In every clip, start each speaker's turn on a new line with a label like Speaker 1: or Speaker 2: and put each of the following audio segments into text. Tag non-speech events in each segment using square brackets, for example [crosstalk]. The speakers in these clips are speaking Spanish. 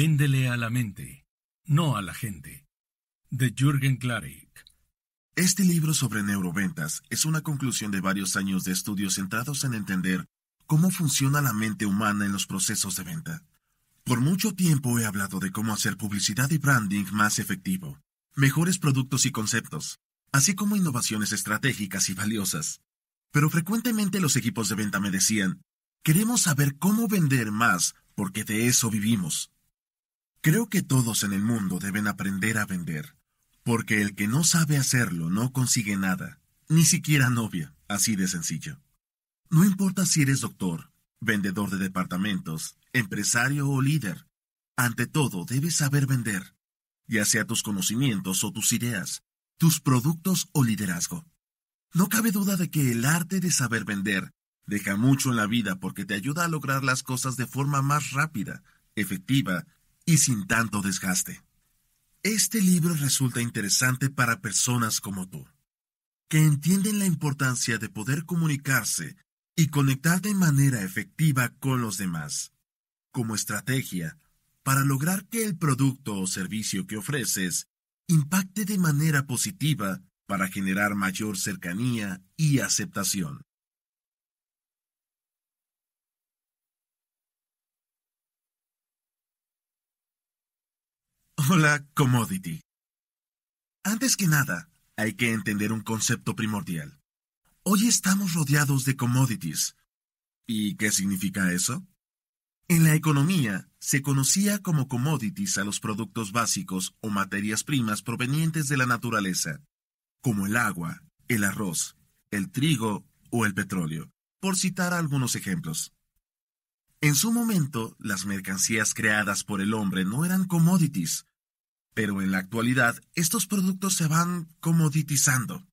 Speaker 1: Véndele a la mente, no a la gente. De Jürgen Klarik. Este libro sobre neuroventas es una conclusión de varios años de estudios centrados en entender cómo funciona la mente humana en los procesos de venta. Por mucho tiempo he hablado de cómo hacer publicidad y branding más efectivo, mejores productos y conceptos, así como innovaciones estratégicas y valiosas. Pero frecuentemente los equipos de venta me decían, queremos saber cómo vender más porque de eso vivimos. Creo que todos en el mundo deben aprender a vender, porque el que no sabe hacerlo no consigue nada, ni siquiera novia, así de sencillo. No importa si eres doctor, vendedor de departamentos, empresario o líder, ante todo debes saber vender, ya sea tus conocimientos o tus ideas, tus productos o liderazgo. No cabe duda de que el arte de saber vender deja mucho en la vida porque te ayuda a lograr las cosas de forma más rápida, efectiva y sin tanto desgaste. Este libro resulta interesante para personas como tú, que entienden la importancia de poder comunicarse y conectar de manera efectiva con los demás, como estrategia para lograr que el producto o servicio que ofreces impacte de manera positiva para generar mayor cercanía y aceptación. la commodity. Antes que nada, hay que entender un concepto primordial. Hoy estamos rodeados de commodities. ¿Y qué significa eso? En la economía, se conocía como commodities a los productos básicos o materias primas provenientes de la naturaleza, como el agua, el arroz, el trigo o el petróleo, por citar algunos ejemplos. En su momento, las mercancías creadas por el hombre no eran commodities, pero en la actualidad, estos productos se van comoditizando.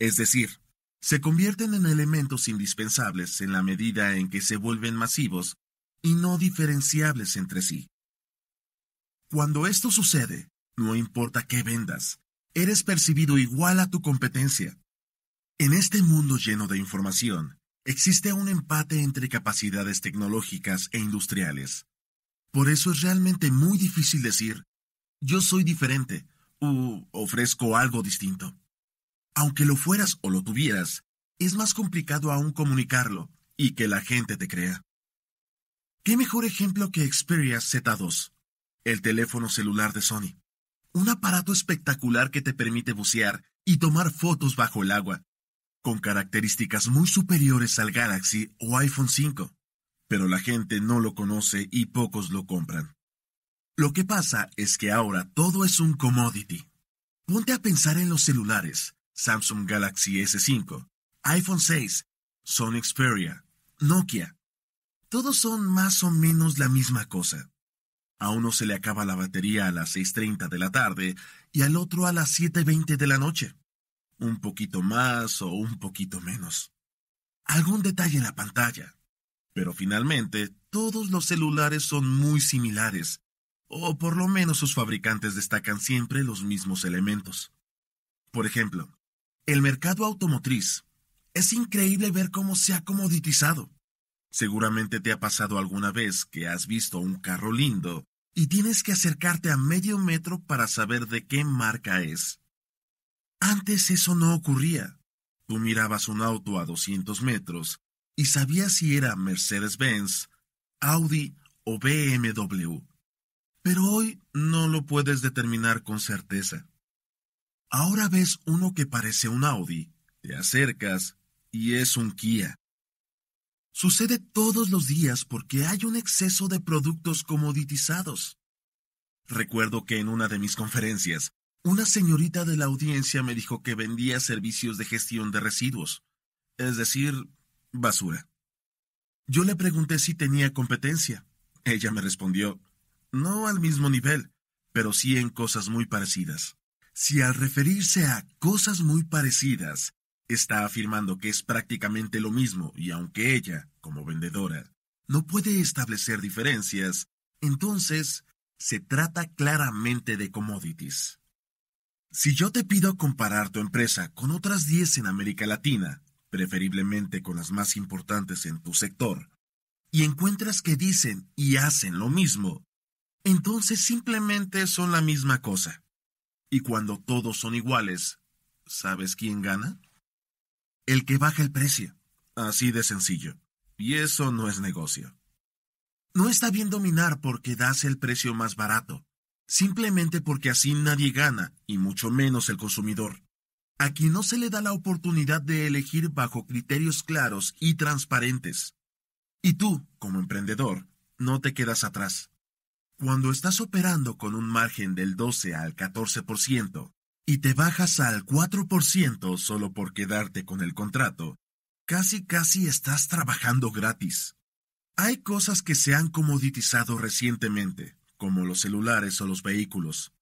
Speaker 1: Es decir, se convierten en elementos indispensables en la medida en que se vuelven masivos y no diferenciables entre sí. Cuando esto sucede, no importa qué vendas, eres percibido igual a tu competencia. En este mundo lleno de información, existe un empate entre capacidades tecnológicas e industriales. Por eso es realmente muy difícil decir yo soy diferente u ofrezco algo distinto. Aunque lo fueras o lo tuvieras, es más complicado aún comunicarlo y que la gente te crea. ¿Qué mejor ejemplo que Xperia Z2? El teléfono celular de Sony. Un aparato espectacular que te permite bucear y tomar fotos bajo el agua, con características muy superiores al Galaxy o iPhone 5. Pero la gente no lo conoce y pocos lo compran. Lo que pasa es que ahora todo es un commodity. Ponte a pensar en los celulares, Samsung Galaxy S5, iPhone 6, Sony Xperia, Nokia. Todos son más o menos la misma cosa. A uno se le acaba la batería a las 6.30 de la tarde y al otro a las 7.20 de la noche. Un poquito más o un poquito menos. Algún detalle en la pantalla. Pero finalmente, todos los celulares son muy similares o por lo menos sus fabricantes destacan siempre los mismos elementos. Por ejemplo, el mercado automotriz. Es increíble ver cómo se ha comoditizado. Seguramente te ha pasado alguna vez que has visto un carro lindo y tienes que acercarte a medio metro para saber de qué marca es. Antes eso no ocurría. Tú mirabas un auto a 200 metros y sabías si era Mercedes-Benz, Audi o BMW pero hoy no lo puedes determinar con certeza. Ahora ves uno que parece un Audi, te acercas y es un Kia. Sucede todos los días porque hay un exceso de productos comoditizados. Recuerdo que en una de mis conferencias, una señorita de la audiencia me dijo que vendía servicios de gestión de residuos, es decir, basura. Yo le pregunté si tenía competencia. Ella me respondió, no al mismo nivel, pero sí en cosas muy parecidas. Si al referirse a cosas muy parecidas, está afirmando que es prácticamente lo mismo y aunque ella, como vendedora, no puede establecer diferencias, entonces se trata claramente de commodities. Si yo te pido comparar tu empresa con otras 10 en América Latina, preferiblemente con las más importantes en tu sector, y encuentras que dicen y hacen lo mismo, entonces simplemente son la misma cosa. Y cuando todos son iguales, ¿sabes quién gana? El que baja el precio. Así de sencillo. Y eso no es negocio. No está bien dominar porque das el precio más barato, simplemente porque así nadie gana, y mucho menos el consumidor, a quien no se le da la oportunidad de elegir bajo criterios claros y transparentes. Y tú, como emprendedor, no te quedas atrás. Cuando estás operando con un margen del 12 al 14% y te bajas al 4% solo por quedarte con el contrato, casi casi estás trabajando gratis. Hay cosas que se han comoditizado recientemente, como los celulares o los vehículos.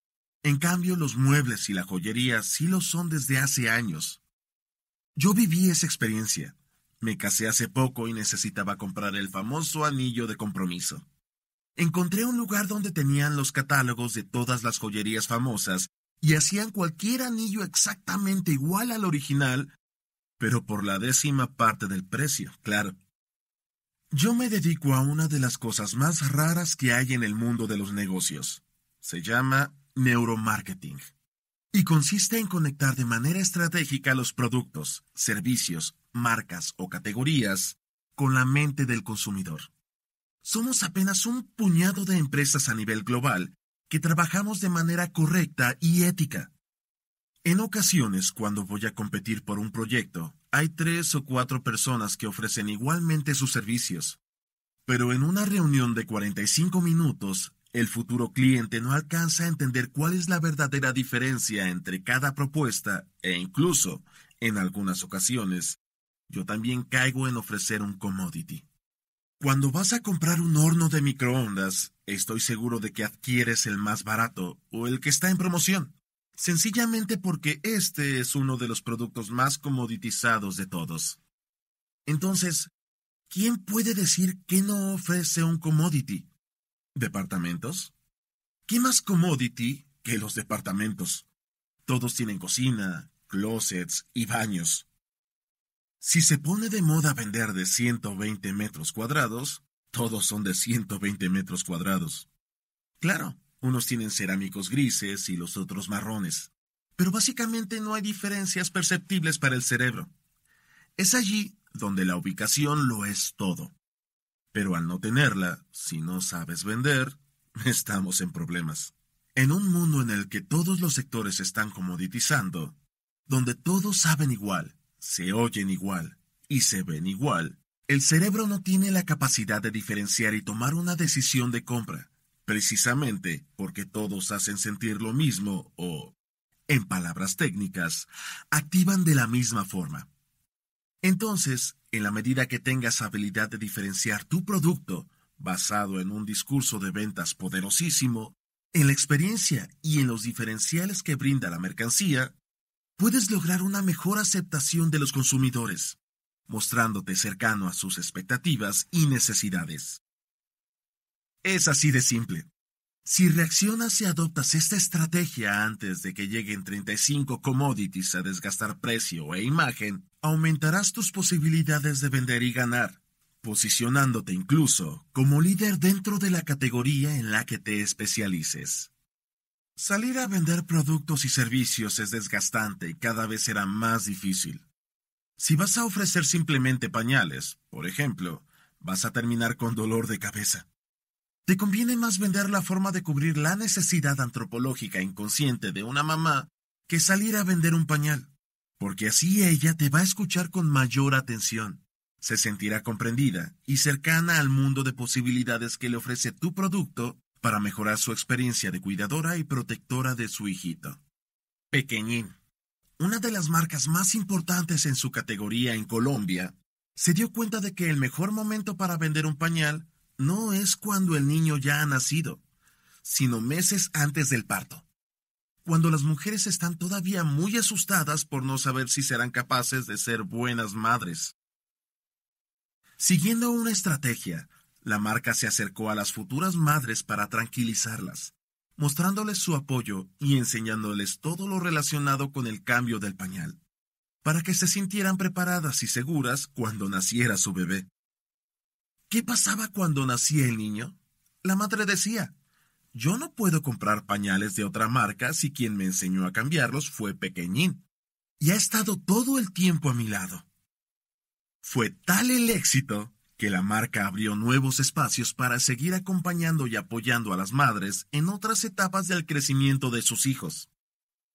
Speaker 1: En cambio, los muebles y la joyería sí lo son desde hace años. Yo viví esa experiencia. Me casé hace poco y necesitaba comprar el famoso anillo de compromiso encontré un lugar donde tenían los catálogos de todas las joyerías famosas y hacían cualquier anillo exactamente igual al original, pero por la décima parte del precio, claro. Yo me dedico a una de las cosas más raras que hay en el mundo de los negocios. Se llama neuromarketing. Y consiste en conectar de manera estratégica los productos, servicios, marcas o categorías con la mente del consumidor. Somos apenas un puñado de empresas a nivel global que trabajamos de manera correcta y ética. En ocasiones, cuando voy a competir por un proyecto, hay tres o cuatro personas que ofrecen igualmente sus servicios. Pero en una reunión de 45 minutos, el futuro cliente no alcanza a entender cuál es la verdadera diferencia entre cada propuesta e incluso, en algunas ocasiones, yo también caigo en ofrecer un commodity. Cuando vas a comprar un horno de microondas, estoy seguro de que adquieres el más barato o el que está en promoción, sencillamente porque este es uno de los productos más comoditizados de todos. Entonces, ¿quién puede decir que no ofrece un commodity? ¿Departamentos? ¿Qué más commodity que los departamentos? Todos tienen cocina, closets y baños. Si se pone de moda vender de 120 metros cuadrados, todos son de 120 metros cuadrados. Claro, unos tienen cerámicos grises y los otros marrones, pero básicamente no hay diferencias perceptibles para el cerebro. Es allí donde la ubicación lo es todo. Pero al no tenerla, si no sabes vender, [laughs] estamos en problemas. En un mundo en el que todos los sectores están comoditizando, donde todos saben igual, se oyen igual y se ven igual, el cerebro no tiene la capacidad de diferenciar y tomar una decisión de compra, precisamente porque todos hacen sentir lo mismo o, en palabras técnicas, activan de la misma forma. Entonces, en la medida que tengas habilidad de diferenciar tu producto, basado en un discurso de ventas poderosísimo, en la experiencia y en los diferenciales que brinda la mercancía, puedes lograr una mejor aceptación de los consumidores, mostrándote cercano a sus expectativas y necesidades. Es así de simple. Si reaccionas y adoptas esta estrategia antes de que lleguen 35 commodities a desgastar precio e imagen, aumentarás tus posibilidades de vender y ganar, posicionándote incluso como líder dentro de la categoría en la que te especialices. Salir a vender productos y servicios es desgastante y cada vez será más difícil. Si vas a ofrecer simplemente pañales, por ejemplo, vas a terminar con dolor de cabeza. Te conviene más vender la forma de cubrir la necesidad antropológica inconsciente de una mamá que salir a vender un pañal, porque así ella te va a escuchar con mayor atención, se sentirá comprendida y cercana al mundo de posibilidades que le ofrece tu producto para mejorar su experiencia de cuidadora y protectora de su hijito. Pequeñín. Una de las marcas más importantes en su categoría en Colombia se dio cuenta de que el mejor momento para vender un pañal no es cuando el niño ya ha nacido, sino meses antes del parto. Cuando las mujeres están todavía muy asustadas por no saber si serán capaces de ser buenas madres. Siguiendo una estrategia, la marca se acercó a las futuras madres para tranquilizarlas, mostrándoles su apoyo y enseñándoles todo lo relacionado con el cambio del pañal, para que se sintieran preparadas y seguras cuando naciera su bebé. ¿Qué pasaba cuando nacía el niño? La madre decía, yo no puedo comprar pañales de otra marca si quien me enseñó a cambiarlos fue pequeñín, y ha estado todo el tiempo a mi lado. Fue tal el éxito que la marca abrió nuevos espacios para seguir acompañando y apoyando a las madres en otras etapas del crecimiento de sus hijos.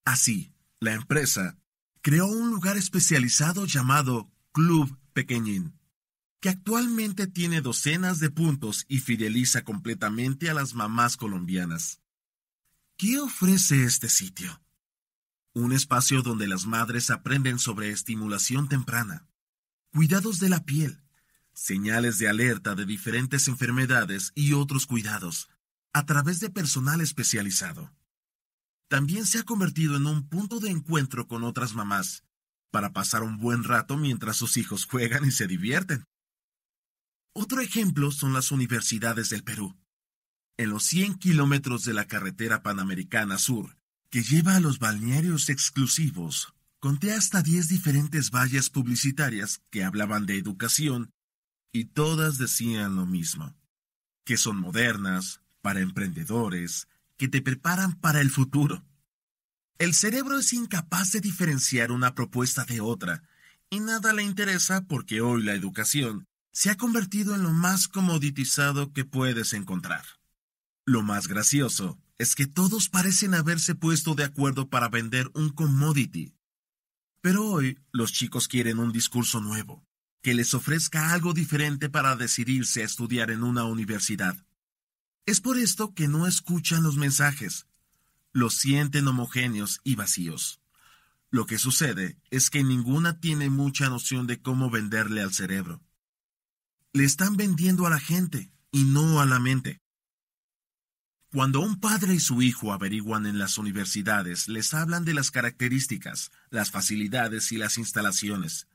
Speaker 1: Así, la empresa creó un lugar especializado llamado Club Pequeñín, que actualmente tiene docenas de puntos y fideliza completamente a las mamás colombianas. ¿Qué ofrece este sitio? Un espacio donde las madres aprenden sobre estimulación temprana, cuidados de la piel, señales de alerta de diferentes enfermedades y otros cuidados, a través de personal especializado. También se ha convertido en un punto de encuentro con otras mamás, para pasar un buen rato mientras sus hijos juegan y se divierten. Otro ejemplo son las universidades del Perú. En los 100 kilómetros de la carretera panamericana sur, que lleva a los balnearios exclusivos, conté hasta 10 diferentes vallas publicitarias que hablaban de educación y todas decían lo mismo, que son modernas, para emprendedores, que te preparan para el futuro. El cerebro es incapaz de diferenciar una propuesta de otra, y nada le interesa porque hoy la educación se ha convertido en lo más comoditizado que puedes encontrar. Lo más gracioso es que todos parecen haberse puesto de acuerdo para vender un commodity. Pero hoy los chicos quieren un discurso nuevo, que les ofrezca algo diferente para decidirse a estudiar en una universidad. Es por esto que no escuchan los mensajes, los sienten homogéneos y vacíos. Lo que sucede es que ninguna tiene mucha noción de cómo venderle al cerebro. Le están vendiendo a la gente y no a la mente. Cuando un padre y su hijo averiguan en las universidades, les hablan de las características, las facilidades y las instalaciones,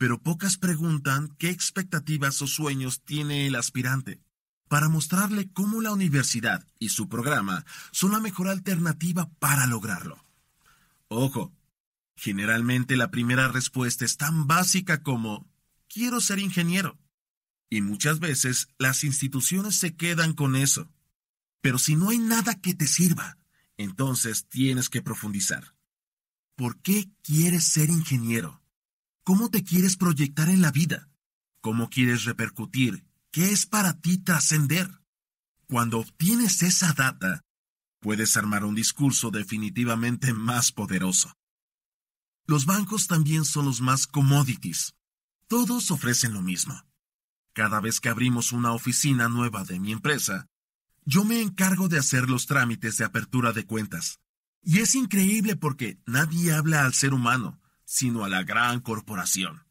Speaker 1: pero pocas preguntan qué expectativas o sueños tiene el aspirante para mostrarle cómo la universidad y su programa son la mejor alternativa para lograrlo. Ojo, generalmente la primera respuesta es tan básica como quiero ser ingeniero. Y muchas veces las instituciones se quedan con eso. Pero si no hay nada que te sirva, entonces tienes que profundizar. ¿Por qué quieres ser ingeniero? ¿Cómo te quieres proyectar en la vida? ¿Cómo quieres repercutir? ¿Qué es para ti trascender? Cuando obtienes esa data, puedes armar un discurso definitivamente más poderoso. Los bancos también son los más commodities. Todos ofrecen lo mismo. Cada vez que abrimos una oficina nueva de mi empresa, yo me encargo de hacer los trámites de apertura de cuentas. Y es increíble porque nadie habla al ser humano sino a la gran corporación.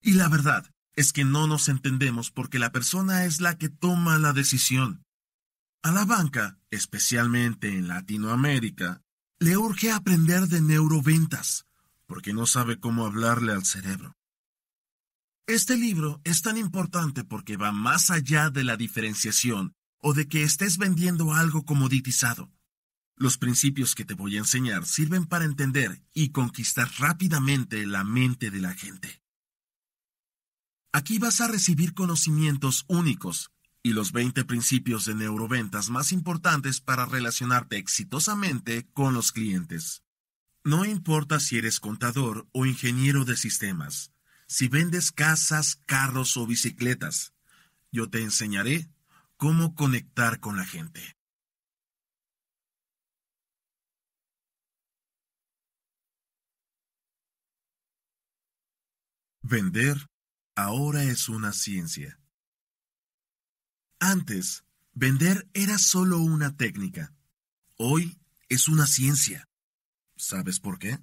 Speaker 1: Y la verdad es que no nos entendemos porque la persona es la que toma la decisión. A la banca, especialmente en Latinoamérica, le urge aprender de neuroventas, porque no sabe cómo hablarle al cerebro. Este libro es tan importante porque va más allá de la diferenciación o de que estés vendiendo algo comoditizado. Los principios que te voy a enseñar sirven para entender y conquistar rápidamente la mente de la gente. Aquí vas a recibir conocimientos únicos y los 20 principios de neuroventas más importantes para relacionarte exitosamente con los clientes. No importa si eres contador o ingeniero de sistemas, si vendes casas, carros o bicicletas, yo te enseñaré cómo conectar con la gente. Vender ahora es una ciencia. Antes, vender era solo una técnica. Hoy es una ciencia. ¿Sabes por qué?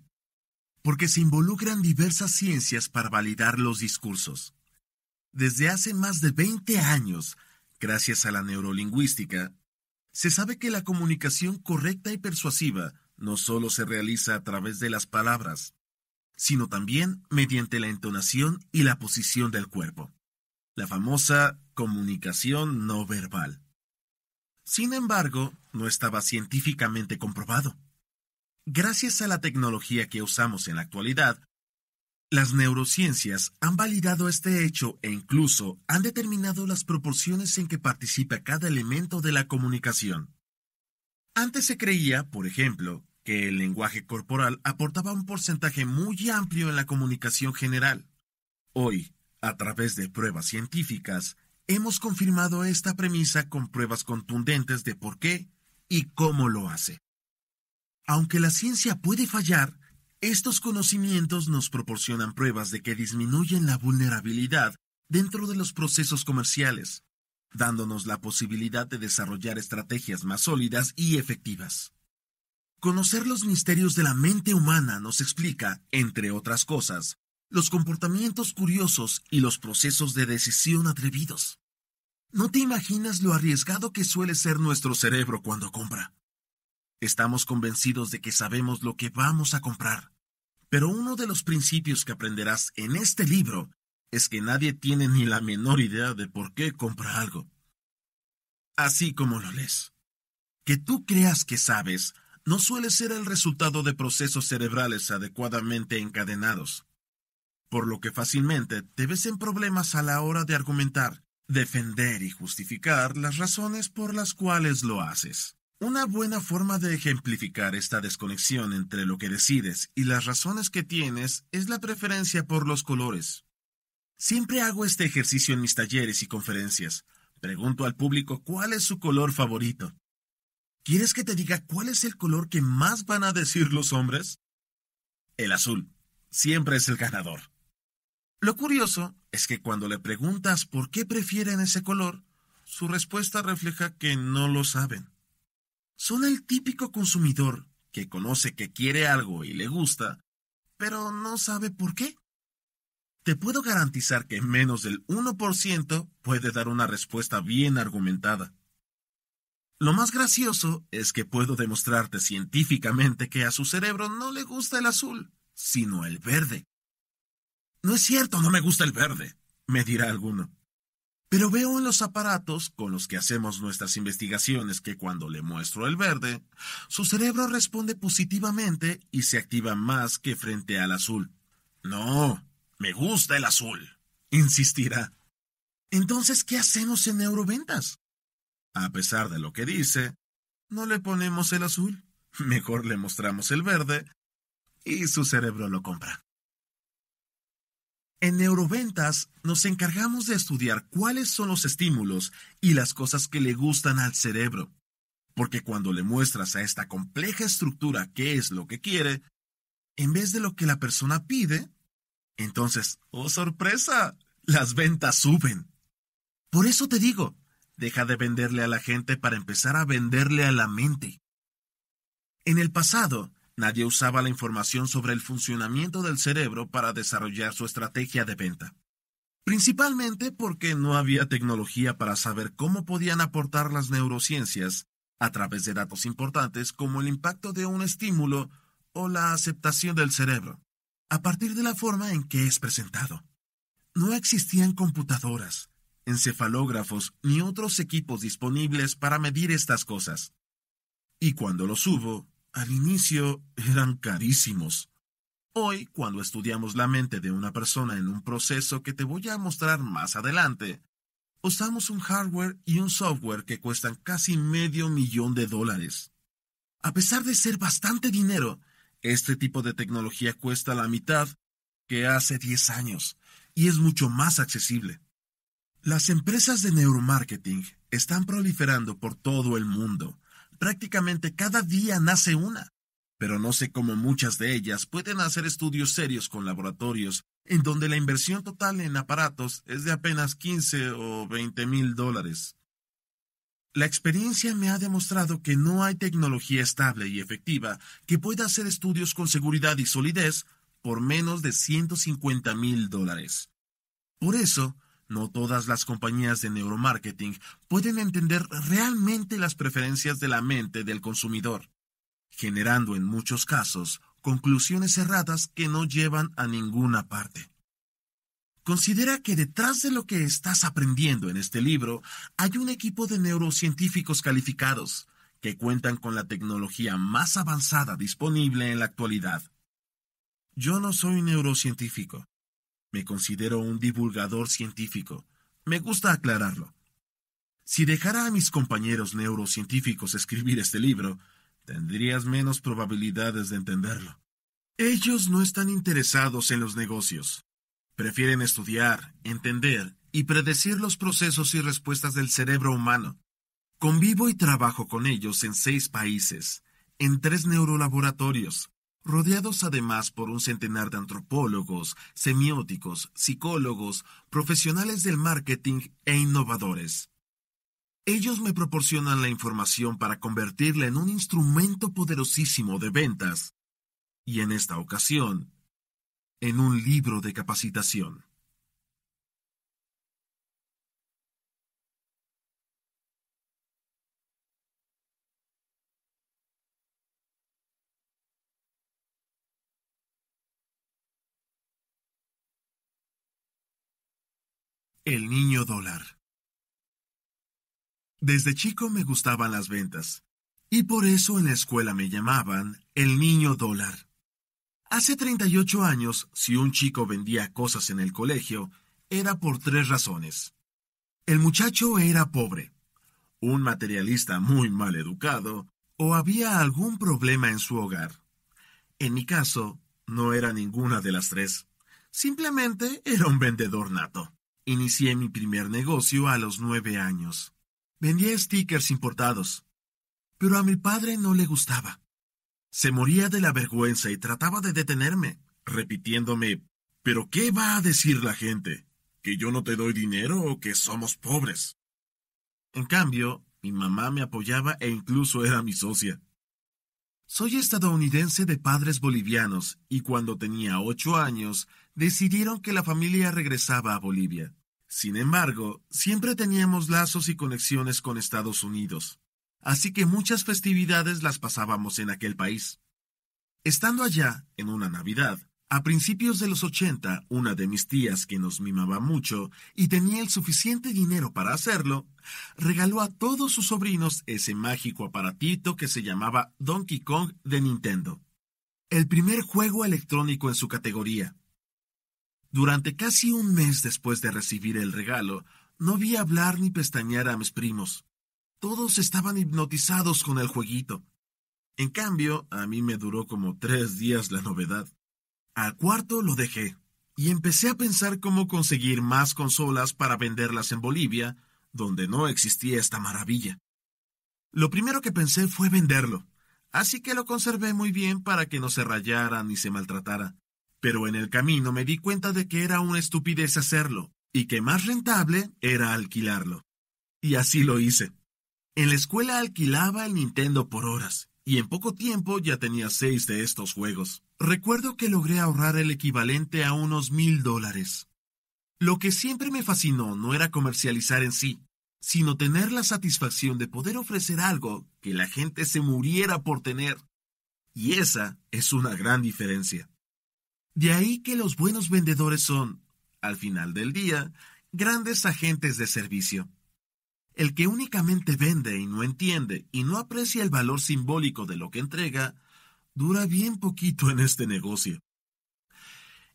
Speaker 1: Porque se involucran diversas ciencias para validar los discursos. Desde hace más de 20 años, gracias a la neurolingüística, se sabe que la comunicación correcta y persuasiva no solo se realiza a través de las palabras, sino también mediante la entonación y la posición del cuerpo, la famosa comunicación no verbal. Sin embargo, no estaba científicamente comprobado. Gracias a la tecnología que usamos en la actualidad, las neurociencias han validado este hecho e incluso han determinado las proporciones en que participa cada elemento de la comunicación. Antes se creía, por ejemplo, que el lenguaje corporal aportaba un porcentaje muy amplio en la comunicación general. Hoy, a través de pruebas científicas, hemos confirmado esta premisa con pruebas contundentes de por qué y cómo lo hace. Aunque la ciencia puede fallar, estos conocimientos nos proporcionan pruebas de que disminuyen la vulnerabilidad dentro de los procesos comerciales, dándonos la posibilidad de desarrollar estrategias más sólidas y efectivas. Conocer los misterios de la mente humana nos explica, entre otras cosas, los comportamientos curiosos y los procesos de decisión atrevidos. No te imaginas lo arriesgado que suele ser nuestro cerebro cuando compra. Estamos convencidos de que sabemos lo que vamos a comprar, pero uno de los principios que aprenderás en este libro es que nadie tiene ni la menor idea de por qué compra algo. Así como lo lees. Que tú creas que sabes no suele ser el resultado de procesos cerebrales adecuadamente encadenados, por lo que fácilmente te ves en problemas a la hora de argumentar, defender y justificar las razones por las cuales lo haces. Una buena forma de ejemplificar esta desconexión entre lo que decides y las razones que tienes es la preferencia por los colores. Siempre hago este ejercicio en mis talleres y conferencias. Pregunto al público cuál es su color favorito. ¿Quieres que te diga cuál es el color que más van a decir los hombres? El azul. Siempre es el ganador. Lo curioso es que cuando le preguntas por qué prefieren ese color, su respuesta refleja que no lo saben. Son el típico consumidor que conoce que quiere algo y le gusta, pero no sabe por qué. Te puedo garantizar que menos del 1% puede dar una respuesta bien argumentada. Lo más gracioso es que puedo demostrarte científicamente que a su cerebro no le gusta el azul, sino el verde. No es cierto, no me gusta el verde, me dirá alguno. Pero veo en los aparatos con los que hacemos nuestras investigaciones que cuando le muestro el verde, su cerebro responde positivamente y se activa más que frente al azul. No, me gusta el azul, insistirá. Entonces, ¿qué hacemos en neuroventas? A pesar de lo que dice, no le ponemos el azul, [laughs] mejor le mostramos el verde y su cerebro lo compra. En Neuroventas nos encargamos de estudiar cuáles son los estímulos y las cosas que le gustan al cerebro, porque cuando le muestras a esta compleja estructura qué es lo que quiere, en vez de lo que la persona pide, entonces, oh sorpresa, las ventas suben. Por eso te digo, Deja de venderle a la gente para empezar a venderle a la mente. En el pasado, nadie usaba la información sobre el funcionamiento del cerebro para desarrollar su estrategia de venta. Principalmente porque no había tecnología para saber cómo podían aportar las neurociencias a través de datos importantes como el impacto de un estímulo o la aceptación del cerebro, a partir de la forma en que es presentado. No existían computadoras, encefalógrafos ni otros equipos disponibles para medir estas cosas. Y cuando los hubo, al inicio eran carísimos. Hoy, cuando estudiamos la mente de una persona en un proceso que te voy a mostrar más adelante, usamos un hardware y un software que cuestan casi medio millón de dólares. A pesar de ser bastante dinero, este tipo de tecnología cuesta la mitad que hace 10 años y es mucho más accesible. Las empresas de neuromarketing están proliferando por todo el mundo. Prácticamente cada día nace una. Pero no sé cómo muchas de ellas pueden hacer estudios serios con laboratorios en donde la inversión total en aparatos es de apenas 15 o 20 mil dólares. La experiencia me ha demostrado que no hay tecnología estable y efectiva que pueda hacer estudios con seguridad y solidez por menos de 150 mil dólares. Por eso, no todas las compañías de neuromarketing pueden entender realmente las preferencias de la mente del consumidor, generando en muchos casos conclusiones erradas que no llevan a ninguna parte. Considera que detrás de lo que estás aprendiendo en este libro hay un equipo de neurocientíficos calificados que cuentan con la tecnología más avanzada disponible en la actualidad. Yo no soy neurocientífico, me considero un divulgador científico. Me gusta aclararlo. Si dejara a mis compañeros neurocientíficos escribir este libro, tendrías menos probabilidades de entenderlo. Ellos no están interesados en los negocios. Prefieren estudiar, entender y predecir los procesos y respuestas del cerebro humano. Convivo y trabajo con ellos en seis países, en tres neurolaboratorios, rodeados además por un centenar de antropólogos, semióticos, psicólogos, profesionales del marketing e innovadores. Ellos me proporcionan la información para convertirla en un instrumento poderosísimo de ventas, y en esta ocasión, en un libro de capacitación. El niño dólar. Desde chico me gustaban las ventas, y por eso en la escuela me llamaban el niño dólar. Hace 38 años, si un chico vendía cosas en el colegio, era por tres razones. El muchacho era pobre, un materialista muy mal educado, o había algún problema en su hogar. En mi caso, no era ninguna de las tres. Simplemente era un vendedor nato. Inicié mi primer negocio a los nueve años. Vendía stickers importados. Pero a mi padre no le gustaba. Se moría de la vergüenza y trataba de detenerme, repitiéndome, ¿pero qué va a decir la gente? ¿Que yo no te doy dinero o que somos pobres? En cambio, mi mamá me apoyaba e incluso era mi socia. Soy estadounidense de padres bolivianos y cuando tenía ocho años decidieron que la familia regresaba a Bolivia. Sin embargo, siempre teníamos lazos y conexiones con Estados Unidos, así que muchas festividades las pasábamos en aquel país. Estando allá, en una Navidad, a principios de los 80, una de mis tías que nos mimaba mucho y tenía el suficiente dinero para hacerlo, regaló a todos sus sobrinos ese mágico aparatito que se llamaba Donkey Kong de Nintendo. El primer juego electrónico en su categoría. Durante casi un mes después de recibir el regalo, no vi hablar ni pestañear a mis primos. Todos estaban hipnotizados con el jueguito. En cambio, a mí me duró como tres días la novedad. Al cuarto lo dejé, y empecé a pensar cómo conseguir más consolas para venderlas en Bolivia, donde no existía esta maravilla. Lo primero que pensé fue venderlo, así que lo conservé muy bien para que no se rayara ni se maltratara pero en el camino me di cuenta de que era una estupidez hacerlo, y que más rentable era alquilarlo. Y así lo hice. En la escuela alquilaba el Nintendo por horas, y en poco tiempo ya tenía seis de estos juegos. Recuerdo que logré ahorrar el equivalente a unos mil dólares. Lo que siempre me fascinó no era comercializar en sí, sino tener la satisfacción de poder ofrecer algo que la gente se muriera por tener. Y esa es una gran diferencia. De ahí que los buenos vendedores son, al final del día, grandes agentes de servicio. El que únicamente vende y no entiende y no aprecia el valor simbólico de lo que entrega, dura bien poquito en este negocio.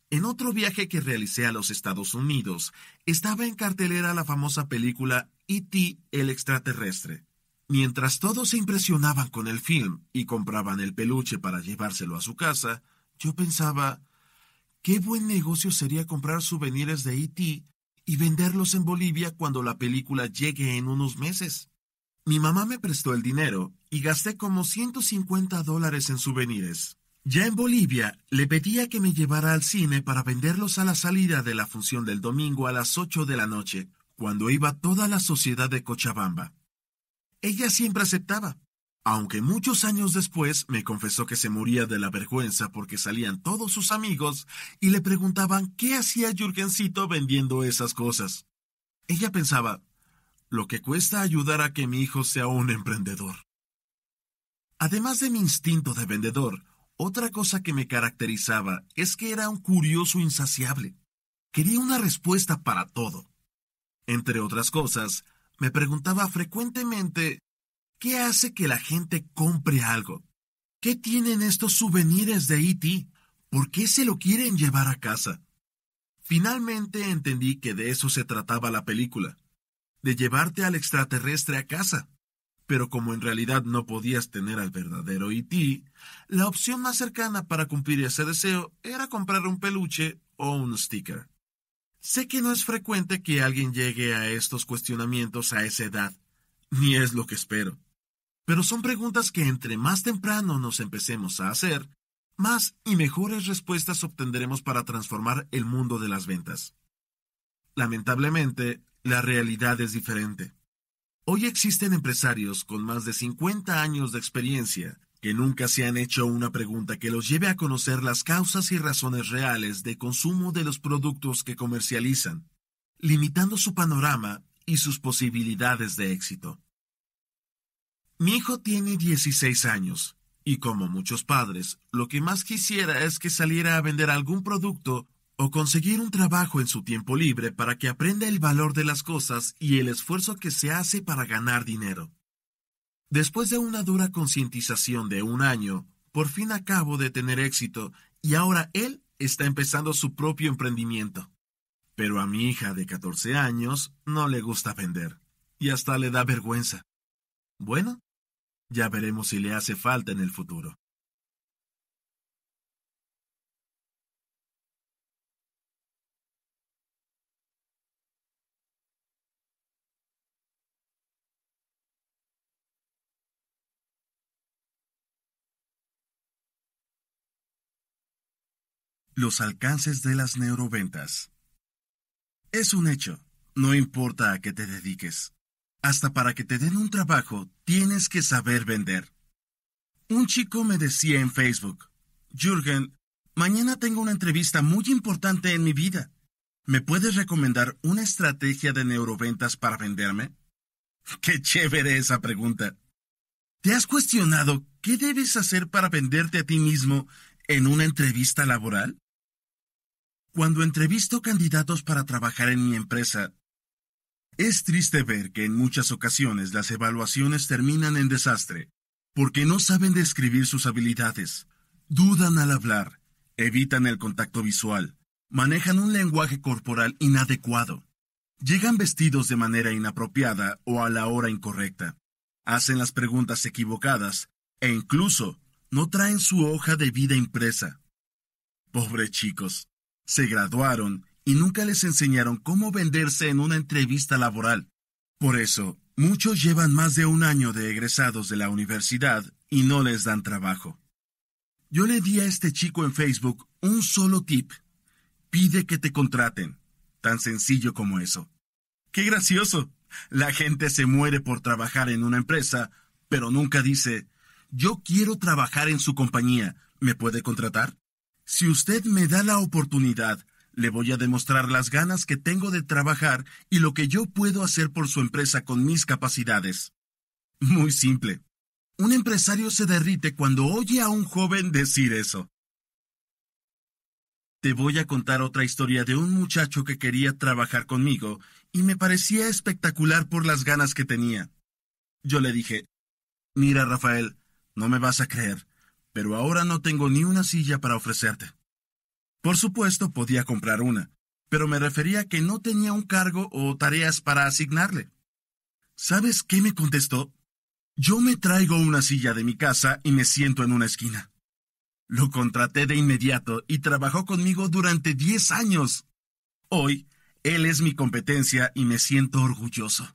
Speaker 1: En otro viaje que realicé a los Estados Unidos, estaba en cartelera la famosa película E.T. el extraterrestre. Mientras todos se impresionaban con el film y compraban el peluche para llevárselo a su casa, yo pensaba, Qué buen negocio sería comprar souvenirs de E.T. y venderlos en Bolivia cuando la película llegue en unos meses. Mi mamá me prestó el dinero y gasté como 150 dólares en souvenirs. Ya en Bolivia, le pedía que me llevara al cine para venderlos a la salida de la función del domingo a las 8 de la noche, cuando iba toda la sociedad de Cochabamba. Ella siempre aceptaba, aunque muchos años después me confesó que se moría de la vergüenza porque salían todos sus amigos y le preguntaban qué hacía Jurgencito vendiendo esas cosas. Ella pensaba, lo que cuesta ayudar a que mi hijo sea un emprendedor. Además de mi instinto de vendedor, otra cosa que me caracterizaba es que era un curioso insaciable. Quería una respuesta para todo. Entre otras cosas, me preguntaba frecuentemente ¿Qué hace que la gente compre algo? ¿Qué tienen estos souvenirs de E.T.? ¿Por qué se lo quieren llevar a casa? Finalmente entendí que de eso se trataba la película, de llevarte al extraterrestre a casa. Pero como en realidad no podías tener al verdadero E.T., la opción más cercana para cumplir ese deseo era comprar un peluche o un sticker. Sé que no es frecuente que alguien llegue a estos cuestionamientos a esa edad, ni es lo que espero. Pero son preguntas que entre más temprano nos empecemos a hacer, más y mejores respuestas obtendremos para transformar el mundo de las ventas. Lamentablemente, la realidad es diferente. Hoy existen empresarios con más de 50 años de experiencia que nunca se han hecho una pregunta que los lleve a conocer las causas y razones reales de consumo de los productos que comercializan, limitando su panorama y sus posibilidades de éxito. Mi hijo tiene 16 años, y como muchos padres, lo que más quisiera es que saliera a vender algún producto o conseguir un trabajo en su tiempo libre para que aprenda el valor de las cosas y el esfuerzo que se hace para ganar dinero. Después de una dura concientización de un año, por fin acabo de tener éxito y ahora él está empezando su propio emprendimiento. Pero a mi hija de 14 años no le gusta vender y hasta le da vergüenza. Bueno, ya veremos si le hace falta en el futuro. Los alcances de las neuroventas. Es un hecho, no importa a qué te dediques, hasta para que te den un trabajo, tienes que saber vender. Un chico me decía en Facebook, Jürgen, mañana tengo una entrevista muy importante en mi vida. ¿Me puedes recomendar una estrategia de neuroventas para venderme? [laughs] Qué chévere esa pregunta. ¿Te has cuestionado qué debes hacer para venderte a ti mismo en una entrevista laboral? Cuando entrevisto candidatos para trabajar en mi empresa, es triste ver que en muchas ocasiones las evaluaciones terminan en desastre, porque no saben describir sus habilidades, dudan al hablar, evitan el contacto visual, manejan un lenguaje corporal inadecuado, llegan vestidos de manera inapropiada o a la hora incorrecta, hacen las preguntas equivocadas e incluso no traen su hoja de vida impresa. Pobres chicos, se graduaron y nunca les enseñaron cómo venderse en una entrevista laboral. Por eso, muchos llevan más de un año de egresados de la universidad y no les dan trabajo. Yo le di a este chico en Facebook un solo tip. Pide que te contraten. Tan sencillo como eso. ¡Qué gracioso! La gente se muere por trabajar en una empresa, pero nunca dice, yo quiero trabajar en su compañía, ¿me puede contratar? Si usted me da la oportunidad le voy a demostrar las ganas que tengo de trabajar y lo que yo puedo hacer por su empresa con mis capacidades. Muy simple. Un empresario se derrite cuando oye a un joven decir eso. Te voy a contar otra historia de un muchacho que quería trabajar conmigo y me parecía espectacular por las ganas que tenía. Yo le dije, Mira, Rafael, no me vas a creer, pero ahora no tengo ni una silla para ofrecerte. Por supuesto, podía comprar una, pero me refería que no tenía un cargo o tareas para asignarle. ¿Sabes qué me contestó? Yo me traigo una silla de mi casa y me siento en una esquina. Lo contraté de inmediato y trabajó conmigo durante 10 años. Hoy, él es mi competencia y me siento orgulloso.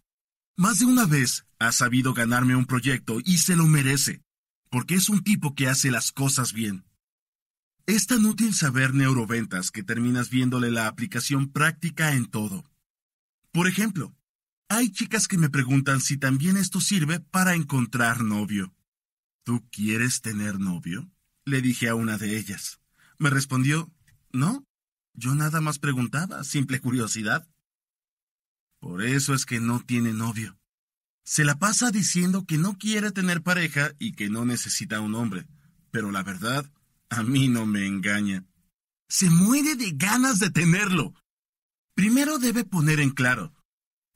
Speaker 1: Más de una vez ha sabido ganarme un proyecto y se lo merece, porque es un tipo que hace las cosas bien. Es tan útil saber neuroventas que terminas viéndole la aplicación práctica en todo. Por ejemplo, hay chicas que me preguntan si también esto sirve para encontrar novio. ¿Tú quieres tener novio? Le dije a una de ellas. Me respondió, no, yo nada más preguntaba, simple curiosidad. Por eso es que no tiene novio. Se la pasa diciendo que no quiere tener pareja y que no necesita un hombre, pero la verdad a mí no me engaña. Se muere de ganas de tenerlo. Primero debe poner en claro,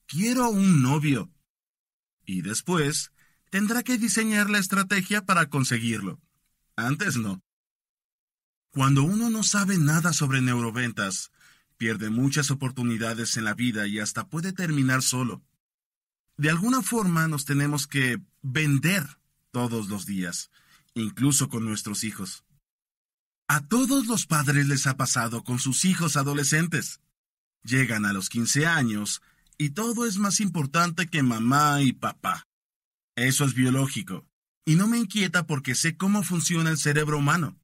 Speaker 1: quiero un novio. Y después tendrá que diseñar la estrategia para conseguirlo. Antes no. Cuando uno no sabe nada sobre neuroventas, pierde muchas oportunidades en la vida y hasta puede terminar solo. De alguna forma nos tenemos que vender todos los días, incluso con nuestros hijos. A todos los padres les ha pasado con sus hijos adolescentes. Llegan a los 15 años y todo es más importante que mamá y papá. Eso es biológico, y no me inquieta porque sé cómo funciona el cerebro humano.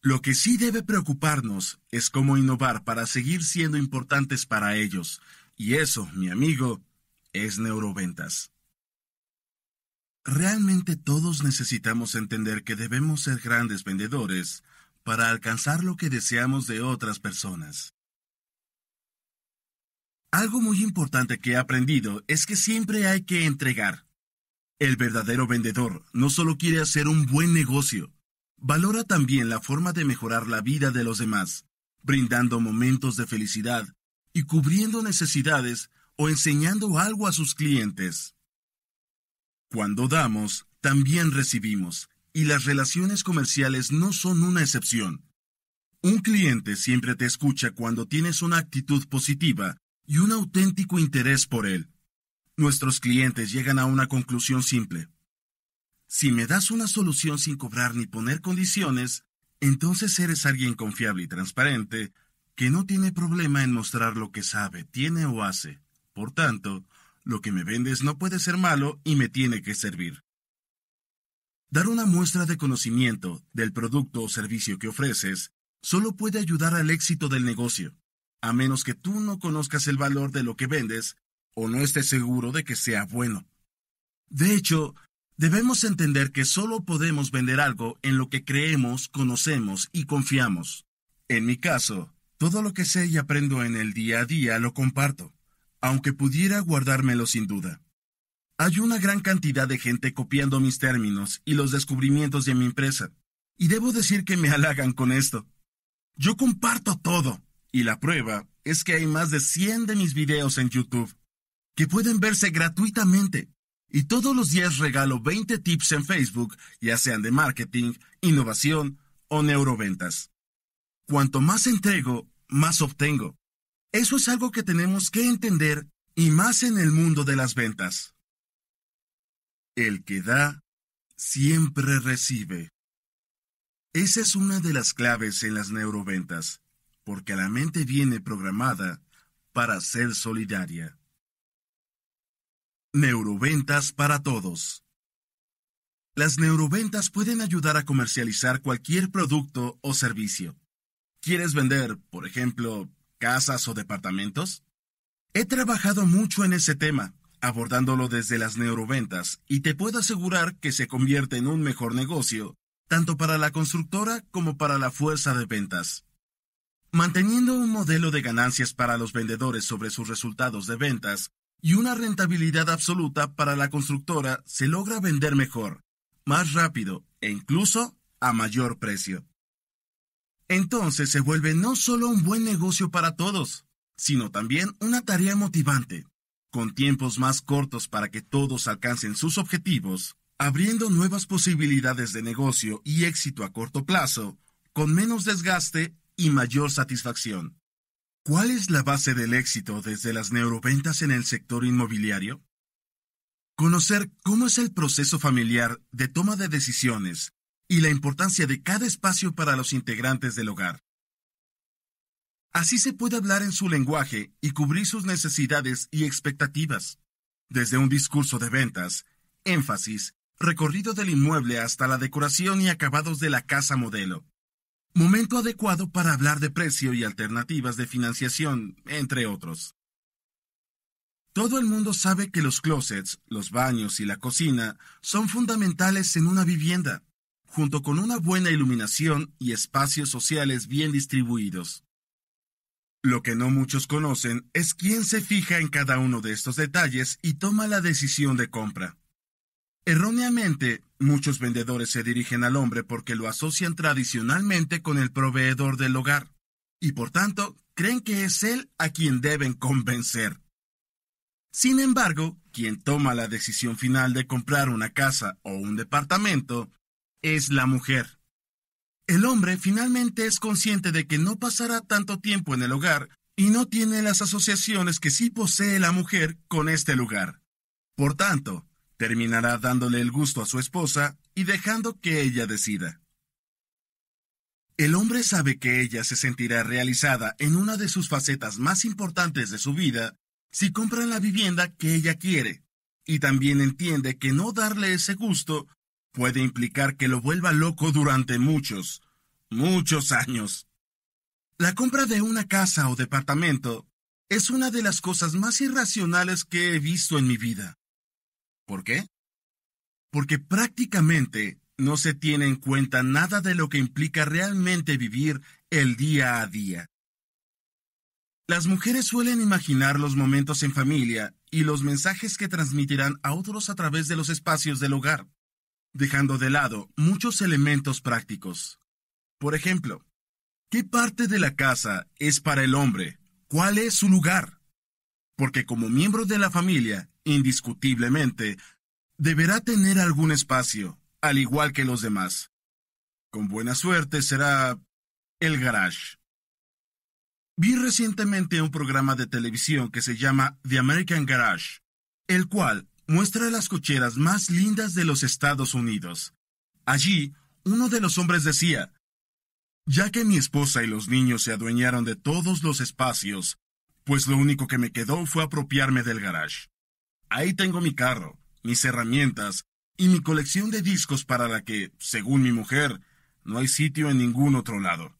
Speaker 1: Lo que sí debe preocuparnos es cómo innovar para seguir siendo importantes para ellos, y eso, mi amigo, es neuroventas. Realmente todos necesitamos entender que debemos ser grandes vendedores para alcanzar lo que deseamos de otras personas. Algo muy importante que he aprendido es que siempre hay que entregar. El verdadero vendedor no solo quiere hacer un buen negocio, valora también la forma de mejorar la vida de los demás, brindando momentos de felicidad y cubriendo necesidades o enseñando algo a sus clientes. Cuando damos, también recibimos, y las relaciones comerciales no son una excepción. Un cliente siempre te escucha cuando tienes una actitud positiva y un auténtico interés por él. Nuestros clientes llegan a una conclusión simple. Si me das una solución sin cobrar ni poner condiciones, entonces eres alguien confiable y transparente que no tiene problema en mostrar lo que sabe, tiene o hace. Por tanto, lo que me vendes no puede ser malo y me tiene que servir. Dar una muestra de conocimiento del producto o servicio que ofreces solo puede ayudar al éxito del negocio, a menos que tú no conozcas el valor de lo que vendes o no estés seguro de que sea bueno. De hecho, debemos entender que solo podemos vender algo en lo que creemos, conocemos y confiamos. En mi caso, todo lo que sé y aprendo en el día a día lo comparto, aunque pudiera guardármelo sin duda. Hay una gran cantidad de gente copiando mis términos y los descubrimientos de mi empresa, y debo decir que me [laughs] halagan con esto. Yo comparto todo, y la prueba es que hay más de 100 de mis videos en YouTube, que pueden verse gratuitamente, y todos los días regalo 20 tips en Facebook, ya sean de marketing, innovación o neuroventas. Cuanto más entrego, más obtengo. Eso es algo que tenemos que entender, y más en el mundo de las ventas. El que da, siempre recibe. Esa es una de las claves en las neuroventas, porque la mente viene programada para ser solidaria. Neuroventas para todos. Las neuroventas pueden ayudar a comercializar cualquier producto o servicio. ¿Quieres vender, por ejemplo, casas o departamentos? He trabajado mucho en ese tema abordándolo desde las neuroventas, y te puedo asegurar que se convierte en un mejor negocio, tanto para la constructora como para la fuerza de ventas. Manteniendo un modelo de ganancias para los vendedores sobre sus resultados de ventas y una rentabilidad absoluta para la constructora, se logra vender mejor, más rápido e incluso a mayor precio. Entonces se vuelve no solo un buen negocio para todos, sino también una tarea motivante, con tiempos más cortos para que todos alcancen sus objetivos, abriendo nuevas posibilidades de negocio y éxito a corto plazo, con menos desgaste y mayor satisfacción. ¿Cuál es la base del éxito desde las neuroventas en el sector inmobiliario? Conocer cómo es el proceso familiar de toma de decisiones y la importancia de cada espacio para los integrantes del hogar. Así se puede hablar en su lenguaje y cubrir sus necesidades y expectativas. Desde un discurso de ventas, énfasis, recorrido del inmueble hasta la decoración y acabados de la casa modelo. Momento adecuado para hablar de precio y alternativas de financiación, entre otros. Todo el mundo sabe que los closets, los baños y la cocina son fundamentales en una vivienda, junto con una buena iluminación y espacios sociales bien distribuidos. Lo que no muchos conocen es quién se fija en cada uno de estos detalles y toma la decisión de compra. Erróneamente, muchos vendedores se dirigen al hombre porque lo asocian tradicionalmente con el proveedor del hogar, y por tanto creen que es él a quien deben convencer. Sin embargo, quien toma la decisión final de comprar una casa o un departamento es la mujer. El hombre finalmente es consciente de que no pasará tanto tiempo en el hogar y no tiene las asociaciones que sí posee la mujer con este lugar. Por tanto, terminará dándole el gusto a su esposa y dejando que ella decida. El hombre sabe que ella se sentirá realizada en una de sus facetas más importantes de su vida si compran la vivienda que ella quiere, y también entiende que no darle ese gusto puede implicar que lo vuelva loco durante muchos, muchos años. La compra de una casa o departamento es una de las cosas más irracionales que he visto en mi vida. ¿Por qué? Porque prácticamente no se tiene en cuenta nada de lo que implica realmente vivir el día a día. Las mujeres suelen imaginar los momentos en familia y los mensajes que transmitirán a otros a través de los espacios del hogar dejando de lado muchos elementos prácticos. Por ejemplo, ¿qué parte de la casa es para el hombre? ¿Cuál es su lugar? Porque como miembro de la familia, indiscutiblemente, deberá tener algún espacio, al igual que los demás. Con buena suerte será el garage. Vi recientemente un programa de televisión que se llama The American Garage, el cual muestra las cocheras más lindas de los Estados Unidos. Allí, uno de los hombres decía, ya que mi esposa y los niños se adueñaron de todos los espacios, pues lo único que me quedó fue apropiarme del garage. Ahí tengo mi carro, mis herramientas y mi colección de discos para la que, según mi mujer, no hay sitio en ningún otro lado.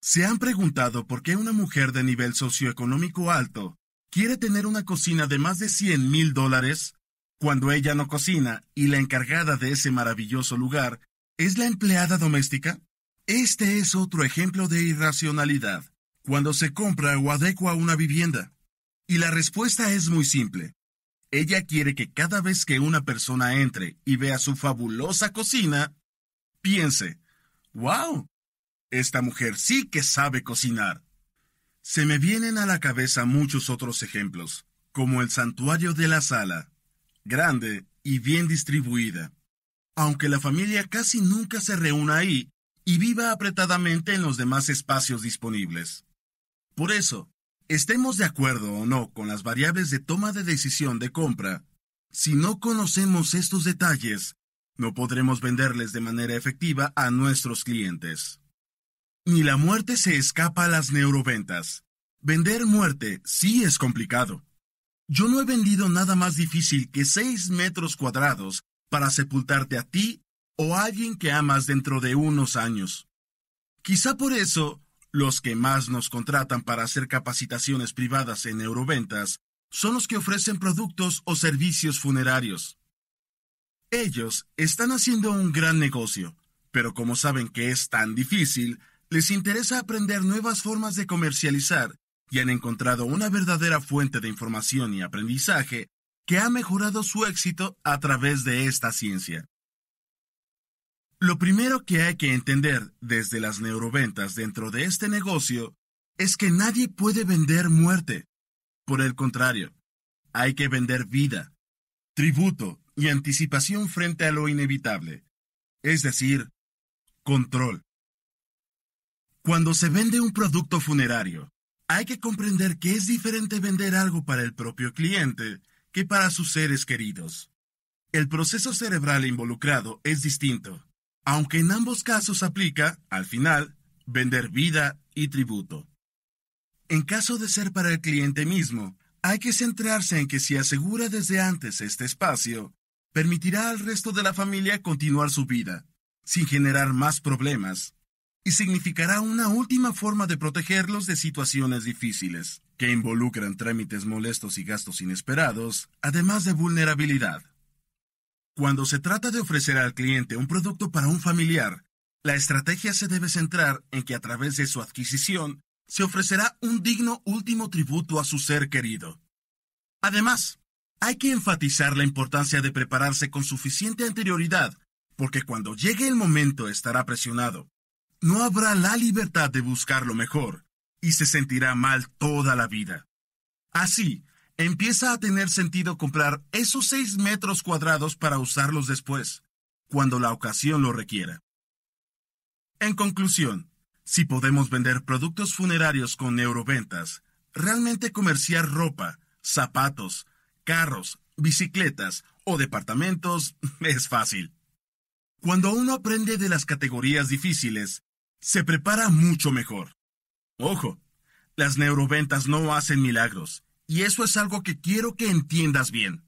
Speaker 1: ¿Se han preguntado por qué una mujer de nivel socioeconómico alto quiere tener una cocina de más de 100 mil dólares cuando ella no cocina y la encargada de ese maravilloso lugar es la empleada doméstica? Este es otro ejemplo de irracionalidad, cuando se compra o adecua una vivienda. Y la respuesta es muy simple. Ella quiere que cada vez que una persona entre y vea su fabulosa cocina, piense, wow, esta mujer sí que sabe cocinar. Se me vienen a la cabeza muchos otros ejemplos, como el santuario de la sala, grande y bien distribuida. Aunque la familia casi nunca se reúna ahí y viva apretadamente en los demás espacios disponibles. Por eso, estemos de acuerdo o no con las variables de toma de decisión de compra, si no conocemos estos detalles, no podremos venderles de manera efectiva a nuestros clientes. Ni la muerte se escapa a las neuroventas. Vender muerte sí es complicado. Yo no he vendido nada más difícil que seis metros cuadrados para sepultarte a ti o a alguien que amas dentro de unos años. Quizá por eso, los que más nos contratan para hacer capacitaciones privadas en neuroventas son los que ofrecen productos o servicios funerarios. Ellos están haciendo un gran negocio, pero como saben que es tan difícil, les interesa aprender nuevas formas de comercializar y han encontrado una verdadera fuente de información y aprendizaje que ha mejorado su éxito a través de esta ciencia. Lo primero que hay que entender desde las neuroventas dentro de este negocio es que nadie puede vender muerte. Por el contrario, hay que vender vida, tributo y anticipación frente a lo inevitable, es decir, control. Cuando se vende un producto funerario, hay que comprender que es diferente vender algo para el propio cliente que para sus seres queridos. El proceso cerebral involucrado es distinto, aunque en ambos casos aplica, al final, vender vida y tributo. En caso de ser para el cliente mismo, hay que centrarse en que si asegura desde antes este espacio, permitirá al resto de la familia continuar su vida, sin generar más problemas, y significará una última forma de protegerlos de situaciones difíciles, que involucran trámites molestos y gastos inesperados, además de vulnerabilidad. Cuando se trata de ofrecer al cliente un producto para un familiar, la estrategia se debe centrar en que a través de su adquisición se ofrecerá un digno último tributo a su ser querido. Además, hay que enfatizar la importancia de prepararse con suficiente anterioridad, porque cuando llegue el momento estará presionado, no habrá la libertad de buscar lo mejor y se sentirá mal toda la vida. Así, empieza a tener sentido comprar esos seis metros cuadrados para usarlos después, cuando la ocasión lo requiera. En conclusión, si podemos vender productos funerarios con neuroventas, realmente comerciar ropa, zapatos, carros, bicicletas o departamentos [laughs] es fácil. Cuando uno aprende de las categorías difíciles, se prepara mucho mejor. Ojo, las neuroventas no hacen milagros, y eso es algo que quiero que entiendas bien.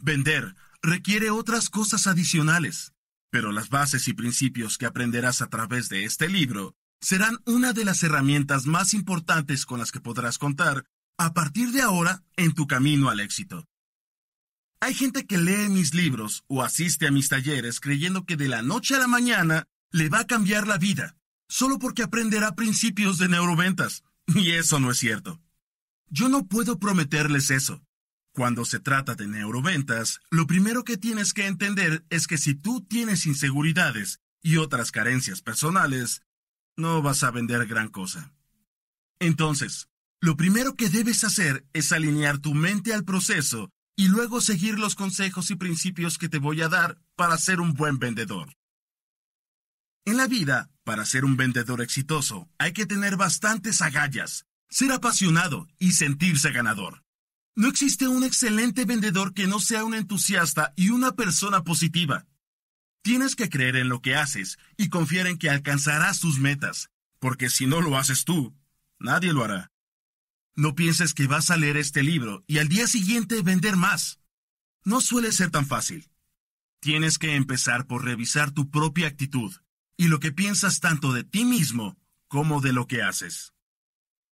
Speaker 1: Vender requiere otras cosas adicionales, pero las bases y principios que aprenderás a través de este libro serán una de las herramientas más importantes con las que podrás contar a partir de ahora en tu camino al éxito. Hay gente que lee mis libros o asiste a mis talleres creyendo que de la noche a la mañana le va a cambiar la vida solo porque aprenderá principios de neuroventas. Y eso no es cierto. Yo no puedo prometerles eso. Cuando se trata de neuroventas, lo primero que tienes que entender es que si tú tienes inseguridades y otras carencias personales, no vas a vender gran cosa. Entonces, lo primero que debes hacer es alinear tu mente al proceso y luego seguir los consejos y principios que te voy a dar para ser un buen vendedor. En la vida, para ser un vendedor exitoso, hay que tener bastantes agallas, ser apasionado y sentirse ganador. No existe un excelente vendedor que no sea un entusiasta y una persona positiva. Tienes que creer en lo que haces y confiar en que alcanzarás tus metas, porque si no lo haces tú, nadie lo hará. No pienses que vas a leer este libro y al día siguiente vender más. No suele ser tan fácil. Tienes que empezar por revisar tu propia actitud, y lo que piensas tanto de ti mismo como de lo que haces.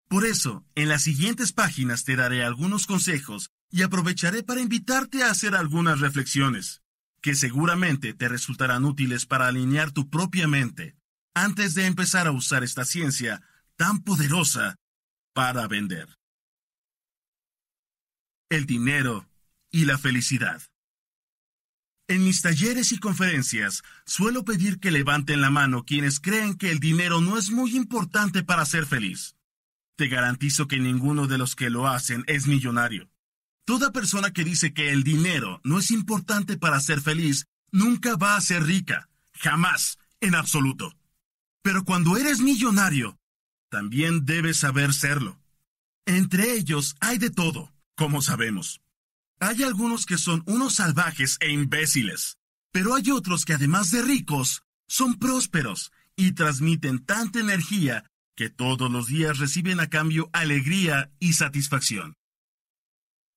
Speaker 1: Por eso, en las siguientes páginas te daré algunos consejos y aprovecharé para invitarte a hacer algunas reflexiones, que seguramente te resultarán útiles para alinear tu propia mente, antes de empezar a usar esta ciencia tan poderosa para vender. El dinero y la felicidad. En mis talleres y conferencias suelo pedir que levanten la mano quienes creen que el dinero no es muy importante para ser feliz. Te garantizo que ninguno de los que lo hacen es millonario. Toda persona que dice que el dinero no es importante para ser feliz nunca va a ser rica, jamás, en absoluto. Pero cuando eres millonario, también debes saber serlo. Entre ellos hay de todo, como sabemos. Hay algunos que son unos salvajes e imbéciles, pero hay otros que además de ricos, son prósperos y transmiten tanta energía que todos los días reciben a cambio alegría y satisfacción.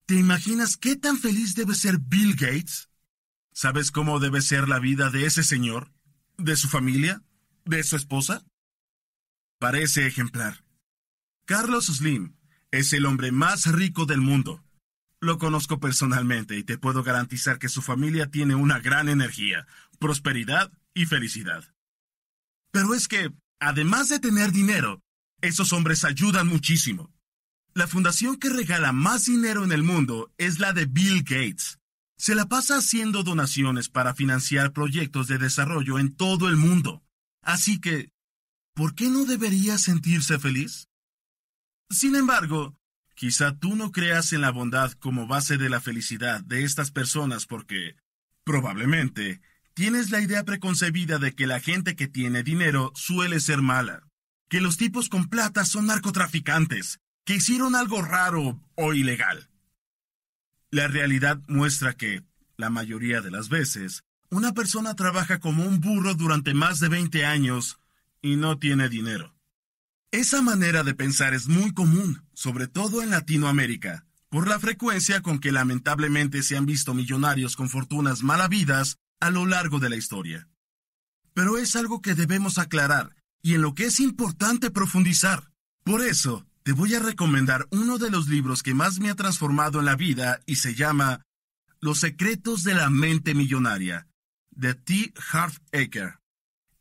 Speaker 1: ¿Te imaginas qué tan feliz debe ser Bill Gates? ¿Sabes cómo debe ser la vida de ese señor? ¿De su familia? ¿De su esposa? Parece ejemplar. Carlos Slim es el hombre más rico del mundo lo conozco personalmente y te puedo garantizar que su familia tiene una gran energía, prosperidad y felicidad. Pero es que, además de tener dinero, esos hombres ayudan muchísimo. La fundación que regala más dinero en el mundo es la de Bill Gates. Se la pasa haciendo donaciones para financiar proyectos de desarrollo en todo el mundo. Así que, ¿por qué no debería sentirse feliz? Sin embargo, Quizá tú no creas en la bondad como base de la felicidad de estas personas porque, probablemente, tienes la idea preconcebida de que la gente que tiene dinero suele ser mala, que los tipos con plata son narcotraficantes, que hicieron algo raro o ilegal. La realidad muestra que, la mayoría de las veces, una persona trabaja como un burro durante más de 20 años y no tiene dinero. Esa manera de pensar es muy común, sobre todo en Latinoamérica, por la frecuencia con que lamentablemente se han visto millonarios con fortunas malavidas a lo largo de la historia. Pero es algo que debemos aclarar y en lo que es importante profundizar. Por eso, te voy a recomendar uno de los libros que más me ha transformado en la vida y se llama Los secretos de la mente millonaria, de T. Harv Ecker.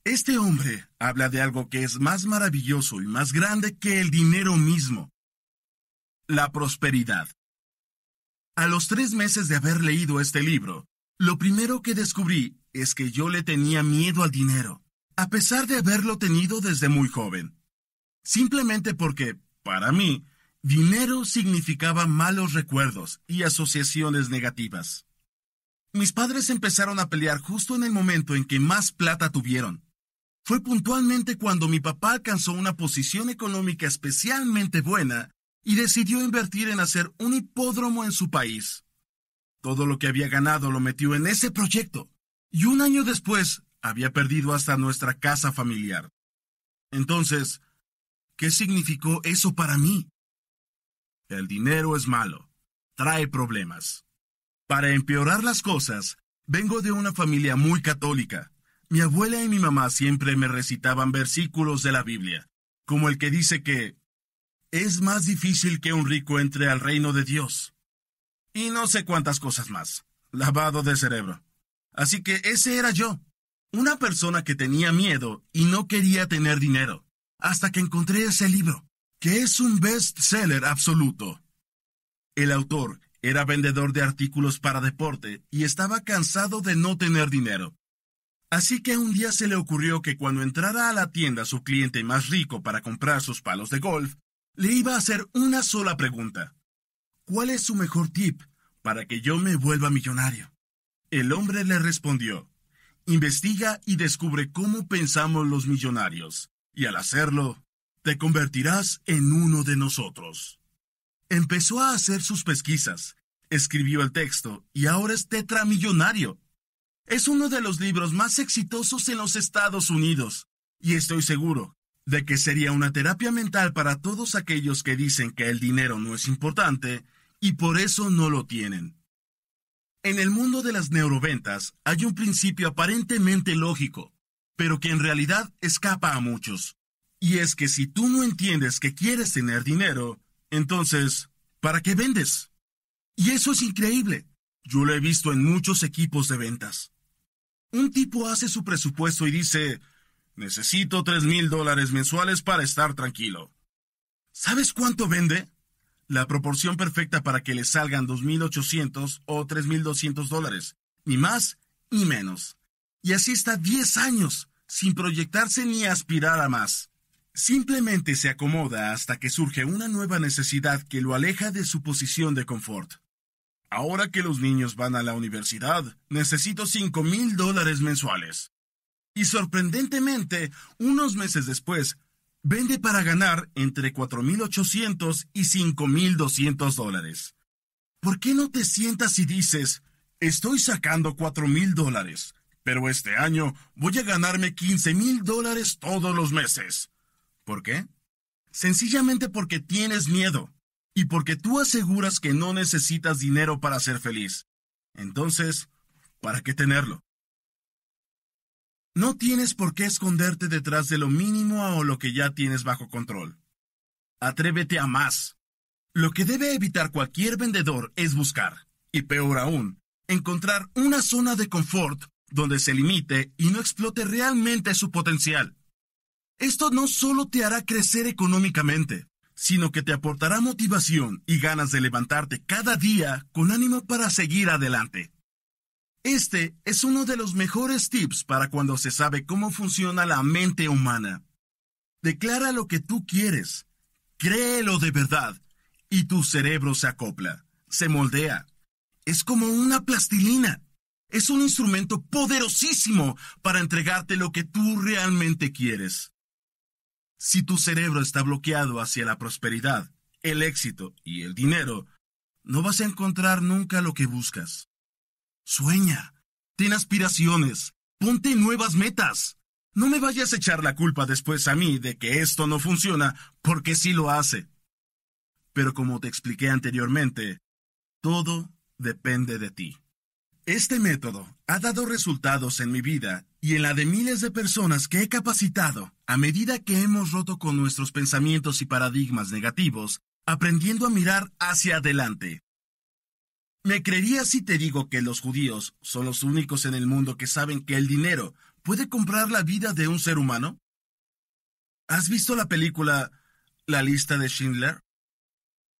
Speaker 1: Este hombre habla de algo que es más maravilloso y más grande que el dinero mismo. La prosperidad. A los tres meses de haber leído este libro, lo primero que descubrí es que yo le tenía miedo al dinero, a pesar de haberlo tenido desde muy joven. Simplemente porque, para mí, dinero significaba malos recuerdos y asociaciones negativas. Mis padres empezaron a pelear justo en el momento en que más plata tuvieron, fue puntualmente cuando mi papá alcanzó una posición económica especialmente buena y decidió invertir en hacer un hipódromo en su país. Todo lo que había ganado lo metió en ese proyecto, y un año después había perdido hasta nuestra casa familiar. Entonces, ¿qué significó eso para mí? El dinero es malo, trae problemas. Para empeorar las cosas, vengo de una familia muy católica, mi abuela y mi mamá siempre me recitaban versículos de la Biblia, como el que dice que es más difícil que un rico entre al reino de Dios. Y no sé cuántas cosas más. Lavado de cerebro. Así que ese era yo. Una persona que tenía miedo y no quería tener dinero. Hasta que encontré ese libro, que es un bestseller absoluto. El autor era vendedor de artículos para deporte y estaba cansado de no tener dinero. Así que un día se le ocurrió que cuando entrara a la tienda su cliente más rico para comprar sus palos de golf, le iba a hacer una sola pregunta. ¿Cuál es su mejor tip para que yo me vuelva millonario? El hombre le respondió, investiga y descubre cómo pensamos los millonarios, y al hacerlo, te convertirás en uno de nosotros. Empezó a hacer sus pesquisas, escribió el texto y ahora es tetramillonario es uno de los libros más exitosos en los Estados Unidos, y estoy seguro de que sería una terapia mental para todos aquellos que dicen que el dinero no es importante y por eso no lo tienen. En el mundo de las neuroventas hay un principio aparentemente lógico, pero que en realidad escapa a muchos. Y es que si tú no entiendes que quieres tener dinero, entonces, ¿para qué vendes? Y eso es increíble, yo lo he visto en muchos equipos de ventas. Un tipo hace su presupuesto y dice, necesito tres mil dólares mensuales para estar tranquilo. ¿Sabes cuánto vende? La proporción perfecta para que le salgan 2.800 o 3.200 dólares, ni más ni menos. Y así está 10 años, sin proyectarse ni aspirar a más. Simplemente se acomoda hasta que surge una nueva necesidad que lo aleja de su posición de confort. Ahora que los niños van a la universidad, necesito cinco mil dólares mensuales. Y sorprendentemente, unos meses después, vende para ganar entre 4.800 y 5.200 dólares. ¿Por qué no te sientas y dices, estoy sacando 4.000 dólares, pero este año voy a ganarme mil dólares todos los meses? ¿Por qué? Sencillamente porque tienes miedo y porque tú aseguras que no necesitas dinero para ser feliz. Entonces, ¿para qué tenerlo? No tienes por qué esconderte detrás de lo mínimo o lo que ya tienes bajo control. Atrévete a más. Lo que debe evitar cualquier vendedor es buscar, y peor aún, encontrar una zona de confort donde se limite y no explote realmente su potencial. Esto no solo te hará crecer económicamente, sino que te aportará motivación y ganas de levantarte cada día con ánimo para seguir adelante. Este es uno de los mejores tips para cuando se sabe cómo funciona la mente humana. Declara lo que tú quieres, créelo de verdad, y tu cerebro se acopla, se moldea. Es como una plastilina. Es un instrumento poderosísimo para entregarte lo que tú realmente quieres. Si tu cerebro está bloqueado hacia la prosperidad, el éxito y el dinero, no vas a encontrar nunca lo que buscas. Sueña, ten aspiraciones, ponte nuevas metas. No me vayas a echar la culpa después a mí de que esto no funciona, porque sí lo hace. Pero como te expliqué anteriormente, todo depende de ti. Este método ha dado resultados en mi vida y en la de miles de personas que he capacitado. A medida que hemos roto con nuestros pensamientos y paradigmas negativos, aprendiendo a mirar hacia adelante. ¿Me creerías si te digo que los judíos son los únicos en el mundo que saben que el dinero puede comprar la vida de un ser humano? ¿Has visto la película La lista de Schindler?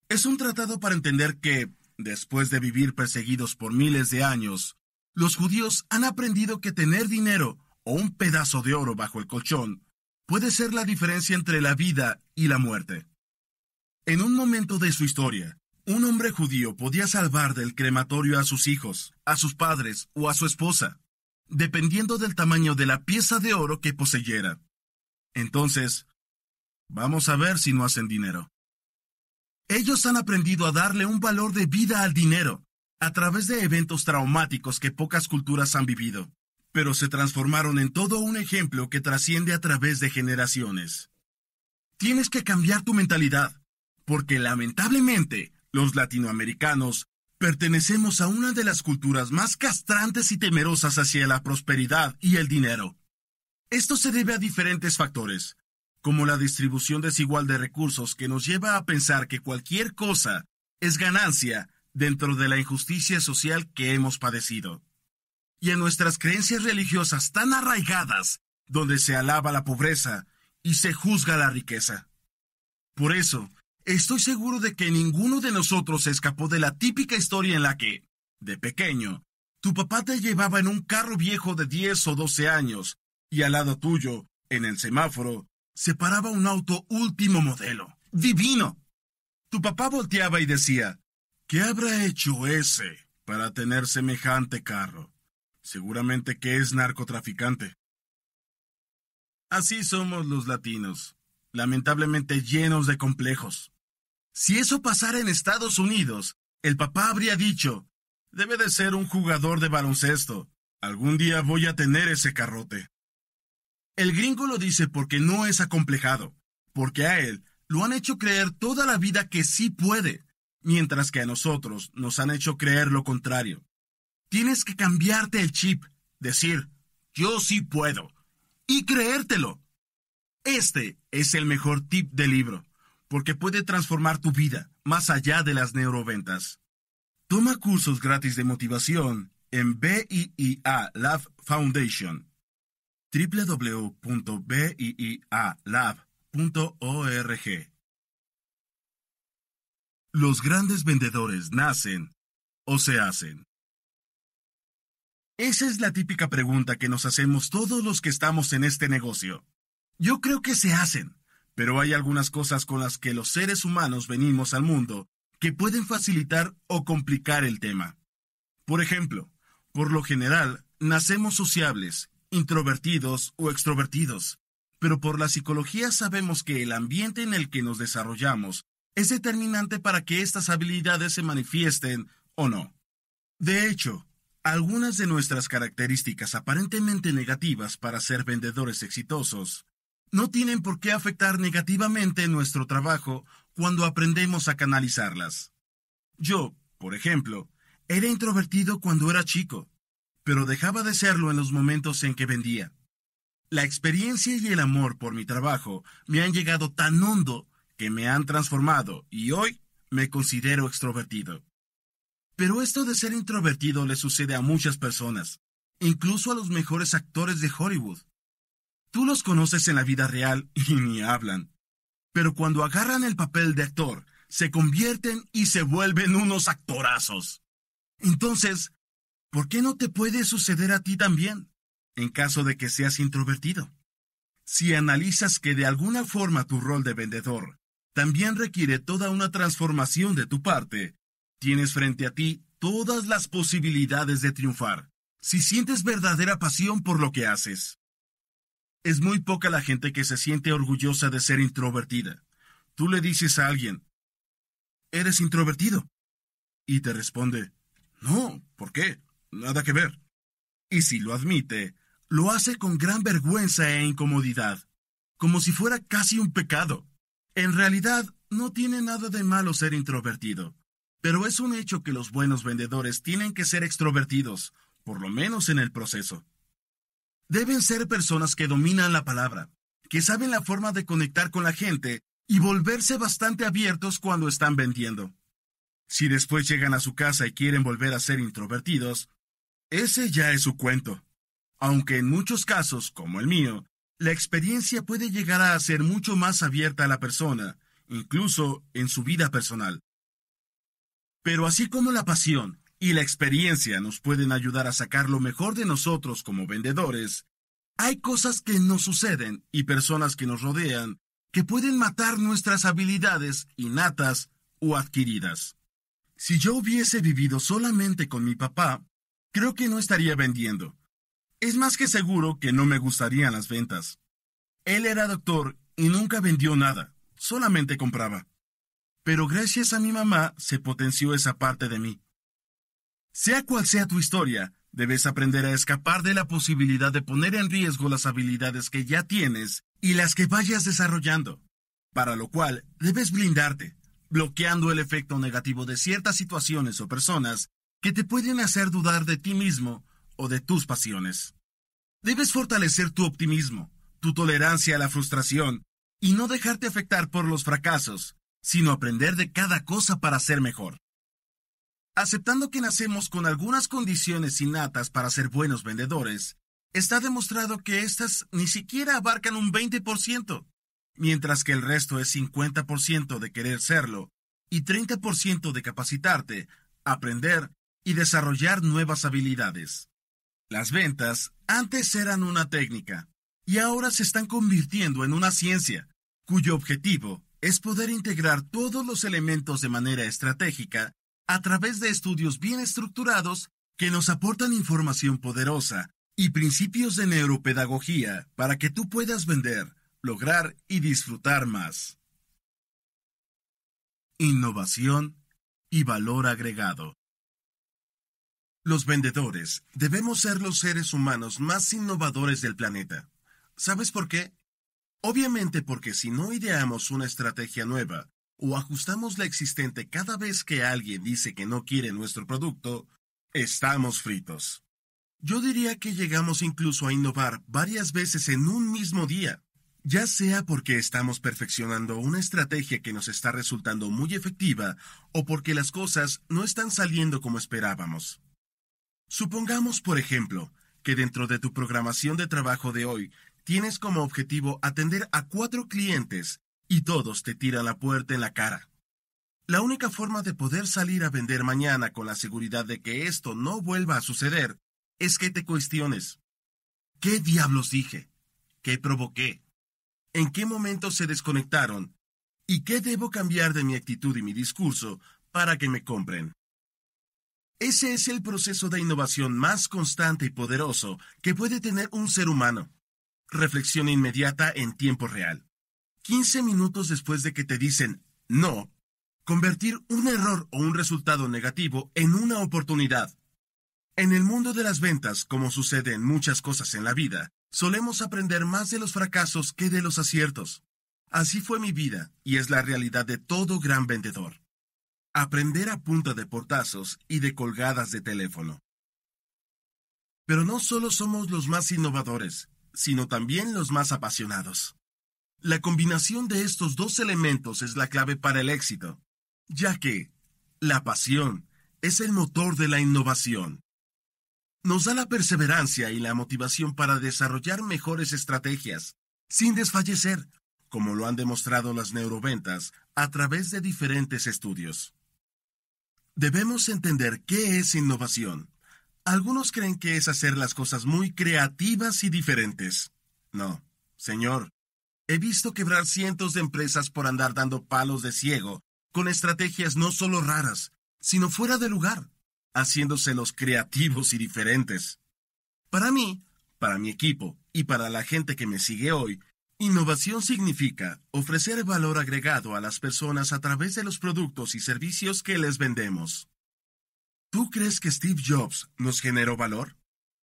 Speaker 1: Es un tratado para entender que Después de vivir perseguidos por miles de años, los judíos han aprendido que tener dinero o un pedazo de oro bajo el colchón puede ser la diferencia entre la vida y la muerte. En un momento de su historia, un hombre judío podía salvar del crematorio a sus hijos, a sus padres o a su esposa, dependiendo del tamaño de la pieza de oro que poseyera. Entonces, vamos a ver si no hacen dinero. Ellos han aprendido a darle un valor de vida al dinero a través de eventos traumáticos que pocas culturas han vivido, pero se transformaron en todo un ejemplo que trasciende a través de generaciones. Tienes que cambiar tu mentalidad, porque lamentablemente los latinoamericanos pertenecemos a una de las culturas más castrantes y temerosas hacia la prosperidad y el dinero. Esto se debe a diferentes factores, como la distribución desigual de recursos que nos lleva a pensar que cualquier cosa es ganancia dentro de la injusticia social que hemos padecido. Y a nuestras creencias religiosas tan arraigadas, donde se alaba la pobreza y se juzga la riqueza. Por eso, estoy seguro de que ninguno de nosotros escapó de la típica historia en la que, de pequeño, tu papá te llevaba en un carro viejo de 10 o 12 años, y al lado tuyo, en el semáforo, separaba un auto último modelo, divino. Tu papá volteaba y decía, ¿qué habrá hecho ese para tener semejante carro? Seguramente que es narcotraficante. Así somos los latinos, lamentablemente llenos de complejos. Si eso pasara en Estados Unidos, el papá habría dicho, debe de ser un jugador de baloncesto. Algún día voy a tener ese carrote. El gringo lo dice porque no es acomplejado, porque a él lo han hecho creer toda la vida que sí puede, mientras que a nosotros nos han hecho creer lo contrario. Tienes que cambiarte el chip, decir, yo sí puedo, y creértelo. Este es el mejor tip del libro, porque puede transformar tu vida más allá de las neuroventas. Toma cursos gratis de motivación en BIIA Love Foundation www.biialab.org. Los grandes vendedores nacen o se hacen. Esa es la típica pregunta que nos hacemos todos los que estamos en este negocio. Yo creo que se hacen, pero hay algunas cosas con las que los seres humanos venimos al mundo que pueden facilitar o complicar el tema. Por ejemplo, por lo general, nacemos sociables introvertidos o extrovertidos, pero por la psicología sabemos que el ambiente en el que nos desarrollamos es determinante para que estas habilidades se manifiesten o no. De hecho, algunas de nuestras características aparentemente negativas para ser vendedores exitosos no tienen por qué afectar negativamente nuestro trabajo cuando aprendemos a canalizarlas. Yo, por ejemplo, era introvertido cuando era chico, pero dejaba de serlo en los momentos en que vendía. La experiencia y el amor por mi trabajo me han llegado tan hondo que me han transformado y hoy me considero extrovertido. Pero esto de ser introvertido le sucede a muchas personas, incluso a los mejores actores de Hollywood. Tú los conoces en la vida real y [laughs] ni hablan. Pero cuando agarran el papel de actor, se convierten y se vuelven unos actorazos. Entonces, ¿Por qué no te puede suceder a ti también, en caso de que seas introvertido? Si analizas que de alguna forma tu rol de vendedor también requiere toda una transformación de tu parte, tienes frente a ti todas las posibilidades de triunfar, si sientes verdadera pasión por lo que haces. Es muy poca la gente que se siente orgullosa de ser introvertida. Tú le dices a alguien, eres introvertido. Y te responde, no, ¿por qué? Nada que ver. Y si lo admite, lo hace con gran vergüenza e incomodidad, como si fuera casi un pecado. En realidad, no tiene nada de malo ser introvertido, pero es un hecho que los buenos vendedores tienen que ser extrovertidos, por lo menos en el proceso. Deben ser personas que dominan la palabra, que saben la forma de conectar con la gente y volverse bastante abiertos cuando están vendiendo. Si después llegan a su casa y quieren volver a ser introvertidos, ese ya es su cuento. Aunque en muchos casos, como el mío, la experiencia puede llegar a ser mucho más abierta a la persona, incluso en su vida personal. Pero así como la pasión y la experiencia nos pueden ayudar a sacar lo mejor de nosotros como vendedores, hay cosas que nos suceden y personas que nos rodean que pueden matar nuestras habilidades innatas o adquiridas. Si yo hubiese vivido solamente con mi papá, creo que no estaría vendiendo. Es más que seguro que no me gustarían las ventas. Él era doctor y nunca vendió nada, solamente compraba. Pero gracias a mi mamá se potenció esa parte de mí. Sea cual sea tu historia, debes aprender a escapar de la posibilidad de poner en riesgo las habilidades que ya tienes y las que vayas desarrollando, para lo cual debes blindarte, bloqueando el efecto negativo de ciertas situaciones o personas que te pueden hacer dudar de ti mismo o de tus pasiones. Debes fortalecer tu optimismo, tu tolerancia a la frustración y no dejarte afectar por los fracasos, sino aprender de cada cosa para ser mejor. Aceptando que nacemos con algunas condiciones innatas para ser buenos vendedores, está demostrado que éstas ni siquiera abarcan un 20%, mientras que el resto es 50% de querer serlo y 30% de capacitarte, aprender y desarrollar nuevas habilidades. Las ventas antes eran una técnica y ahora se están convirtiendo en una ciencia, cuyo objetivo es poder integrar todos los elementos de manera estratégica a través de estudios bien estructurados que nos aportan información poderosa y principios de neuropedagogía para que tú puedas vender, lograr y disfrutar más. Innovación y valor agregado. Los vendedores debemos ser los seres humanos más innovadores del planeta. ¿Sabes por qué? Obviamente porque si no ideamos una estrategia nueva o ajustamos la existente cada vez que alguien dice que no quiere nuestro producto, estamos fritos. Yo diría que llegamos incluso a innovar varias veces en un mismo día, ya sea porque estamos perfeccionando una estrategia que nos está resultando muy efectiva o porque las cosas no están saliendo como esperábamos. Supongamos, por ejemplo, que dentro de tu programación de trabajo de hoy tienes como objetivo atender a cuatro clientes y todos te tiran la puerta en la cara. La única forma de poder salir a vender mañana con la seguridad de que esto no vuelva a suceder es que te cuestiones. ¿Qué diablos dije? ¿Qué provoqué? ¿En qué momento se desconectaron? ¿Y qué debo cambiar de mi actitud y mi discurso para que me compren? Ese es el proceso de innovación más constante y poderoso que puede tener un ser humano. Reflexión inmediata en tiempo real. 15 minutos después de que te dicen no, convertir un error o un resultado negativo en una oportunidad. En el mundo de las ventas, como sucede en muchas cosas en la vida, solemos aprender más de los fracasos que de los aciertos. Así fue mi vida y es la realidad de todo gran vendedor. Aprender a punta de portazos y de colgadas de teléfono. Pero no solo somos los más innovadores, sino también los más apasionados. La combinación de estos dos elementos es la clave para el éxito, ya que la pasión es el motor de la innovación. Nos da la perseverancia y la motivación para desarrollar mejores estrategias, sin desfallecer, como lo han demostrado las neuroventas a través de diferentes estudios. Debemos entender qué es innovación. Algunos creen que es hacer las cosas muy creativas y diferentes. No, señor. He visto quebrar cientos de empresas por andar dando palos de ciego, con estrategias no solo raras, sino fuera de lugar, haciéndoselos creativos y diferentes. Para mí, para mi equipo y para la gente que me sigue hoy, Innovación significa ofrecer valor agregado a las personas a través de los productos y servicios que les vendemos. ¿Tú crees que Steve Jobs nos generó valor?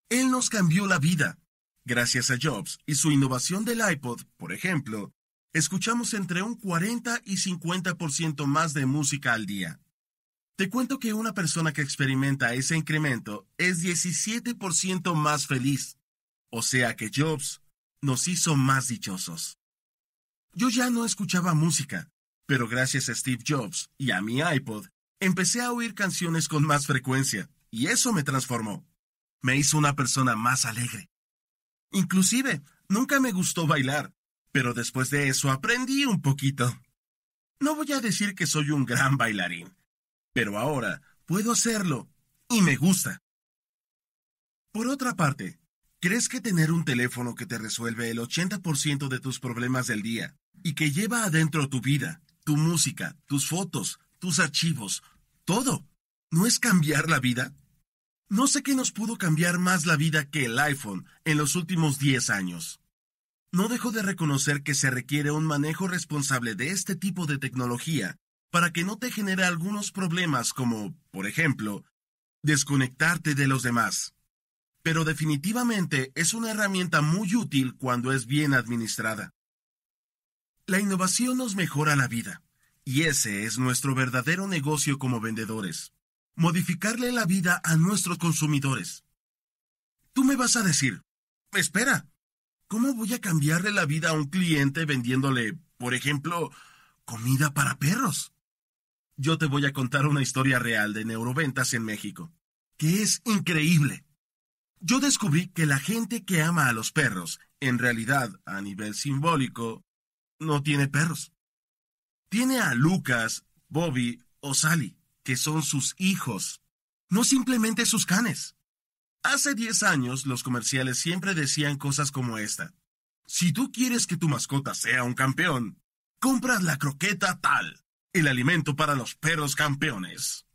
Speaker 1: Él nos cambió la vida. Gracias a Jobs y su innovación del iPod, por ejemplo, escuchamos entre un 40 y 50% más de música al día. Te cuento que una persona que experimenta ese incremento es 17% más feliz. O sea que Jobs nos hizo más dichosos. Yo ya no escuchaba música, pero gracias a Steve Jobs y a mi iPod, empecé a oír canciones con más frecuencia, y eso me transformó. Me hizo una persona más alegre. Inclusive, nunca me gustó bailar, pero después de eso aprendí un poquito. No voy a decir que soy un gran bailarín, pero ahora puedo hacerlo, y me gusta. Por otra parte, ¿Crees que tener un teléfono que te resuelve el 80% de tus problemas del día y que lleva adentro tu vida, tu música, tus fotos, tus archivos, todo, no es cambiar la vida? No sé qué nos pudo cambiar más la vida que el iPhone en los últimos 10 años. No dejo de reconocer que se requiere un manejo responsable de este tipo de tecnología para que no te genere algunos problemas como, por ejemplo, desconectarte de los demás pero definitivamente es una herramienta muy útil cuando es bien administrada. La innovación nos mejora la vida, y ese es nuestro verdadero negocio como vendedores, modificarle la vida a nuestros consumidores. Tú me vas a decir, espera, ¿cómo voy a cambiarle la vida a un cliente vendiéndole, por ejemplo, comida para perros? Yo te voy a contar una historia real de neuroventas en México, que es increíble. Yo descubrí que la gente que ama a los perros, en realidad, a nivel simbólico, no tiene perros. Tiene a Lucas, Bobby o Sally, que son sus hijos, no simplemente sus canes. Hace 10 años los comerciales siempre decían cosas como esta. Si tú quieres que tu mascota sea un campeón, compras la croqueta tal, el alimento para los perros campeones.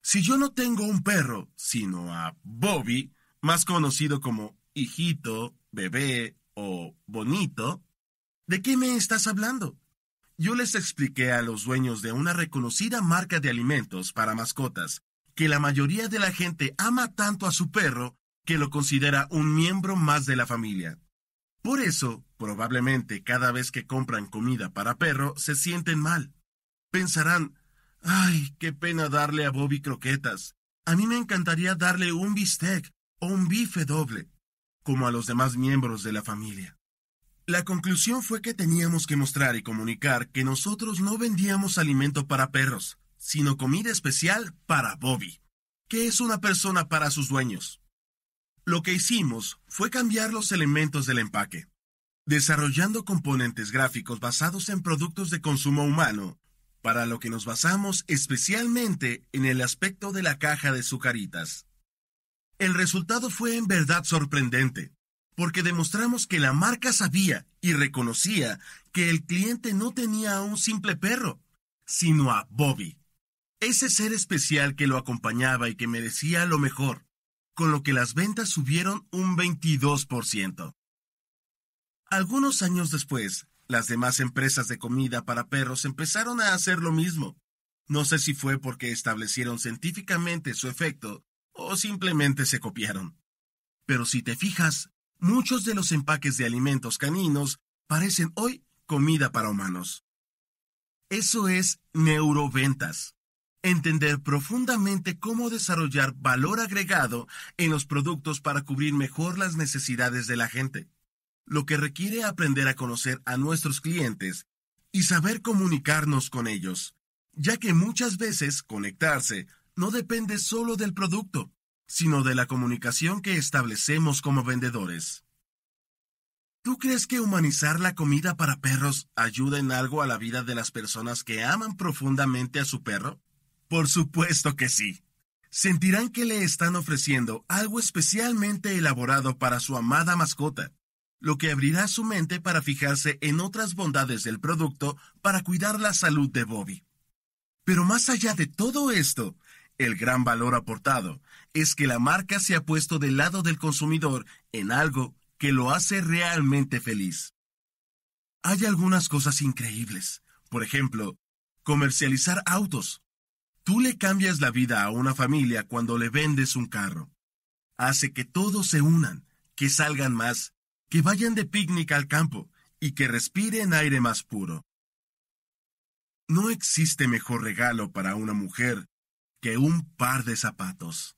Speaker 1: Si yo no tengo un perro, sino a Bobby, más conocido como hijito, bebé o bonito, ¿de qué me estás hablando? Yo les expliqué a los dueños de una reconocida marca de alimentos para mascotas que la mayoría de la gente ama tanto a su perro que lo considera un miembro más de la familia. Por eso, probablemente cada vez que compran comida para perro se sienten mal. Pensarán, ay, qué pena darle a Bobby croquetas. A mí me encantaría darle un bistec un bife doble, como a los demás miembros de la familia. La conclusión fue que teníamos que mostrar y comunicar que nosotros no vendíamos alimento para perros, sino comida especial para Bobby, que es una persona para sus dueños. Lo que hicimos fue cambiar los elementos del empaque, desarrollando componentes gráficos basados en productos de consumo humano, para lo que nos basamos especialmente en el aspecto de la caja de sucaritas. El resultado fue en verdad sorprendente, porque demostramos que la marca sabía y reconocía que el cliente no tenía a un simple perro, sino a Bobby, ese ser especial que lo acompañaba y que merecía lo mejor, con lo que las ventas subieron un 22%. Algunos años después, las demás empresas de comida para perros empezaron a hacer lo mismo. No sé si fue porque establecieron científicamente su efecto o simplemente se copiaron. Pero si te fijas, muchos de los empaques de alimentos caninos parecen hoy comida para humanos. Eso es neuroventas. Entender profundamente cómo desarrollar valor agregado en los productos para cubrir mejor las necesidades de la gente. Lo que requiere aprender a conocer a nuestros clientes y saber comunicarnos con ellos, ya que muchas veces conectarse no depende solo del producto, sino de la comunicación que establecemos como vendedores. ¿Tú crees que humanizar la comida para perros ayuda en algo a la vida de las personas que aman profundamente a su perro? Por supuesto que sí. Sentirán que le están ofreciendo algo especialmente elaborado para su amada mascota, lo que abrirá su mente para fijarse en otras bondades del producto para cuidar la salud de Bobby. Pero más allá de todo esto, el gran valor aportado es que la marca se ha puesto del lado del consumidor en algo que lo hace realmente feliz. Hay algunas cosas increíbles. Por ejemplo, comercializar autos. Tú le cambias la vida a una familia cuando le vendes un carro. Hace que todos se unan, que salgan más, que vayan de picnic al campo y que respiren aire más puro. No existe mejor regalo para una mujer que un par de zapatos.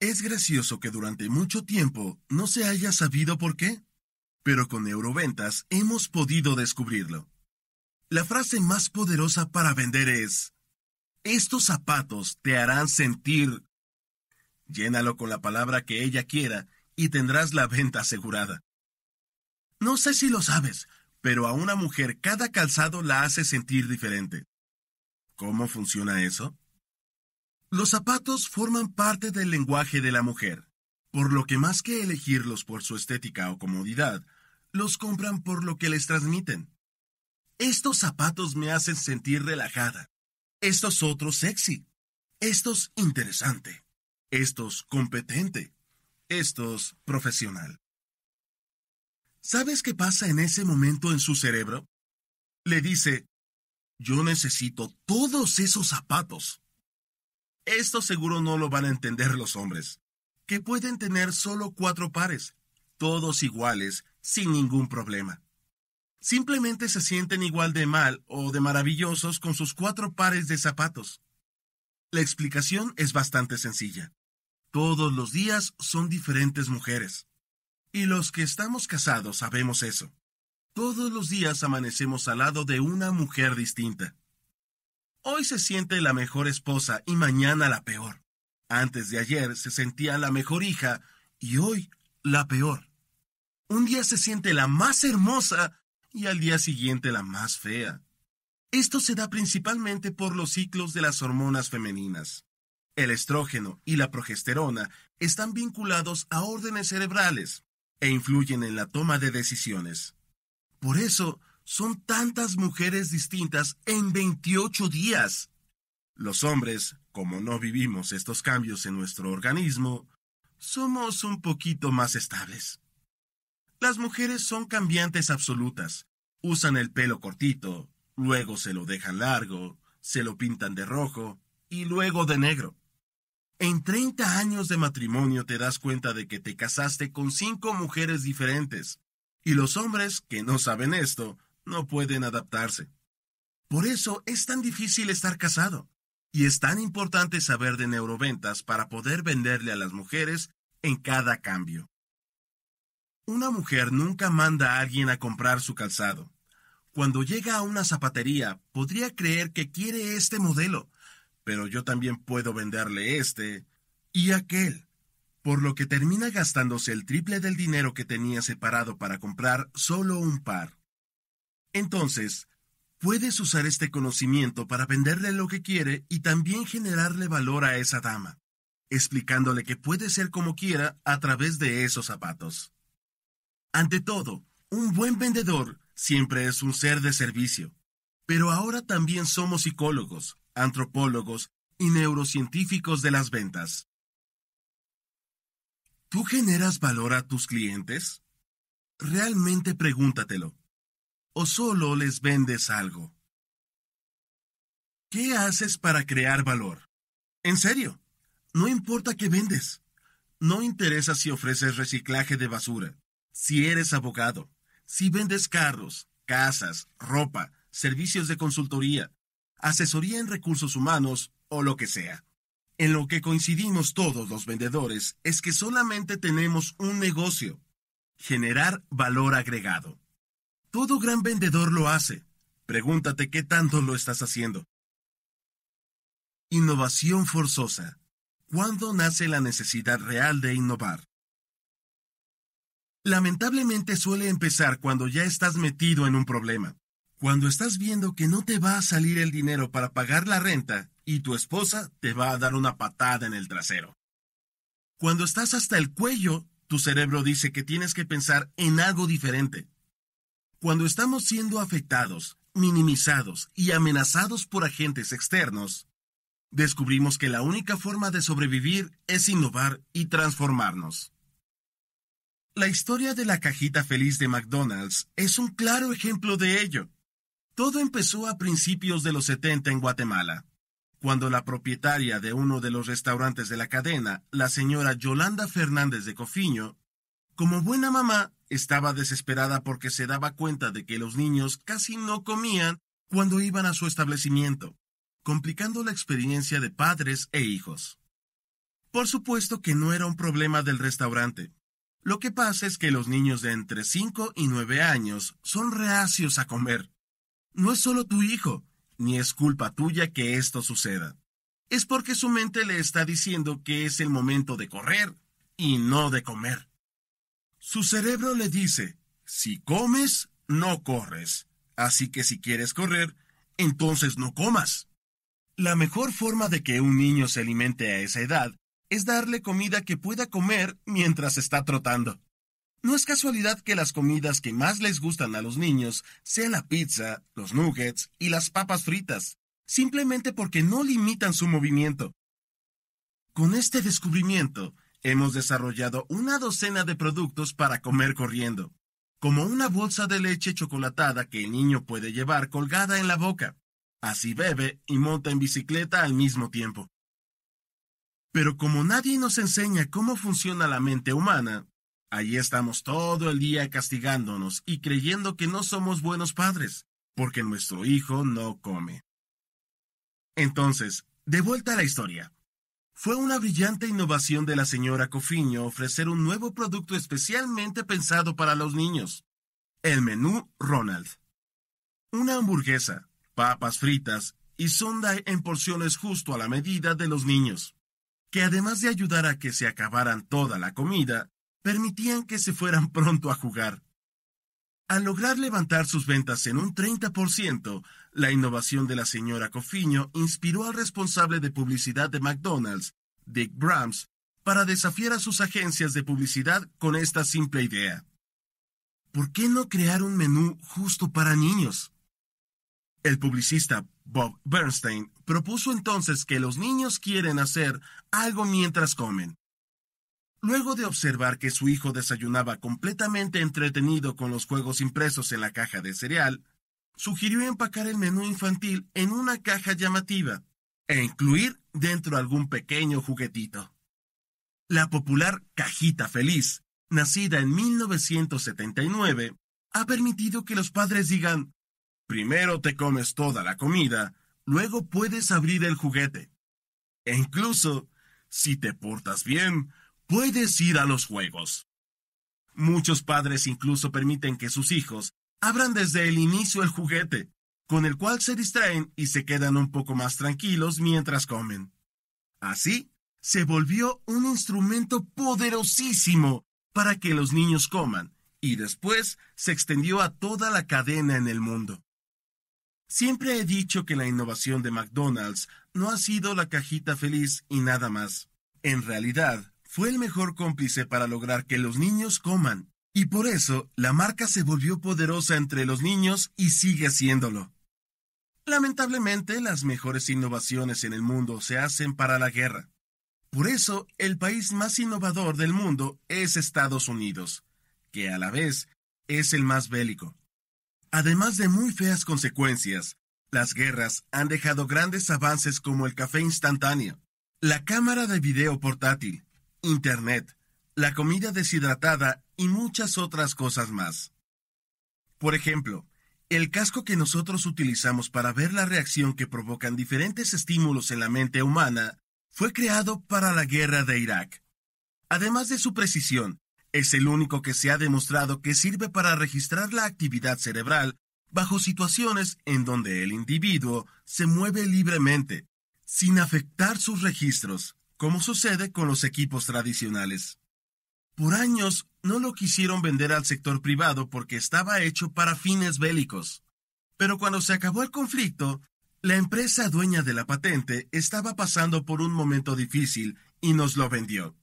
Speaker 1: Es gracioso que durante mucho tiempo no se haya sabido por qué, pero con Euroventas hemos podido descubrirlo. La frase más poderosa para vender es, estos zapatos te harán sentir. Llénalo con la palabra que ella quiera y tendrás la venta asegurada. No sé si lo sabes, pero a una mujer cada calzado la hace sentir diferente. ¿Cómo funciona eso? Los zapatos forman parte del lenguaje de la mujer, por lo que más que elegirlos por su estética o comodidad, los compran por lo que les transmiten. Estos zapatos me hacen sentir relajada. Estos otros sexy. Estos interesante. Estos competente. Estos profesional. ¿Sabes qué pasa en ese momento en su cerebro? Le dice, yo necesito todos esos zapatos. Esto seguro no lo van a entender los hombres, que pueden tener solo cuatro pares, todos iguales, sin ningún problema. Simplemente se sienten igual de mal o de maravillosos con sus cuatro pares de zapatos. La explicación es bastante sencilla. Todos los días son diferentes mujeres. Y los que estamos casados sabemos eso. Todos los días amanecemos al lado de una mujer distinta. Hoy se siente la mejor esposa y mañana la peor. Antes de ayer se sentía la mejor hija y hoy la peor. Un día se siente la más hermosa y al día siguiente la más fea. Esto se da principalmente por los ciclos de las hormonas femeninas. El estrógeno y la progesterona están vinculados a órdenes cerebrales e influyen en la toma de decisiones. Por eso son tantas mujeres distintas en 28 días. Los hombres, como no vivimos estos cambios en nuestro organismo, somos un poquito más estables. Las mujeres son cambiantes absolutas. Usan el pelo cortito, luego se lo dejan largo, se lo pintan de rojo y luego de negro. En 30 años de matrimonio te das cuenta de que te casaste con cinco mujeres diferentes. Y los hombres que no saben esto no pueden adaptarse. Por eso es tan difícil estar casado. Y es tan importante saber de neuroventas para poder venderle a las mujeres en cada cambio. Una mujer nunca manda a alguien a comprar su calzado. Cuando llega a una zapatería, podría creer que quiere este modelo, pero yo también puedo venderle este y aquel por lo que termina gastándose el triple del dinero que tenía separado para comprar solo un par. Entonces, puedes usar este conocimiento para venderle lo que quiere y también generarle valor a esa dama, explicándole que puede ser como quiera a través de esos zapatos. Ante todo, un buen vendedor siempre es un ser de servicio, pero ahora también somos psicólogos, antropólogos y neurocientíficos de las ventas. ¿Tú generas valor a tus clientes? Realmente pregúntatelo. ¿O solo les vendes algo? ¿Qué haces para crear valor? En serio, no importa qué vendes. No interesa si ofreces reciclaje de basura, si eres abogado, si vendes carros, casas, ropa, servicios de consultoría, asesoría en recursos humanos o lo que sea. En lo que coincidimos todos los vendedores es que solamente tenemos un negocio, generar valor agregado. Todo gran vendedor lo hace. Pregúntate qué tanto lo estás haciendo. Innovación forzosa. ¿Cuándo nace la necesidad real de innovar? Lamentablemente suele empezar cuando ya estás metido en un problema. Cuando estás viendo que no te va a salir el dinero para pagar la renta y tu esposa te va a dar una patada en el trasero. Cuando estás hasta el cuello, tu cerebro dice que tienes que pensar en algo diferente. Cuando estamos siendo afectados, minimizados y amenazados por agentes externos, descubrimos que la única forma de sobrevivir es innovar y transformarnos. La historia de la cajita feliz de McDonald's es un claro ejemplo de ello. Todo empezó a principios de los 70 en Guatemala. Cuando la propietaria de uno de los restaurantes de la cadena, la señora Yolanda Fernández de Cofiño, como buena mamá, estaba desesperada porque se daba cuenta de que los niños casi no comían cuando iban a su establecimiento, complicando la experiencia de padres e hijos. Por supuesto que no era un problema del restaurante. Lo que pasa es que los niños de entre 5 y 9 años son reacios a comer. No es solo tu hijo, ni es culpa tuya que esto suceda. Es porque su mente le está diciendo que es el momento de correr y no de comer. Su cerebro le dice, si comes, no corres. Así que si quieres correr, entonces no comas. La mejor forma de que un niño se alimente a esa edad es darle comida que pueda comer mientras está trotando. No es casualidad que las comidas que más les gustan a los niños sean la pizza, los nuggets y las papas fritas, simplemente porque no limitan su movimiento. Con este descubrimiento, hemos desarrollado una docena de productos para comer corriendo, como una bolsa de leche chocolatada que el niño puede llevar colgada en la boca. Así bebe y monta en bicicleta al mismo tiempo. Pero como nadie nos enseña cómo funciona la mente humana, Allí estamos todo el día castigándonos y creyendo que no somos buenos padres, porque nuestro hijo no come. Entonces, de vuelta a la historia. Fue una brillante innovación de la señora Cofiño ofrecer un nuevo producto especialmente pensado para los niños. El menú Ronald. Una hamburguesa, papas fritas y sonda en porciones justo a la medida de los niños, que además de ayudar a que se acabaran toda la comida, permitían que se fueran [laughs] pronto a jugar. Al lograr levantar sus ventas en un 30%, la innovación de la señora Cofiño inspiró al responsable de publicidad de McDonald's, Dick Brahms, para desafiar a sus agencias de publicidad con esta simple idea. ¿Por qué no crear un menú justo para niños? El publicista Bob Bernstein propuso entonces que los niños quieren hacer algo mientras comen, Luego de observar que su hijo desayunaba completamente entretenido con los juegos impresos en la caja de cereal, sugirió empacar el menú infantil en una caja llamativa e incluir dentro algún pequeño juguetito. La popular cajita feliz, nacida en 1979, ha permitido que los padres digan, primero te comes toda la comida, luego puedes abrir el juguete. E incluso, si te portas bien, puedes ir a los juegos. Muchos padres incluso permiten que sus hijos abran desde el inicio el juguete, con el cual se distraen y se quedan un poco más tranquilos mientras comen. Así, se volvió un instrumento poderosísimo para que los niños coman, y después se extendió a toda la cadena en el mundo. Siempre he dicho que la innovación de McDonald's no ha sido la cajita feliz y nada más. En realidad, fue el mejor cómplice para lograr que los niños coman. Y por eso, la marca se volvió poderosa entre los niños y sigue haciéndolo. Lamentablemente, las mejores innovaciones en el mundo se hacen para la guerra. Por eso, el país más innovador del mundo es Estados Unidos, que a la vez es el más bélico. Además de muy feas consecuencias, las guerras han dejado grandes avances como el café instantáneo, la cámara de video portátil, Internet, la comida deshidratada y muchas otras cosas más. Por ejemplo, el casco que nosotros utilizamos para ver la reacción que provocan diferentes estímulos en la mente humana fue creado para la guerra de Irak. Además de su precisión, es el único que se ha demostrado que sirve para registrar la actividad cerebral bajo situaciones en donde el individuo se mueve libremente, sin afectar sus registros como sucede con los equipos tradicionales. Por años no lo quisieron vender al sector privado porque estaba hecho para fines bélicos. Pero cuando se acabó el conflicto, la empresa dueña de la patente estaba pasando por un momento difícil y nos lo vendió.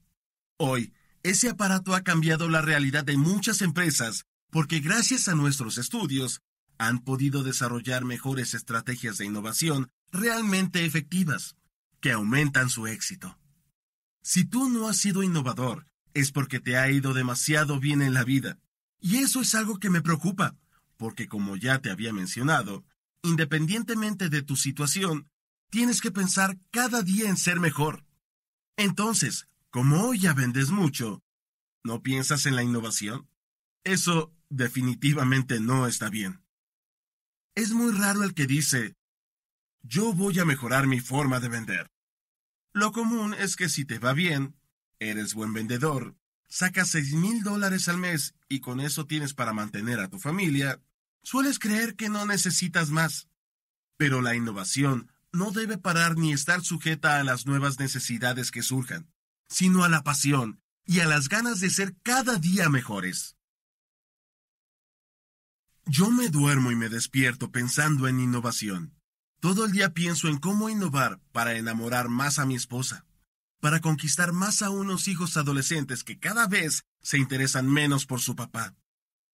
Speaker 1: Hoy, ese aparato ha cambiado la realidad de muchas empresas porque gracias a nuestros estudios han podido desarrollar mejores estrategias de innovación realmente efectivas, que aumentan su éxito. Si tú no has sido innovador, es porque te ha ido demasiado bien en la vida. Y eso es algo que me preocupa, porque como ya te había mencionado, independientemente de tu situación, tienes que pensar cada día en ser mejor. Entonces, como hoy ya vendes mucho, ¿no piensas en la innovación? Eso definitivamente no está bien. Es muy raro el que dice, yo voy a mejorar mi forma de vender. Lo común es que si te va bien, eres buen vendedor, sacas seis mil dólares al mes y con eso tienes para mantener a tu familia, sueles creer que no necesitas más. Pero la innovación no debe parar ni estar sujeta a las nuevas necesidades que surjan, sino a la pasión y a las ganas de ser cada día mejores. Yo me duermo y me despierto pensando en innovación. Todo el día pienso en cómo innovar para enamorar más a mi esposa, para conquistar más a unos hijos adolescentes que cada vez se interesan menos por su papá,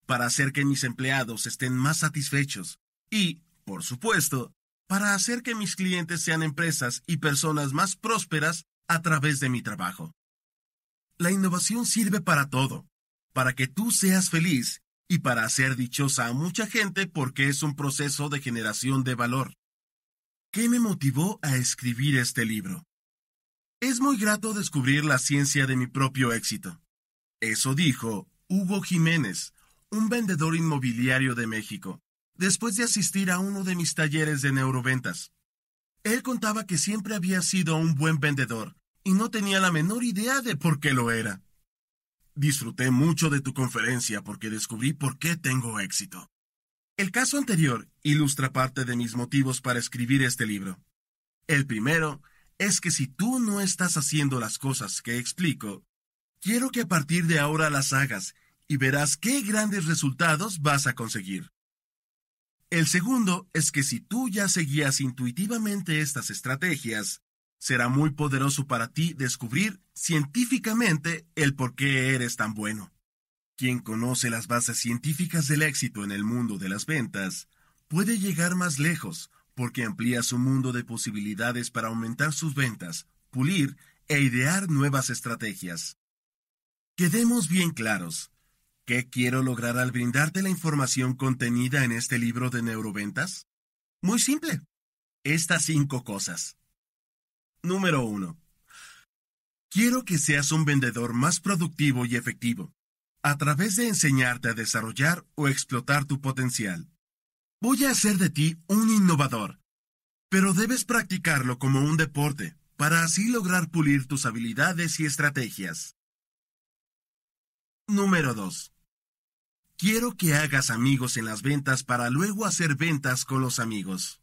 Speaker 1: para hacer que mis empleados estén más satisfechos y, por supuesto, para hacer que mis clientes sean empresas y personas más prósperas a través de mi trabajo. La innovación sirve para todo, para que tú seas feliz y para hacer dichosa a mucha gente porque es un proceso de generación de valor. ¿Qué me motivó a escribir este libro? Es muy grato descubrir la ciencia de mi propio éxito. Eso dijo Hugo Jiménez, un vendedor inmobiliario de México, después de asistir a uno de mis talleres de neuroventas. Él contaba que siempre había sido un buen vendedor y no tenía la menor idea de por qué lo era. Disfruté mucho de tu conferencia porque descubrí por qué tengo éxito. El caso anterior ilustra parte de mis motivos para escribir este libro. El primero es que si tú no estás haciendo las cosas que explico, quiero que a partir de ahora las hagas y verás qué grandes resultados vas a conseguir. El segundo es que si tú ya seguías intuitivamente estas estrategias, será muy poderoso para ti descubrir científicamente el por qué eres tan bueno. Quien conoce las bases científicas del éxito en el mundo de las ventas puede llegar más lejos porque amplía su mundo de posibilidades para aumentar sus ventas, pulir e idear nuevas estrategias. Quedemos bien claros. ¿Qué quiero lograr al brindarte la información contenida en este libro de neuroventas? Muy simple. Estas cinco cosas. Número 1. Quiero que seas un vendedor más productivo y efectivo a través de enseñarte a desarrollar o explotar tu potencial. Voy a hacer de ti un innovador, pero debes practicarlo como un deporte para así lograr pulir tus habilidades y estrategias. Número 2. Quiero que hagas amigos en las ventas para luego hacer ventas con los amigos.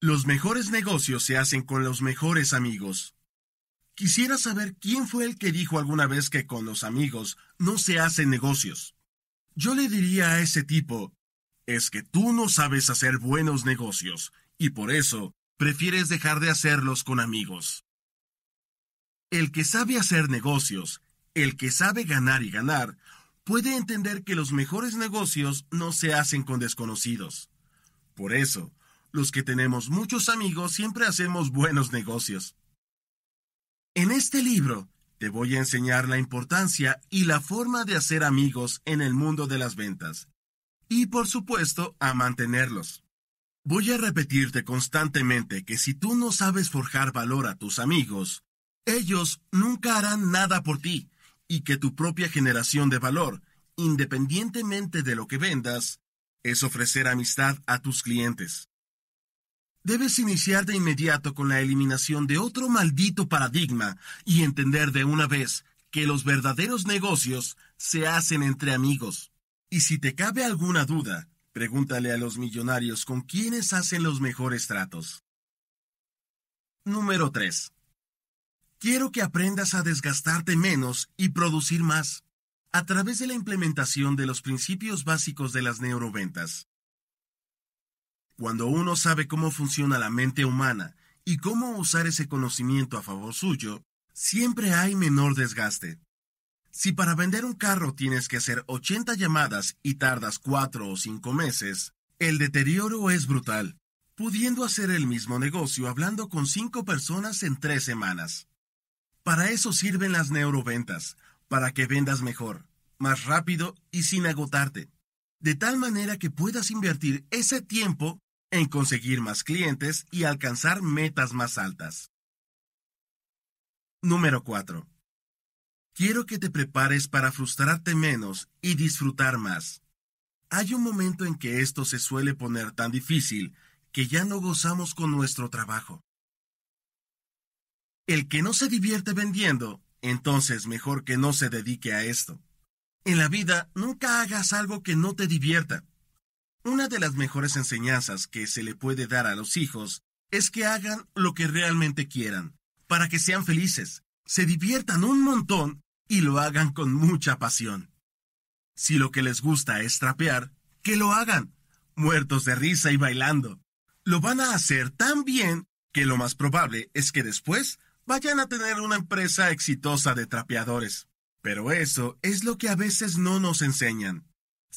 Speaker 1: Los mejores negocios se hacen con los mejores amigos. Quisiera saber quién fue el que dijo alguna vez que con los amigos no se hacen negocios. Yo le diría a ese tipo, es que tú no sabes hacer buenos negocios, y por eso prefieres dejar de hacerlos con amigos. El que sabe hacer negocios, el que sabe ganar y ganar, puede entender que los mejores negocios no se hacen con desconocidos. Por eso, los que tenemos muchos amigos siempre hacemos buenos negocios. En este libro te voy a enseñar la importancia y la forma de hacer amigos en el mundo de las ventas. Y por supuesto, a mantenerlos. Voy a repetirte constantemente que si tú no sabes forjar valor a tus amigos, ellos nunca harán nada por ti y que tu propia generación de valor, independientemente de lo que vendas, es ofrecer amistad a tus clientes debes iniciar de inmediato con la eliminación de otro maldito paradigma y entender de una vez que los verdaderos negocios se hacen entre amigos. Y si te cabe alguna duda, pregúntale a los millonarios con quienes hacen los mejores tratos. Número 3. Quiero que aprendas a desgastarte menos y producir más a través de la implementación de los principios básicos de las neuroventas. Cuando uno sabe cómo funciona la mente humana y cómo usar ese conocimiento a favor suyo, siempre hay menor desgaste. Si para vender un carro tienes que hacer 80 llamadas y tardas 4 o 5 meses, el deterioro es brutal, pudiendo hacer el mismo negocio hablando con 5 personas en 3 semanas. Para eso sirven las neuroventas, para que vendas mejor, más rápido y sin agotarte, de tal manera que puedas invertir ese tiempo en conseguir más clientes y alcanzar metas más altas. Número 4. Quiero que te prepares para frustrarte menos y disfrutar más. Hay un momento en que esto se suele poner tan difícil que ya no gozamos con nuestro trabajo. El que no se divierte vendiendo, entonces mejor que no se dedique a esto. En la vida nunca hagas algo que no te divierta. Una de las mejores enseñanzas que se le puede dar a los hijos es que hagan lo que realmente quieran, para que sean felices, se diviertan un montón y lo hagan con mucha pasión. Si lo que les gusta es trapear, que lo hagan, muertos de risa y bailando. Lo van a hacer tan bien que lo más probable es que después vayan a tener una empresa exitosa de trapeadores. Pero eso es lo que a veces no nos enseñan.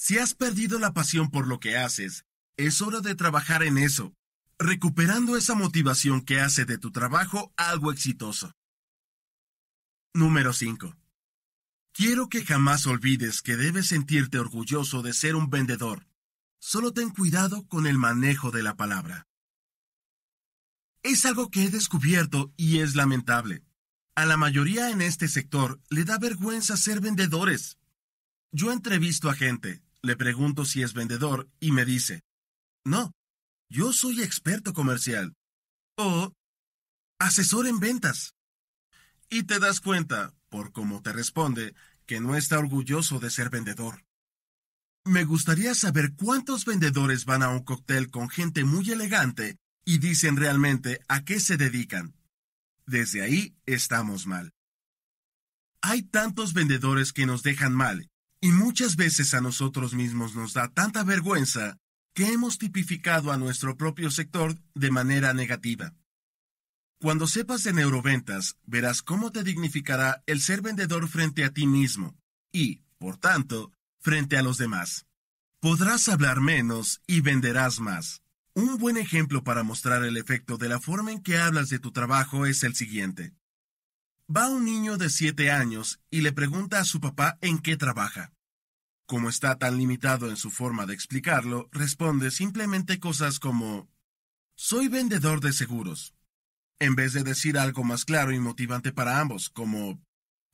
Speaker 1: Si has perdido la pasión por lo que haces, es hora de trabajar en eso, recuperando esa motivación que hace de tu trabajo algo exitoso. Número 5. Quiero que jamás olvides que debes sentirte orgulloso de ser un vendedor. Solo ten cuidado con el manejo de la palabra. Es algo que he descubierto y es lamentable. A la mayoría en este sector le da vergüenza ser vendedores. Yo entrevisto a gente, le pregunto si es vendedor y me dice, no, yo soy experto comercial o asesor en ventas. Y te das cuenta, por cómo te responde, que no está orgulloso de ser vendedor. Me gustaría saber cuántos vendedores van a un cóctel con gente muy elegante y dicen realmente a qué se dedican. Desde ahí estamos mal. Hay tantos vendedores que nos dejan mal y muchas veces a nosotros mismos nos da tanta vergüenza que hemos tipificado a nuestro propio sector de manera negativa. Cuando sepas de neuroventas, verás cómo te dignificará el ser vendedor frente a ti mismo y, por tanto, frente a los demás. Podrás hablar menos y venderás más. Un buen ejemplo para mostrar el efecto de la forma en que hablas de tu trabajo es el siguiente. Va un niño de 7 años y le pregunta a su papá en qué trabaja. Como está tan limitado en su forma de explicarlo, responde simplemente cosas como Soy vendedor de seguros. En vez de decir algo más claro y motivante para ambos, como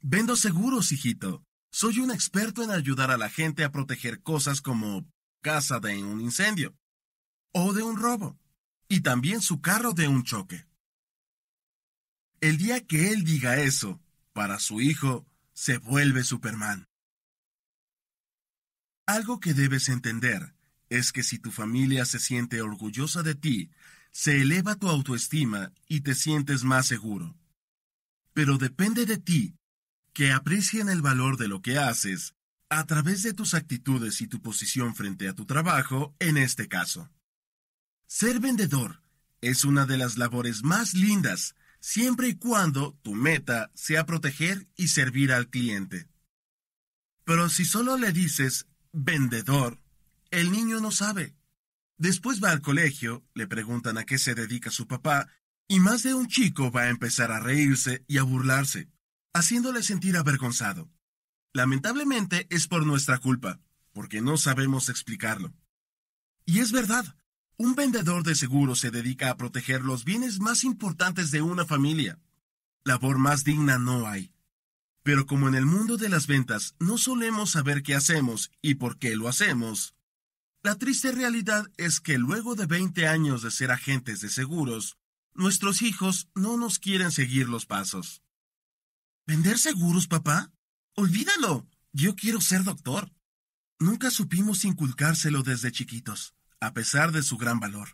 Speaker 1: Vendo seguros, hijito. Soy un experto en ayudar a la gente a proteger cosas como casa de un incendio o de un robo, y también su carro de un choque. El día que él diga eso, para su hijo, se vuelve Superman. Algo que debes entender es que si tu familia se siente orgullosa de ti, se eleva tu autoestima y te sientes más seguro. Pero depende de ti que aprecien el valor de lo que haces a través de tus actitudes y tu posición frente a tu trabajo en este caso. Ser vendedor es una de las labores más lindas siempre y cuando tu meta sea proteger y servir al cliente. Pero si solo le dices vendedor, el niño no sabe. Después va al colegio, le preguntan a qué se dedica su papá, y más de un chico va a empezar a reírse y a burlarse, haciéndole sentir avergonzado. Lamentablemente es por nuestra culpa, porque no sabemos explicarlo. Y es verdad, un vendedor de seguros se dedica a proteger los bienes más importantes de una familia. Labor más digna no hay. Pero como en el mundo de las ventas no solemos saber qué hacemos y por qué lo hacemos, la triste realidad es que luego de 20 años de ser agentes de seguros, nuestros hijos no nos quieren seguir los pasos. ¿Vender seguros, papá? Olvídalo. Yo quiero ser doctor. Nunca supimos inculcárselo desde chiquitos a pesar de su gran valor.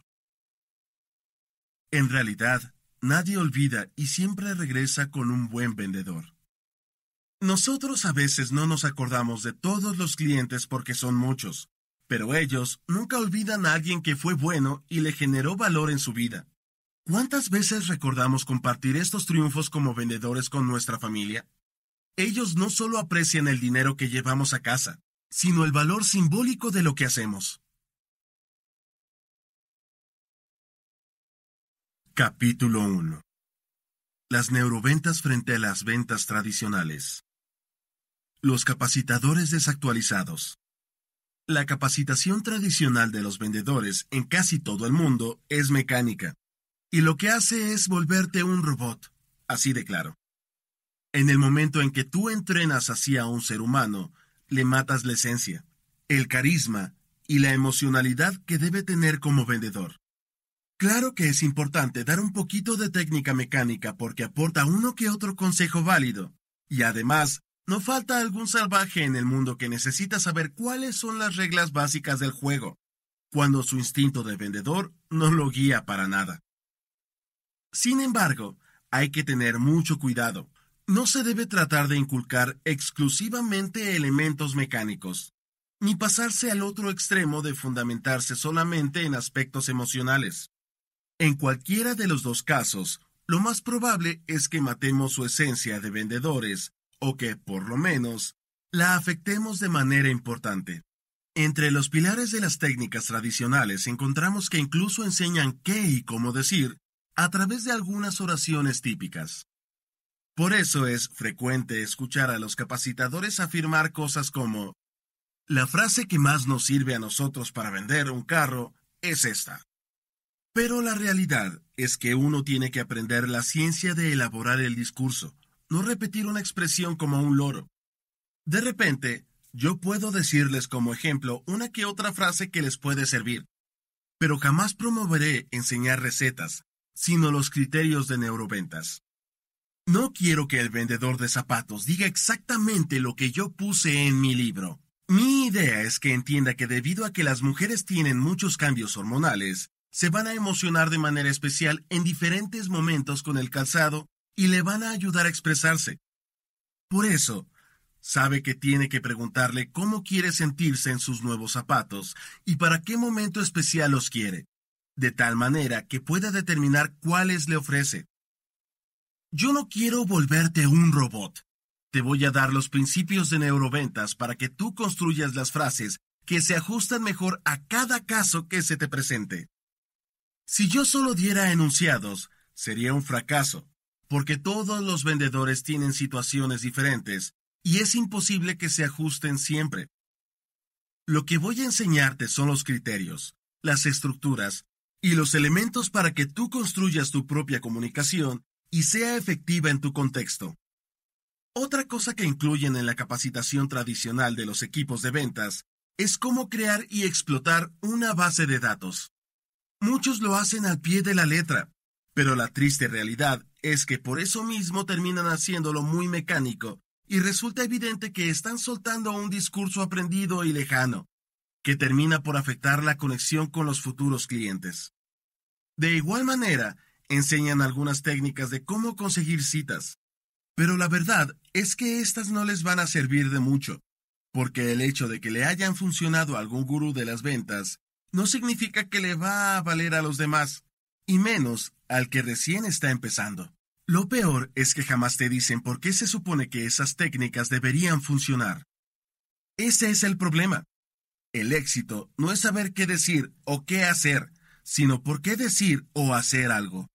Speaker 1: En realidad, nadie olvida y siempre regresa con un buen vendedor. Nosotros a veces no nos acordamos de todos los clientes porque son muchos, pero ellos nunca olvidan a alguien que fue bueno y le generó valor en su vida. ¿Cuántas veces recordamos compartir estos triunfos como vendedores con nuestra familia? Ellos no solo aprecian el dinero que llevamos a casa, sino el valor simbólico de lo que hacemos. Capítulo 1. Las neuroventas frente a las ventas tradicionales. Los capacitadores desactualizados. La capacitación tradicional de los vendedores en casi todo el mundo es mecánica, y lo que hace es volverte un robot, así de claro. En el momento en que tú entrenas así a un ser humano, le matas la esencia, el carisma y la emocionalidad que debe tener como vendedor. Claro que es importante dar un poquito de técnica mecánica porque aporta uno que otro consejo válido. Y además, no falta algún salvaje en el mundo que necesita saber cuáles son las reglas básicas del juego, cuando su instinto de vendedor no lo guía para nada. Sin embargo, hay que tener mucho cuidado. No se debe tratar de inculcar exclusivamente elementos mecánicos, ni pasarse al otro extremo de fundamentarse solamente en aspectos emocionales. En cualquiera de los dos casos, lo más probable es que matemos su esencia de vendedores, o que, por lo menos, la afectemos de manera importante. Entre los pilares de las técnicas tradicionales encontramos que incluso enseñan qué y cómo decir a través de algunas oraciones típicas. Por eso es frecuente escuchar a los capacitadores afirmar cosas como La frase que más nos sirve a nosotros para vender un carro es esta. Pero la realidad es que uno tiene que aprender la ciencia de elaborar el discurso, no repetir una expresión como un loro. De repente, yo puedo decirles como ejemplo una que otra frase que les puede servir, pero jamás promoveré enseñar recetas, sino los criterios de neuroventas. No quiero que el vendedor de zapatos diga exactamente lo que yo puse en mi libro. Mi idea es que entienda que debido a que las mujeres tienen muchos cambios hormonales, se van a emocionar de manera especial en diferentes momentos con el calzado y le van a ayudar a expresarse. Por eso, sabe que tiene que preguntarle cómo quiere sentirse en sus nuevos zapatos y para qué momento especial los quiere, de tal manera que pueda determinar cuáles le ofrece. Yo no quiero volverte un robot. Te voy a dar los principios de neuroventas para que tú construyas las frases que se ajustan mejor a cada caso que se te presente. Si yo solo diera enunciados, sería un fracaso, porque todos los vendedores tienen situaciones diferentes y es imposible que se ajusten siempre. Lo que voy a enseñarte son los criterios, las estructuras y los elementos para que tú construyas tu propia comunicación y sea efectiva en tu contexto. Otra cosa que incluyen en la capacitación tradicional de los equipos de ventas es cómo crear y explotar una base de datos. Muchos lo hacen al pie de la letra, pero la triste realidad es que por eso mismo terminan haciéndolo muy mecánico, y resulta evidente que están soltando un discurso aprendido y lejano, que termina por afectar la conexión con los futuros clientes. De igual manera, enseñan algunas técnicas de cómo conseguir citas, pero la verdad es que éstas no les van a servir de mucho, porque el hecho de que le hayan funcionado a algún gurú de las ventas no significa que le va a valer a los demás, y menos al que recién está empezando. Lo peor es que jamás te dicen por qué se supone que esas técnicas deberían funcionar. Ese es el problema. El éxito no es saber qué decir o qué hacer, sino por qué decir o hacer algo.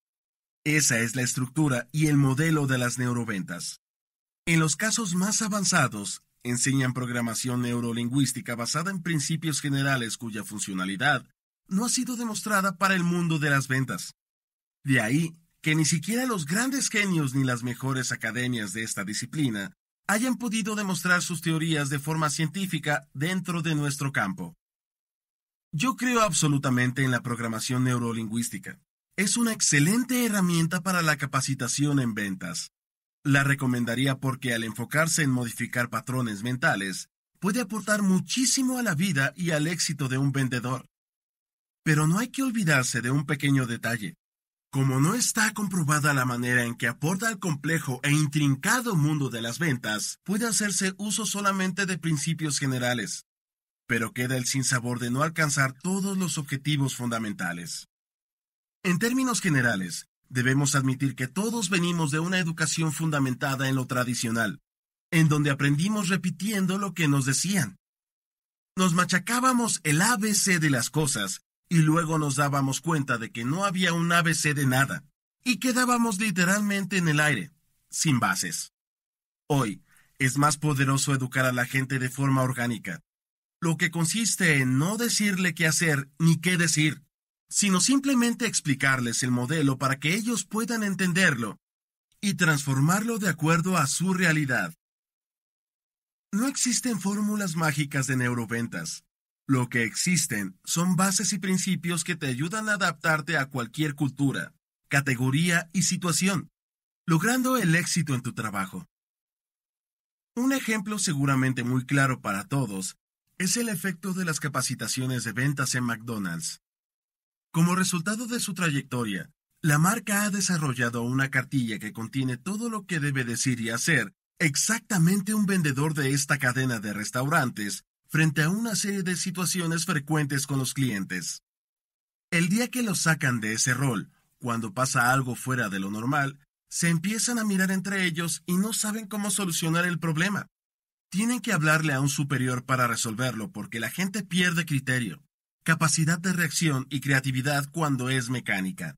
Speaker 1: Esa es la estructura y el modelo de las neuroventas. En los casos más avanzados, enseñan programación neurolingüística basada en principios generales cuya funcionalidad no ha sido demostrada para el mundo de las ventas. De ahí que ni siquiera los grandes genios ni las mejores academias de esta disciplina hayan podido demostrar sus teorías de forma científica dentro de nuestro campo. Yo creo absolutamente en la programación neurolingüística. Es una excelente herramienta para la capacitación en ventas. La recomendaría porque al enfocarse en modificar patrones mentales, puede aportar muchísimo a la vida y al éxito de un vendedor. Pero no hay que olvidarse de un pequeño detalle. Como no está comprobada la manera en que aporta al complejo e intrincado mundo de las ventas, puede hacerse uso solamente de principios generales. Pero queda el sinsabor de no alcanzar todos los objetivos fundamentales. En términos generales, Debemos admitir que todos venimos de una educación fundamentada en lo tradicional, en donde aprendimos repitiendo lo que nos decían. Nos machacábamos el ABC de las cosas y luego nos dábamos cuenta de que no había un ABC de nada y quedábamos literalmente en el aire, sin bases. Hoy, es más poderoso educar a la gente de forma orgánica, lo que consiste en no decirle qué hacer ni qué decir, sino simplemente explicarles el modelo para que ellos puedan entenderlo y transformarlo de acuerdo a su realidad. No existen fórmulas mágicas de neuroventas. Lo que existen son bases y principios que te ayudan a adaptarte a cualquier cultura, categoría y situación, logrando el éxito en tu trabajo. Un ejemplo seguramente muy claro para todos es el efecto de las capacitaciones de ventas en McDonald's. Como resultado de su trayectoria, la marca ha desarrollado una cartilla que contiene todo lo que debe decir y hacer exactamente un vendedor de esta cadena de restaurantes frente a una serie de situaciones frecuentes con los clientes. El día que lo sacan de ese rol, cuando pasa algo fuera de lo normal, se empiezan a mirar entre ellos y no saben cómo solucionar el problema. Tienen que hablarle a un superior para resolverlo porque la gente pierde criterio capacidad de reacción y creatividad cuando es mecánica.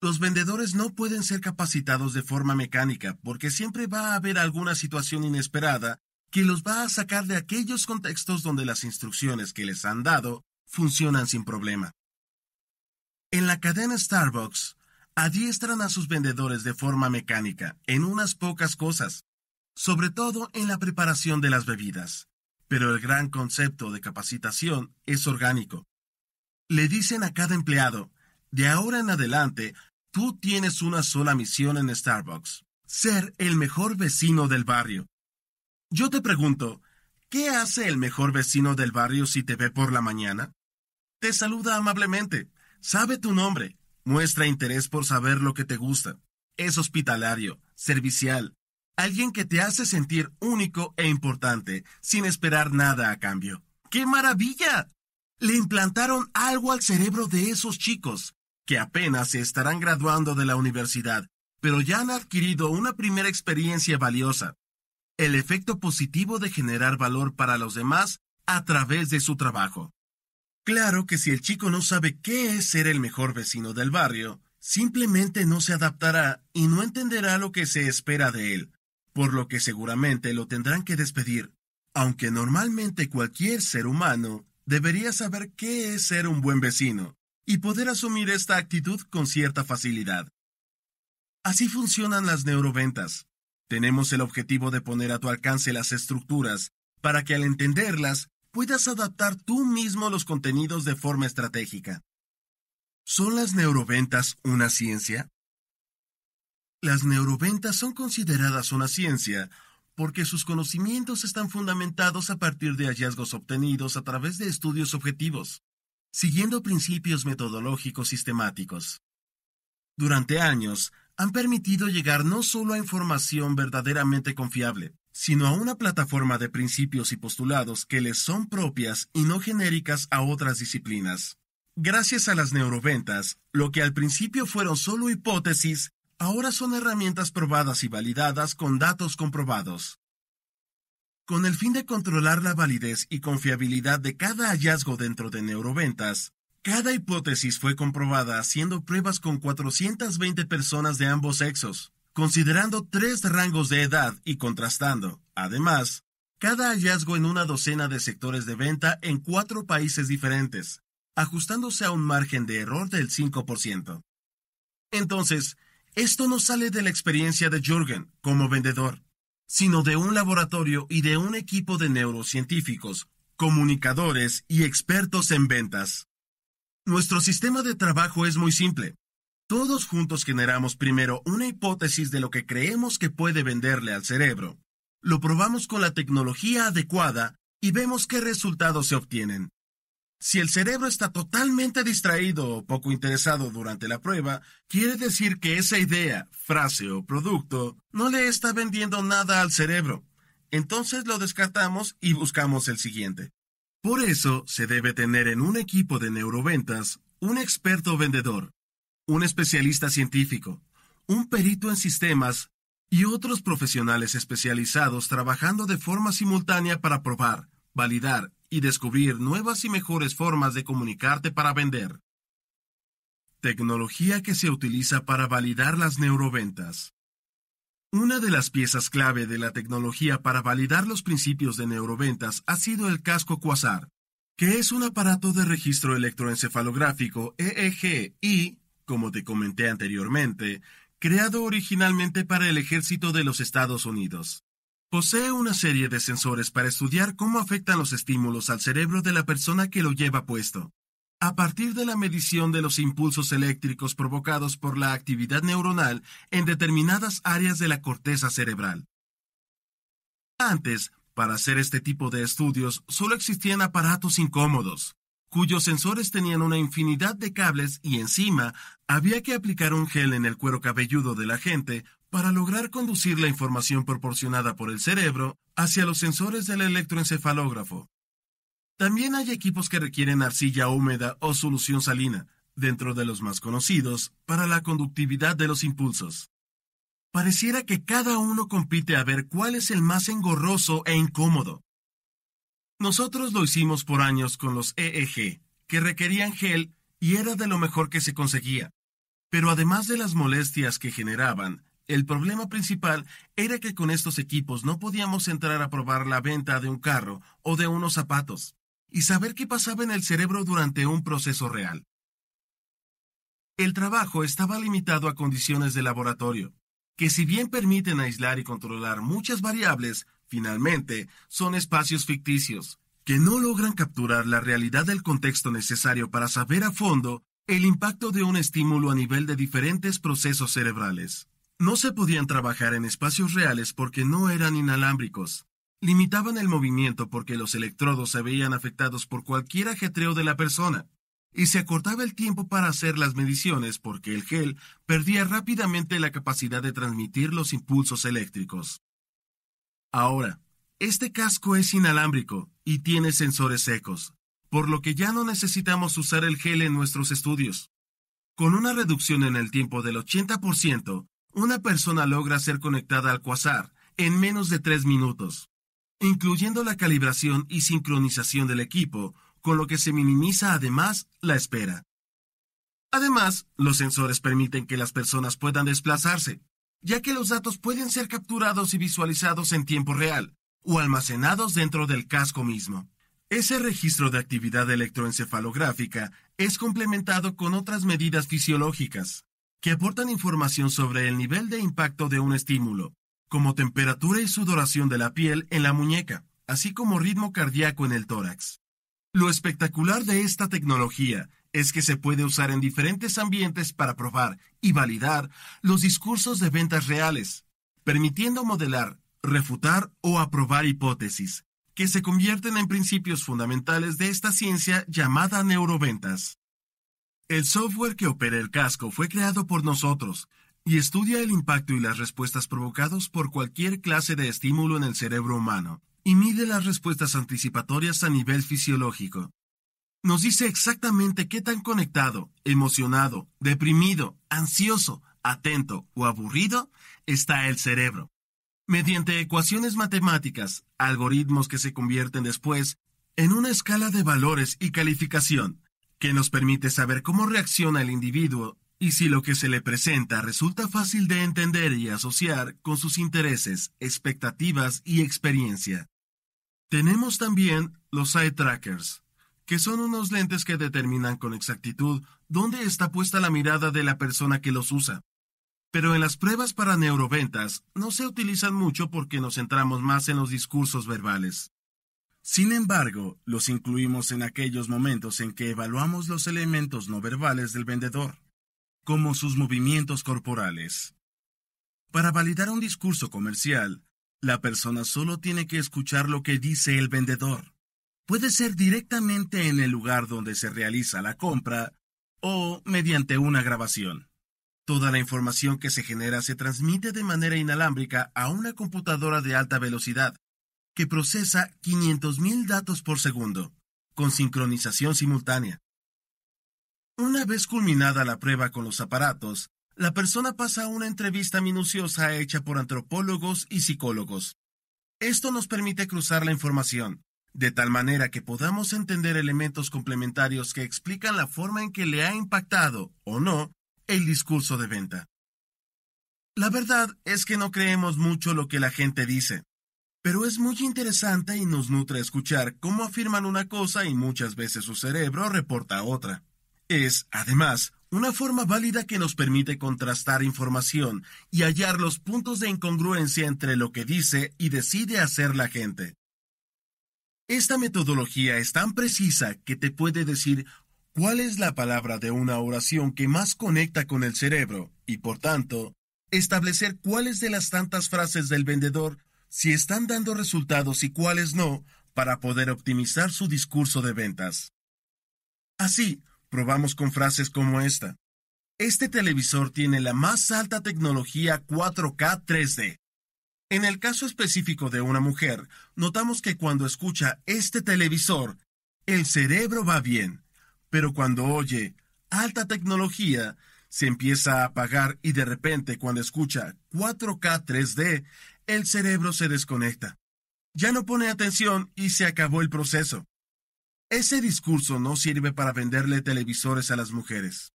Speaker 1: Los vendedores no pueden ser capacitados de forma mecánica porque siempre va a haber alguna situación inesperada que los va a sacar de aquellos contextos donde las instrucciones que les han dado funcionan sin problema. En la cadena Starbucks, adiestran a sus vendedores de forma mecánica en unas pocas cosas, sobre todo en la preparación de las bebidas pero el gran concepto de capacitación es orgánico. Le dicen a cada empleado, de ahora en adelante, tú tienes una sola misión en Starbucks, ser el mejor vecino del barrio. Yo te pregunto, ¿qué hace el mejor vecino del barrio si te ve por la mañana? Te saluda amablemente, sabe tu nombre, muestra interés por saber lo que te gusta. Es hospitalario, servicial, Alguien que te hace sentir único e importante, sin esperar nada a cambio. ¡Qué maravilla! Le implantaron algo al cerebro de esos chicos, que apenas se estarán graduando de la universidad, pero ya han adquirido una primera experiencia valiosa. El efecto positivo de generar valor para los demás a través de su trabajo. Claro que si el chico no sabe qué es ser el mejor vecino del barrio, simplemente no se adaptará y no entenderá lo que se espera de él por lo que seguramente lo tendrán que despedir. Aunque normalmente cualquier ser humano debería saber qué es ser un buen vecino y poder asumir esta actitud con cierta facilidad. Así funcionan las neuroventas. Tenemos el objetivo de poner a tu alcance las estructuras para que al entenderlas puedas adaptar tú mismo los contenidos de forma estratégica. ¿Son las neuroventas una ciencia? Las neuroventas son consideradas una ciencia porque sus conocimientos están fundamentados a partir de hallazgos obtenidos a través de estudios objetivos, siguiendo principios metodológicos sistemáticos. Durante años, han permitido llegar no solo a información verdaderamente confiable, sino a una plataforma de principios y postulados que les son propias y no genéricas a otras disciplinas. Gracias a las neuroventas, lo que al principio fueron solo hipótesis, ahora son herramientas probadas y validadas con datos comprobados. Con el fin de controlar la validez y confiabilidad de cada hallazgo dentro de neuroventas, cada hipótesis fue comprobada haciendo pruebas con 420 personas de ambos sexos, considerando tres rangos de edad y contrastando, además, cada hallazgo en una docena de sectores de venta en cuatro países diferentes, ajustándose a un margen de error del 5%. Entonces, esto no sale de la experiencia de Jürgen como vendedor, sino de un laboratorio y de un equipo de neurocientíficos, comunicadores y expertos en ventas. Nuestro sistema de trabajo es muy simple. Todos juntos generamos primero una hipótesis de lo que creemos que puede venderle al cerebro. Lo probamos con la tecnología adecuada y vemos qué resultados se obtienen. Si el cerebro está totalmente distraído o poco interesado durante la prueba, quiere decir que esa idea, frase o producto no le está vendiendo nada al cerebro. Entonces lo descartamos y buscamos el siguiente. Por eso se debe tener en un equipo de neuroventas un experto vendedor, un especialista científico, un perito en sistemas y otros profesionales especializados trabajando de forma simultánea para probar, validar y descubrir nuevas y mejores formas de comunicarte para vender. Tecnología que se utiliza para validar las neuroventas. Una de las piezas clave de la tecnología para validar los principios de neuroventas ha sido el casco Quasar, que es un aparato de registro electroencefalográfico EEG y, como te comenté anteriormente, creado originalmente para el ejército de los Estados Unidos. Posee una serie de sensores para estudiar cómo afectan los estímulos al cerebro de la persona que lo lleva puesto. A partir de la medición de los impulsos eléctricos provocados por la actividad neuronal en determinadas áreas de la corteza cerebral. Antes, para hacer este tipo de estudios solo existían aparatos incómodos cuyos sensores tenían una infinidad de cables y encima había que aplicar un gel en el cuero cabelludo de la gente para lograr conducir la información proporcionada por el cerebro hacia los sensores del electroencefalógrafo. También hay equipos que requieren arcilla húmeda o solución salina, dentro de los más conocidos, para la conductividad de los impulsos. Pareciera que cada uno compite a ver cuál es el más engorroso e incómodo. Nosotros lo hicimos por años con los EEG, que requerían gel y era de lo mejor que se conseguía. Pero además de las molestias que generaban, el problema principal era que con estos equipos no podíamos entrar a probar la venta de un carro o de unos zapatos y saber qué pasaba en el cerebro durante un proceso real. El trabajo estaba limitado a condiciones de laboratorio, que si bien permiten aislar y controlar muchas variables, Finalmente, son espacios ficticios, que no logran capturar la realidad del contexto necesario para saber a fondo el impacto de un estímulo a nivel de diferentes procesos cerebrales. No se podían trabajar en espacios reales porque no eran inalámbricos. Limitaban el movimiento porque los electrodos se veían afectados por cualquier ajetreo de la persona. Y se acortaba el tiempo para hacer las mediciones porque el gel perdía rápidamente la capacidad de transmitir los impulsos eléctricos. Ahora, este casco es inalámbrico y tiene sensores secos, por lo que ya no necesitamos usar el gel en nuestros estudios. Con una reducción en el tiempo del 80%, una persona logra ser conectada al quasar en menos de 3 minutos, incluyendo la calibración y sincronización del equipo, con lo que se minimiza además la espera. Además, los sensores permiten que las personas puedan desplazarse, ya que los datos pueden ser capturados y visualizados en tiempo real o almacenados dentro del casco mismo. Ese registro de actividad electroencefalográfica es complementado con otras medidas fisiológicas, que aportan información sobre el nivel de impacto de un estímulo, como temperatura y sudoración de la piel en la muñeca, así como ritmo cardíaco en el tórax. Lo espectacular de esta tecnología es que se puede usar en diferentes ambientes para probar y validar los discursos de ventas reales, permitiendo modelar, refutar o aprobar hipótesis, que se convierten en principios fundamentales de esta ciencia llamada neuroventas. El software que opera el casco fue creado por nosotros y estudia el impacto y las respuestas provocados por cualquier clase de estímulo en el cerebro humano y mide las respuestas anticipatorias a nivel fisiológico nos dice exactamente qué tan conectado, emocionado, deprimido, ansioso, atento o aburrido está el cerebro. Mediante ecuaciones matemáticas, algoritmos que se convierten después en una escala de valores y calificación, que nos permite saber cómo reacciona el individuo y si lo que se le presenta resulta fácil de entender y asociar con sus intereses, expectativas y experiencia. Tenemos también los eye trackers, que son unos lentes que determinan con exactitud dónde está puesta la mirada de la persona que los usa. Pero en las pruebas para neuroventas no se utilizan mucho porque nos centramos más en los discursos verbales. Sin embargo, los incluimos en aquellos momentos en que evaluamos los elementos no verbales del vendedor, como sus movimientos corporales. Para validar un discurso comercial, la persona solo tiene que escuchar lo que dice el vendedor puede ser directamente en el lugar donde se realiza la compra o mediante una grabación. Toda la información que se genera se transmite de manera inalámbrica a una computadora de alta velocidad, que procesa 500.000 datos por segundo, con sincronización simultánea. Una vez culminada la prueba con los aparatos, la persona pasa a una entrevista minuciosa hecha por antropólogos y psicólogos. Esto nos permite cruzar la información, de tal manera que podamos entender elementos complementarios que explican la forma en que le ha impactado o no el discurso de venta. La verdad es que no creemos mucho lo que la gente dice, pero es muy interesante y nos nutre escuchar cómo afirman una cosa y muchas veces su cerebro reporta otra. Es, además, una forma válida que nos permite contrastar información y hallar los puntos de incongruencia entre lo que dice y decide hacer la gente. Esta metodología es tan precisa que te puede decir cuál es la palabra de una oración que más conecta con el cerebro y, por tanto, establecer cuáles de las tantas frases del vendedor si están dando resultados y cuáles no para poder optimizar su discurso de ventas. Así, probamos con frases como esta. Este televisor tiene la más alta tecnología 4K 3D. En el caso específico de una mujer, notamos que cuando escucha este televisor, el cerebro va bien, pero cuando oye alta tecnología, se empieza a apagar y de repente cuando escucha 4K 3D, el cerebro se desconecta. Ya no pone atención y se acabó el proceso. Ese discurso no sirve para venderle televisores a las mujeres.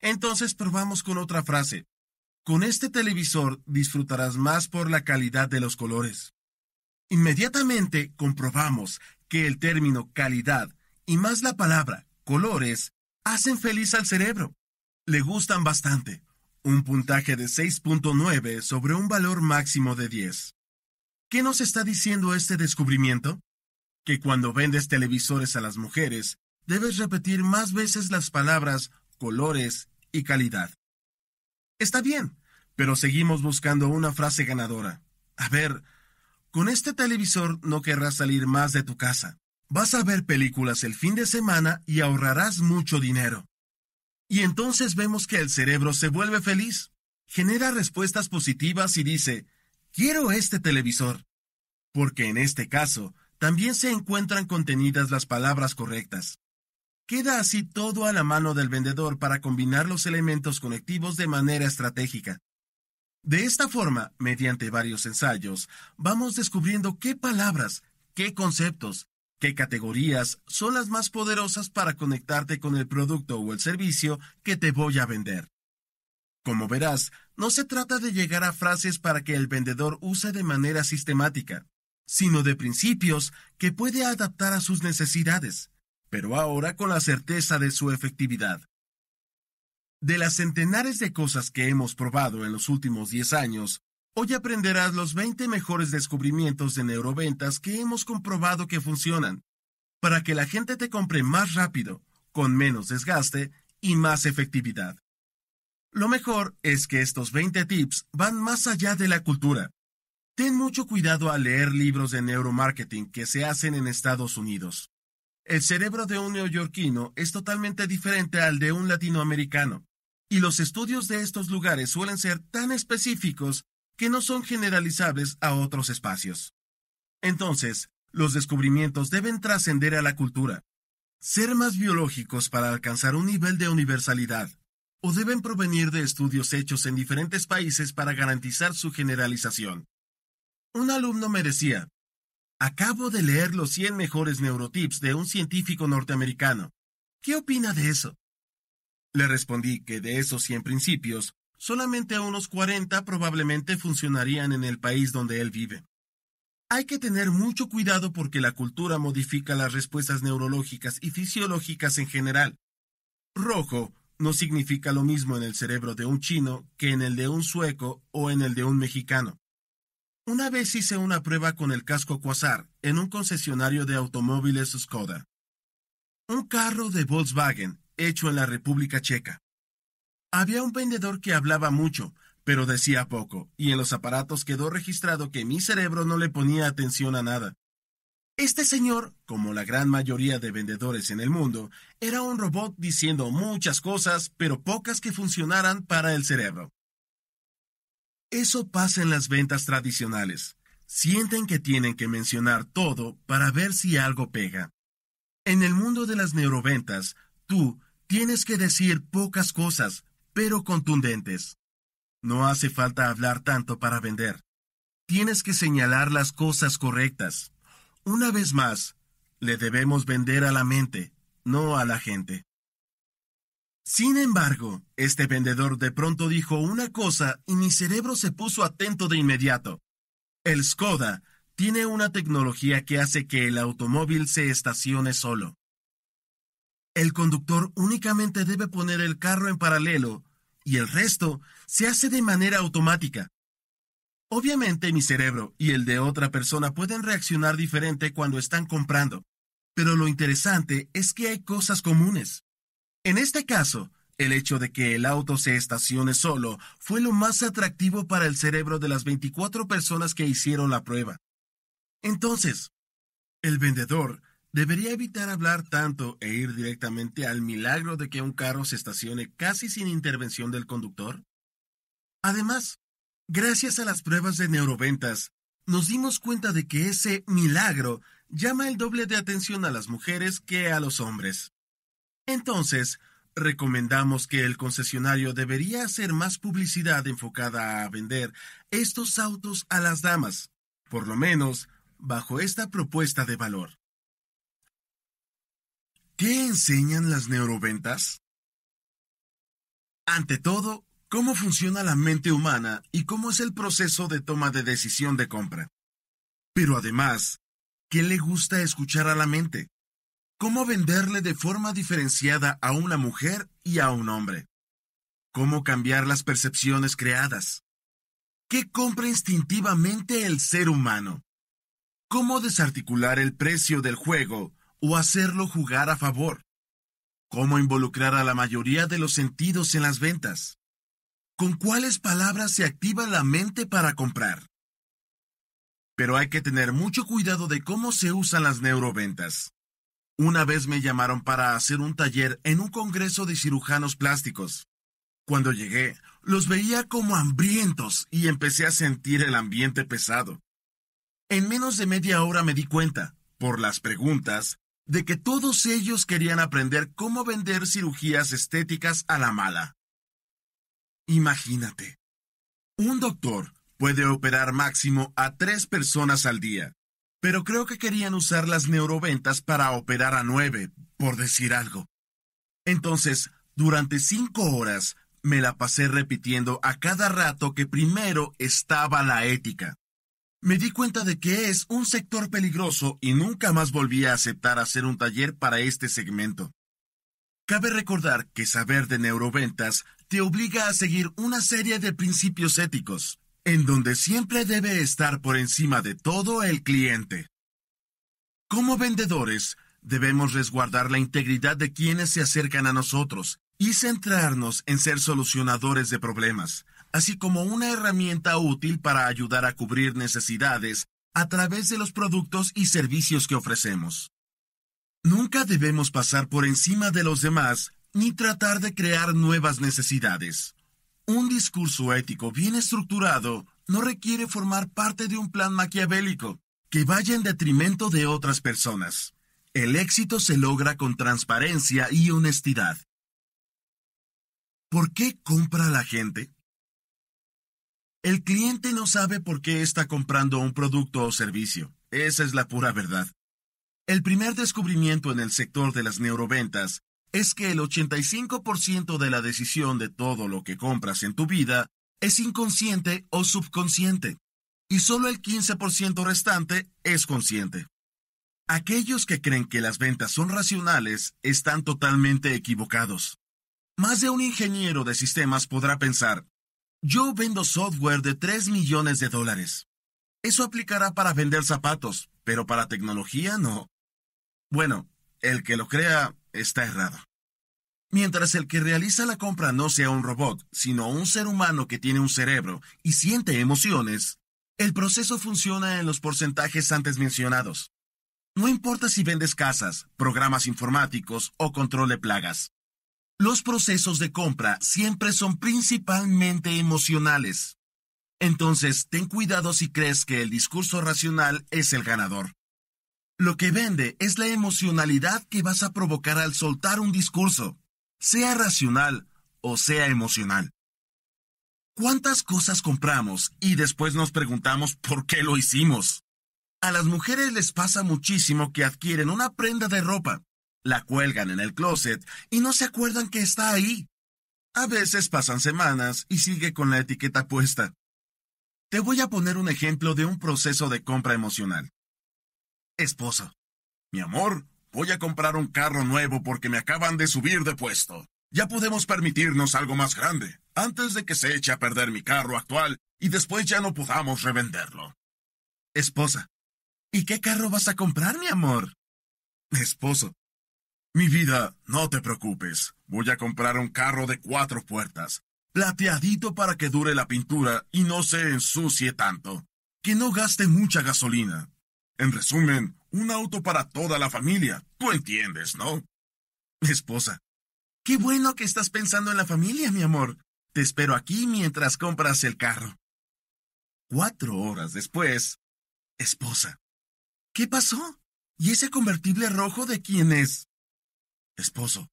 Speaker 1: Entonces probamos con otra frase. Con este televisor disfrutarás más por la calidad de los colores. Inmediatamente comprobamos que el término calidad y más la palabra colores hacen feliz al cerebro. Le gustan bastante, un puntaje de 6.9 sobre un valor máximo de 10. ¿Qué nos está diciendo este descubrimiento? Que cuando vendes televisores a las mujeres, debes repetir más veces las palabras colores y calidad. Está bien, pero seguimos buscando una frase ganadora. A ver, con este televisor no querrás salir más de tu casa. Vas a ver películas el fin de semana y ahorrarás mucho dinero. Y entonces vemos que el cerebro se vuelve feliz, genera respuestas positivas y dice, quiero este televisor. Porque en este caso, también se encuentran contenidas las palabras correctas. Queda así todo a la mano del vendedor para combinar los elementos conectivos de manera estratégica. De esta forma, mediante varios ensayos, vamos descubriendo qué palabras, qué conceptos, qué categorías son las más poderosas para conectarte con el producto o el servicio que te voy a vender. Como verás, no se trata de llegar a frases para que el vendedor use de manera sistemática, sino de principios que puede adaptar a sus necesidades pero ahora con la certeza de su efectividad. De las centenares de cosas que hemos probado en los últimos 10 años, hoy aprenderás los 20 mejores descubrimientos de neuroventas que hemos comprobado que funcionan, para que la gente te compre más rápido, con menos desgaste y más efectividad. Lo mejor es que estos 20 tips van más allá de la cultura. Ten mucho cuidado al leer libros de neuromarketing que se hacen en Estados Unidos. El cerebro de un neoyorquino es totalmente diferente al de un latinoamericano, y los estudios de estos lugares suelen ser tan específicos que no son generalizables a otros espacios. Entonces, los descubrimientos deben trascender a la cultura, ser más biológicos para alcanzar un nivel de universalidad, o deben provenir de estudios hechos en diferentes países para garantizar su generalización. Un alumno me decía, Acabo de leer los 100 mejores neurotips de un científico norteamericano. ¿Qué opina de eso? Le respondí que de esos 100 principios, solamente unos 40 probablemente funcionarían en el país donde él vive. Hay que tener mucho cuidado porque la cultura modifica las respuestas neurológicas y fisiológicas en general. Rojo no significa lo mismo en el cerebro de un chino que en el de un sueco o en el de un mexicano. Una vez hice una prueba con el casco Quasar en un concesionario de automóviles Skoda. Un carro de Volkswagen hecho en la República Checa. Había un vendedor que hablaba mucho, pero decía poco, y en los aparatos quedó registrado que mi cerebro no le ponía atención a nada. Este señor, como la gran mayoría de vendedores en el mundo, era un robot diciendo muchas cosas, pero pocas que funcionaran para el cerebro. Eso pasa en las ventas tradicionales. Sienten que tienen que mencionar todo para ver si algo pega. En el mundo de las neuroventas, tú tienes que decir pocas cosas, pero contundentes. No hace falta hablar tanto para vender. Tienes que señalar las cosas correctas. Una vez más, le debemos vender a la mente, no a la gente. Sin embargo, este vendedor de pronto dijo una cosa y mi cerebro se puso atento de inmediato. El Skoda tiene una tecnología que hace que el automóvil se estacione solo. El conductor únicamente debe poner el carro en paralelo y el resto se hace de manera automática. Obviamente mi cerebro y el de otra persona pueden reaccionar diferente cuando están comprando, pero lo interesante es que hay cosas comunes. En este caso, el hecho de que el auto se estacione solo fue lo más atractivo para el cerebro de las 24 personas que hicieron la prueba. Entonces, el vendedor debería evitar hablar tanto e ir directamente al milagro de que un carro se estacione casi sin intervención del conductor. Además, gracias a las pruebas de neuroventas, nos dimos cuenta de que ese milagro llama el doble de atención a las mujeres que a los hombres. Entonces, recomendamos que el concesionario debería hacer más publicidad enfocada a vender estos autos a las damas, por lo menos bajo esta propuesta de valor. ¿Qué enseñan las neuroventas? Ante todo, cómo funciona la mente humana y cómo es el proceso de toma de decisión de compra. Pero además, ¿qué le gusta escuchar a la mente? ¿Cómo venderle de forma diferenciada a una mujer y a un hombre? ¿Cómo cambiar las percepciones creadas? ¿Qué compra instintivamente el ser humano? ¿Cómo desarticular el precio del juego o hacerlo jugar a favor? ¿Cómo involucrar a la mayoría de los sentidos en las ventas? ¿Con cuáles palabras se activa la mente para comprar? Pero hay que tener mucho cuidado de cómo se usan las neuroventas. Una vez me llamaron para hacer un taller en un congreso de cirujanos plásticos. Cuando llegué, los veía como hambrientos y empecé a sentir el ambiente pesado. En menos de media hora me di cuenta, por las preguntas, de que todos ellos querían aprender cómo vender cirugías estéticas a la mala. Imagínate. Un doctor puede operar máximo a tres personas al día pero creo que querían usar las neuroventas para operar a nueve, por decir algo. Entonces, durante cinco horas, me la pasé repitiendo a cada rato que primero estaba la ética. Me di cuenta de que es un sector peligroso y nunca más volví a aceptar hacer un taller para este segmento. Cabe recordar que saber de neuroventas te obliga a seguir una serie de principios éticos, en donde siempre debe estar por encima de todo el cliente. Como vendedores, debemos resguardar la integridad de quienes se acercan a nosotros y centrarnos en ser solucionadores de problemas, así como una herramienta útil para ayudar a cubrir necesidades a través de los productos y servicios que ofrecemos. Nunca debemos pasar por encima de los demás ni tratar de crear nuevas necesidades. Un discurso ético bien estructurado no requiere formar parte de un plan maquiavélico que vaya en detrimento de otras personas. El éxito se logra con transparencia y honestidad. ¿Por qué compra la gente? El cliente no sabe por qué está comprando un producto o servicio. Esa es la pura verdad. El primer descubrimiento en el sector de las neuroventas es que el 85% de la decisión de todo lo que compras en tu vida es inconsciente o subconsciente, y solo el 15% restante es consciente. Aquellos que creen que las ventas son racionales están totalmente equivocados. Más de un ingeniero de sistemas podrá pensar, yo vendo software de 3 millones de dólares. Eso aplicará para vender zapatos, pero para tecnología no. Bueno, el que lo crea está errado. Mientras el que realiza la compra no sea un robot, sino un ser humano que tiene un cerebro y siente emociones, el proceso funciona en los porcentajes antes mencionados. No importa si vendes casas, programas informáticos o control de plagas. Los procesos de compra siempre son principalmente emocionales. Entonces, ten cuidado si crees que el discurso racional es el ganador. Lo que vende es la emocionalidad que vas a provocar al soltar un discurso, sea racional o sea emocional. ¿Cuántas cosas compramos y después nos preguntamos por qué lo hicimos? A las mujeres les pasa muchísimo que adquieren una prenda de ropa, la cuelgan en el closet y no se acuerdan que está ahí. A veces pasan semanas y sigue con la etiqueta puesta. Te voy a poner un ejemplo de un proceso de compra emocional. Esposo. Mi amor, voy a comprar un carro nuevo porque me acaban de subir de puesto. Ya podemos permitirnos algo más grande, antes de que se eche a perder mi carro actual y después ya no podamos revenderlo. Esposa. ¿Y qué carro vas a comprar, mi amor? Esposo. Mi vida, no te preocupes. Voy a comprar un carro de cuatro puertas, plateadito para que dure la pintura y no se ensucie tanto. Que no gaste mucha gasolina, en resumen, un auto para toda la familia. Tú entiendes, ¿no? Esposa. Qué bueno que estás pensando en la familia, mi amor. Te espero aquí mientras compras el carro. Cuatro horas después. Esposa. ¿Qué pasó? ¿Y ese convertible rojo de quién es? Esposo.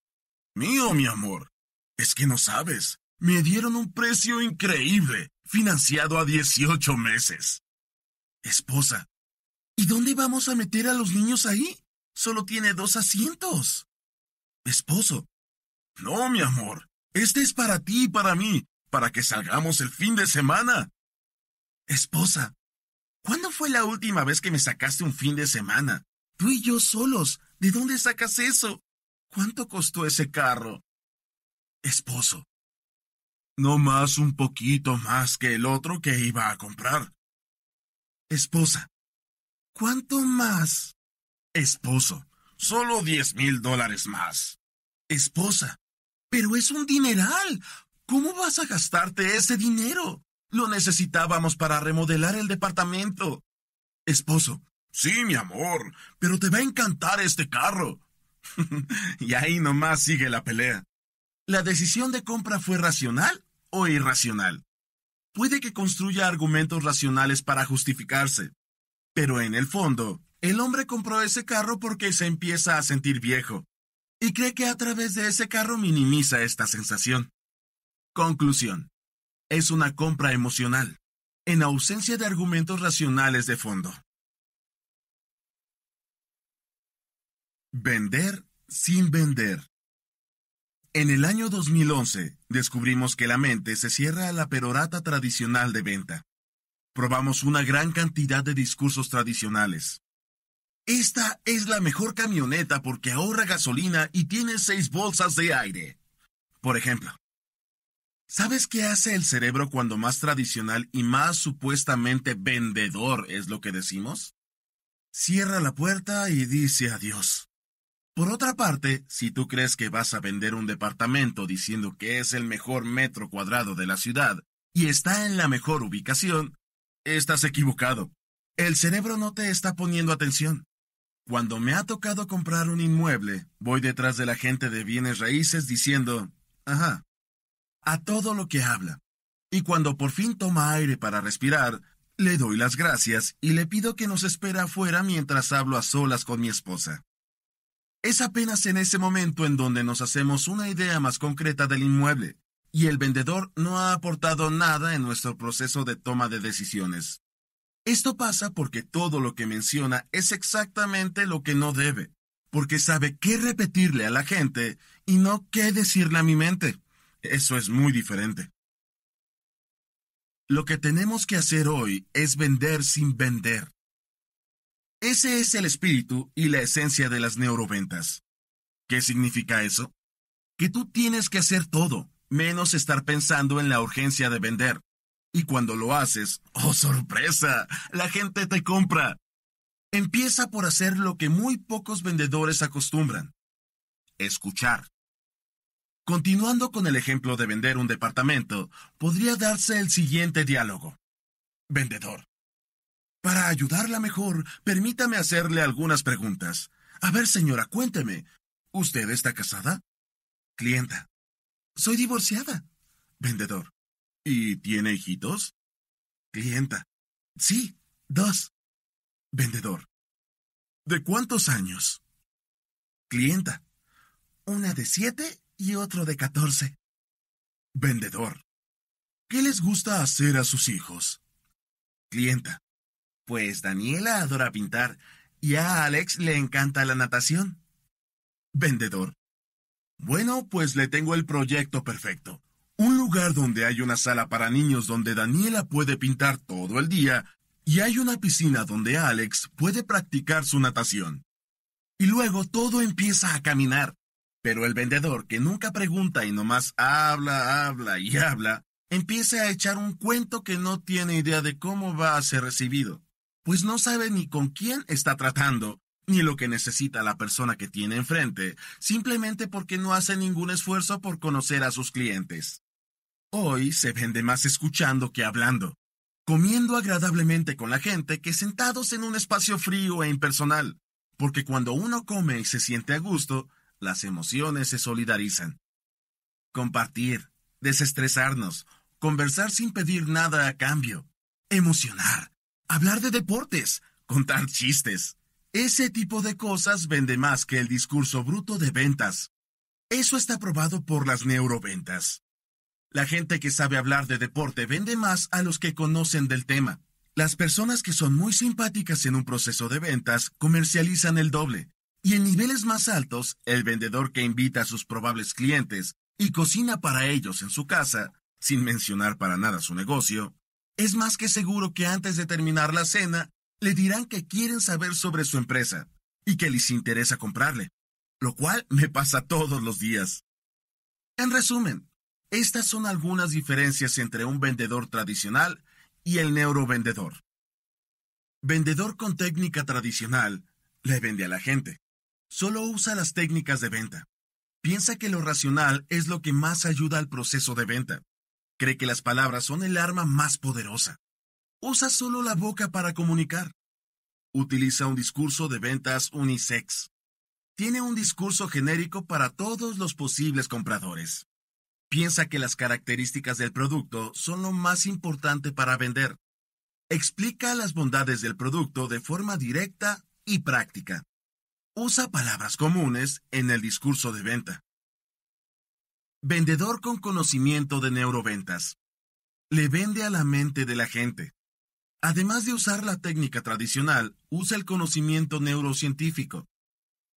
Speaker 1: Mío, mi amor. Es que no sabes. Me dieron un precio increíble, financiado a 18 meses. Esposa. ¿Y dónde vamos a meter a los niños ahí? Solo tiene dos asientos. Esposo. No, mi amor. Este es para ti y para mí, para que salgamos el fin de semana. Esposa. ¿Cuándo fue la última vez que me sacaste un fin de semana? Tú y yo solos. ¿De dónde sacas eso? ¿Cuánto costó ese carro? Esposo. No más un poquito más que el otro que iba a comprar. Esposa. ¿Cuánto más? Esposo, solo diez mil dólares más. Esposa, pero es un dineral. ¿Cómo vas a gastarte ese dinero? Lo necesitábamos para remodelar el departamento. Esposo, sí, mi amor, pero te va a encantar este carro. [laughs] y ahí nomás sigue la pelea. ¿La decisión de compra fue racional o irracional? Puede que construya argumentos racionales para justificarse, pero en el fondo, el hombre compró ese carro porque se empieza a sentir viejo y cree que a través de ese carro minimiza esta sensación. Conclusión. Es una compra emocional, en ausencia de argumentos racionales de fondo. Vender sin vender. En el año 2011, descubrimos que la mente se cierra a la perorata tradicional de venta probamos una gran cantidad de discursos tradicionales. Esta es la mejor camioneta porque ahorra gasolina y tiene seis bolsas de aire. Por ejemplo, ¿sabes qué hace el cerebro cuando más tradicional y más supuestamente vendedor es lo que decimos? Cierra la puerta y dice adiós. Por otra parte, si tú crees que vas a vender un departamento diciendo que es el mejor metro cuadrado de la ciudad y está en la mejor ubicación, Estás equivocado. El cerebro no te está poniendo atención. Cuando me ha tocado comprar un inmueble, voy detrás de la gente de bienes raíces diciendo, ajá, a todo lo que habla. Y cuando por fin toma aire para respirar, le doy las gracias y le pido que nos espera afuera mientras hablo a solas con mi esposa. Es apenas en ese momento en donde nos hacemos una idea más concreta del inmueble y el vendedor no ha aportado nada en nuestro proceso de toma de decisiones. Esto pasa porque todo lo que menciona es exactamente lo que no debe, porque sabe qué repetirle a la gente y no qué decirle a mi mente. Eso es muy diferente. Lo que tenemos que hacer hoy es vender sin vender. Ese es el espíritu y la esencia de las neuroventas. ¿Qué significa eso? Que tú tienes que hacer todo, menos estar pensando en la urgencia de vender. Y cuando lo haces, ¡oh sorpresa! La gente te compra. Empieza por hacer lo que muy pocos vendedores acostumbran. Escuchar. Continuando con el ejemplo de vender un departamento, podría darse el siguiente diálogo. Vendedor. Para ayudarla mejor, permítame hacerle algunas preguntas. A ver, señora, cuénteme. ¿Usted está casada? Clienta. Soy divorciada. Vendedor. ¿Y tiene hijitos? Clienta. Sí, dos. Vendedor. ¿De cuántos años? Clienta. Una de siete y otro de catorce. Vendedor. ¿Qué les gusta hacer a sus hijos? Clienta. Pues Daniela adora pintar y a Alex le encanta la natación. Vendedor. Bueno, pues le tengo el proyecto perfecto. Un lugar donde hay una sala para niños donde Daniela puede pintar todo el día y hay una piscina donde Alex puede practicar su natación. Y luego todo empieza a caminar. Pero el vendedor, que nunca pregunta y nomás habla, habla y habla, empieza a echar un cuento que no tiene idea de cómo va a ser recibido, pues no sabe ni con quién está tratando ni lo que necesita la persona que tiene enfrente, simplemente porque no hace ningún esfuerzo por conocer a sus clientes. Hoy se vende más escuchando que hablando, comiendo agradablemente con la gente que sentados en un espacio frío e impersonal, porque cuando uno come y se siente a gusto, las emociones se solidarizan. Compartir, desestresarnos, conversar sin pedir nada a cambio, emocionar, hablar de deportes, contar chistes. Ese tipo de cosas vende más que el discurso bruto de ventas. Eso está probado por las neuroventas. La gente que sabe hablar de deporte vende más a los que conocen del tema. Las personas que son muy simpáticas en un proceso de ventas comercializan el doble. Y en niveles más altos, el vendedor que invita a sus probables clientes y cocina para ellos en su casa, sin mencionar para nada su negocio, es más que seguro que antes de terminar la cena le dirán que quieren saber sobre su empresa y que les interesa comprarle, lo cual me pasa todos los días. En resumen, estas son algunas diferencias entre un vendedor tradicional y el neurovendedor. Vendedor con técnica tradicional le vende a la gente. Solo usa las técnicas de venta. Piensa que lo racional es lo que más ayuda al proceso de venta. Cree que las palabras son el arma más poderosa usa solo la boca para comunicar. Utiliza un discurso de ventas unisex. Tiene un discurso genérico para todos los posibles compradores. Piensa que las características del producto son lo más importante para vender. Explica las bondades del producto de forma directa y práctica. Usa palabras comunes en el discurso de venta. Vendedor con conocimiento de neuroventas. Le vende a la mente de la gente. Además de usar la técnica tradicional, usa el conocimiento neurocientífico.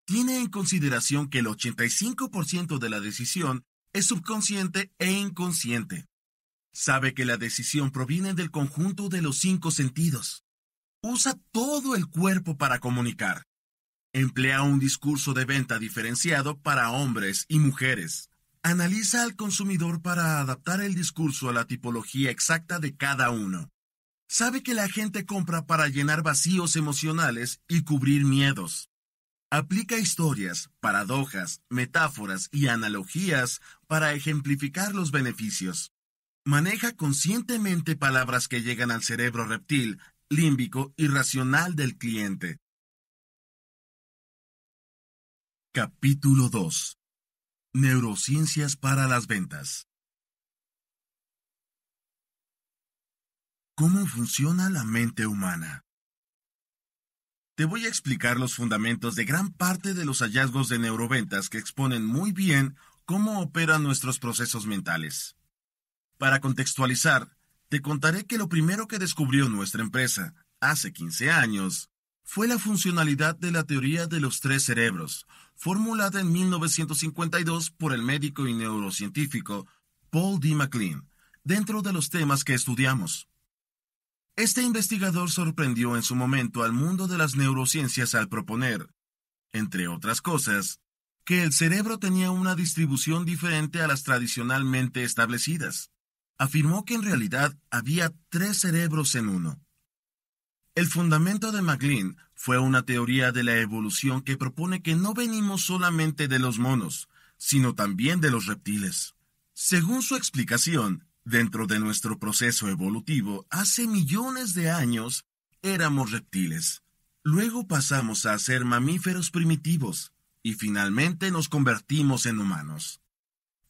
Speaker 1: Tiene en consideración que el 85% de la decisión es subconsciente e inconsciente. Sabe que la decisión proviene del conjunto de los cinco sentidos. Usa todo el cuerpo para comunicar. Emplea un discurso de venta diferenciado para hombres y mujeres. Analiza al consumidor para adaptar el discurso a la tipología exacta de cada uno sabe que la gente compra para llenar vacíos emocionales y cubrir miedos. Aplica historias, paradojas, metáforas y analogías para ejemplificar los beneficios. Maneja conscientemente palabras que llegan al cerebro reptil, límbico y racional del cliente. Capítulo 2. Neurociencias para las ventas. cómo funciona la mente humana. Te voy a explicar los fundamentos de gran parte de los hallazgos de neuroventas que exponen muy bien cómo operan nuestros procesos mentales. Para contextualizar, te contaré que lo primero que descubrió nuestra empresa, hace 15 años, fue la funcionalidad de la teoría de los tres cerebros, formulada en 1952 por el médico y neurocientífico Paul D. McLean, dentro de los temas que estudiamos. Este investigador sorprendió en su momento al mundo de las neurociencias al proponer, entre otras cosas, que el cerebro tenía una distribución diferente a las tradicionalmente establecidas. Afirmó que en realidad había tres cerebros en uno. El fundamento de MacLean fue una teoría de la evolución que propone que no venimos solamente de los monos, sino también de los reptiles. Según su explicación, Dentro de nuestro proceso evolutivo, hace millones de años éramos reptiles. Luego pasamos a ser mamíferos primitivos y finalmente nos convertimos en humanos.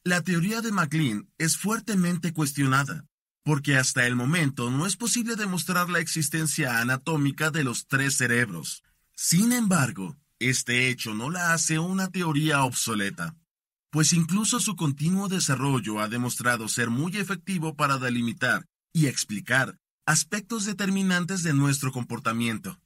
Speaker 1: La teoría de MacLean es fuertemente cuestionada, porque hasta el momento no es posible demostrar la existencia anatómica de los tres cerebros. Sin embargo, este hecho no la hace una teoría obsoleta pues incluso su continuo desarrollo ha demostrado ser muy efectivo para delimitar y explicar aspectos determinantes de nuestro comportamiento.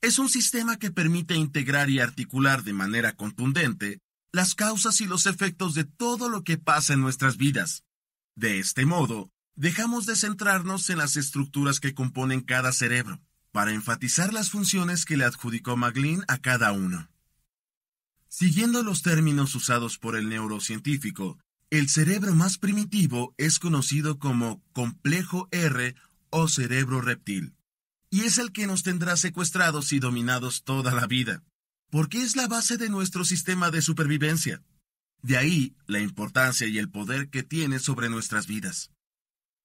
Speaker 1: Es un sistema que permite integrar y articular de manera contundente las causas y los efectos de todo lo que pasa en nuestras vidas. De este modo, dejamos de centrarnos en las estructuras que componen cada cerebro, para enfatizar las funciones que le adjudicó Maglin a cada uno. Siguiendo los términos usados por el neurocientífico, el cerebro más primitivo es conocido como complejo R o cerebro reptil, y es el que nos tendrá secuestrados y dominados toda la vida, porque es la base de nuestro sistema de supervivencia. De ahí la importancia y el poder que tiene sobre nuestras vidas.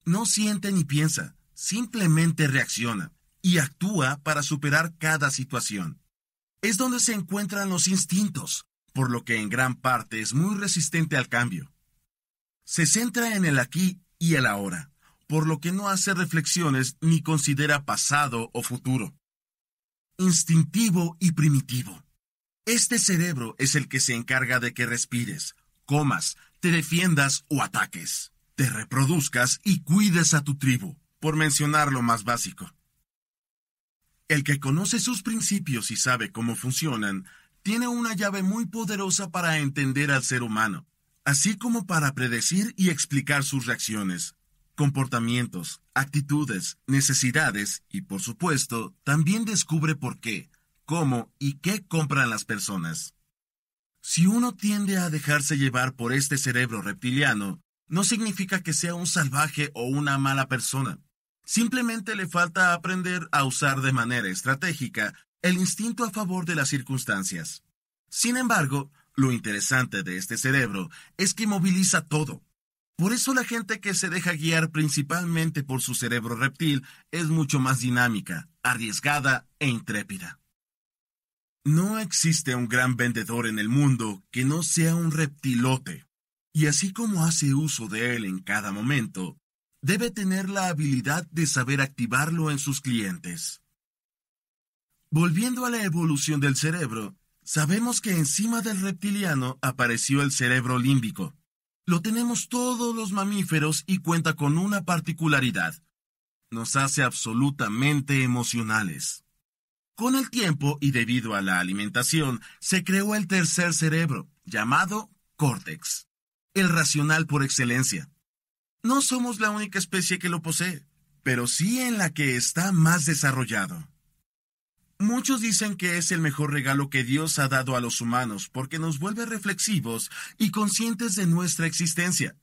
Speaker 1: No siente ni piensa, simplemente reacciona y actúa para superar cada situación es donde se encuentran los instintos, por lo que en gran parte es muy resistente al cambio. Se centra en el aquí y el ahora, por lo que no hace reflexiones ni considera pasado o futuro. Instintivo y primitivo. Este cerebro es el que se encarga de que respires, comas, te defiendas o ataques, te reproduzcas y cuides a tu tribu, por mencionar lo más básico. El que conoce sus principios y sabe cómo funcionan, tiene una llave muy poderosa para entender al ser humano, así como para predecir y explicar sus reacciones, comportamientos, actitudes, necesidades y, por supuesto, también descubre por qué, cómo y qué compran las personas. Si uno tiende a dejarse llevar por este cerebro reptiliano, no significa que sea un salvaje o una mala persona. Simplemente le falta aprender a usar de manera estratégica el instinto a favor de las circunstancias. Sin embargo, lo interesante de este cerebro es que moviliza todo. Por eso la gente que se deja guiar principalmente por su cerebro reptil es mucho más dinámica, arriesgada e intrépida. No existe un gran vendedor en el mundo que no sea un reptilote, y así como hace uso de él en cada momento, debe tener la habilidad de saber activarlo en sus clientes. Volviendo a la evolución del cerebro, sabemos que encima del reptiliano apareció el cerebro límbico. Lo tenemos todos los mamíferos y cuenta con una particularidad. Nos hace absolutamente emocionales. Con el tiempo y debido a la alimentación, se creó el tercer cerebro, llamado córtex, el racional por excelencia. No somos la única especie que lo posee, pero sí en la que está más desarrollado. Muchos dicen que es el mejor regalo que Dios ha dado a los humanos porque nos vuelve reflexivos y conscientes de nuestra existencia,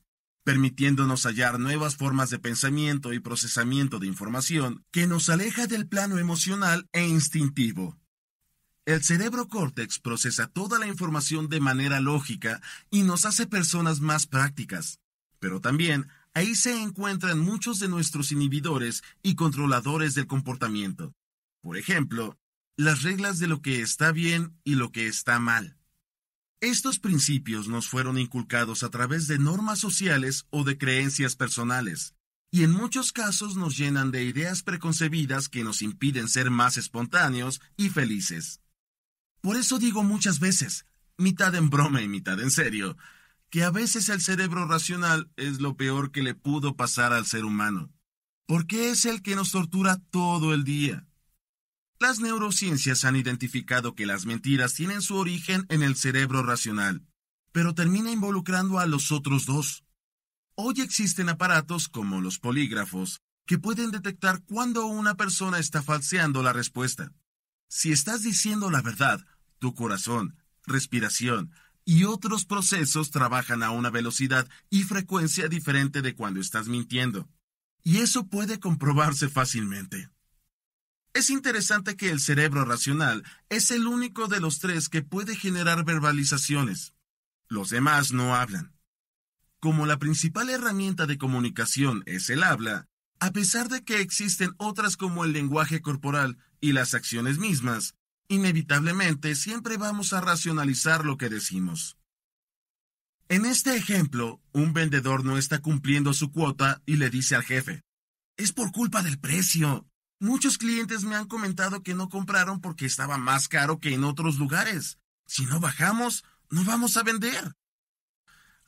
Speaker 1: permitiéndonos hallar nuevas formas de pensamiento y procesamiento de información que nos aleja del plano emocional e instintivo. El cerebro córtex procesa toda la información de manera lógica y nos hace personas más prácticas, pero también Ahí se encuentran muchos de nuestros inhibidores y controladores del comportamiento. Por ejemplo, las reglas de lo que está bien y lo que está mal. Estos principios nos fueron inculcados a través de normas sociales o de creencias personales, y en muchos casos nos llenan de ideas preconcebidas que nos impiden ser más espontáneos y felices. Por eso digo muchas veces, mitad en broma y mitad en serio, que a veces el cerebro racional es lo peor que le pudo pasar al ser humano, porque es el que nos tortura todo el día. Las neurociencias han identificado que las mentiras tienen su origen en el cerebro racional, pero termina involucrando a los otros dos. Hoy existen aparatos como los polígrafos que pueden detectar cuando una persona está falseando la respuesta. Si estás diciendo la verdad, tu corazón, respiración, y otros procesos trabajan a una velocidad y frecuencia diferente de cuando estás mintiendo. Y eso puede comprobarse fácilmente. Es interesante que el cerebro racional es el único de los tres que puede generar verbalizaciones. Los demás no hablan. Como la principal herramienta de comunicación es el habla, a pesar de que existen otras como el lenguaje corporal y las acciones mismas, inevitablemente siempre vamos a racionalizar lo que decimos. En este ejemplo, un vendedor no está cumpliendo su cuota y le dice al jefe, es por culpa del precio. Muchos clientes me han comentado que no compraron porque estaba más caro que en otros lugares. Si no bajamos, no vamos a vender.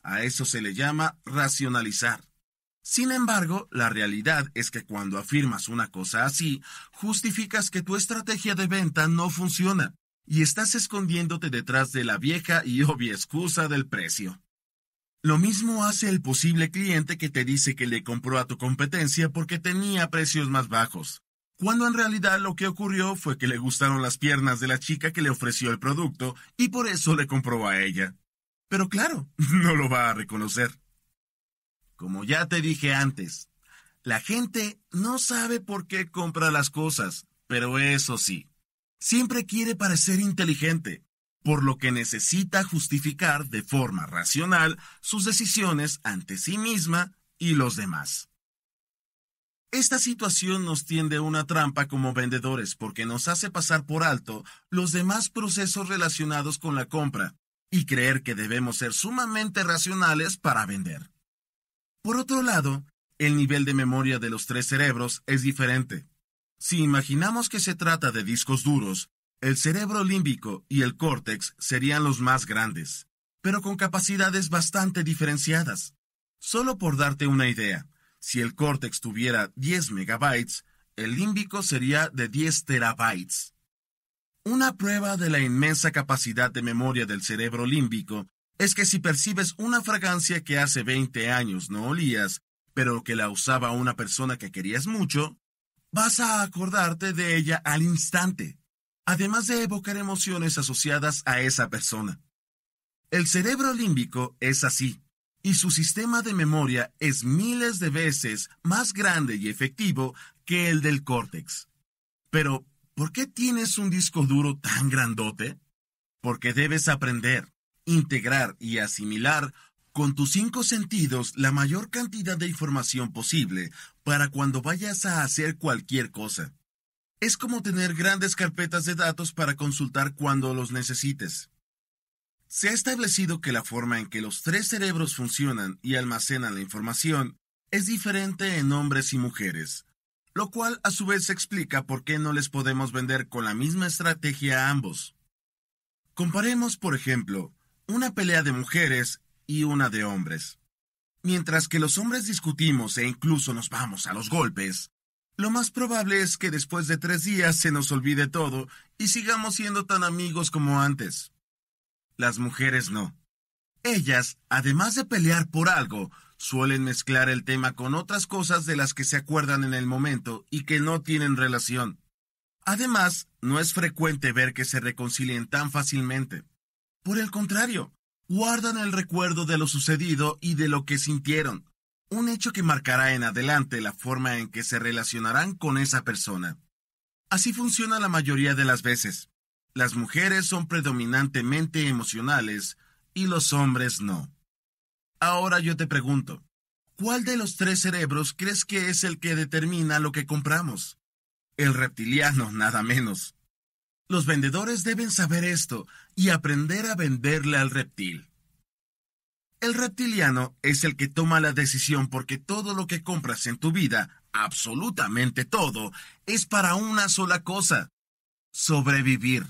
Speaker 1: A eso se le llama racionalizar. Sin embargo, la realidad es que cuando afirmas una cosa así, justificas que tu estrategia de venta no funciona y estás escondiéndote detrás de la vieja y obvia excusa del precio. Lo mismo hace el posible cliente que te dice que le compró a tu competencia porque tenía precios más bajos, cuando en realidad lo que ocurrió fue que le gustaron las piernas de la chica que le ofreció el producto y por eso le compró a ella. Pero claro, [laughs] no lo va a reconocer. Como ya te dije antes, la gente no sabe por qué compra las cosas, pero eso sí, siempre quiere parecer inteligente, por lo que necesita justificar de forma racional sus decisiones ante sí misma y los demás. Esta situación nos tiende una trampa como vendedores porque nos hace pasar por alto los demás procesos relacionados con la compra y creer que debemos ser sumamente racionales para vender. Por otro lado, el nivel de memoria de los tres cerebros es diferente. Si imaginamos que se trata de discos duros, el cerebro límbico y el córtex serían los más grandes, pero con capacidades bastante diferenciadas. Solo por darte una idea, si el córtex tuviera 10 megabytes, el límbico sería de 10 terabytes. Una prueba de la inmensa capacidad de memoria del cerebro límbico es que si percibes una fragancia que hace 20 años no olías, pero que la usaba una persona que querías mucho, vas a acordarte de ella al instante, además de evocar emociones asociadas a esa persona. El cerebro límbico es así, y su sistema de memoria es miles de veces más grande y efectivo que el del córtex. Pero, ¿por qué tienes un disco duro tan grandote? Porque debes aprender integrar y asimilar con tus cinco sentidos la mayor cantidad de información posible para cuando vayas a hacer cualquier cosa. Es como tener grandes carpetas de datos para consultar cuando los necesites. Se ha establecido que la forma en que los tres cerebros funcionan y almacenan la información es diferente en hombres y mujeres, lo cual a su vez explica por qué no les podemos vender con la misma estrategia a ambos. Comparemos, por ejemplo, una pelea de mujeres y una de hombres. Mientras que los hombres discutimos e incluso nos vamos a los golpes, lo más probable es que después de tres días se nos olvide todo y sigamos siendo tan amigos como antes. Las mujeres no. Ellas, además de pelear por algo, suelen mezclar el tema con otras cosas de las que se acuerdan en el momento y que no tienen relación. Además, no es frecuente ver que se reconcilien tan fácilmente. Por el contrario, guardan el recuerdo de lo sucedido y de lo que sintieron, un hecho que marcará en adelante la forma en que se relacionarán con esa persona. Así funciona la mayoría de las veces. Las mujeres son predominantemente emocionales y los hombres no. Ahora yo te pregunto, ¿cuál de los tres cerebros crees que es el que determina lo que compramos? El reptiliano, nada menos. Los vendedores deben saber esto y aprender a venderle al reptil. El reptiliano es el que toma la decisión porque todo lo que compras en tu vida, absolutamente todo, es para una sola cosa, sobrevivir.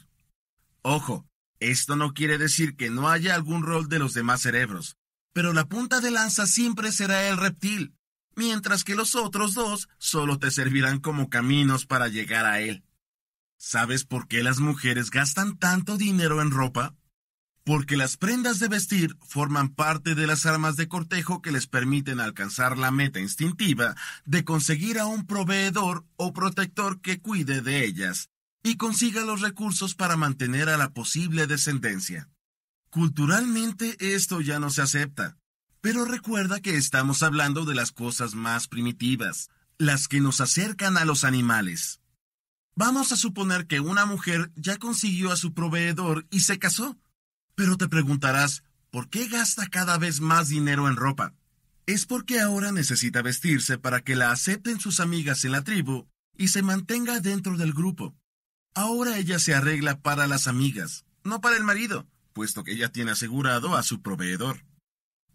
Speaker 1: Ojo, esto no quiere decir que no haya algún rol de los demás cerebros, pero la punta de lanza siempre será el reptil, mientras que los otros dos solo te servirán como caminos para llegar a él. ¿Sabes por qué las mujeres gastan tanto dinero en ropa? Porque las prendas de vestir forman parte de las armas de cortejo que les permiten alcanzar la meta instintiva de conseguir a un proveedor o protector que cuide de ellas y consiga los recursos para mantener a la posible descendencia. Culturalmente esto ya no se acepta, pero recuerda que estamos hablando de las cosas más primitivas, las que nos acercan a los animales. Vamos a suponer que una mujer ya consiguió a su proveedor y se casó. Pero te preguntarás, ¿por qué gasta cada vez más dinero en ropa? Es porque ahora necesita vestirse para que la acepten sus amigas en la tribu y se mantenga dentro del grupo. Ahora ella se arregla para las amigas, no para el marido, puesto que ya tiene asegurado a su proveedor.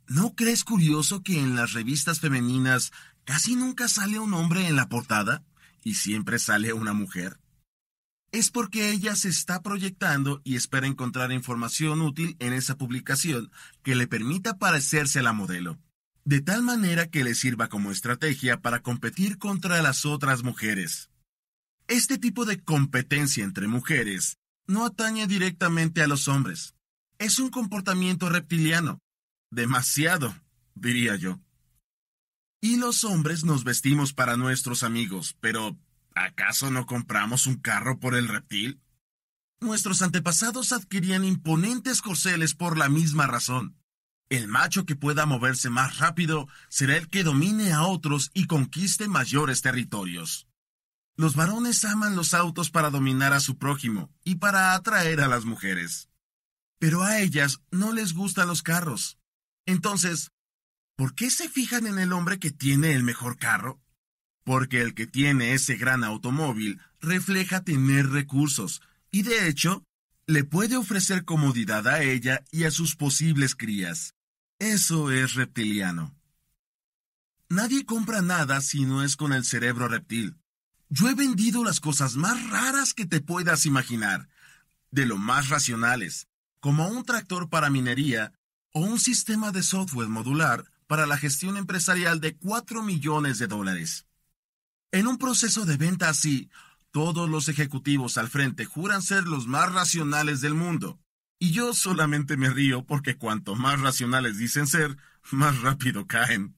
Speaker 1: ¿No crees curioso que en las revistas femeninas casi nunca sale un hombre en la portada? y siempre sale una mujer? Es porque ella se está proyectando y espera encontrar información útil en esa publicación que le permita parecerse a la modelo, de tal manera que le sirva como estrategia para competir contra las otras mujeres. Este tipo de competencia entre mujeres no atañe directamente a los hombres. Es un comportamiento reptiliano. Demasiado, diría yo. Y los hombres nos vestimos para nuestros amigos, pero ¿acaso no compramos un carro por el reptil? Nuestros antepasados adquirían imponentes corceles por la misma razón. El macho que pueda moverse más rápido será el que domine a otros y conquiste mayores territorios. Los varones aman los autos para dominar a su prójimo y para atraer a las mujeres. Pero a ellas no les gustan los carros. Entonces, ¿por qué se fijan en el hombre que tiene el mejor carro? Porque el que tiene ese gran automóvil refleja tener recursos y de hecho le puede ofrecer comodidad a ella y a sus posibles crías. Eso es reptiliano. Nadie compra nada si no es con el cerebro reptil. Yo he vendido las cosas más raras que te puedas imaginar, de lo más racionales, como un tractor para minería o un sistema de software modular para la gestión empresarial de 4 millones de dólares. En un proceso de venta así, todos los ejecutivos al frente juran ser los más racionales del mundo. Y yo solamente me río porque cuanto más racionales dicen ser, más rápido caen.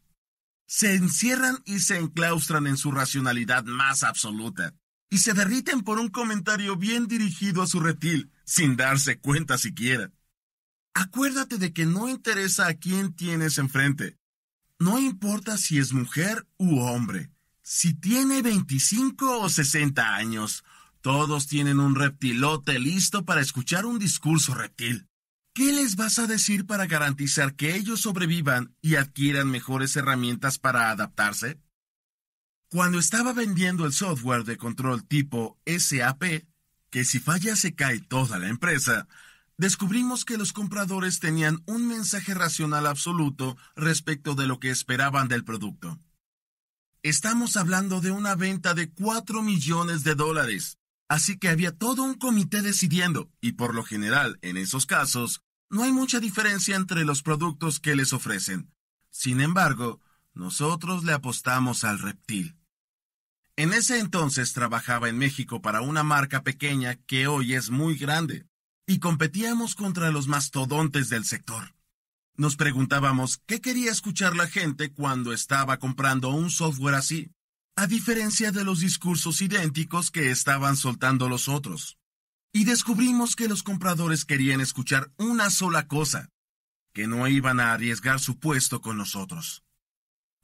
Speaker 1: Se encierran y se enclaustran en su racionalidad más absoluta, y se derriten por un comentario bien dirigido a su reptil, sin darse cuenta siquiera. Acuérdate de que no interesa a quién tienes enfrente, no importa si es mujer u hombre, si tiene 25 o 60 años, todos tienen un reptilote listo para escuchar un discurso reptil. ¿Qué les vas a decir para garantizar que ellos sobrevivan y adquieran mejores herramientas para adaptarse? Cuando estaba vendiendo el software de control tipo SAP, que si falla se cae toda la empresa, descubrimos que los compradores tenían un mensaje racional absoluto respecto de lo que esperaban del producto. Estamos hablando de una venta de 4 millones de dólares, así que había todo un comité decidiendo, y por lo general, en esos casos, no hay mucha diferencia entre los productos que les ofrecen. Sin embargo, nosotros le apostamos al reptil. En ese entonces trabajaba en México para una marca pequeña que hoy es muy grande y competíamos contra los mastodontes del sector. Nos preguntábamos qué quería escuchar la gente cuando estaba comprando un software así, a diferencia de los discursos idénticos que estaban soltando los otros. Y descubrimos que los compradores querían escuchar una sola cosa, que no iban a arriesgar su puesto con nosotros.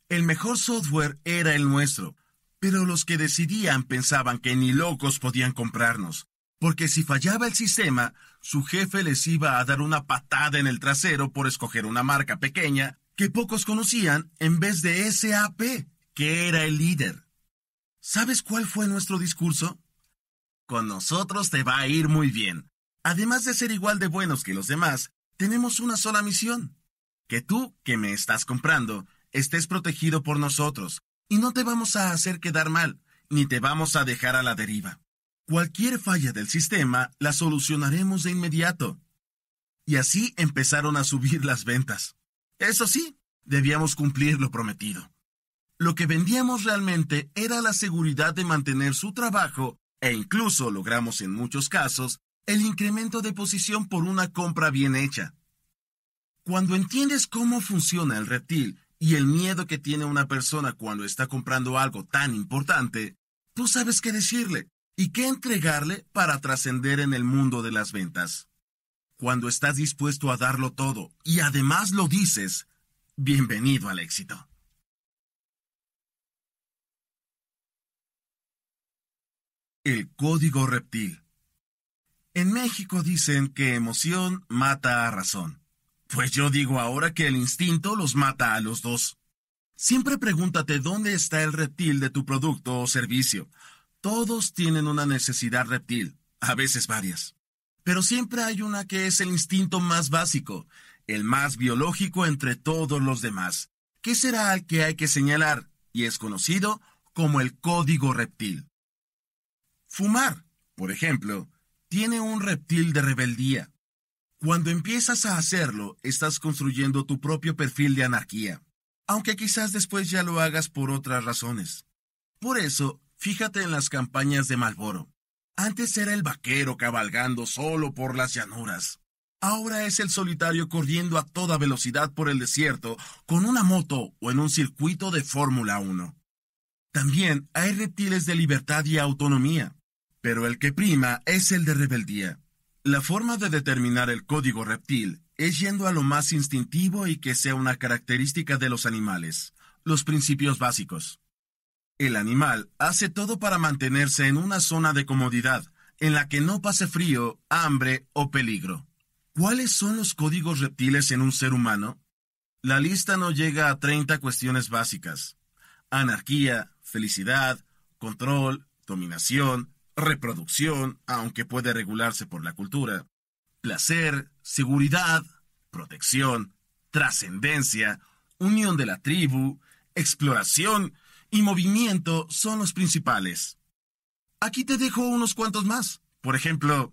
Speaker 1: El mejor software era el nuestro, pero los que decidían pensaban que ni locos podían comprarnos, porque si fallaba el sistema, su jefe les iba a dar una patada en el trasero por escoger una marca pequeña que pocos conocían en vez de SAP, que era el líder. ¿Sabes cuál fue nuestro discurso? Con nosotros te va a ir muy bien. Además de ser igual de buenos que los demás, tenemos una sola misión. Que tú, que me estás comprando, estés protegido por nosotros, y no te vamos a hacer quedar mal, ni te vamos a dejar a la deriva. Cualquier falla del sistema la solucionaremos de inmediato. Y así empezaron a subir las ventas. Eso sí, debíamos cumplir lo prometido. Lo que vendíamos realmente era la seguridad de mantener su trabajo e incluso logramos en muchos casos el incremento de posición por una compra bien hecha. Cuando entiendes cómo funciona el reptil y el miedo que tiene una persona cuando está comprando algo tan importante, tú sabes qué decirle y qué entregarle para trascender en el mundo de las ventas. Cuando estás dispuesto a darlo todo y además lo dices, bienvenido al éxito. El código reptil. En México dicen que emoción mata a razón. Pues yo digo ahora que el instinto los mata a los dos. Siempre pregúntate dónde está el reptil de tu producto o servicio, todos tienen una necesidad reptil, a veces varias. Pero siempre hay una que es el instinto más básico, el más biológico entre todos los demás, ¿Qué será el que hay que señalar y es conocido como el código reptil. Fumar, por ejemplo, tiene un reptil de rebeldía. Cuando empiezas a hacerlo, estás construyendo tu propio perfil de anarquía, aunque quizás después ya lo hagas por otras razones. Por eso, Fíjate en las campañas de Malboro. Antes era el vaquero cabalgando solo por las llanuras. Ahora es el solitario corriendo a toda velocidad por el desierto con una moto o en un circuito de Fórmula 1. También hay reptiles de libertad y autonomía, pero el que prima es el de rebeldía. La forma de determinar el código reptil es yendo a lo más instintivo y que sea una característica de los animales, los principios básicos. El animal hace todo para mantenerse en una zona de comodidad, en la que no pase frío, hambre o peligro. ¿Cuáles son los códigos reptiles en un ser humano? La lista no llega a 30 cuestiones básicas. Anarquía, felicidad, control, dominación, reproducción, aunque puede regularse por la cultura, placer, seguridad, protección, trascendencia, unión de la tribu, exploración y movimiento son los principales. Aquí te dejo unos cuantos más. Por ejemplo,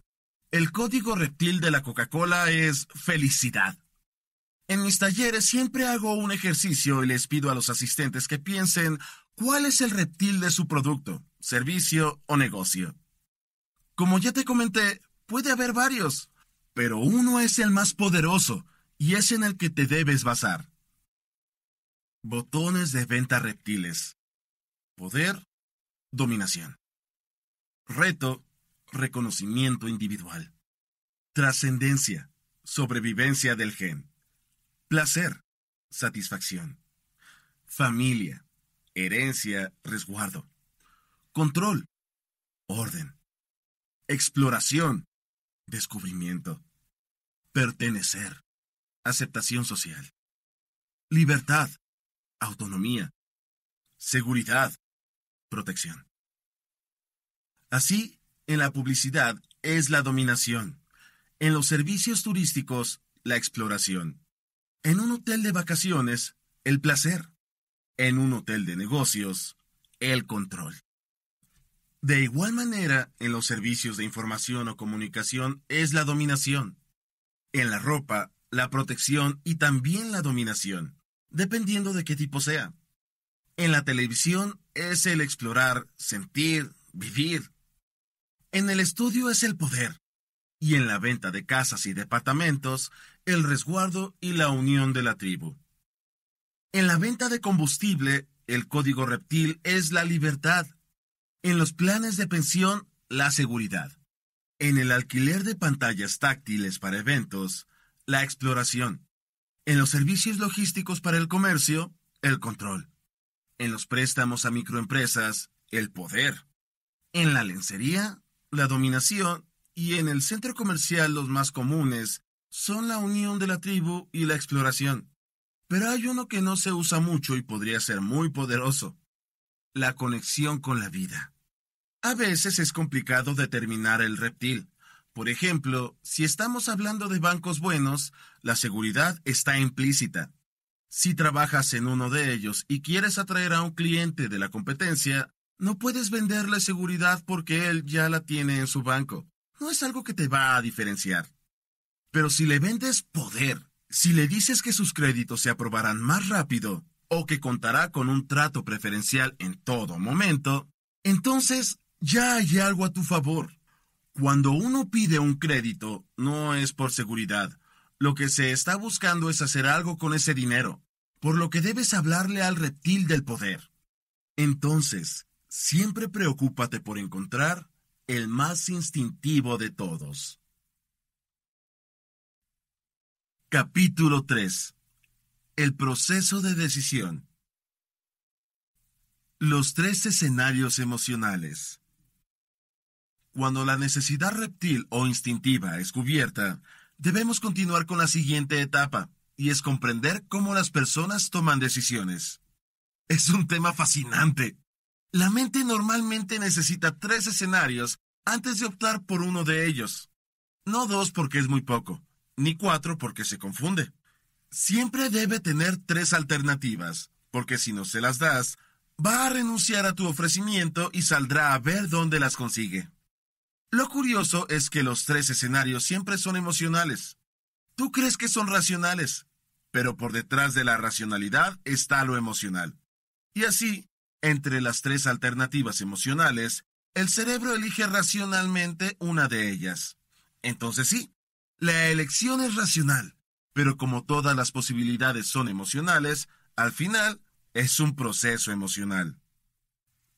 Speaker 1: el código reptil de la Coca-Cola es felicidad. En mis talleres siempre hago un ejercicio y les pido a los asistentes que piensen cuál es el reptil de su producto, servicio o negocio. Como ya te comenté, puede haber varios, pero uno es el más poderoso y es en el que te debes basar. Botones de venta reptiles poder, dominación. Reto, reconocimiento individual. Trascendencia, sobrevivencia del gen. Placer, satisfacción. Familia, herencia, resguardo. Control, orden. Exploración, descubrimiento. Pertenecer, aceptación social. Libertad, autonomía. Seguridad, protección. Así, en la publicidad es la dominación, en los servicios turísticos la exploración, en un hotel de vacaciones el placer, en un hotel de negocios el control. De igual manera, en los servicios de información o comunicación es la dominación, en la ropa, la protección y también la dominación, dependiendo de qué tipo sea. En la televisión es el explorar, sentir, vivir. En el estudio es el poder. Y en la venta de casas y departamentos, el resguardo y la unión de la tribu. En la venta de combustible, el código reptil es la libertad. En los planes de pensión, la seguridad. En el alquiler de pantallas táctiles para eventos, la exploración. En los servicios logísticos para el comercio, el control en los préstamos a microempresas, el poder, en la lencería, la dominación y en el centro comercial los más comunes son la unión de la tribu y la exploración. Pero hay uno que no se usa mucho y podría ser muy poderoso. La conexión con la vida. A veces es complicado determinar el reptil. Por ejemplo, si estamos hablando de bancos buenos, la seguridad está implícita. Si trabajas en uno de ellos y quieres atraer a un cliente de la competencia, no puedes venderle seguridad porque él ya la tiene en su banco. No es algo que te va a diferenciar. Pero si le vendes poder, si le dices que sus créditos se aprobarán más rápido o que contará con un trato preferencial en todo momento, entonces ya hay algo a tu favor. Cuando uno pide un crédito, no es por seguridad. Lo que se está buscando es hacer algo con ese dinero por lo que debes hablarle al reptil del poder. Entonces, siempre preocúpate por encontrar el más instintivo de todos. Capítulo 3. El proceso de decisión. Los tres escenarios emocionales. Cuando la necesidad reptil o instintiva es cubierta, debemos continuar con la siguiente etapa, y es comprender cómo las personas toman decisiones. Es un tema fascinante. La mente normalmente necesita tres escenarios antes de optar por uno de ellos. No dos porque es muy poco, ni cuatro porque se confunde. Siempre debe tener tres alternativas, porque si no se las das, va a renunciar a tu ofrecimiento y saldrá a ver dónde las consigue. Lo curioso es que los tres escenarios siempre son emocionales. Tú crees que son racionales, pero por detrás de la racionalidad está lo emocional. Y así, entre las tres alternativas emocionales, el cerebro elige racionalmente una de ellas. Entonces sí, la elección es racional, pero como todas las posibilidades son emocionales, al final es un proceso emocional.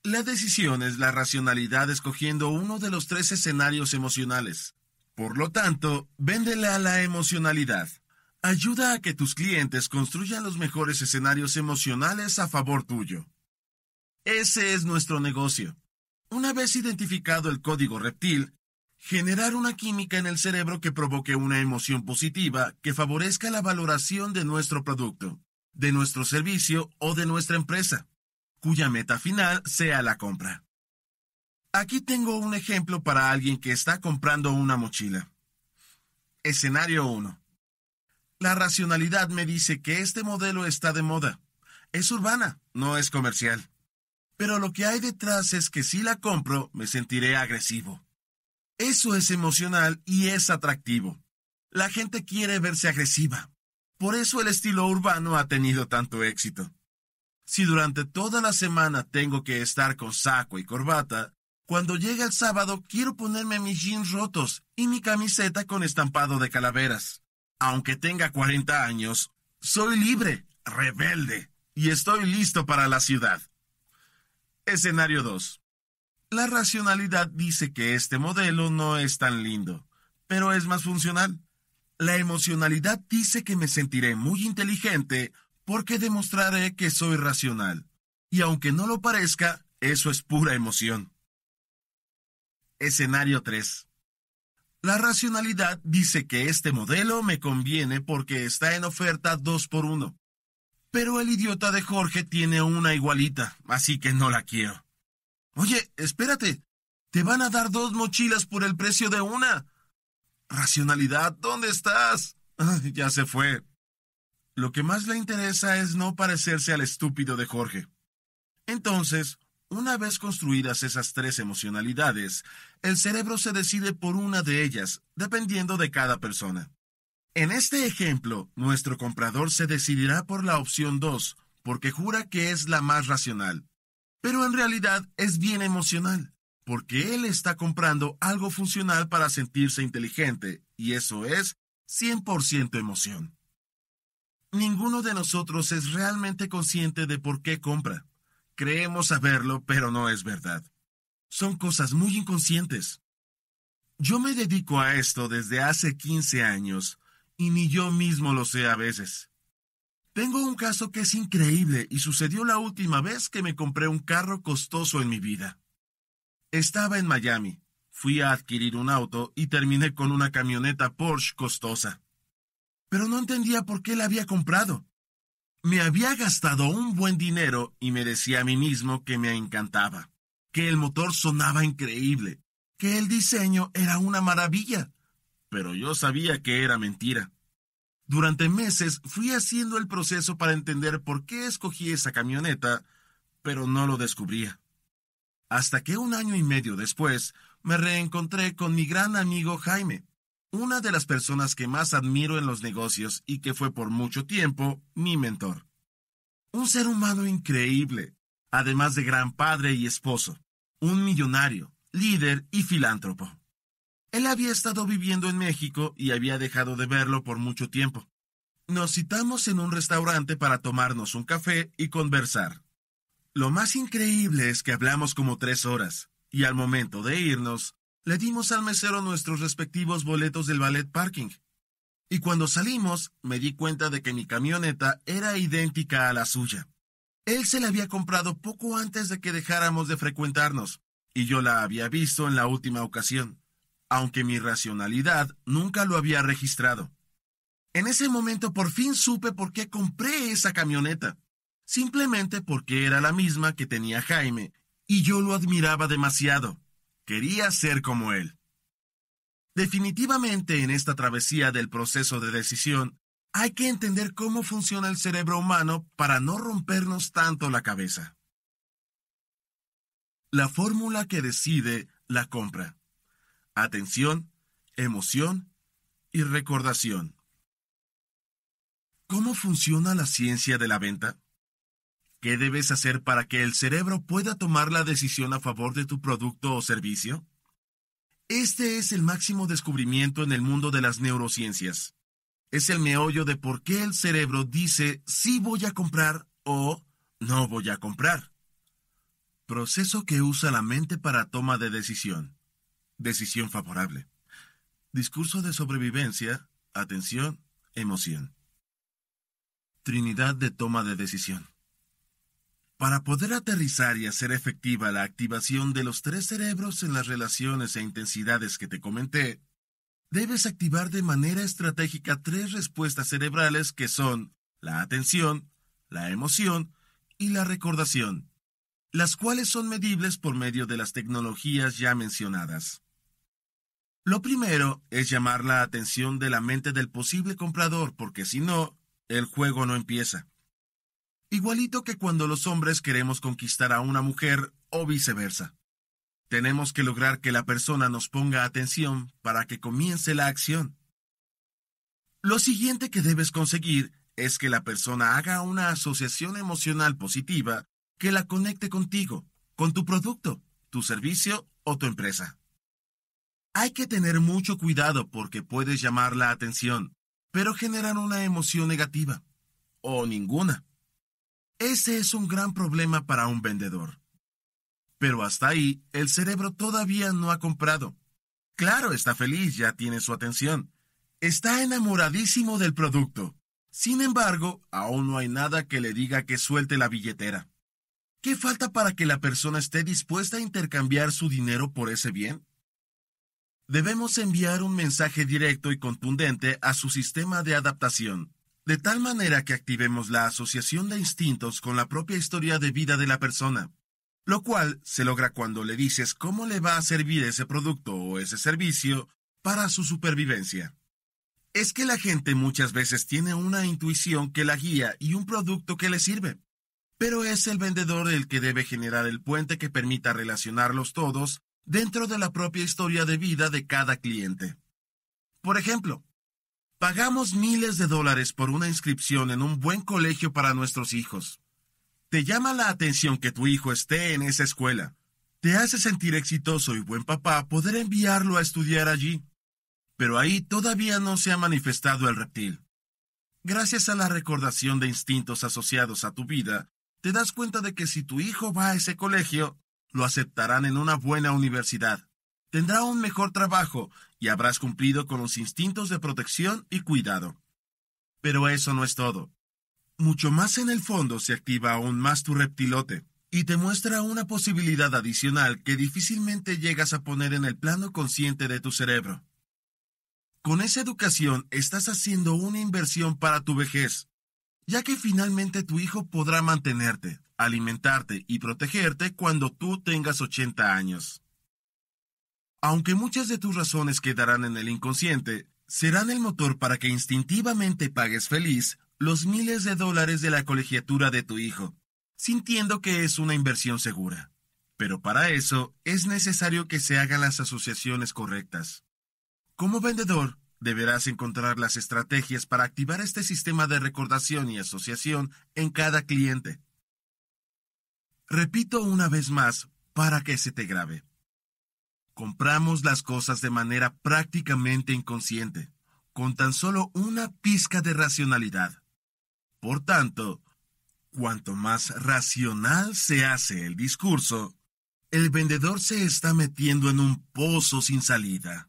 Speaker 1: La decisión es la racionalidad escogiendo uno de los tres escenarios emocionales. Por lo tanto, véndele a la emocionalidad. Ayuda a que tus clientes construyan los mejores escenarios emocionales a favor tuyo. Ese es nuestro negocio. Una vez identificado el código reptil, generar una química en el cerebro que provoque una emoción positiva que favorezca la valoración de nuestro producto, de nuestro servicio o de nuestra empresa, cuya meta final sea la compra. Aquí tengo un ejemplo para alguien que está comprando una mochila. Escenario 1. La racionalidad me dice que este modelo está de moda. Es urbana, no es comercial. Pero lo que hay detrás es que si la compro, me sentiré agresivo. Eso es emocional y es atractivo. La gente quiere verse agresiva. Por eso el estilo urbano ha tenido tanto éxito. Si durante toda la semana tengo que estar con saco y corbata, cuando llegue el sábado quiero ponerme mis jeans rotos y mi camiseta con estampado de calaveras. Aunque tenga 40 años, soy libre, rebelde, y estoy listo para la ciudad. Escenario 2. La racionalidad dice que este modelo no es tan lindo, pero es más funcional. La emocionalidad dice que me sentiré muy inteligente porque demostraré que soy racional. Y aunque no lo parezca, eso es pura emoción. Escenario 3. La racionalidad dice que este modelo me conviene porque está en oferta 2 por 1. Pero el idiota de Jorge tiene una igualita, así que no la quiero. Oye, espérate, te van a dar dos mochilas por el precio de una. Racionalidad, ¿dónde estás? [laughs] ya se fue. Lo que más le interesa es no parecerse al estúpido de Jorge. Entonces, una vez construidas esas tres emocionalidades, el cerebro se decide por una de ellas, dependiendo de cada persona. En este ejemplo, nuestro comprador se decidirá por la opción 2, porque jura que es la más racional. Pero en realidad es bien emocional, porque él está comprando algo funcional para sentirse inteligente, y eso es 100% emoción. Ninguno de nosotros es realmente consciente de por qué compra. Creemos saberlo, pero no es verdad. Son cosas muy inconscientes. Yo me dedico a esto desde hace 15 años y ni yo mismo lo sé a veces. Tengo un caso que es increíble y sucedió la última vez que me compré un carro costoso en mi vida. Estaba en Miami, fui a adquirir un auto y terminé con una camioneta Porsche costosa. Pero no entendía por qué la había comprado. Me había gastado un buen dinero y me decía a mí mismo que me encantaba, que el motor sonaba increíble, que el diseño era una maravilla, pero yo sabía que era mentira. Durante meses fui haciendo el proceso para entender por qué escogí esa camioneta, pero no lo descubría. Hasta que un año y medio después me reencontré con mi gran amigo Jaime, una de las personas que más admiro en los negocios y que fue por mucho tiempo mi mentor. Un ser humano increíble, además de gran padre y esposo, un millonario, líder y filántropo. Él había estado viviendo en México y había dejado de verlo por mucho tiempo. Nos citamos en un restaurante para tomarnos un café y conversar. Lo más increíble es que hablamos como tres horas, y al momento de irnos, le dimos al mesero nuestros respectivos boletos del ballet parking. Y cuando salimos, me di cuenta de que mi camioneta era idéntica a la suya. Él se la había comprado poco antes de que dejáramos de frecuentarnos, y yo la había visto en la última ocasión, aunque mi racionalidad nunca lo había registrado. En ese momento por fin supe por qué compré esa camioneta, simplemente porque era la misma que tenía Jaime, y yo lo admiraba demasiado. Quería ser como él. Definitivamente en esta travesía del proceso de decisión, hay que entender cómo funciona el cerebro humano para no rompernos tanto la cabeza. La fórmula que decide la compra. Atención, emoción y recordación. ¿Cómo funciona la ciencia de la venta? ¿Qué debes hacer para que el cerebro pueda tomar la decisión a favor de tu producto o servicio? Este es el máximo descubrimiento en el mundo de las neurociencias. Es el meollo de por qué el cerebro dice sí voy a comprar o no voy a comprar. Proceso que usa la mente para toma de decisión. Decisión favorable. Discurso de sobrevivencia, atención, emoción. Trinidad de toma de decisión. Para poder aterrizar y hacer efectiva la activación de los tres cerebros en las relaciones e intensidades que te comenté, debes activar de manera estratégica tres respuestas cerebrales que son la atención, la emoción y la recordación, las cuales son medibles por medio de las tecnologías ya mencionadas. Lo primero es llamar la atención de la mente del posible comprador porque si no, el juego no empieza. Igualito que cuando los hombres queremos conquistar a una mujer o viceversa. Tenemos que lograr que la persona nos ponga atención para que comience la acción. Lo siguiente que debes conseguir es que la persona haga una asociación emocional positiva que la conecte contigo, con tu producto, tu servicio o tu empresa. Hay que tener mucho cuidado porque puedes llamar la atención, pero generar una emoción negativa o ninguna. Ese es un gran problema para un vendedor. Pero hasta ahí, el cerebro todavía no ha comprado. Claro, está feliz, ya tiene su atención. Está enamoradísimo del producto. Sin embargo, aún no hay nada que le diga que suelte la billetera. ¿Qué falta para que la persona esté dispuesta a intercambiar su dinero por ese bien? Debemos enviar un mensaje directo y contundente a su sistema de adaptación de tal manera que activemos la asociación de instintos con la propia historia de vida de la persona, lo cual se logra cuando le dices cómo le va a servir ese producto o ese servicio para su supervivencia. Es que la gente muchas veces tiene una intuición que la guía y un producto que le sirve, pero es el vendedor el que debe generar el puente que permita relacionarlos todos dentro de la propia historia de vida de cada cliente. Por ejemplo, Pagamos miles de dólares por una inscripción en un buen colegio para nuestros hijos. Te llama la atención que tu hijo esté en esa escuela. Te hace sentir exitoso y buen papá poder enviarlo a estudiar allí. Pero ahí todavía no se ha manifestado el reptil. Gracias a la recordación de instintos asociados a tu vida, te das cuenta de que si tu hijo va a ese colegio, lo aceptarán en una buena universidad, tendrá un mejor trabajo y habrás cumplido con los instintos de protección y cuidado. Pero eso no es todo. Mucho más en el fondo se activa aún más tu reptilote y te muestra una posibilidad adicional que difícilmente llegas a poner en el plano consciente de tu cerebro. Con esa educación estás haciendo una inversión para tu vejez, ya que finalmente tu hijo podrá mantenerte, alimentarte y protegerte cuando tú tengas 80 años. Aunque muchas de tus razones quedarán en el inconsciente, serán el motor para que instintivamente pagues feliz los miles de dólares de la colegiatura de tu hijo, sintiendo que es una inversión segura. Pero para eso es necesario que se hagan las asociaciones correctas. Como vendedor, deberás encontrar las estrategias para activar este sistema de recordación y asociación en cada cliente. Repito una vez más para que se te grabe. Compramos las cosas de manera prácticamente inconsciente, con tan solo una pizca de racionalidad. Por tanto, cuanto más racional se hace el discurso, el vendedor se está metiendo en un pozo sin salida.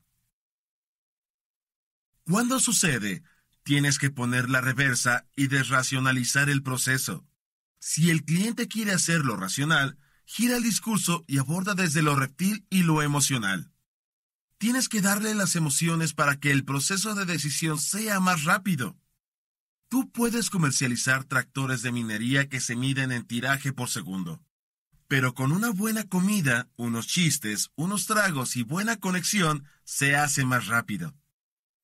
Speaker 1: Cuando sucede, tienes que poner la reversa y desracionalizar el proceso. Si el cliente quiere hacerlo racional, gira el discurso y aborda desde lo reptil y lo emocional. Tienes que darle las emociones para que el proceso de decisión sea más rápido. Tú puedes comercializar tractores de minería que se miden en tiraje por segundo. Pero con una buena comida, unos chistes, unos tragos y buena conexión, se hace más rápido.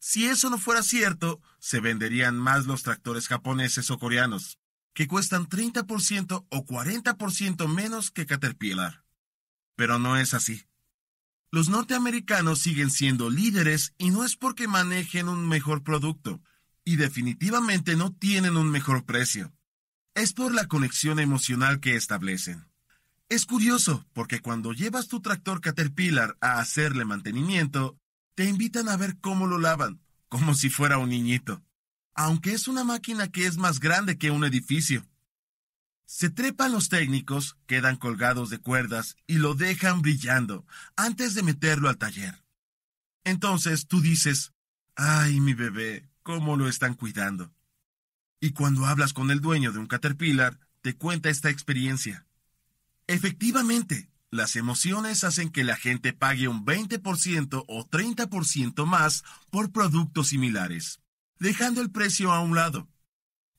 Speaker 1: Si eso no fuera cierto, se venderían más los tractores japoneses o coreanos que cuestan 30% o 40% menos que Caterpillar. Pero no es así. Los norteamericanos siguen siendo líderes y no es porque manejen un mejor producto, y definitivamente no tienen un mejor precio. Es por la conexión emocional que establecen. Es curioso, porque cuando llevas tu tractor Caterpillar a hacerle mantenimiento, te invitan a ver cómo lo lavan, como si fuera un niñito aunque es una máquina que es más grande que un edificio. Se trepan los técnicos, quedan colgados de cuerdas y lo dejan brillando antes de meterlo al taller. Entonces tú dices, ay mi bebé, cómo lo están cuidando. Y cuando hablas con el dueño de un caterpillar, te cuenta esta experiencia. Efectivamente, las emociones hacen que la gente pague un 20% o 30% más por productos similares dejando el precio a un lado.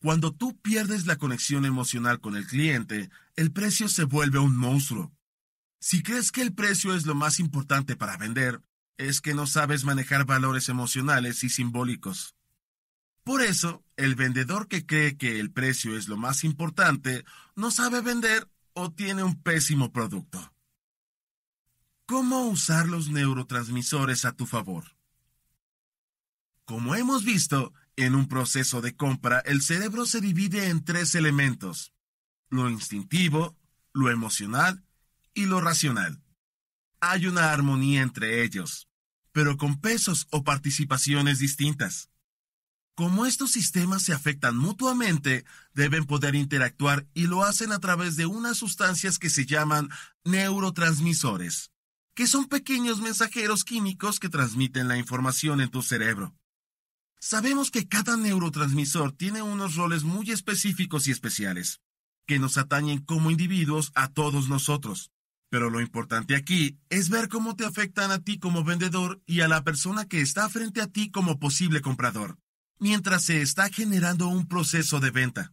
Speaker 1: Cuando tú pierdes la conexión emocional con el cliente, el precio se vuelve un monstruo. Si crees que el precio es lo más importante para vender, es que no sabes manejar valores emocionales y simbólicos. Por eso, el vendedor que cree que el precio es lo más importante no sabe vender o tiene un pésimo producto. ¿Cómo usar los neurotransmisores a tu favor? Como hemos visto, en un proceso de compra el cerebro se divide en tres elementos, lo instintivo, lo emocional y lo racional. Hay una armonía entre ellos, pero con pesos o participaciones distintas. Como estos sistemas se afectan mutuamente, deben poder interactuar y lo hacen a través de unas sustancias que se llaman neurotransmisores, que son pequeños mensajeros químicos que transmiten la información en tu cerebro. Sabemos que cada neurotransmisor tiene unos roles muy específicos y especiales, que nos atañen como individuos a todos nosotros. Pero lo importante aquí es ver cómo te afectan a ti como vendedor y a la persona que está frente a ti como posible comprador, mientras se está generando un proceso de venta.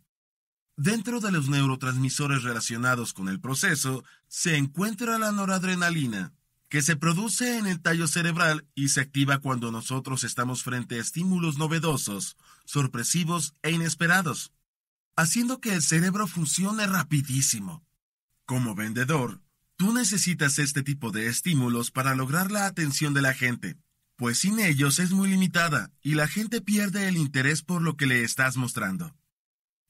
Speaker 1: Dentro de los neurotransmisores relacionados con el proceso se encuentra la noradrenalina, que se produce en el tallo cerebral y se activa cuando nosotros estamos frente a estímulos novedosos, sorpresivos e inesperados, haciendo que el cerebro funcione rapidísimo. Como vendedor, tú necesitas este tipo de estímulos para lograr la atención de la gente, pues sin ellos es muy limitada y la gente pierde el interés por lo que le estás mostrando.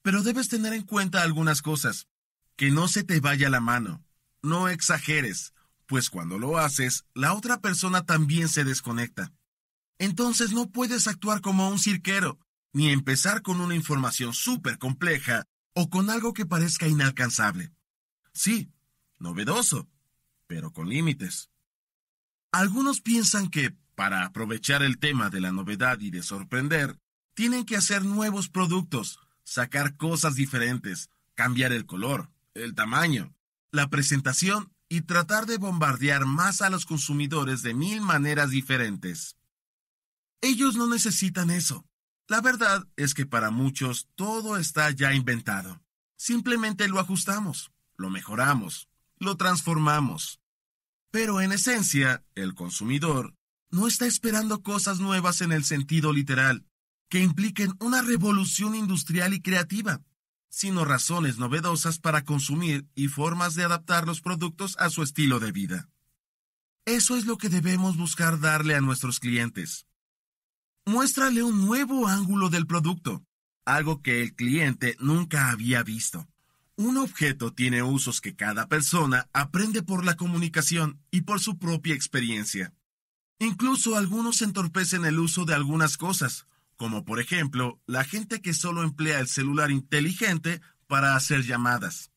Speaker 1: Pero debes tener en cuenta algunas cosas. Que no se te vaya la mano. No exageres pues cuando lo haces, la otra persona también se desconecta. Entonces no puedes actuar como un cirquero, ni empezar con una información súper compleja o con algo que parezca inalcanzable. Sí, novedoso, pero con límites. Algunos piensan que, para aprovechar el tema de la novedad y de sorprender, tienen que hacer nuevos productos, sacar cosas diferentes, cambiar el color, el tamaño, la presentación y tratar de bombardear más a los consumidores de mil maneras diferentes. Ellos no necesitan eso. La verdad es que para muchos todo está ya inventado. Simplemente lo ajustamos, lo mejoramos, lo transformamos. Pero en esencia, el consumidor no está esperando cosas nuevas en el sentido literal, que impliquen una revolución industrial y creativa, sino razones novedosas para consumir y formas de adaptar los productos a su estilo de vida. Eso es lo que debemos buscar darle a nuestros clientes. Muéstrale un nuevo ángulo del producto, algo que el cliente nunca había visto. Un objeto tiene usos que cada persona aprende por la comunicación y por su propia experiencia. Incluso algunos entorpecen el uso de algunas cosas, como por ejemplo la gente que solo emplea el celular inteligente para hacer llamadas.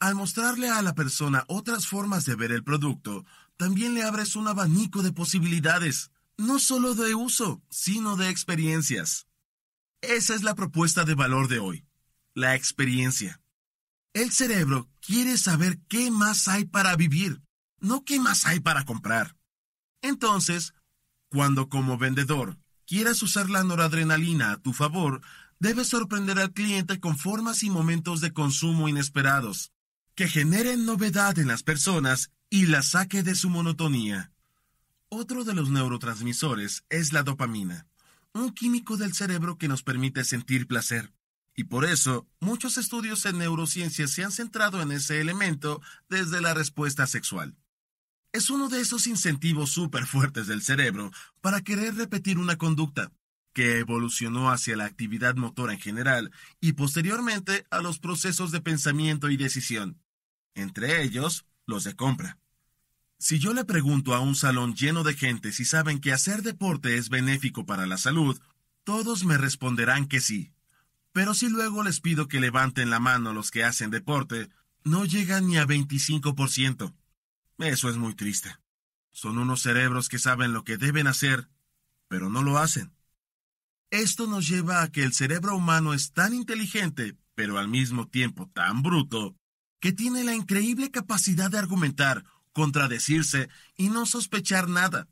Speaker 1: Al mostrarle a la persona otras formas de ver el producto, también le abres un abanico de posibilidades, no solo de uso, sino de experiencias. Esa es la propuesta de valor de hoy, la experiencia. El cerebro quiere saber qué más hay para vivir, no qué más hay para comprar. Entonces, cuando como vendedor quieras usar la noradrenalina a tu favor, debes sorprender al cliente con formas y momentos de consumo inesperados, que generen novedad en las personas y la saque de su monotonía. Otro de los neurotransmisores es la dopamina, un químico del cerebro que nos permite sentir placer. Y por eso, muchos estudios en neurociencia se han centrado en ese elemento desde la respuesta sexual es uno de esos incentivos súper fuertes del cerebro para querer repetir una conducta, que evolucionó hacia la actividad motora en general y posteriormente a los procesos de pensamiento y decisión, entre ellos los de compra. Si yo le pregunto a un salón lleno de gente si saben que hacer deporte es benéfico para la salud, todos me responderán que sí. Pero si luego les pido que levanten la mano los que hacen deporte, no llegan ni a 25%. Eso es muy triste. Son unos cerebros que saben lo que deben hacer, pero no lo hacen. Esto nos lleva a que el cerebro humano es tan inteligente, pero al mismo tiempo tan bruto, que tiene la increíble capacidad de argumentar, contradecirse y no sospechar nada.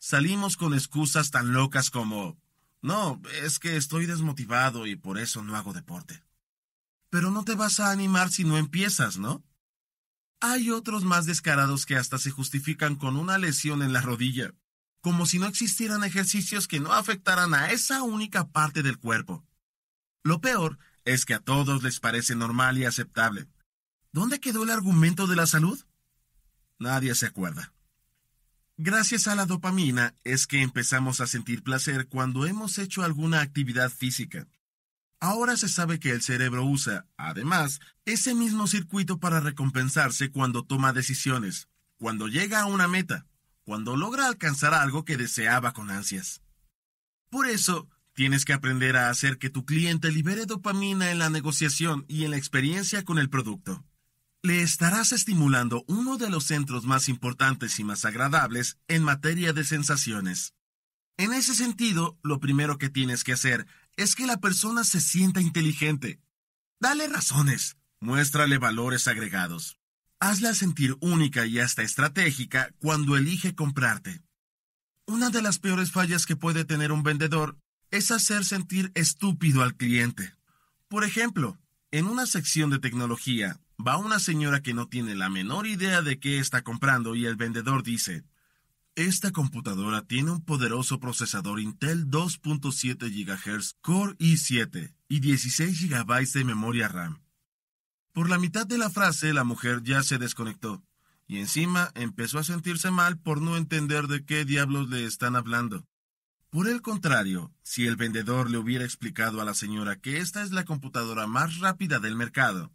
Speaker 1: Salimos con excusas tan locas como no, es que estoy desmotivado y por eso no hago deporte. Pero no te vas a animar si no empiezas, ¿no? Hay otros más descarados que hasta se justifican con una lesión en la rodilla, como si no existieran ejercicios que no afectaran a esa única parte del cuerpo. Lo peor es que a todos les parece normal y aceptable. ¿Dónde quedó el argumento de la salud? Nadie se acuerda. Gracias a la dopamina es que empezamos a sentir placer cuando hemos hecho alguna actividad física. Ahora se sabe que el cerebro usa, además, ese mismo circuito para recompensarse cuando toma decisiones, cuando llega a una meta, cuando logra alcanzar algo que deseaba con ansias. Por eso, tienes que aprender a hacer que tu cliente libere dopamina en la negociación y en la experiencia con el producto. Le estarás estimulando uno de los centros más importantes y más agradables en materia de sensaciones. En ese sentido, lo primero que tienes que hacer es que la persona se sienta inteligente. Dale razones, muéstrale valores agregados. Hazla sentir única y hasta estratégica cuando elige comprarte. Una de las peores fallas que puede tener un vendedor es hacer sentir estúpido al cliente. Por ejemplo, en una sección de tecnología, va una señora que no tiene la menor idea de qué está comprando y el vendedor dice, esta computadora tiene un poderoso procesador Intel 2.7 GHz Core i7 y 16 GB de memoria RAM. Por la mitad de la frase la mujer ya se desconectó y encima empezó a sentirse mal por no entender de qué diablos le están hablando. Por el contrario, si el vendedor le hubiera explicado a la señora que esta es la computadora más rápida del mercado,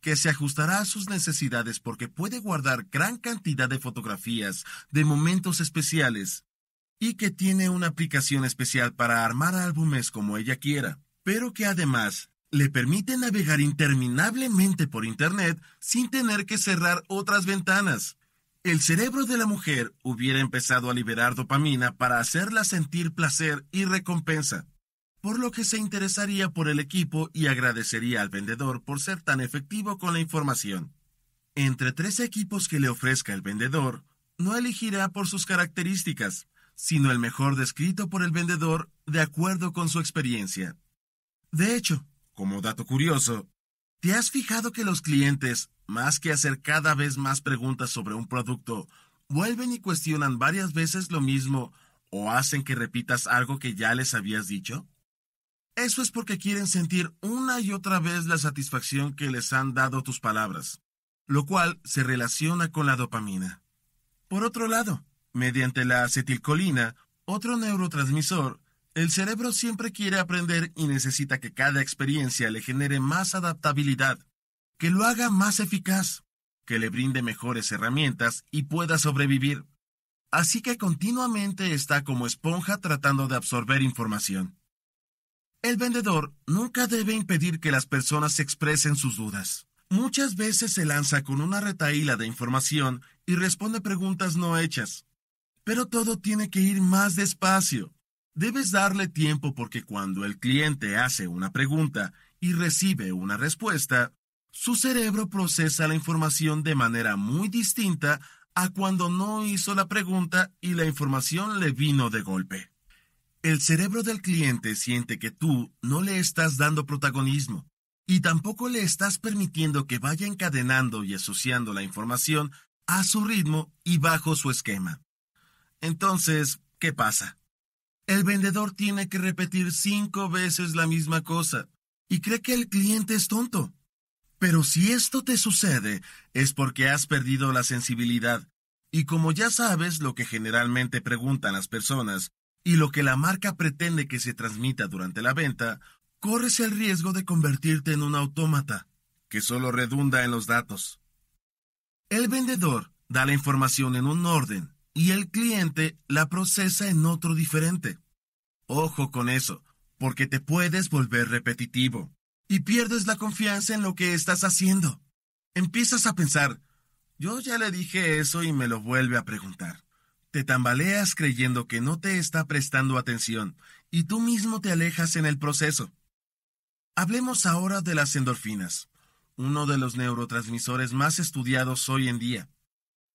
Speaker 1: que se ajustará a sus necesidades porque puede guardar gran cantidad de fotografías de momentos especiales y que tiene una aplicación especial para armar álbumes como ella quiera, pero que además le permite navegar interminablemente por Internet sin tener que cerrar otras ventanas. El cerebro de la mujer hubiera empezado a liberar dopamina para hacerla sentir placer y recompensa por lo que se interesaría por el equipo y agradecería al vendedor por ser tan efectivo con la información. Entre tres equipos que le ofrezca el vendedor, no elegirá por sus características, sino el mejor descrito por el vendedor de acuerdo con su experiencia. De hecho, como dato curioso, ¿te has fijado que los clientes, más que hacer cada vez más preguntas sobre un producto, vuelven y cuestionan varias veces lo mismo o hacen que repitas algo que ya les habías dicho? Eso es porque quieren sentir una y otra vez la satisfacción que les han dado tus palabras, lo cual se relaciona con la dopamina. Por otro lado, mediante la acetilcolina, otro neurotransmisor, el cerebro siempre quiere aprender y necesita que cada experiencia le genere más adaptabilidad, que lo haga más eficaz, que le brinde mejores herramientas y pueda sobrevivir. Así que continuamente está como esponja tratando de absorber información. El vendedor nunca debe impedir que las personas expresen sus dudas. Muchas veces se lanza con una retahíla de información y responde preguntas no hechas. Pero todo tiene que ir más despacio. Debes darle tiempo porque cuando el cliente hace una pregunta y recibe una respuesta, su cerebro procesa la información de manera muy distinta a cuando no hizo la pregunta y la información le vino de golpe. El cerebro del cliente siente que tú no le estás dando protagonismo y tampoco le estás permitiendo que vaya encadenando y asociando la información a su ritmo y bajo su esquema. Entonces, ¿qué pasa? El vendedor tiene que repetir cinco veces la misma cosa y cree que el cliente es tonto. Pero si esto te sucede, es porque has perdido la sensibilidad. Y como ya sabes lo que generalmente preguntan las personas y lo que la marca pretende que se transmita durante la venta, corres el riesgo de convertirte en un autómata, que solo redunda en los datos. El vendedor da la información en un orden y el cliente la procesa en otro diferente. Ojo con eso, porque te puedes volver repetitivo y pierdes la confianza en lo que estás haciendo. Empiezas a pensar, yo ya le dije eso y me lo vuelve a preguntar. Te tambaleas creyendo que no te está prestando atención y tú mismo te alejas en el proceso. Hablemos ahora de las endorfinas, uno de los neurotransmisores más estudiados hoy en día.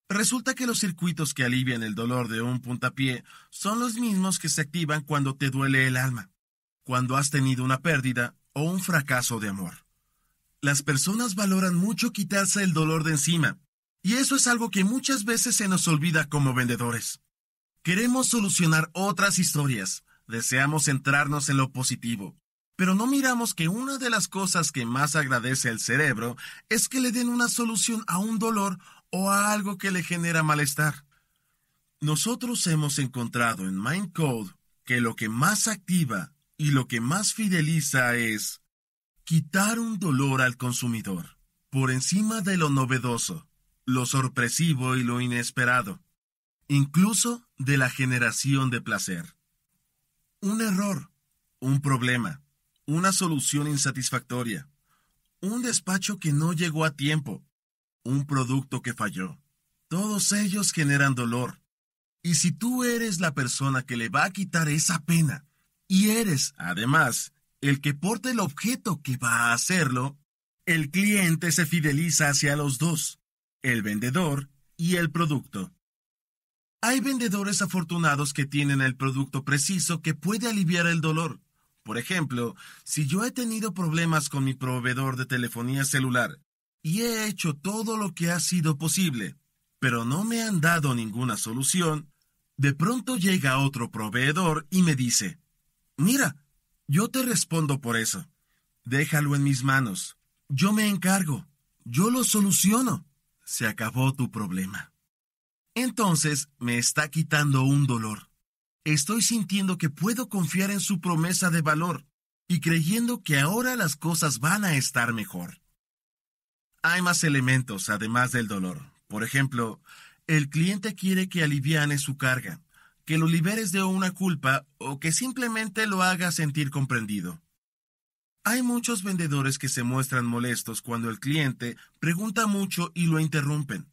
Speaker 1: Resulta que los circuitos que alivian el dolor de un puntapié son los mismos que se activan cuando te duele el alma, cuando has tenido una pérdida o un fracaso de amor. Las personas valoran mucho quitarse el dolor de encima, y eso es algo que muchas veces se nos olvida como vendedores. Queremos solucionar otras historias, deseamos centrarnos en lo positivo, pero no miramos que una de las cosas que más agradece el cerebro es que le den una solución a un dolor o a algo que le genera malestar. Nosotros hemos encontrado en Mind Code que lo que más activa y lo que más fideliza es quitar un dolor al consumidor por encima de lo novedoso lo sorpresivo y lo inesperado, incluso de la generación de placer. Un error, un problema, una solución insatisfactoria, un despacho que no llegó a tiempo, un producto que falló. Todos ellos generan dolor. Y si tú eres la persona que le va a quitar esa pena, y eres, además, el que porta el objeto que va a hacerlo, el cliente se fideliza hacia los dos el vendedor y el producto. Hay vendedores afortunados que tienen el producto preciso que puede aliviar el dolor. Por ejemplo, si yo he tenido problemas con mi proveedor de telefonía celular y he hecho todo lo que ha sido posible, pero no me han dado ninguna solución, de pronto llega otro proveedor y me dice, mira, yo te respondo por eso. Déjalo en mis manos. Yo me encargo. Yo lo soluciono se acabó tu problema. Entonces me está quitando un dolor. Estoy sintiendo que puedo confiar en su promesa de valor y creyendo que ahora las cosas van a estar mejor. Hay más elementos además del dolor. Por ejemplo, el cliente quiere que aliviane su carga, que lo liberes de una culpa o que simplemente lo haga sentir comprendido. Hay muchos vendedores que se muestran molestos cuando el cliente pregunta mucho y lo interrumpen.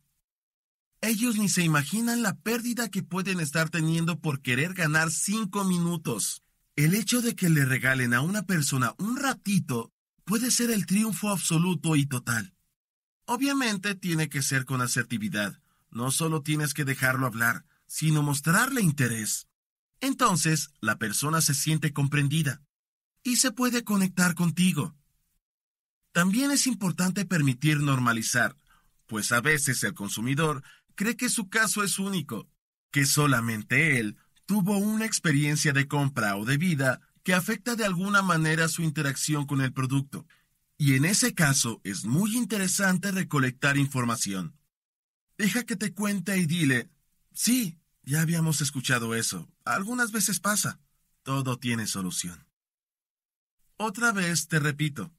Speaker 1: Ellos ni se imaginan la pérdida que pueden estar teniendo por querer ganar cinco minutos. El hecho de que le regalen a una persona un ratito puede ser el triunfo absoluto y total. Obviamente tiene que ser con asertividad. No solo tienes que dejarlo hablar, sino mostrarle interés. Entonces, la persona se siente comprendida y se puede conectar contigo. También es importante permitir normalizar, pues a veces el consumidor cree que su caso es único, que solamente él tuvo una experiencia de compra o de vida que afecta de alguna manera su interacción con el producto. Y en ese caso es muy interesante recolectar información. Deja que te cuente y dile, sí, ya habíamos escuchado eso, algunas veces pasa, todo tiene solución. Otra vez te repito,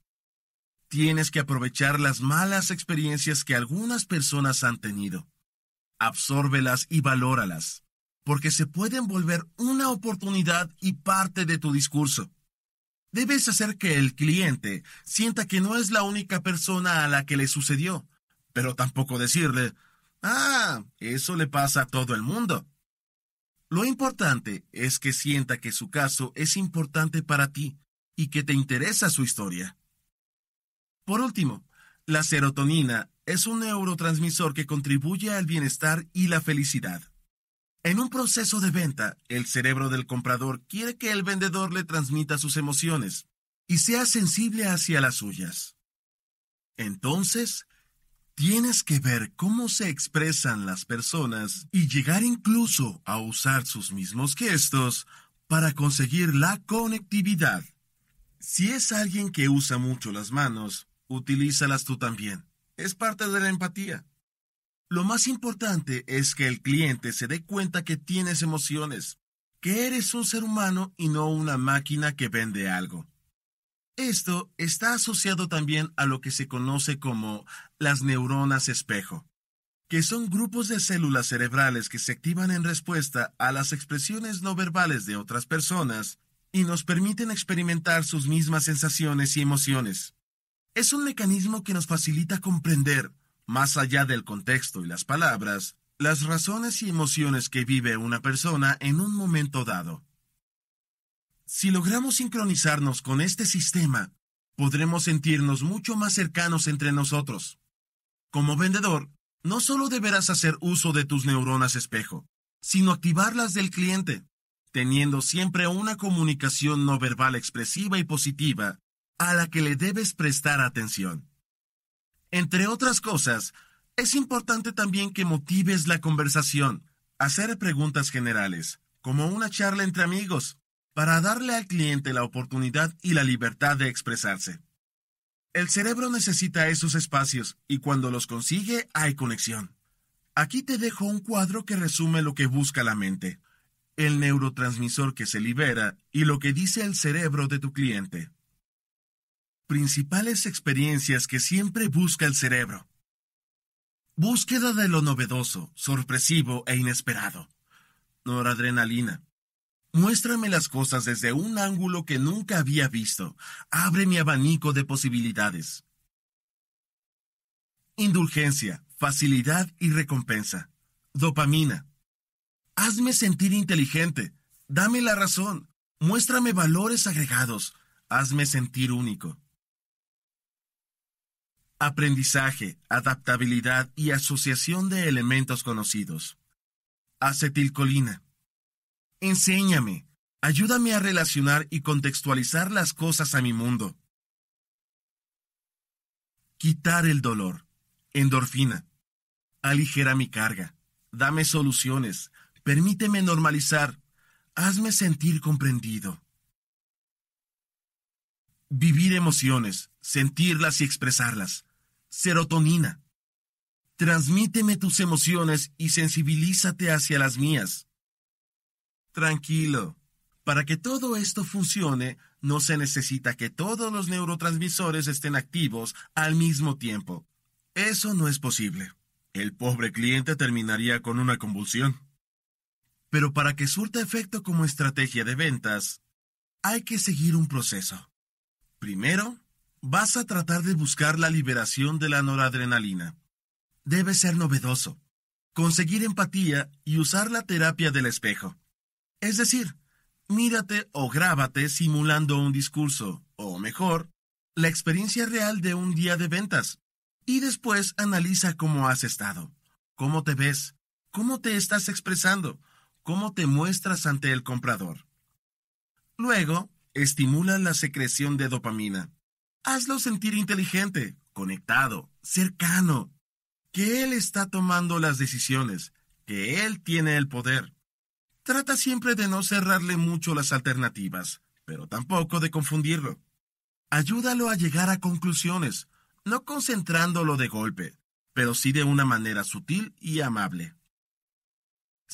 Speaker 1: tienes que aprovechar las malas experiencias que algunas personas han tenido. Absórbelas y valóralas, porque se pueden volver una oportunidad y parte de tu discurso. Debes hacer que el cliente sienta que no es la única persona a la que le sucedió, pero tampoco decirle, ah, eso le pasa a todo el mundo. Lo importante es que sienta que su caso es importante para ti y que te interesa su historia. Por último, la serotonina es un neurotransmisor que contribuye al bienestar y la felicidad. En un proceso de venta, el cerebro del comprador quiere que el vendedor le transmita sus emociones y sea sensible hacia las suyas. Entonces, tienes que ver cómo se expresan las personas y llegar incluso a usar sus mismos gestos para conseguir la conectividad. Si es alguien que usa mucho las manos, utilízalas tú también. Es parte de la empatía. Lo más importante es que el cliente se dé cuenta que tienes emociones, que eres un ser humano y no una máquina que vende algo. Esto está asociado también a lo que se conoce como las neuronas espejo, que son grupos de células cerebrales que se activan en respuesta a las expresiones no verbales de otras personas y nos permiten experimentar sus mismas sensaciones y emociones. Es un mecanismo que nos facilita comprender, más allá del contexto y las palabras, las razones y emociones que vive una persona en un momento dado. Si logramos sincronizarnos con este sistema, podremos sentirnos mucho más cercanos entre nosotros. Como vendedor, no solo deberás hacer uso de tus neuronas espejo, sino activarlas del cliente teniendo siempre una comunicación no verbal expresiva y positiva a la que le debes prestar atención. Entre otras cosas, es importante también que motives la conversación, hacer preguntas generales, como una charla entre amigos, para darle al cliente la oportunidad y la libertad de expresarse. El cerebro necesita esos espacios y cuando los consigue hay conexión. Aquí te dejo un cuadro que resume lo que busca la mente el neurotransmisor que se libera y lo que dice el cerebro de tu cliente. Principales experiencias que siempre busca el cerebro. Búsqueda de lo novedoso, sorpresivo e inesperado. Noradrenalina. Muéstrame las cosas desde un ángulo que nunca había visto. Abre mi abanico de posibilidades. Indulgencia, facilidad y recompensa. Dopamina. Hazme sentir inteligente. Dame la razón. Muéstrame valores agregados. Hazme sentir único. Aprendizaje, adaptabilidad y asociación de elementos conocidos. Acetilcolina. Enséñame. Ayúdame a relacionar y contextualizar las cosas a mi mundo. Quitar el dolor. Endorfina. Aligera mi carga. Dame soluciones. Permíteme normalizar. Hazme sentir comprendido. Vivir emociones, sentirlas y expresarlas. Serotonina. Transmíteme tus emociones y sensibilízate hacia las mías. Tranquilo. Para que todo esto funcione, no se necesita que todos los neurotransmisores estén activos al mismo tiempo. Eso no es posible. El pobre cliente terminaría con una convulsión. Pero para que surta efecto como estrategia de ventas, hay que seguir un proceso. Primero, vas a tratar de buscar la liberación de la noradrenalina. Debe ser novedoso. Conseguir empatía y usar la terapia del espejo. Es decir, mírate o grábate simulando un discurso, o mejor, la experiencia real de un día de ventas. Y después analiza cómo has estado, cómo te ves, cómo te estás expresando, cómo te muestras ante el comprador. Luego, estimula la secreción de dopamina. Hazlo sentir inteligente, conectado, cercano, que él está tomando las decisiones, que él tiene el poder. Trata siempre de no cerrarle mucho las alternativas, pero tampoco de confundirlo. Ayúdalo a llegar a conclusiones, no concentrándolo de golpe, pero sí de una manera sutil y amable.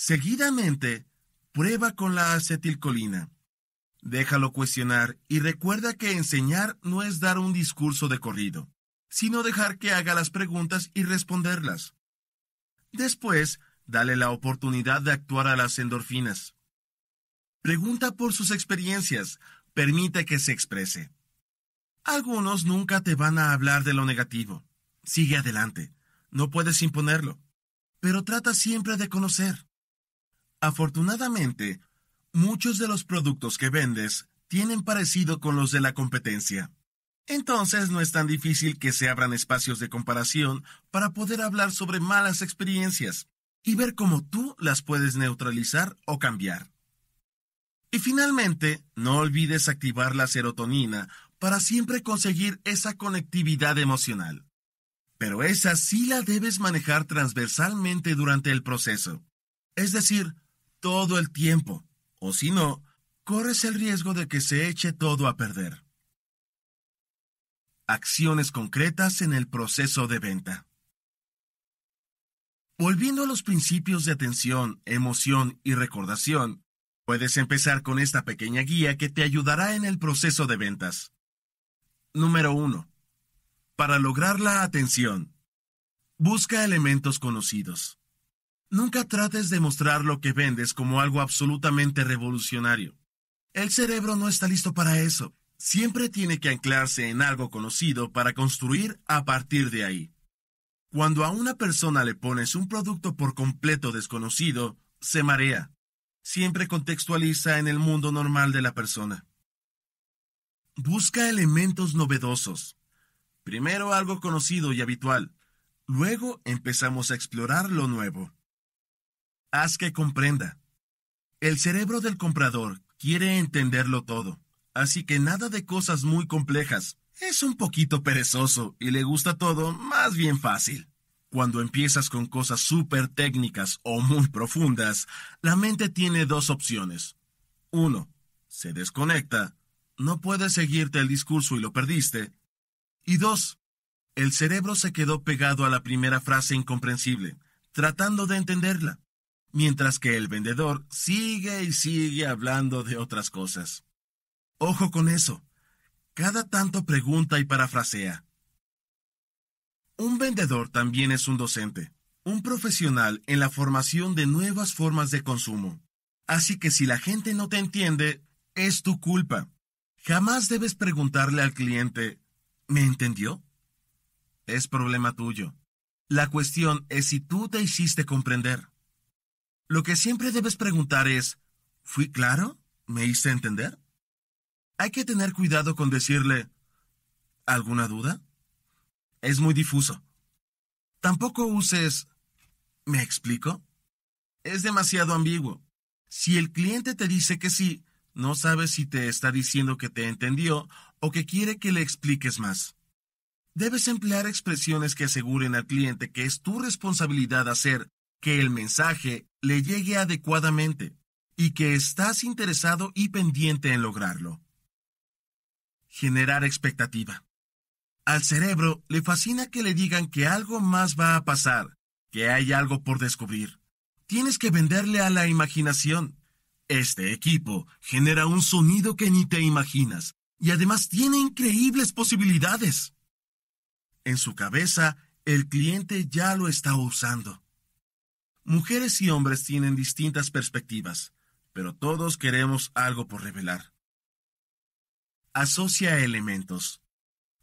Speaker 1: Seguidamente, prueba con la acetilcolina. Déjalo cuestionar y recuerda que enseñar no es dar un discurso de corrido, sino dejar que haga las preguntas y responderlas. Después, dale la oportunidad de actuar a las endorfinas. Pregunta por sus experiencias, permite que se exprese. Algunos nunca te van a hablar de lo negativo. Sigue adelante, no puedes imponerlo, pero trata siempre de conocer. Afortunadamente, muchos de los productos que vendes tienen parecido con los de la competencia. Entonces no es tan difícil que se abran espacios de comparación para poder hablar sobre malas experiencias y ver cómo tú las puedes neutralizar o cambiar. Y finalmente, no olvides activar la serotonina para siempre conseguir esa conectividad emocional. Pero esa sí la debes manejar transversalmente durante el proceso. Es decir, todo el tiempo, o si no, corres el riesgo de que se eche todo a perder. Acciones concretas en el proceso de venta. Volviendo a los principios de atención, emoción y recordación, puedes empezar con esta pequeña guía que te ayudará en el proceso de ventas. Número 1. Para lograr la atención, busca elementos conocidos. Nunca trates de mostrar lo que vendes como algo absolutamente revolucionario. El cerebro no está listo para eso. Siempre tiene que anclarse en algo conocido para construir a partir de ahí. Cuando a una persona le pones un producto por completo desconocido, se marea. Siempre contextualiza en el mundo normal de la persona. Busca elementos novedosos. Primero algo conocido y habitual. Luego empezamos a explorar lo nuevo. Haz que comprenda. El cerebro del comprador quiere entenderlo todo, así que nada de cosas muy complejas. Es un poquito perezoso y le gusta todo más bien fácil. Cuando empiezas con cosas súper técnicas o muy profundas, la mente tiene dos opciones. Uno, se desconecta, no puede seguirte el discurso y lo perdiste. Y dos, el cerebro se quedó pegado a la primera frase incomprensible, tratando de entenderla mientras que el vendedor sigue y sigue hablando de otras cosas. Ojo con eso. Cada tanto pregunta y parafrasea. Un vendedor también es un docente, un profesional en la formación de nuevas formas de consumo. Así que si la gente no te entiende, es tu culpa. Jamás debes preguntarle al cliente, ¿me entendió? Es problema tuyo. La cuestión es si tú te hiciste comprender. Lo que siempre debes preguntar es, ¿fui claro? ¿Me hice entender? Hay que tener cuidado con decirle, ¿alguna duda? Es muy difuso. Tampoco uses, ¿me explico? Es demasiado ambiguo. Si el cliente te dice que sí, no sabes si te está diciendo que te entendió o que quiere que le expliques más. Debes emplear expresiones que aseguren al cliente que es tu responsabilidad hacer que el mensaje le llegue adecuadamente y que estás interesado y pendiente en lograrlo. Generar expectativa. Al cerebro le fascina que le digan que algo más va a pasar, que hay algo por descubrir. Tienes que venderle a la imaginación. Este equipo genera un sonido que ni te imaginas y además tiene increíbles posibilidades. En su cabeza, el cliente ya lo está usando. Mujeres y hombres tienen distintas perspectivas, pero todos queremos algo por revelar. Asocia elementos.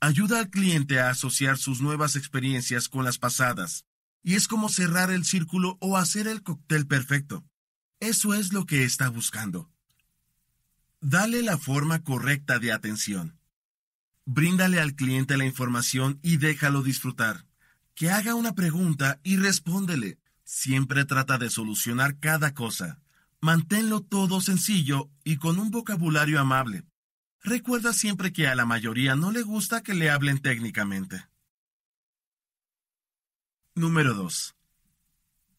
Speaker 1: Ayuda al cliente a asociar sus nuevas experiencias con las pasadas, y es como cerrar el círculo o hacer el cóctel perfecto. Eso es lo que está buscando. Dale la forma correcta de atención. Bríndale al cliente la información y déjalo disfrutar. Que haga una pregunta y respóndele. Siempre trata de solucionar cada cosa. Manténlo todo sencillo y con un vocabulario amable. Recuerda siempre que a la mayoría no le gusta que le hablen técnicamente. Número 2.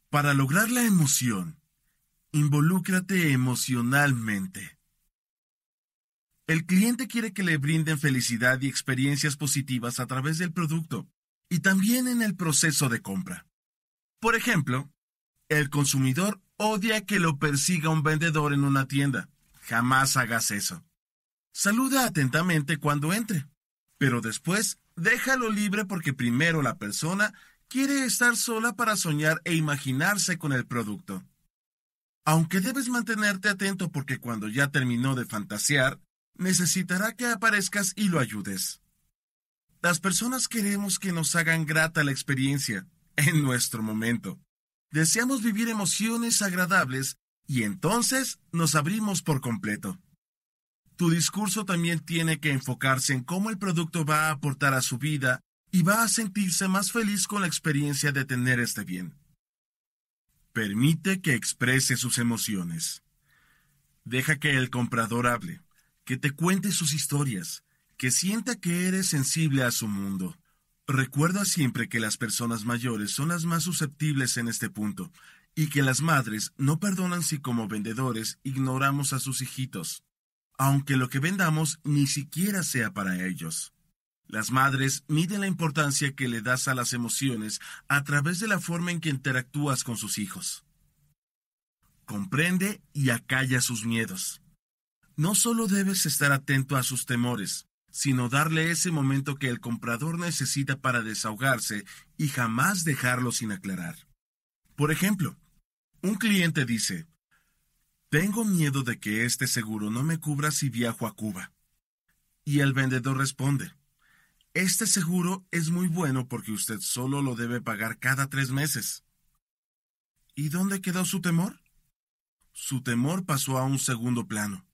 Speaker 1: Para lograr la emoción, involúcrate emocionalmente. El cliente quiere que le brinden felicidad y experiencias positivas a través del producto y también en el proceso de compra. Por ejemplo, el consumidor odia que lo persiga un vendedor en una tienda. Jamás hagas eso. Saluda atentamente cuando entre, pero después déjalo libre porque primero la persona quiere estar sola para soñar e imaginarse con el producto. Aunque debes mantenerte atento porque cuando ya terminó de fantasear, necesitará que aparezcas y lo ayudes. Las personas queremos que nos hagan grata la experiencia, en nuestro momento. Deseamos vivir emociones agradables y entonces nos abrimos por completo. Tu discurso también tiene que enfocarse en cómo el producto va a aportar a su vida y va a sentirse más feliz con la experiencia de tener este bien. Permite que exprese sus emociones. Deja que el comprador hable, que te cuente sus historias, que sienta que eres sensible a su mundo. Recuerda siempre que las personas mayores son las más susceptibles en este punto y que las madres no perdonan si como vendedores ignoramos a sus hijitos, aunque lo que vendamos ni siquiera sea para ellos. Las madres miden la importancia que le das a las emociones a través de la forma en que interactúas con sus hijos. Comprende y acalla sus miedos. No solo debes estar atento a sus temores, sino darle ese momento que el comprador necesita para desahogarse y jamás dejarlo sin aclarar. Por ejemplo, un cliente dice, tengo miedo de que este seguro no me cubra si viajo a Cuba. Y el vendedor responde, este seguro es muy bueno porque usted solo lo debe pagar cada tres meses. ¿Y dónde quedó su temor? Su temor pasó a un segundo plano.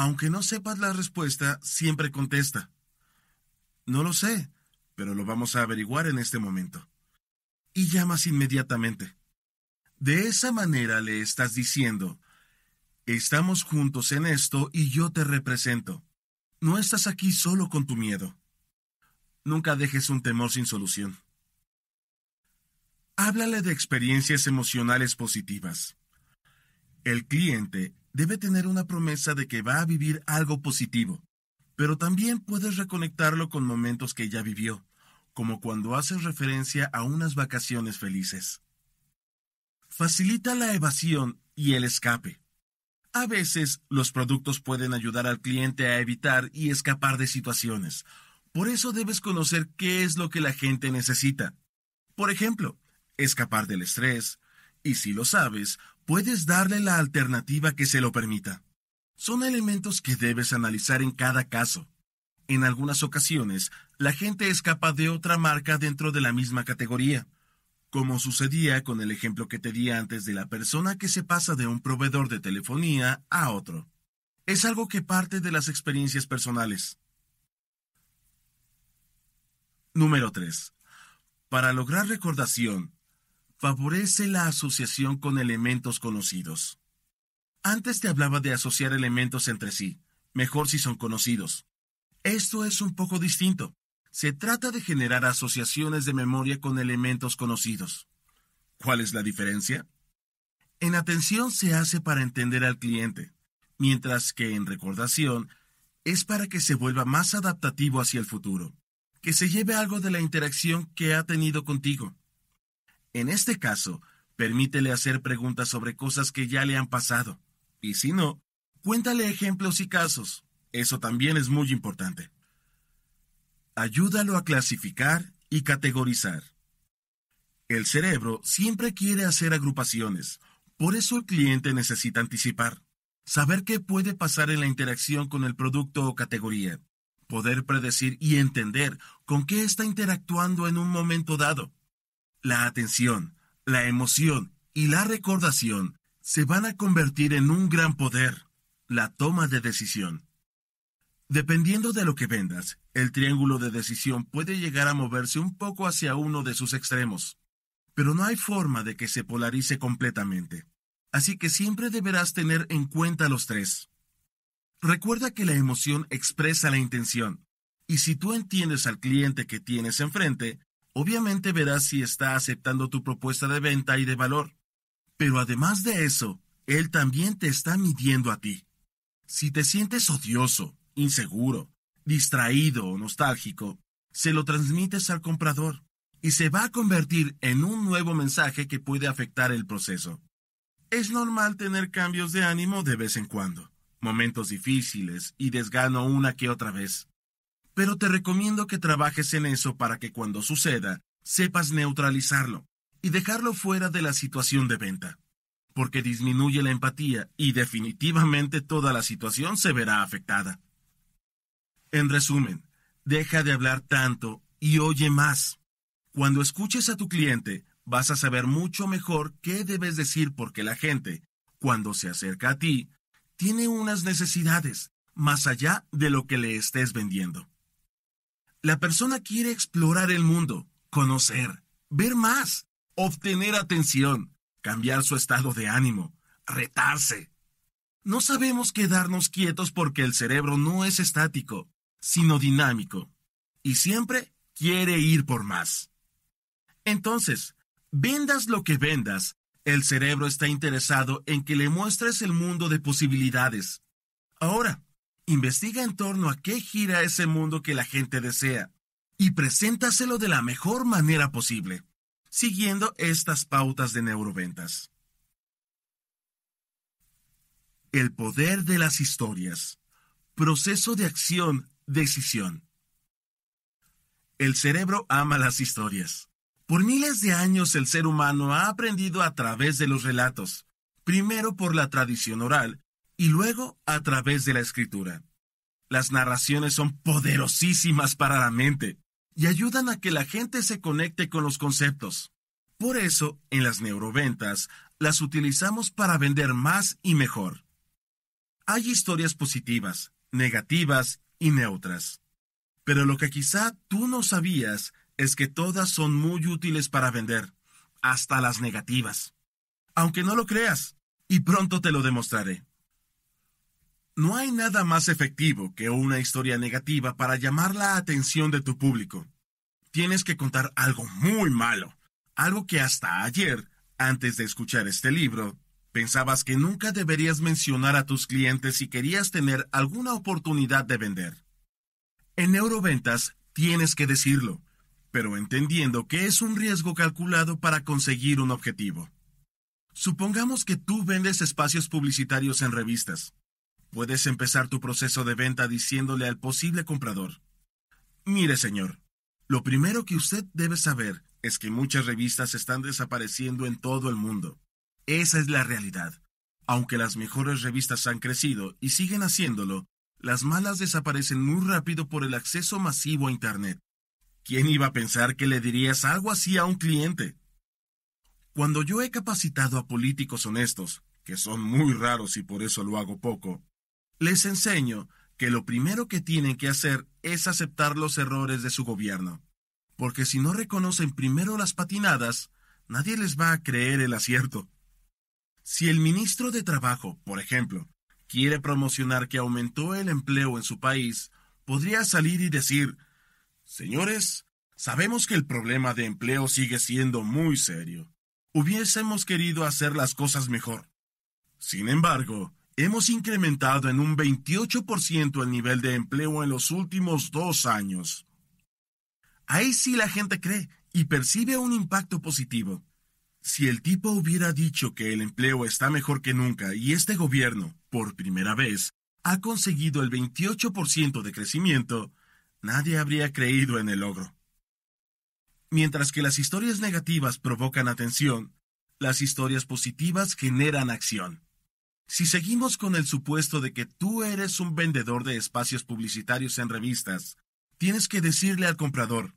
Speaker 1: Aunque no sepas la respuesta, siempre contesta. No lo sé, pero lo vamos a averiguar en este momento. Y llamas inmediatamente. De esa manera le estás diciendo, estamos juntos en esto y yo te represento. No estás aquí solo con tu miedo. Nunca dejes un temor sin solución. Háblale de experiencias emocionales positivas. El cliente debe tener una promesa de que va a vivir algo positivo, pero también puedes reconectarlo con momentos que ya vivió, como cuando haces referencia a unas vacaciones felices. Facilita la evasión y el escape. A veces los productos pueden ayudar al cliente a evitar y escapar de situaciones. Por eso debes conocer qué es lo que la gente necesita. Por ejemplo, escapar del estrés, y si lo sabes, puedes darle la alternativa que se lo permita. Son elementos que debes analizar en cada caso. En algunas ocasiones, la gente escapa de otra marca dentro de la misma categoría, como sucedía con el ejemplo que te di antes de la persona que se pasa de un proveedor de telefonía a otro. Es algo que parte de las experiencias personales. Número 3. Para lograr recordación, favorece la asociación con elementos conocidos. Antes te hablaba de asociar elementos entre sí, mejor si son conocidos. Esto es un poco distinto. Se trata de generar asociaciones de memoria con elementos conocidos. ¿Cuál es la diferencia? En atención se hace para entender al cliente, mientras que en recordación es para que se vuelva más adaptativo hacia el futuro, que se lleve algo de la interacción que ha tenido contigo. En este caso, permítele hacer preguntas sobre cosas que ya le han pasado. Y si no, cuéntale ejemplos y casos. Eso también es muy importante. Ayúdalo a clasificar y categorizar. El cerebro siempre quiere hacer agrupaciones, por eso el cliente necesita anticipar, saber qué puede pasar en la interacción con el producto o categoría, poder predecir y entender con qué está interactuando en un momento dado. La atención, la emoción y la recordación se van a convertir en un gran poder, la toma de decisión. Dependiendo de lo que vendas, el triángulo de decisión puede llegar a moverse un poco hacia uno de sus extremos, pero no hay forma de que se polarice completamente. Así que siempre deberás tener en cuenta los tres. Recuerda que la emoción expresa la intención, y si tú entiendes al cliente que tienes enfrente, Obviamente verás si está aceptando tu propuesta de venta y de valor. Pero además de eso, él también te está midiendo a ti. Si te sientes odioso, inseguro, distraído o nostálgico, se lo transmites al comprador y se va a convertir en un nuevo mensaje que puede afectar el proceso. Es normal tener cambios de ánimo de vez en cuando, momentos difíciles y desgano una que otra vez pero te recomiendo que trabajes en eso para que cuando suceda, sepas neutralizarlo y dejarlo fuera de la situación de venta, porque disminuye la empatía y definitivamente toda la situación se verá afectada. En resumen, deja de hablar tanto y oye más. Cuando escuches a tu cliente, vas a saber mucho mejor qué debes decir porque la gente, cuando se acerca a ti, tiene unas necesidades más allá de lo que le estés vendiendo. La persona quiere explorar el mundo, conocer, ver más, obtener atención, cambiar su estado de ánimo, retarse. No sabemos quedarnos quietos porque el cerebro no es estático, sino dinámico, y siempre quiere ir por más. Entonces, vendas lo que vendas, el cerebro está interesado en que le muestres el mundo de posibilidades. Ahora, investiga en torno a qué gira ese mundo que la gente desea y preséntaselo de la mejor manera posible, siguiendo estas pautas de neuroventas. El poder de las historias. Proceso de acción, decisión. El cerebro ama las historias. Por miles de años el ser humano ha aprendido a través de los relatos, primero por la tradición oral y luego a través de la escritura. Las narraciones son poderosísimas para la mente y ayudan a que la gente se conecte con los conceptos. Por eso, en las neuroventas, las utilizamos para vender más y mejor. Hay historias positivas, negativas y neutras. Pero lo que quizá tú no sabías es que todas son muy útiles para vender, hasta las negativas. Aunque no lo creas, y pronto te lo demostraré. No hay nada más efectivo que una historia negativa para llamar la atención de tu público. Tienes que contar algo muy malo, algo que hasta ayer, antes de escuchar este libro, pensabas que nunca deberías mencionar a tus clientes si querías tener alguna oportunidad de vender. En Euroventas, tienes que decirlo, pero entendiendo que es un riesgo calculado para conseguir un objetivo. Supongamos que tú vendes espacios publicitarios en revistas. Puedes empezar tu proceso de venta diciéndole al posible comprador, Mire señor, lo primero que usted debe saber es que muchas revistas están desapareciendo en todo el mundo. Esa es la realidad. Aunque las mejores revistas han crecido y siguen haciéndolo, las malas desaparecen muy rápido por el acceso masivo a Internet. ¿Quién iba a pensar que le dirías algo así a un cliente? Cuando yo he capacitado a políticos honestos, que son muy raros y por eso lo hago poco, les enseño que lo primero que tienen que hacer es aceptar los errores de su gobierno, porque si no reconocen primero las patinadas, nadie les va a creer el acierto. Si el ministro de Trabajo, por ejemplo, quiere promocionar que aumentó el empleo en su país, podría salir y decir, Señores, sabemos que el problema de empleo sigue siendo muy serio. Hubiésemos querido hacer las cosas mejor. Sin embargo, hemos incrementado en un 28% el nivel de empleo en los últimos dos años. Ahí sí la gente cree y percibe un impacto positivo. Si el tipo hubiera dicho que el empleo está mejor que nunca y este gobierno, por primera vez, ha conseguido el 28% de crecimiento, nadie habría creído en el logro. Mientras que las historias negativas provocan atención, las historias positivas generan acción. Si seguimos con el supuesto de que tú eres un vendedor de espacios publicitarios en revistas, tienes que decirle al comprador,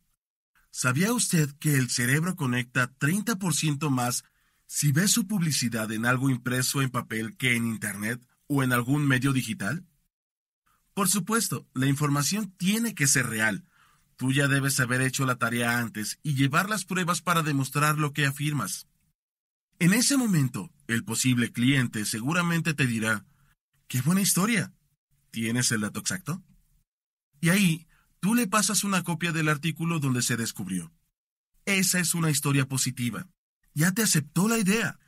Speaker 1: ¿sabía usted que el cerebro conecta 30% más si ve su publicidad en algo impreso en papel que en Internet o en algún medio digital? Por supuesto, la información tiene que ser real. Tú ya debes haber hecho la tarea antes y llevar las pruebas para demostrar lo que afirmas. En ese momento, el posible cliente seguramente te dirá, ¡qué buena historia! ¿Tienes el dato exacto? Y ahí, tú le pasas una copia del artículo donde se descubrió. Esa es una historia positiva. Ya te aceptó la idea.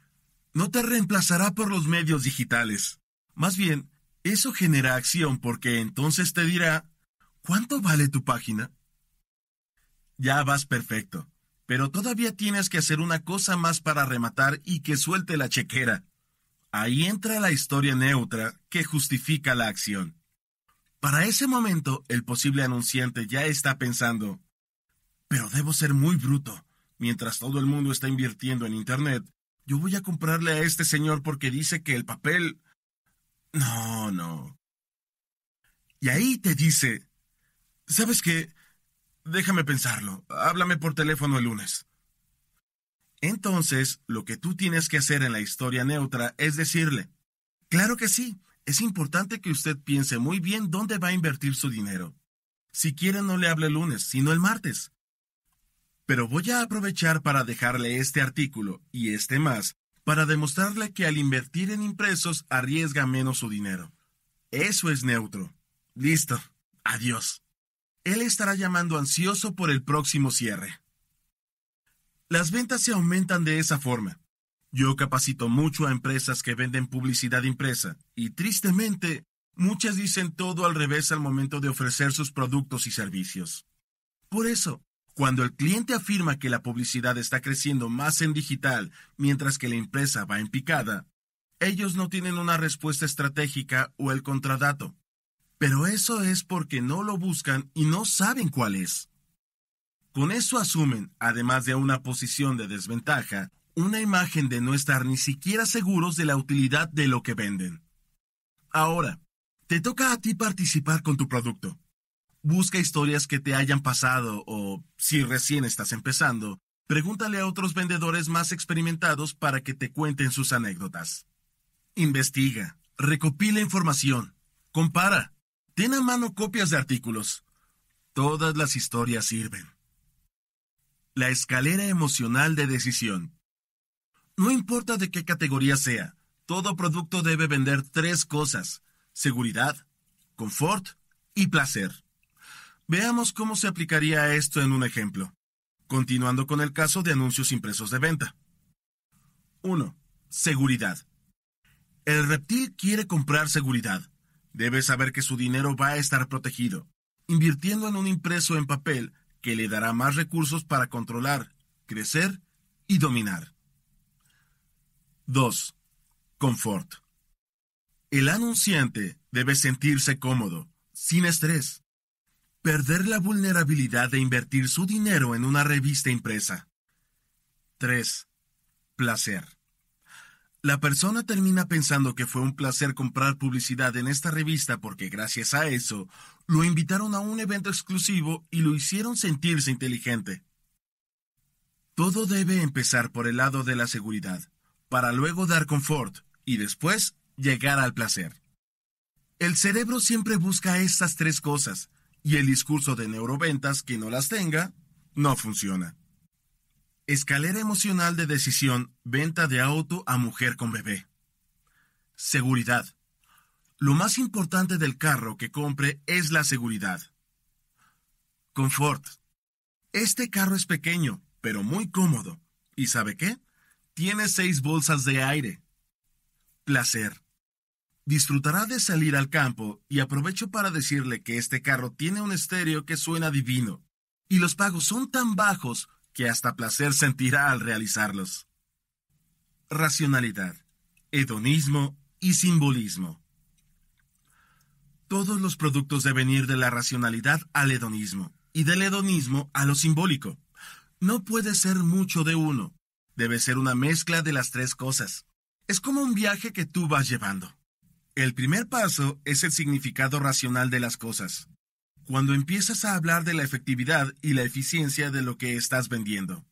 Speaker 1: No te reemplazará por los medios digitales. Más bien, eso genera acción porque entonces te dirá, ¿cuánto vale tu página? Ya vas perfecto. Pero todavía tienes que hacer una cosa más para rematar y que suelte la chequera. Ahí entra la historia neutra que justifica la acción. Para ese momento, el posible anunciante ya está pensando, pero debo ser muy bruto. Mientras todo el mundo está invirtiendo en Internet, yo voy a comprarle a este señor porque dice que el papel... No, no. Y ahí te dice, ¿sabes qué? Déjame pensarlo. Háblame por teléfono el lunes. Entonces, lo que tú tienes que hacer en la historia neutra es decirle, claro que sí, es importante que usted piense muy bien dónde va a invertir su dinero. Si quiere no le hable el lunes, sino el martes. Pero voy a aprovechar para dejarle este artículo y este más, para demostrarle que al invertir en impresos arriesga menos su dinero. Eso es neutro. Listo. Adiós él estará llamando ansioso por el próximo cierre. Las ventas se aumentan de esa forma. Yo capacito mucho a empresas que venden publicidad impresa y tristemente muchas dicen todo al revés al momento de ofrecer sus productos y servicios. Por eso, cuando el cliente afirma que la publicidad está creciendo más en digital mientras que la empresa va en picada, ellos no tienen una respuesta estratégica o el contradato pero eso es porque no lo buscan y no saben cuál es. Con eso asumen, además de una posición de desventaja, una imagen de no estar ni siquiera seguros de la utilidad de lo que venden. Ahora, te toca a ti participar con tu producto. Busca historias que te hayan pasado o, si recién estás empezando, pregúntale a otros vendedores más experimentados para que te cuenten sus anécdotas. Investiga, recopila información, compara, Ten a mano copias de artículos. Todas las historias sirven. La escalera emocional de decisión. No importa de qué categoría sea, todo producto debe vender tres cosas, seguridad, confort y placer. Veamos cómo se aplicaría esto en un ejemplo, continuando con el caso de anuncios impresos de venta. 1. Seguridad. El reptil quiere comprar seguridad debe saber que su dinero va a estar protegido, invirtiendo en un impreso en papel que le dará más recursos para controlar, crecer y dominar. 2. Confort. El anunciante debe sentirse cómodo, sin estrés. Perder la vulnerabilidad de invertir su dinero en una revista impresa. 3. Placer. La persona termina pensando que fue un placer comprar publicidad en esta revista porque gracias a eso lo invitaron a un evento exclusivo y lo hicieron sentirse inteligente. Todo debe empezar por el lado de la seguridad, para luego dar confort y después llegar al placer. El cerebro siempre busca estas tres cosas y el discurso de neuroventas que no las tenga no funciona. Escalera emocional de decisión, venta de auto a mujer con bebé. Seguridad. Lo más importante del carro que compre es la seguridad. Confort. Este carro es pequeño, pero muy cómodo. ¿Y sabe qué? Tiene seis bolsas de aire. Placer. Disfrutará de salir al campo y aprovecho para decirle que este carro tiene un estéreo que suena divino. Y los pagos son tan bajos que hasta placer sentirá al realizarlos. Racionalidad, hedonismo y simbolismo. Todos los productos deben ir de la racionalidad al hedonismo y del hedonismo a lo simbólico. No puede ser mucho de uno. Debe ser una mezcla de las tres cosas. Es como un viaje que tú vas llevando. El primer paso es el significado racional de las cosas cuando empiezas a hablar de la efectividad y la eficiencia de lo que estás vendiendo.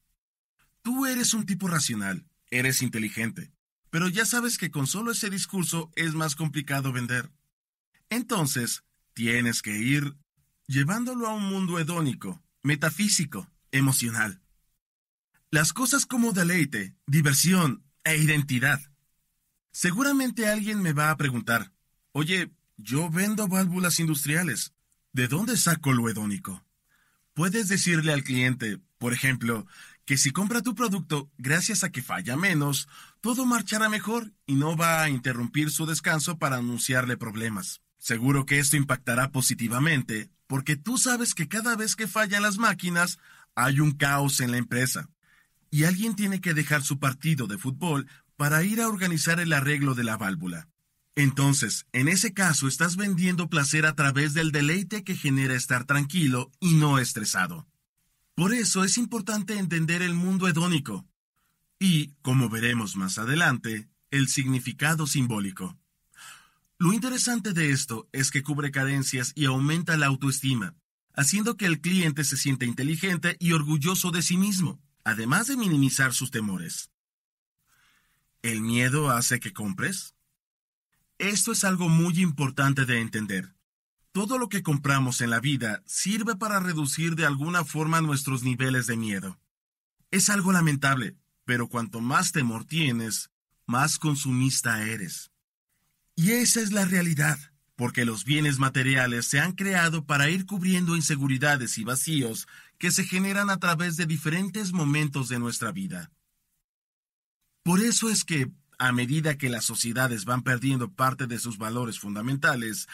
Speaker 1: Tú eres un tipo racional, eres inteligente, pero ya sabes que con solo ese discurso es más complicado vender. Entonces, tienes que ir llevándolo a un mundo hedónico, metafísico, emocional. Las cosas como deleite, diversión e identidad. Seguramente alguien me va a preguntar, oye, yo vendo válvulas industriales, ¿De dónde saco lo hedónico? Puedes decirle al cliente, por ejemplo, que si compra tu producto, gracias a que falla menos, todo marchará mejor y no va a interrumpir su descanso para anunciarle problemas. Seguro que esto impactará positivamente, porque tú sabes que cada vez que fallan las máquinas, hay un caos en la empresa. Y alguien tiene que dejar su partido de fútbol para ir a organizar el arreglo de la válvula. Entonces, en ese caso, estás vendiendo placer a través del deleite que genera estar tranquilo y no estresado. Por eso es importante entender el mundo hedónico y, como veremos más adelante, el significado simbólico. Lo interesante de esto es que cubre carencias y aumenta la autoestima, haciendo que el cliente se sienta inteligente y orgulloso de sí mismo, además de minimizar sus temores. ¿El miedo hace que compres? Esto es algo muy importante de entender. Todo lo que compramos en la vida sirve para reducir de alguna forma nuestros niveles de miedo. Es algo lamentable, pero cuanto más temor tienes, más consumista eres. Y esa es la realidad, porque los bienes materiales se han creado para ir cubriendo inseguridades y vacíos que se generan a través de diferentes momentos de nuestra vida. Por eso es que a medida que las sociedades van perdiendo parte de sus valores fundamentales,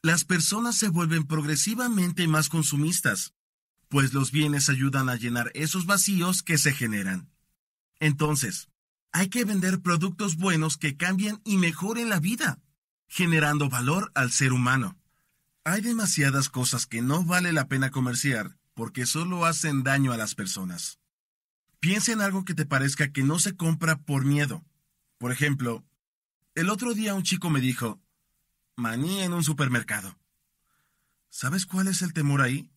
Speaker 1: las personas se vuelven progresivamente más consumistas, pues los bienes ayudan a llenar esos vacíos que se generan. Entonces, hay que vender productos buenos que cambien y mejoren la vida, generando valor al ser humano. Hay demasiadas cosas que no vale la pena comerciar porque solo hacen daño a las personas. Piensa en algo que te parezca que no se compra por miedo, por ejemplo, el otro día un chico me dijo, maní en un supermercado. ¿Sabes cuál es el temor ahí?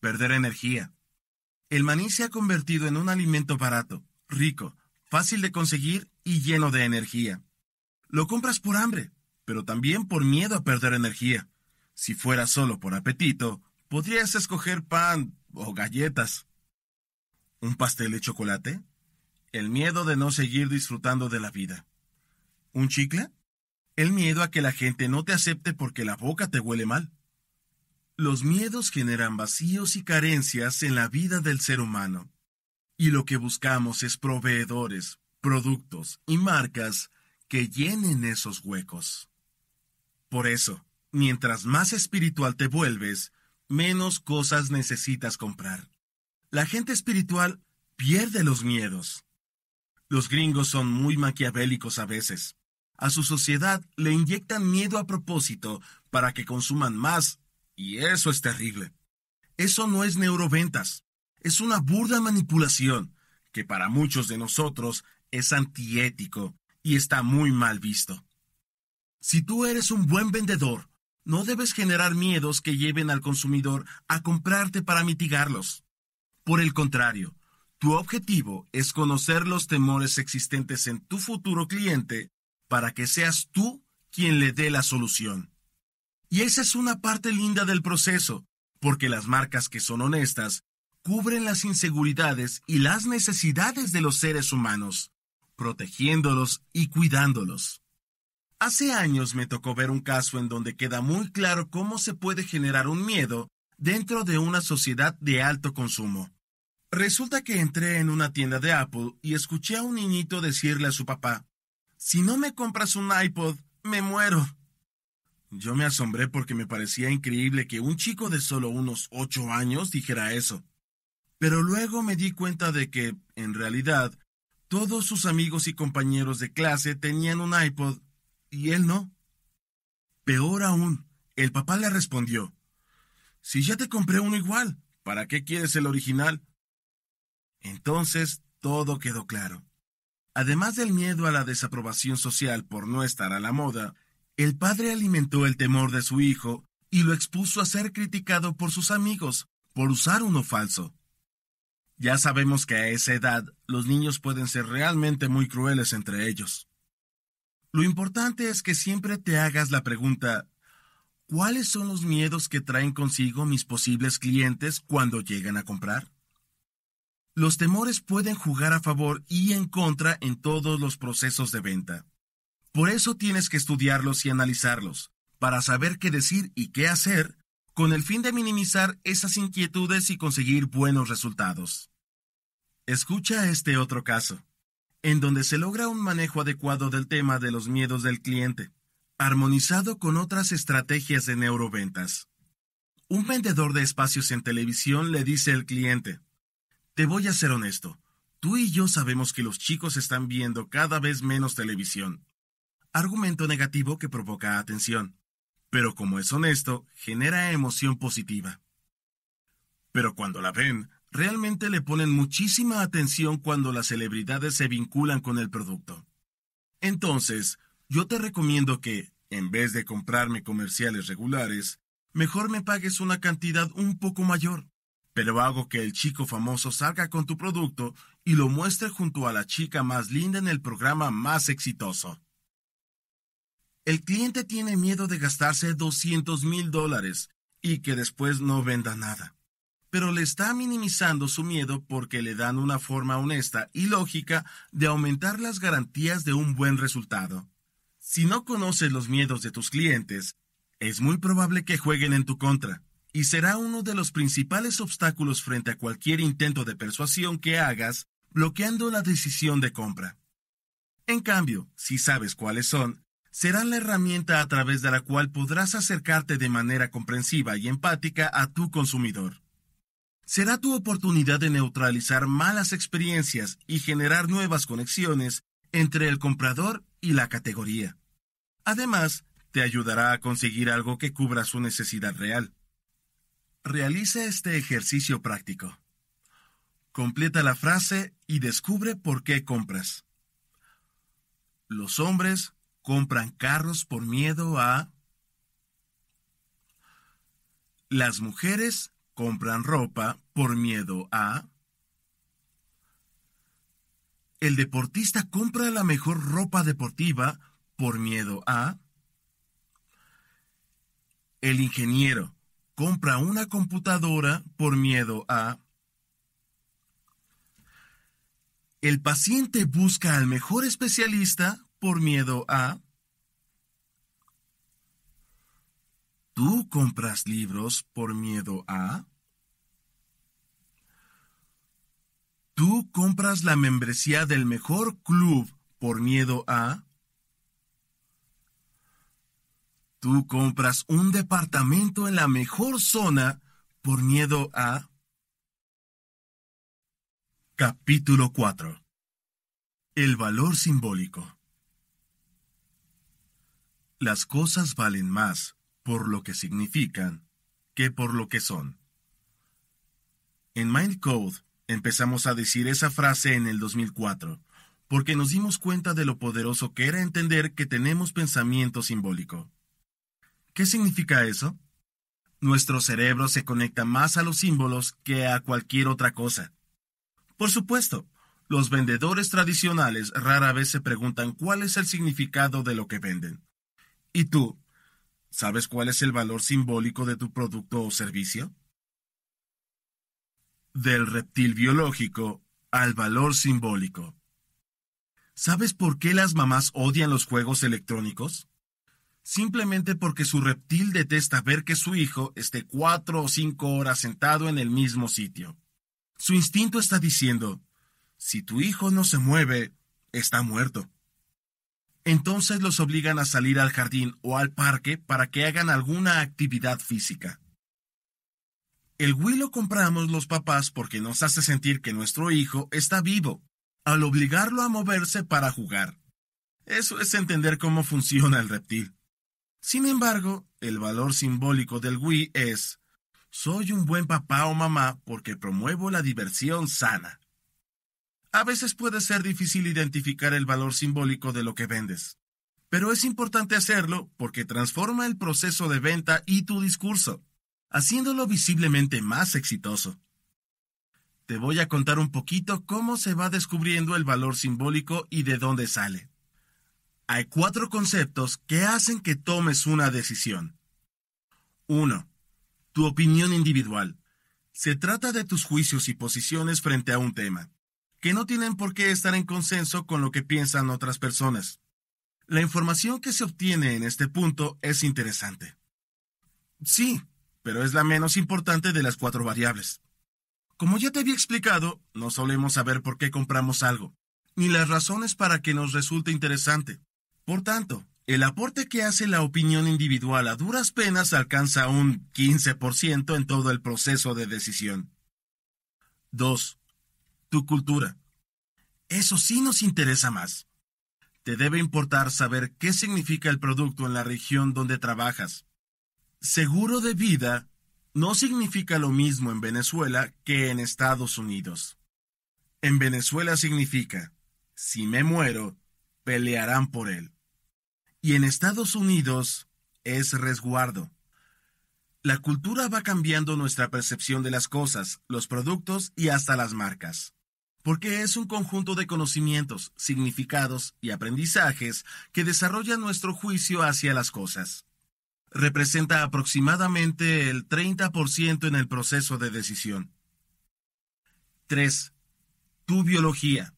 Speaker 1: Perder energía. El maní se ha convertido en un alimento barato, rico, fácil de conseguir y lleno de energía. Lo compras por hambre, pero también por miedo a perder energía. Si fuera solo por apetito, podrías escoger pan o galletas. ¿Un pastel de chocolate? El miedo de no seguir disfrutando de la vida. ¿Un chicle? El miedo a que la gente no te acepte porque la boca te huele mal. Los miedos generan vacíos y carencias en la vida del ser humano. Y lo que buscamos es proveedores, productos y marcas que llenen esos huecos. Por eso, mientras más espiritual te vuelves, menos cosas necesitas comprar. La gente espiritual pierde los miedos. Los gringos son muy maquiavélicos a veces. A su sociedad le inyectan miedo a propósito para que consuman más, y eso es terrible. Eso no es neuroventas, es una burda manipulación, que para muchos de nosotros es antiético y está muy mal visto. Si tú eres un buen vendedor, no debes generar miedos que lleven al consumidor a comprarte para mitigarlos. Por el contrario, tu objetivo es conocer los temores existentes en tu futuro cliente para que seas tú quien le dé la solución. Y esa es una parte linda del proceso, porque las marcas que son honestas cubren las inseguridades y las necesidades de los seres humanos, protegiéndolos y cuidándolos. Hace años me tocó ver un caso en donde queda muy claro cómo se puede generar un miedo dentro de una sociedad de alto consumo. Resulta que entré en una tienda de Apple y escuché a un niñito decirle a su papá, si no me compras un iPod, me muero. Yo me asombré porque me parecía increíble que un chico de solo unos ocho años dijera eso. Pero luego me di cuenta de que, en realidad, todos sus amigos y compañeros de clase tenían un iPod y él no. Peor aún, el papá le respondió, Si ya te compré uno igual, ¿para qué quieres el original? Entonces todo quedó claro. Además del miedo a la desaprobación social por no estar a la moda, el padre alimentó el temor de su hijo y lo expuso a ser criticado por sus amigos por usar uno falso. Ya sabemos que a esa edad los niños pueden ser realmente muy crueles entre ellos. Lo importante es que siempre te hagas la pregunta, ¿cuáles son los miedos que traen consigo mis posibles clientes cuando llegan a comprar? Los temores pueden jugar a favor y en contra en todos los procesos de venta. Por eso tienes que estudiarlos y analizarlos, para saber qué decir y qué hacer, con el fin de minimizar esas inquietudes y conseguir buenos resultados. Escucha este otro caso, en donde se logra un manejo adecuado del tema de los miedos del cliente, armonizado con otras estrategias de neuroventas. Un vendedor de espacios en televisión le dice al cliente, te voy a ser honesto. Tú y yo sabemos que los chicos están viendo cada vez menos televisión. Argumento negativo que provoca atención. Pero como es honesto, genera emoción positiva. Pero cuando la ven, realmente le ponen muchísima atención cuando las celebridades se vinculan con el producto. Entonces, yo te recomiendo que, en vez de comprarme comerciales regulares, mejor me pagues una cantidad un poco mayor pero hago que el chico famoso salga con tu producto y lo muestre junto a la chica más linda en el programa más exitoso. El cliente tiene miedo de gastarse 200 mil dólares y que después no venda nada, pero le está minimizando su miedo porque le dan una forma honesta y lógica de aumentar las garantías de un buen resultado. Si no conoces los miedos de tus clientes, es muy probable que jueguen en tu contra y será uno de los principales obstáculos frente a cualquier intento de persuasión que hagas, bloqueando la decisión de compra. En cambio, si sabes cuáles son, será la herramienta a través de la cual podrás acercarte de manera comprensiva y empática a tu consumidor. Será tu oportunidad de neutralizar malas experiencias y generar nuevas conexiones entre el comprador y la categoría. Además, te ayudará a conseguir algo que cubra su necesidad real. Realiza este ejercicio práctico. Completa la frase y descubre por qué compras. Los hombres compran carros por miedo a... Las mujeres compran ropa por miedo a... El deportista compra la mejor ropa deportiva por miedo a... El ingeniero compra una computadora por miedo a... El paciente busca al mejor especialista por miedo a... Tú compras libros por miedo a... Tú compras la membresía del mejor club por miedo a... Tú compras un departamento en la mejor zona por miedo a... Capítulo 4. El valor simbólico. Las cosas valen más por lo que significan que por lo que son. En Mind Code empezamos a decir esa frase en el 2004, porque nos dimos cuenta de lo poderoso que era entender que tenemos pensamiento simbólico. ¿Qué significa eso? Nuestro cerebro se conecta más a los símbolos que a cualquier otra cosa. Por supuesto, los vendedores tradicionales rara vez se preguntan cuál es el significado de lo que venden. ¿Y tú? ¿Sabes cuál es el valor simbólico de tu producto o servicio? Del reptil biológico al valor simbólico. ¿Sabes por qué las mamás odian los juegos electrónicos? simplemente porque su reptil detesta ver que su hijo esté cuatro o cinco horas sentado en el mismo sitio. Su instinto está diciendo, si tu hijo no se mueve, está muerto. Entonces los obligan a salir al jardín o al parque para que hagan alguna actividad física. El huilo compramos los papás porque nos hace sentir que nuestro hijo está vivo, al obligarlo a moverse para jugar. Eso es entender cómo funciona el reptil. Sin embargo, el valor simbólico del Wii es, soy un buen papá o mamá porque promuevo la diversión sana. A veces puede ser difícil identificar el valor simbólico de lo que vendes, pero es importante hacerlo porque transforma el proceso de venta y tu discurso, haciéndolo visiblemente más exitoso. Te voy a contar un poquito cómo se va descubriendo el valor simbólico y de dónde sale. Hay cuatro conceptos que hacen que tomes una decisión. 1. Tu opinión individual. Se trata de tus juicios y posiciones frente a un tema, que no tienen por qué estar en consenso con lo que piensan otras personas. La información que se obtiene en este punto es interesante. Sí, pero es la menos importante de las cuatro variables. Como ya te había explicado, no solemos saber por qué compramos algo, ni las razones para que nos resulte interesante. Por tanto, el aporte que hace la opinión individual a duras penas alcanza un 15% en todo el proceso de decisión. 2. Tu cultura. Eso sí nos interesa más. Te debe importar saber qué significa el producto en la región donde trabajas. Seguro de vida no significa lo mismo en Venezuela que en Estados Unidos. En Venezuela significa, si me muero, pelearán por él y en Estados Unidos es resguardo. La cultura va cambiando nuestra percepción de las cosas, los productos y hasta las marcas, porque es un conjunto de conocimientos, significados y aprendizajes que desarrolla nuestro juicio hacia las cosas. Representa aproximadamente el 30% en el proceso de decisión. 3. Tu biología.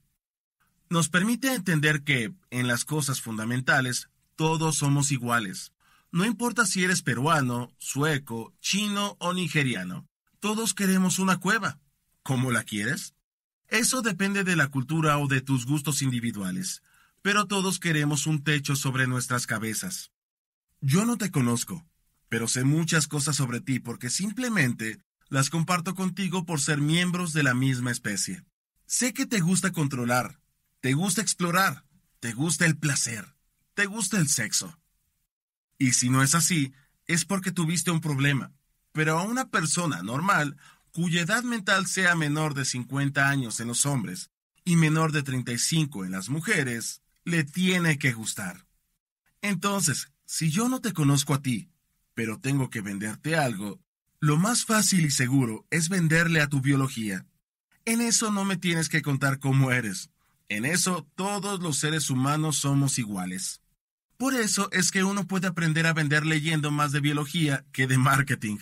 Speaker 1: Nos permite entender que, en las cosas fundamentales, todos somos iguales. No importa si eres peruano, sueco, chino o nigeriano, todos queremos una cueva. ¿Cómo la quieres? Eso depende de la cultura o de tus gustos individuales, pero todos queremos un techo sobre nuestras cabezas. Yo no te conozco, pero sé muchas cosas sobre ti porque simplemente las comparto contigo por ser miembros de la misma especie. Sé que te gusta controlar, te gusta explorar, te gusta el placer te gusta el sexo. Y si no es así, es porque tuviste un problema. Pero a una persona normal, cuya edad mental sea menor de 50 años en los hombres y menor de 35 en las mujeres, le tiene que gustar. Entonces, si yo no te conozco a ti, pero tengo que venderte algo, lo más fácil y seguro es venderle a tu biología. En eso no me tienes que contar cómo eres. En eso todos los seres humanos somos iguales. Por eso es que uno puede aprender a vender leyendo más de biología que de marketing.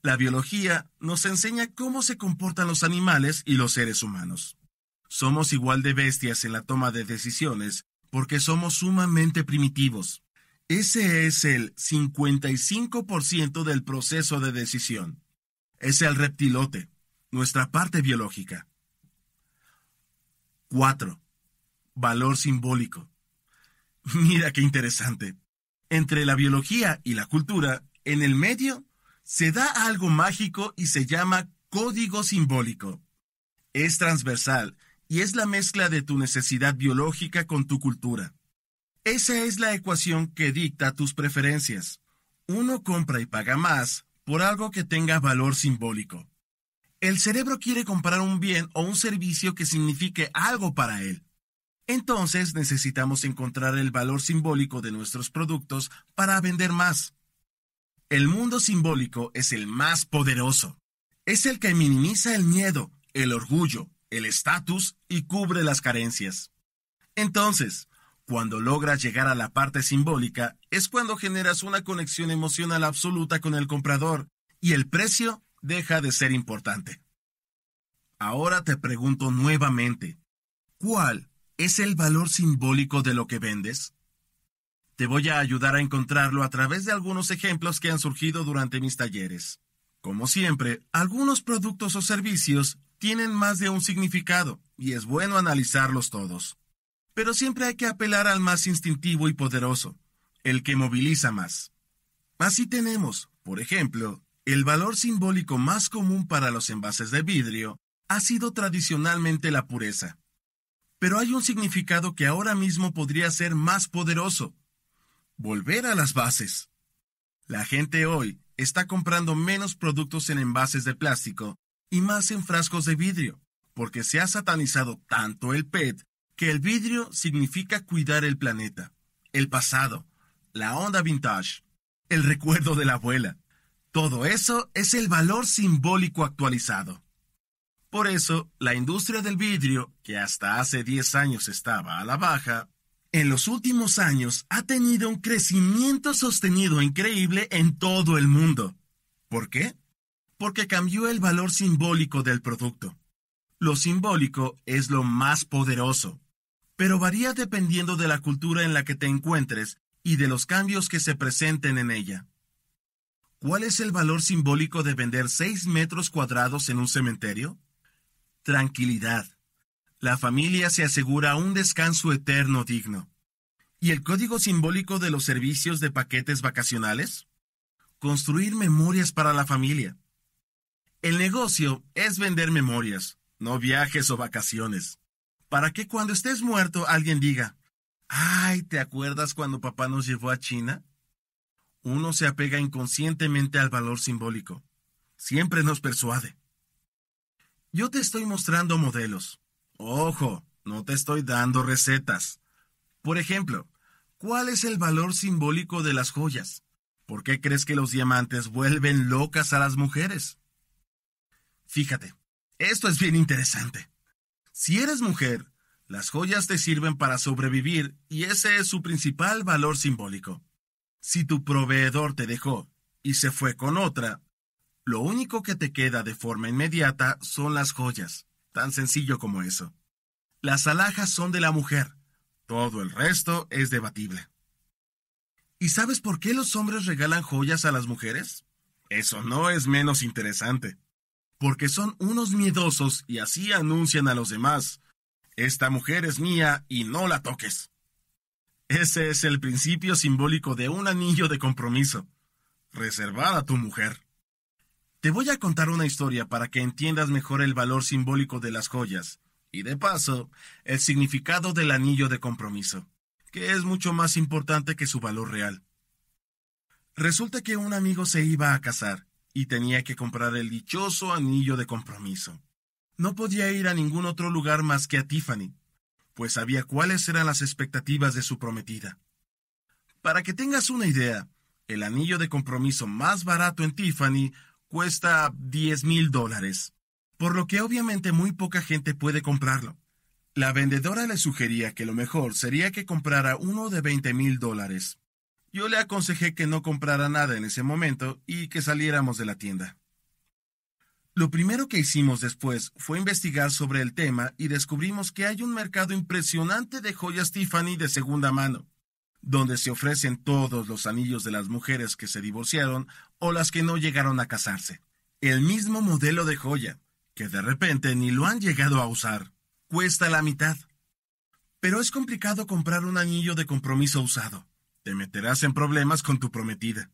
Speaker 1: La biología nos enseña cómo se comportan los animales y los seres humanos. Somos igual de bestias en la toma de decisiones porque somos sumamente primitivos. Ese es el 55% del proceso de decisión. Es el reptilote, nuestra parte biológica. 4. Valor simbólico. [laughs] Mira qué interesante. Entre la biología y la cultura, en el medio, se da algo mágico y se llama código simbólico. Es transversal y es la mezcla de tu necesidad biológica con tu cultura. Esa es la ecuación que dicta tus preferencias. Uno compra y paga más por algo que tenga valor simbólico. El cerebro quiere comprar un bien o un servicio que signifique algo para él. Entonces necesitamos encontrar el valor simbólico de nuestros productos para vender más. El mundo simbólico es el más poderoso. Es el que minimiza el miedo, el orgullo, el estatus y cubre las carencias. Entonces, cuando logras llegar a la parte simbólica, es cuando generas una conexión emocional absoluta con el comprador y el precio deja de ser importante. Ahora te pregunto nuevamente, ¿cuál ¿Es el valor simbólico de lo que vendes? Te voy a ayudar a encontrarlo a través de algunos ejemplos que han surgido durante mis talleres. Como siempre, algunos productos o servicios tienen más de un significado y es bueno analizarlos todos. Pero siempre hay que apelar al más instintivo y poderoso, el que moviliza más. Así tenemos, por ejemplo, el valor simbólico más común para los envases de vidrio ha sido tradicionalmente la pureza. Pero hay un significado que ahora mismo podría ser más poderoso. Volver a las bases. La gente hoy está comprando menos productos en envases de plástico y más en frascos de vidrio, porque se ha satanizado tanto el PET que el vidrio significa cuidar el planeta, el pasado, la onda vintage, el recuerdo de la abuela. Todo eso es el valor simbólico actualizado. Por eso, la industria del vidrio, que hasta hace 10 años estaba a la baja, en los últimos años ha tenido un crecimiento sostenido increíble en todo el mundo. ¿Por qué? Porque cambió el valor simbólico del producto. Lo simbólico es lo más poderoso, pero varía dependiendo de la cultura en la que te encuentres y de los cambios que se presenten en ella. ¿Cuál es el valor simbólico de vender 6 metros cuadrados en un cementerio? tranquilidad. La familia se asegura un descanso eterno digno. ¿Y el código simbólico de los servicios de paquetes vacacionales? Construir memorias para la familia. El negocio es vender memorias, no viajes o vacaciones. Para que cuando estés muerto alguien diga, ay, ¿te acuerdas cuando papá nos llevó a China? Uno se apega inconscientemente al valor simbólico. Siempre nos persuade. Yo te estoy mostrando modelos. Ojo, no te estoy dando recetas. Por ejemplo, ¿cuál es el valor simbólico de las joyas? ¿Por qué crees que los diamantes vuelven locas a las mujeres? Fíjate, esto es bien interesante. Si eres mujer, las joyas te sirven para sobrevivir y ese es su principal valor simbólico. Si tu proveedor te dejó y se fue con otra, lo único que te queda de forma inmediata son las joyas, tan sencillo como eso. Las alhajas son de la mujer, todo el resto es debatible. ¿Y sabes por qué los hombres regalan joyas a las mujeres? Eso no es menos interesante. Porque son unos miedosos y así anuncian a los demás, esta mujer es mía y no la toques. Ese es el principio simbólico de un anillo de compromiso, reservar a tu mujer. Te voy a contar una historia para que entiendas mejor el valor simbólico de las joyas y de paso, el significado del anillo de compromiso, que es mucho más importante que su valor real. Resulta que un amigo se iba a casar y tenía que comprar el dichoso anillo de compromiso. No podía ir a ningún otro lugar más que a Tiffany, pues sabía cuáles eran las expectativas de su prometida. Para que tengas una idea, el anillo de compromiso más barato en Tiffany cuesta 10 mil dólares, por lo que obviamente muy poca gente puede comprarlo. La vendedora le sugería que lo mejor sería que comprara uno de 20 mil dólares. Yo le aconsejé que no comprara nada en ese momento y que saliéramos de la tienda. Lo primero que hicimos después fue investigar sobre el tema y descubrimos que hay un mercado impresionante de joyas Tiffany de segunda mano, donde se ofrecen todos los anillos de las mujeres que se divorciaron o las que no llegaron a casarse. El mismo modelo de joya, que de repente ni lo han llegado a usar, cuesta la mitad. Pero es complicado comprar un anillo de compromiso usado. Te meterás en problemas con tu prometida.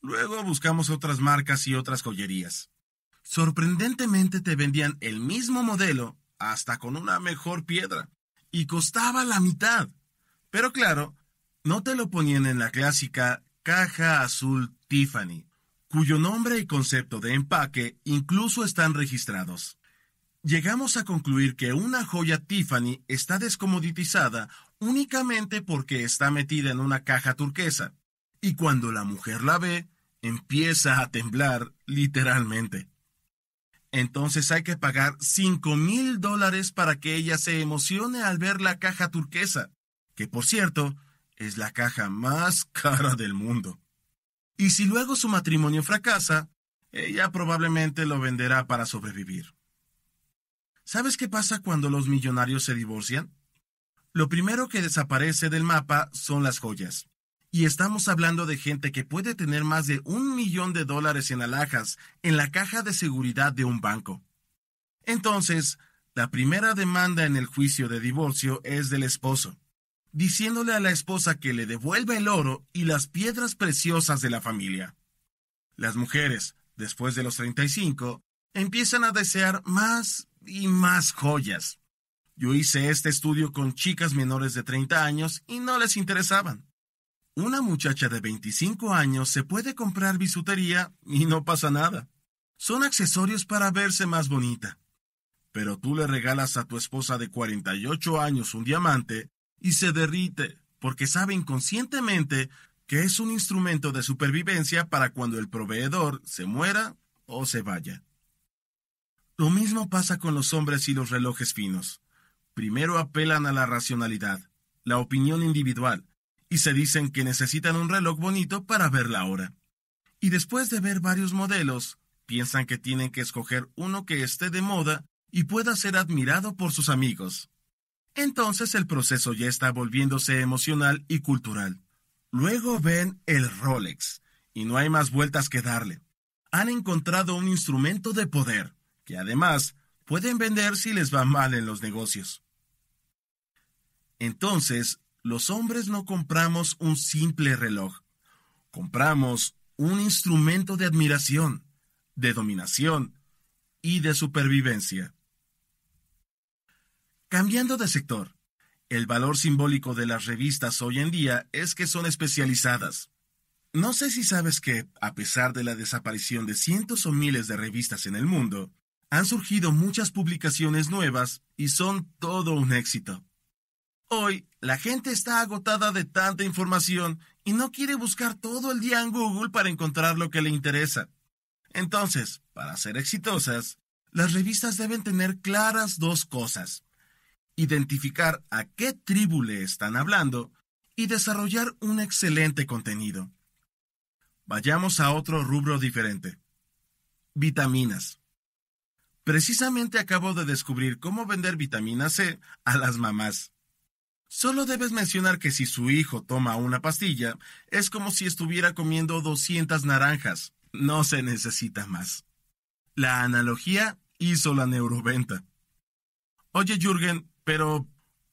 Speaker 1: Luego buscamos otras marcas y otras joyerías. Sorprendentemente te vendían el mismo modelo, hasta con una mejor piedra, y costaba la mitad. Pero claro, no te lo ponían en la clásica caja azul Tiffany, cuyo nombre y concepto de empaque incluso están registrados. Llegamos a concluir que una joya Tiffany está descomoditizada únicamente porque está metida en una caja turquesa, y cuando la mujer la ve, empieza a temblar literalmente. Entonces hay que pagar 5 mil dólares para que ella se emocione al ver la caja turquesa, que por cierto, es la caja más cara del mundo. Y si luego su matrimonio fracasa, ella probablemente lo venderá para sobrevivir. ¿Sabes qué pasa cuando los millonarios se divorcian? Lo primero que desaparece del mapa son las joyas. Y estamos hablando de gente que puede tener más de un millón de dólares en alhajas en la caja de seguridad de un banco. Entonces, la primera demanda en el juicio de divorcio es del esposo diciéndole a la esposa que le devuelva el oro y las piedras preciosas de la familia. Las mujeres, después de los 35, empiezan a desear más y más joyas. Yo hice este estudio con chicas menores de 30 años y no les interesaban. Una muchacha de 25 años se puede comprar bisutería y no pasa nada. Son accesorios para verse más bonita. Pero tú le regalas a tu esposa de 48 años un diamante y se derrite, porque sabe inconscientemente que es un instrumento de supervivencia para cuando el proveedor se muera o se vaya. Lo mismo pasa con los hombres y los relojes finos. Primero apelan a la racionalidad, la opinión individual, y se dicen que necesitan un reloj bonito para ver la hora. Y después de ver varios modelos, piensan que tienen que escoger uno que esté de moda y pueda ser admirado por sus amigos entonces el proceso ya está volviéndose emocional y cultural. Luego ven el Rolex, y no hay más vueltas que darle. Han encontrado un instrumento de poder, que además pueden vender si les va mal en los negocios. Entonces, los hombres no compramos un simple reloj, compramos un instrumento de admiración, de dominación y de supervivencia. Cambiando de sector, el valor simbólico de las revistas hoy en día es que son especializadas. No sé si sabes que, a pesar de la desaparición de cientos o miles de revistas en el mundo, han surgido muchas publicaciones nuevas y son todo un éxito. Hoy, la gente está agotada de tanta información y no quiere buscar todo el día en Google para encontrar lo que le interesa. Entonces, para ser exitosas, las revistas deben tener claras dos cosas identificar a qué tribu le están hablando y desarrollar un excelente contenido. Vayamos a otro rubro diferente. Vitaminas. Precisamente acabo de descubrir cómo vender vitamina C a las mamás. Solo debes mencionar que si su hijo toma una pastilla, es como si estuviera comiendo 200 naranjas. No se necesita más. La analogía hizo la neuroventa. Oye, Jürgen, pero,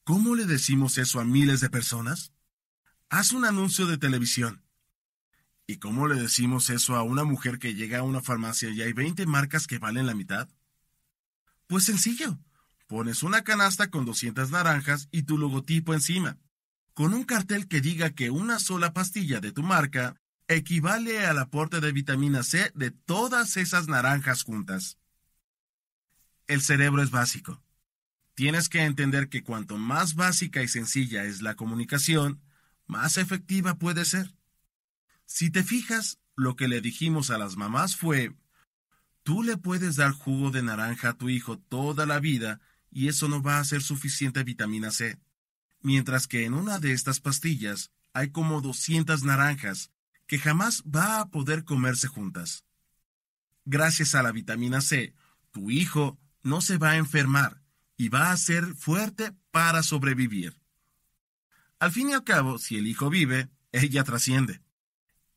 Speaker 1: ¿cómo le decimos eso a miles de personas? Haz un anuncio de televisión. ¿Y cómo le decimos eso a una mujer que llega a una farmacia y hay 20 marcas que valen la mitad? Pues sencillo. Pones una canasta con 200 naranjas y tu logotipo encima, con un cartel que diga que una sola pastilla de tu marca equivale al aporte de vitamina C de todas esas naranjas juntas. El cerebro es básico. Tienes que entender que cuanto más básica y sencilla es la comunicación, más efectiva puede ser. Si te fijas, lo que le dijimos a las mamás fue, tú le puedes dar jugo de naranja a tu hijo toda la vida y eso no va a ser suficiente vitamina C. Mientras que en una de estas pastillas hay como 200 naranjas que jamás va a poder comerse juntas. Gracias a la vitamina C, tu hijo no se va a enfermar y va a ser fuerte para sobrevivir. Al fin y al cabo, si el hijo vive, ella trasciende.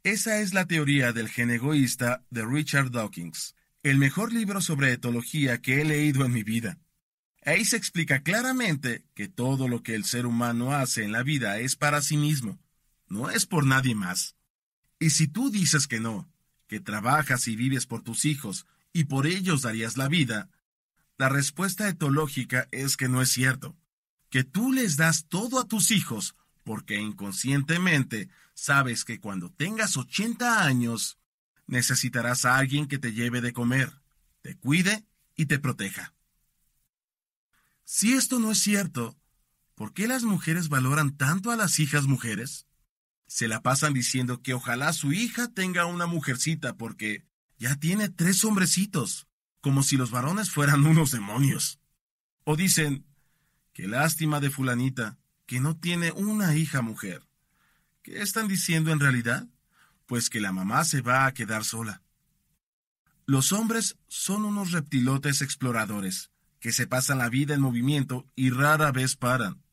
Speaker 1: Esa es la teoría del gen egoísta de Richard Dawkins, el mejor libro sobre etología que he leído en mi vida. Ahí se explica claramente que todo lo que el ser humano hace en la vida es para sí mismo, no es por nadie más. Y si tú dices que no, que trabajas y vives por tus hijos y por ellos darías la vida, la respuesta etológica es que no es cierto, que tú les das todo a tus hijos porque inconscientemente sabes que cuando tengas 80 años necesitarás a alguien que te lleve de comer, te cuide y te proteja. Si esto no es cierto, ¿por qué las mujeres valoran tanto a las hijas mujeres? Se la pasan diciendo que ojalá su hija tenga una mujercita porque ya tiene tres hombrecitos como si los varones fueran [laughs] unos demonios. O dicen, qué lástima de fulanita, que no tiene una hija mujer. ¿Qué están diciendo en realidad? Pues que la mamá se va a quedar sola. Los hombres son unos reptilotes exploradores, que se pasan la vida en movimiento y rara vez paran.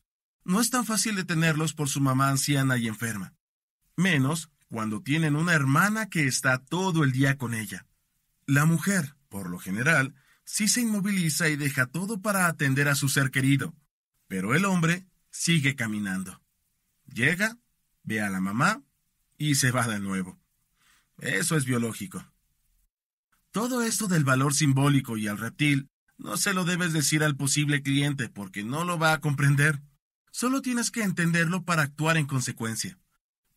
Speaker 1: No es tan fácil detenerlos por su mamá anciana y enferma, menos cuando tienen una hermana que está todo el día con ella. La mujer, por lo general, sí se inmoviliza y deja todo para atender a su ser querido, pero el hombre sigue caminando. Llega, ve a la mamá y se va de nuevo. Eso es biológico. Todo esto del valor simbólico y al reptil no se lo debes decir al posible cliente porque no lo va a comprender. Solo tienes que entenderlo para actuar en consecuencia.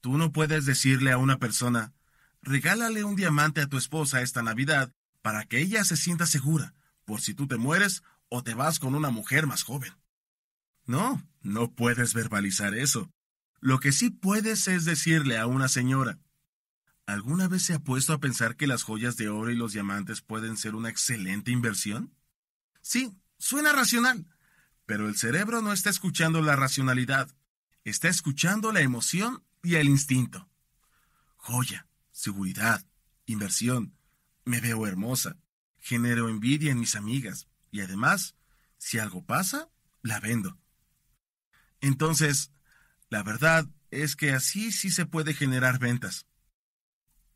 Speaker 1: Tú no puedes decirle a una persona, regálale un diamante a tu esposa esta Navidad para que ella se sienta segura, por si tú te mueres o te vas con una mujer más joven. No, no puedes verbalizar eso. Lo que sí puedes es decirle a una señora, ¿alguna vez se ha puesto a pensar que las joyas de oro y los diamantes pueden ser una excelente inversión? Sí, suena racional, pero el cerebro no está escuchando la racionalidad, está escuchando la emoción y el instinto. Joya, seguridad, inversión, me veo hermosa, genero envidia en mis amigas y además, si algo pasa, la vendo. Entonces, la verdad es que así sí se puede generar ventas.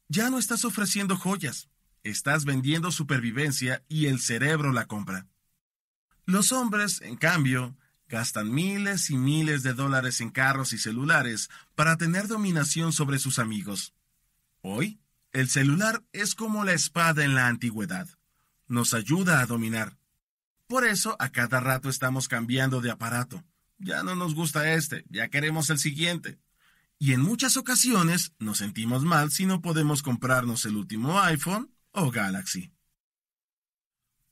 Speaker 1: Ya no estás ofreciendo joyas, estás vendiendo supervivencia y el cerebro la compra. Los hombres, en cambio, gastan miles y miles de dólares en carros y celulares para tener dominación sobre sus amigos. Hoy, el celular es como la espada en la antigüedad. Nos ayuda a dominar. Por eso a cada rato estamos cambiando de aparato. Ya no nos gusta este, ya queremos el siguiente. Y en muchas ocasiones nos sentimos mal si no podemos comprarnos el último iPhone o Galaxy.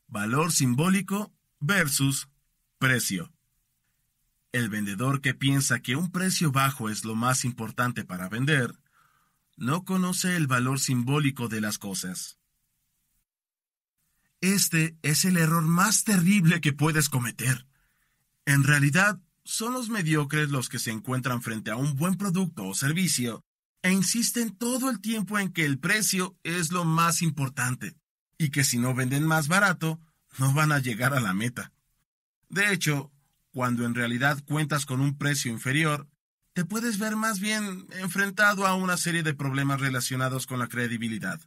Speaker 1: Valor simbólico versus precio. El vendedor que piensa que un precio bajo es lo más importante para vender, no conoce el valor simbólico de las cosas. Este es el error más terrible que puedes cometer. En realidad, son los mediocres los que se encuentran frente a un buen producto o servicio e insisten todo el tiempo en que el precio es lo más importante y que si no venden más barato, no van a llegar a la meta. De hecho, cuando en realidad cuentas con un precio inferior, te puedes ver más bien enfrentado a una serie de problemas relacionados con la credibilidad.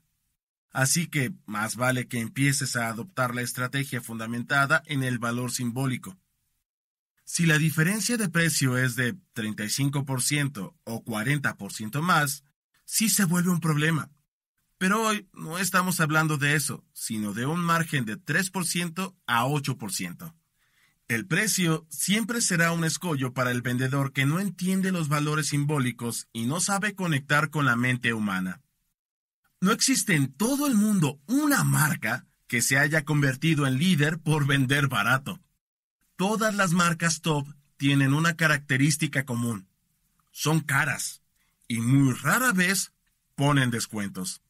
Speaker 1: Así que más vale que empieces a adoptar la estrategia fundamentada en el valor simbólico. Si la diferencia de precio es de 35% o 40% más, sí se vuelve un problema. Pero hoy no estamos hablando de eso, sino de un margen de 3% a 8%. El precio siempre será un escollo para el vendedor que no entiende los valores simbólicos y no sabe conectar con la mente humana. No existe en todo el mundo una marca que se haya convertido en líder por vender barato. Todas las marcas top tienen una característica común. Son caras y muy rara vez ponen descuentos.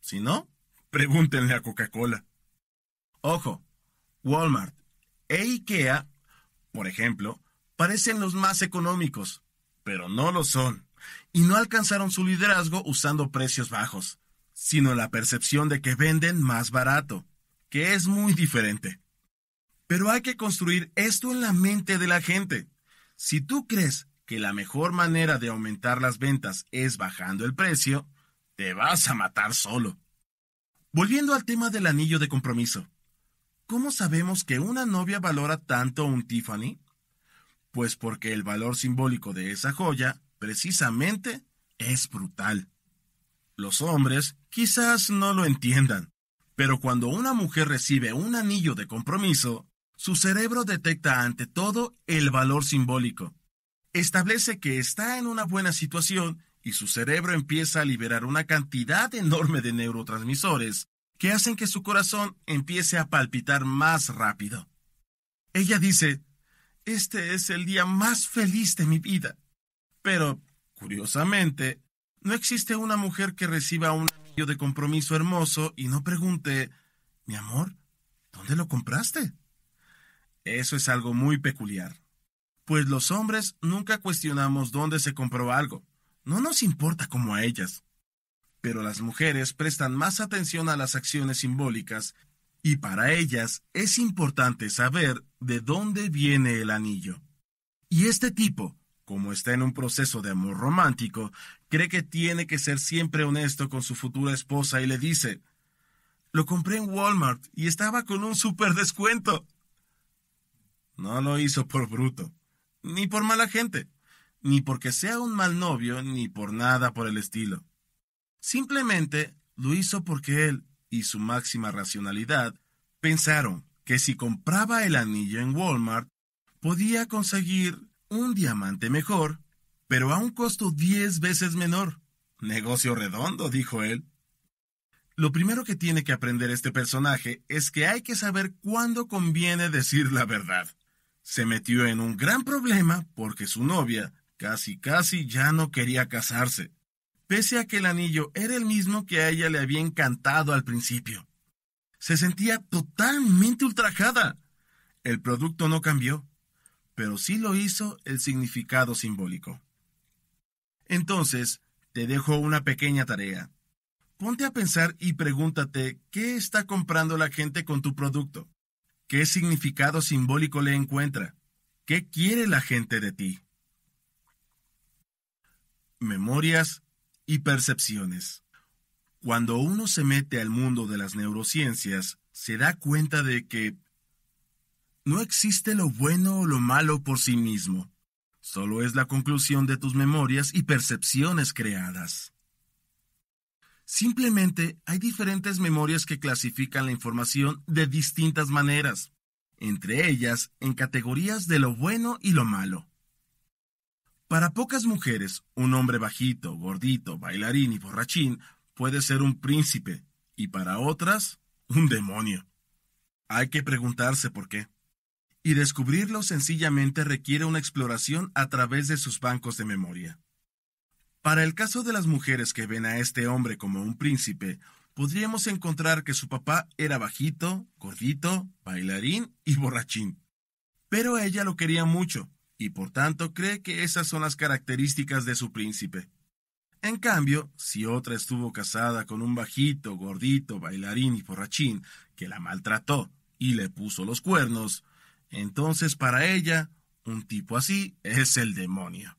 Speaker 1: Si no, pregúntenle a Coca-Cola. Ojo, Walmart, e IKEA, por ejemplo, parecen los más económicos, pero no lo son, y no alcanzaron su liderazgo usando precios bajos, sino la percepción de que venden más barato, que es muy diferente. Pero hay que construir esto en la mente de la gente. Si tú crees que la mejor manera de aumentar las ventas es bajando el precio, te vas a matar solo. Volviendo al tema del anillo de compromiso. ¿Cómo sabemos que una novia valora tanto un Tiffany? Pues porque el valor simbólico de esa joya, precisamente, es brutal. Los hombres quizás no lo entiendan, pero cuando una mujer recibe un anillo de compromiso, su cerebro detecta ante todo el valor simbólico. Establece que está en una buena situación y su cerebro empieza a liberar una cantidad enorme de neurotransmisores que hacen que su corazón empiece a palpitar más rápido. Ella dice, este es el día más feliz de mi vida. Pero, curiosamente, no existe una mujer que reciba un anillo de compromiso hermoso y no pregunte, mi amor, ¿dónde lo compraste? Eso es algo muy peculiar. Pues los hombres nunca cuestionamos dónde se compró algo. No nos importa como a ellas pero las mujeres prestan más atención a las acciones simbólicas y para ellas es importante saber de dónde viene el anillo. Y este tipo, como está en un proceso de amor romántico, cree que tiene que ser siempre honesto con su futura esposa y le dice, lo compré en Walmart y estaba con un super descuento. No lo hizo por bruto, ni por mala gente, ni porque sea un mal novio, ni por nada por el estilo. Simplemente lo hizo porque él y su máxima racionalidad pensaron que si compraba el anillo en Walmart, podía conseguir un diamante mejor, pero a un costo diez veces menor. Negocio redondo, dijo él. Lo primero que tiene que aprender este personaje es que hay que saber cuándo conviene decir la verdad. Se metió en un gran problema porque su novia casi casi ya no quería casarse pese a que el anillo era el mismo que a ella le había encantado al principio. Se sentía totalmente ultrajada. El producto no cambió, pero sí lo hizo el significado simbólico. Entonces, te dejo una pequeña tarea. Ponte a pensar y pregúntate qué está comprando la gente con tu producto. ¿Qué significado simbólico le encuentra? ¿Qué quiere la gente de ti? Memorias y percepciones. Cuando uno se mete al mundo de las neurociencias, se da cuenta de que no existe lo bueno o lo malo por sí mismo, solo es la conclusión de tus memorias y percepciones creadas. Simplemente hay diferentes memorias que clasifican la información de distintas maneras, entre ellas en categorías de lo bueno y lo malo. Para pocas mujeres, un hombre bajito, gordito, bailarín y borrachín puede ser un príncipe, y para otras, un demonio. Hay que preguntarse por qué. Y descubrirlo sencillamente requiere una exploración a través de sus bancos de memoria. Para el caso de las mujeres que ven a este hombre como un príncipe, podríamos encontrar que su papá era bajito, gordito, bailarín y borrachín. Pero ella lo quería mucho, y por tanto cree que esas son las características de su príncipe. En cambio, si otra estuvo casada con un bajito, gordito, bailarín y borrachín que la maltrató y le puso los cuernos, entonces para ella, un tipo así es el demonio.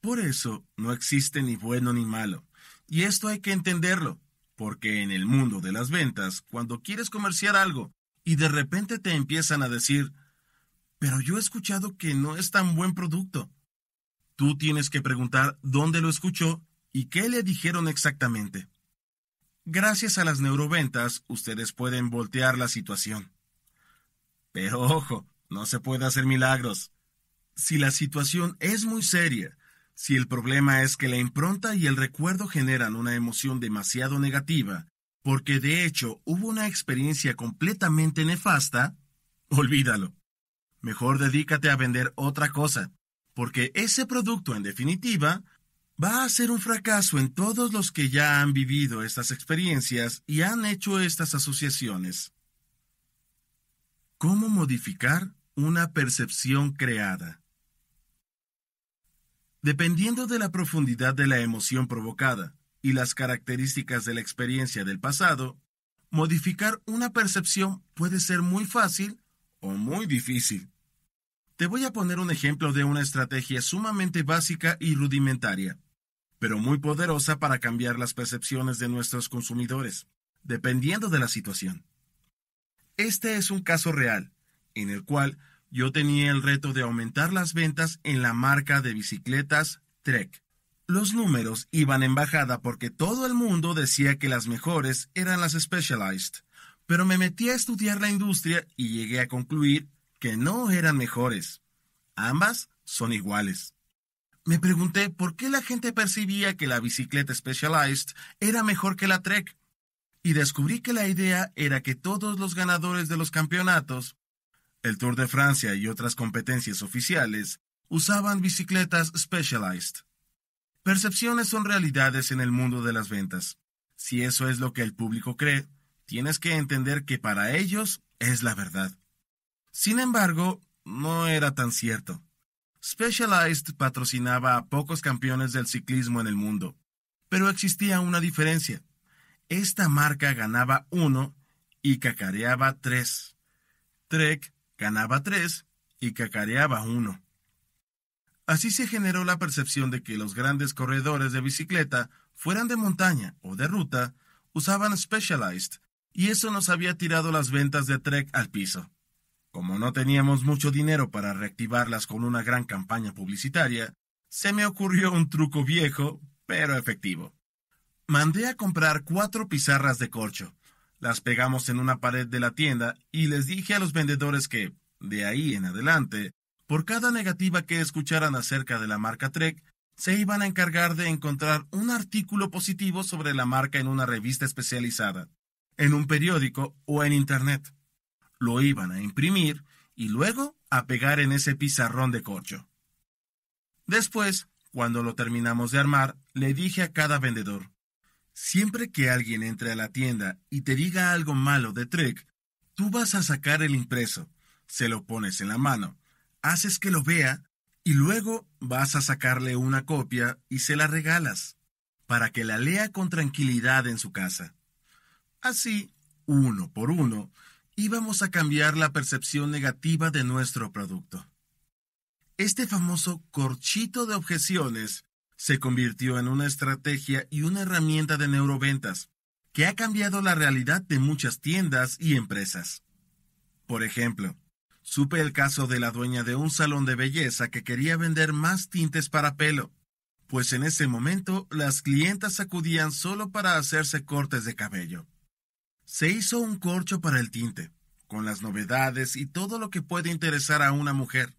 Speaker 1: Por eso no existe ni bueno ni malo, y esto hay que entenderlo, porque en el mundo de las ventas, cuando quieres comerciar algo y de repente te empiezan a decir, pero yo he escuchado que no es tan buen producto. Tú tienes que preguntar dónde lo escuchó y qué le dijeron exactamente. Gracias a las neuroventas, ustedes pueden voltear la situación. Pero ojo, no se puede hacer milagros. Si la situación es muy seria, si el problema es que la impronta y el recuerdo generan una emoción demasiado negativa, porque de hecho hubo una experiencia completamente nefasta, olvídalo. Mejor dedícate a vender otra cosa, porque ese producto en definitiva va a ser un fracaso en todos los que ya han vivido estas experiencias y han hecho estas asociaciones. ¿Cómo modificar una percepción creada? Dependiendo de la profundidad de la emoción provocada y las características de la experiencia del pasado, modificar una percepción puede ser muy fácil o muy difícil. Te voy a poner un ejemplo de una estrategia sumamente básica y rudimentaria, pero muy poderosa para cambiar las percepciones de nuestros consumidores, dependiendo de la situación. Este es un caso real, en el cual yo tenía el reto de aumentar las ventas en la marca de bicicletas Trek. Los números iban en bajada porque todo el mundo decía que las mejores eran las Specialized, pero me metí a estudiar la industria y llegué a concluir que no eran mejores. Ambas son iguales. Me pregunté por qué la gente percibía que la bicicleta Specialized era mejor que la Trek, y descubrí que la idea era que todos los ganadores de los campeonatos, el Tour de Francia y otras competencias oficiales, usaban bicicletas Specialized. Percepciones son realidades en el mundo de las ventas. Si eso es lo que el público cree, tienes que entender que para ellos es la verdad. Sin embargo, no era tan cierto. Specialized patrocinaba a pocos campeones del ciclismo en el mundo, pero existía una diferencia. Esta marca ganaba uno y cacareaba tres. Trek ganaba tres y cacareaba uno. Así se generó la percepción de que los grandes corredores de bicicleta, fueran de montaña o de ruta, usaban Specialized, y eso nos había tirado las ventas de Trek al piso. Como no teníamos mucho dinero para reactivarlas con una gran campaña publicitaria, se me ocurrió un truco viejo, pero efectivo. Mandé a comprar cuatro pizarras de corcho. Las pegamos en una pared de la tienda y les dije a los vendedores que, de ahí en adelante, por cada negativa que escucharan acerca de la marca Trek, se iban a encargar de encontrar un artículo positivo sobre la marca en una revista especializada, en un periódico o en Internet lo iban a imprimir y luego a pegar en ese pizarrón de corcho. Después, cuando lo terminamos de armar, le dije a cada vendedor, siempre que alguien entre a la tienda y te diga algo malo de Trek, tú vas a sacar el impreso, se lo pones en la mano, haces que lo vea y luego vas a sacarle una copia y se la regalas, para que la lea con tranquilidad en su casa. Así, uno por uno, íbamos a cambiar la percepción negativa de nuestro producto. Este famoso corchito de objeciones se convirtió en una estrategia y una herramienta de neuroventas que ha cambiado la realidad de muchas tiendas y empresas. Por ejemplo, supe el caso de la dueña de un salón de belleza que quería vender más tintes para pelo, pues en ese momento las clientas acudían solo para hacerse cortes de cabello. Se hizo un corcho para el tinte, con las novedades y todo lo que puede interesar a una mujer.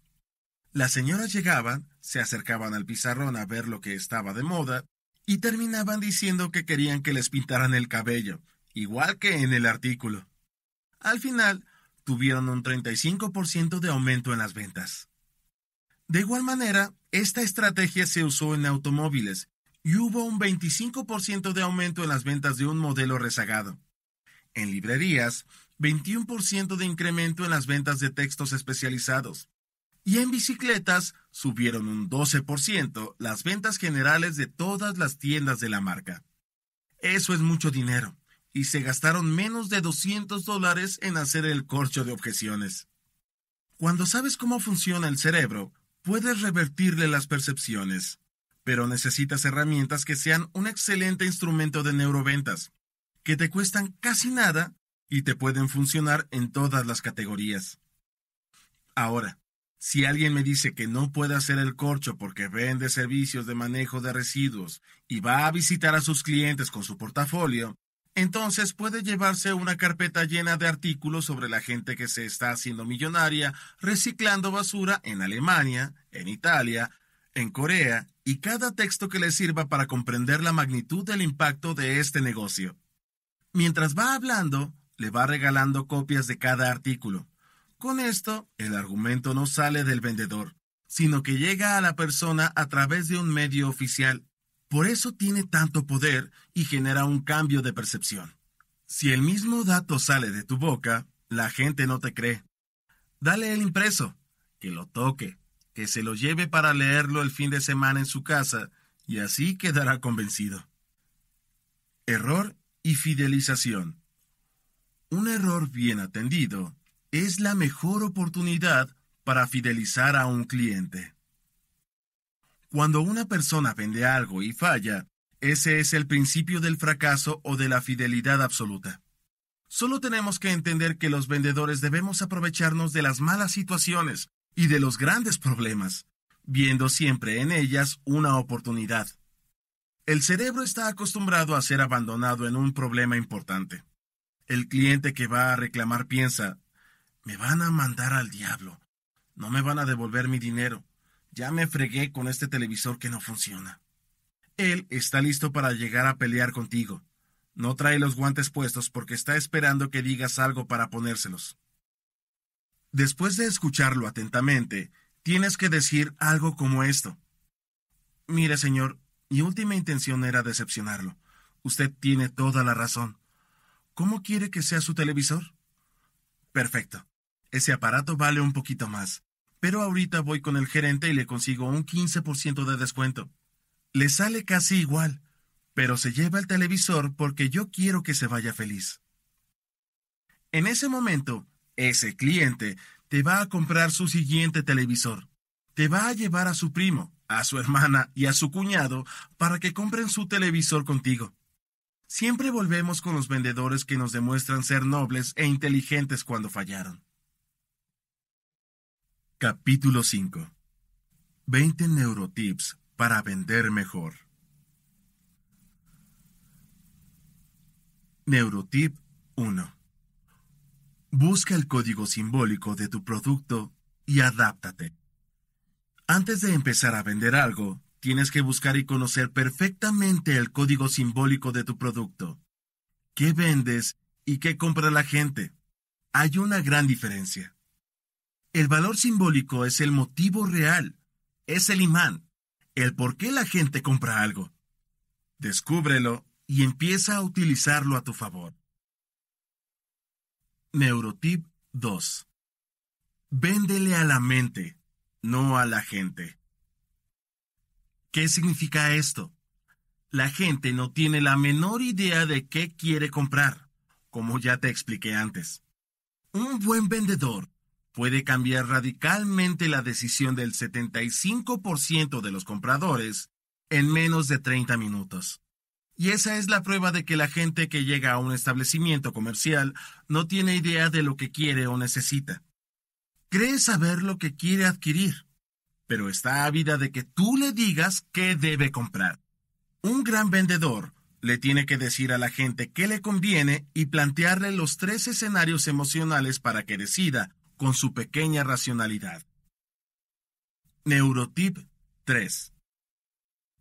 Speaker 1: Las señoras llegaban, se acercaban al pizarrón a ver lo que estaba de moda, y terminaban diciendo que querían que les pintaran el cabello, igual que en el artículo. Al final, tuvieron un 35% de aumento en las ventas. De igual manera, esta estrategia se usó en automóviles y hubo un 25% de aumento en las ventas de un modelo rezagado en librerías, 21% de incremento en las ventas de textos especializados. Y en bicicletas subieron un 12% las ventas generales de todas las tiendas de la marca. Eso es mucho dinero, y se gastaron menos de 200 dólares en hacer el corcho de objeciones. Cuando sabes cómo funciona el cerebro, puedes revertirle las percepciones, pero necesitas herramientas que sean un excelente instrumento de neuroventas que te cuestan casi nada y te pueden funcionar en todas las categorías. Ahora, si alguien me dice que no puede hacer el corcho porque vende servicios de manejo de residuos y va a visitar a sus clientes con su portafolio, entonces puede llevarse una carpeta llena de artículos sobre la gente que se está haciendo millonaria reciclando basura en Alemania, en Italia, en Corea, y cada texto que le sirva para comprender la magnitud del impacto de este negocio. Mientras va hablando, le va regalando copias de cada artículo. Con esto, el argumento no sale del vendedor, sino que llega a la persona a través de un medio oficial. Por eso tiene tanto poder y genera un cambio de percepción. Si el mismo dato sale de tu boca, la gente no te cree. Dale el impreso, que lo toque, que se lo lleve para leerlo el fin de semana en su casa, y así quedará convencido. Error y fidelización. Un error bien atendido es la mejor oportunidad para fidelizar a un cliente. Cuando una persona vende algo y falla, ese es el principio del fracaso o de la fidelidad absoluta. Solo tenemos que entender que los vendedores debemos aprovecharnos de las malas situaciones y de los grandes problemas, viendo siempre en ellas una oportunidad. El cerebro está acostumbrado a ser abandonado en un problema importante. El cliente que va a reclamar piensa, me van a mandar al diablo, no me van a devolver mi dinero, ya me fregué con este televisor que no funciona. Él está listo para llegar a pelear contigo. No trae los guantes puestos porque está esperando que digas algo para ponérselos. Después de escucharlo atentamente, tienes que decir algo como esto. Mire, señor, mi última intención era decepcionarlo. Usted tiene toda la razón. ¿Cómo quiere que sea su televisor? Perfecto. Ese aparato vale un poquito más. Pero ahorita voy con el gerente y le consigo un 15% de descuento. Le sale casi igual, pero se lleva el televisor porque yo quiero que se vaya feliz. En ese momento, ese cliente te va a comprar su siguiente televisor. Te va a llevar a su primo, a su hermana y a su cuñado para que compren su televisor contigo. Siempre volvemos con los vendedores que nos demuestran ser nobles e inteligentes cuando fallaron. Capítulo 5 20 neurotips para vender mejor. Neurotip 1. Busca el código simbólico de tu producto y adáptate. Antes de empezar a vender algo, tienes que buscar y conocer perfectamente el código simbólico de tu producto. ¿Qué vendes y qué compra la gente? Hay una gran diferencia. El valor simbólico es el motivo real, es el imán, el por qué la gente compra algo. Descúbrelo y empieza a utilizarlo a tu favor. Neurotip 2. Véndele a la mente no a la gente. ¿Qué significa esto? La gente no tiene la menor idea de qué quiere comprar, como ya te expliqué antes. Un buen vendedor puede cambiar radicalmente la decisión del 75% de los compradores en menos de 30 minutos. Y esa es la prueba de que la gente que llega a un establecimiento comercial no tiene idea de lo que quiere o necesita cree saber lo que quiere adquirir, pero está ávida de que tú le digas qué debe comprar. Un gran vendedor le tiene que decir a la gente qué le conviene y plantearle los tres escenarios emocionales para que decida con su pequeña racionalidad. Neurotip 3.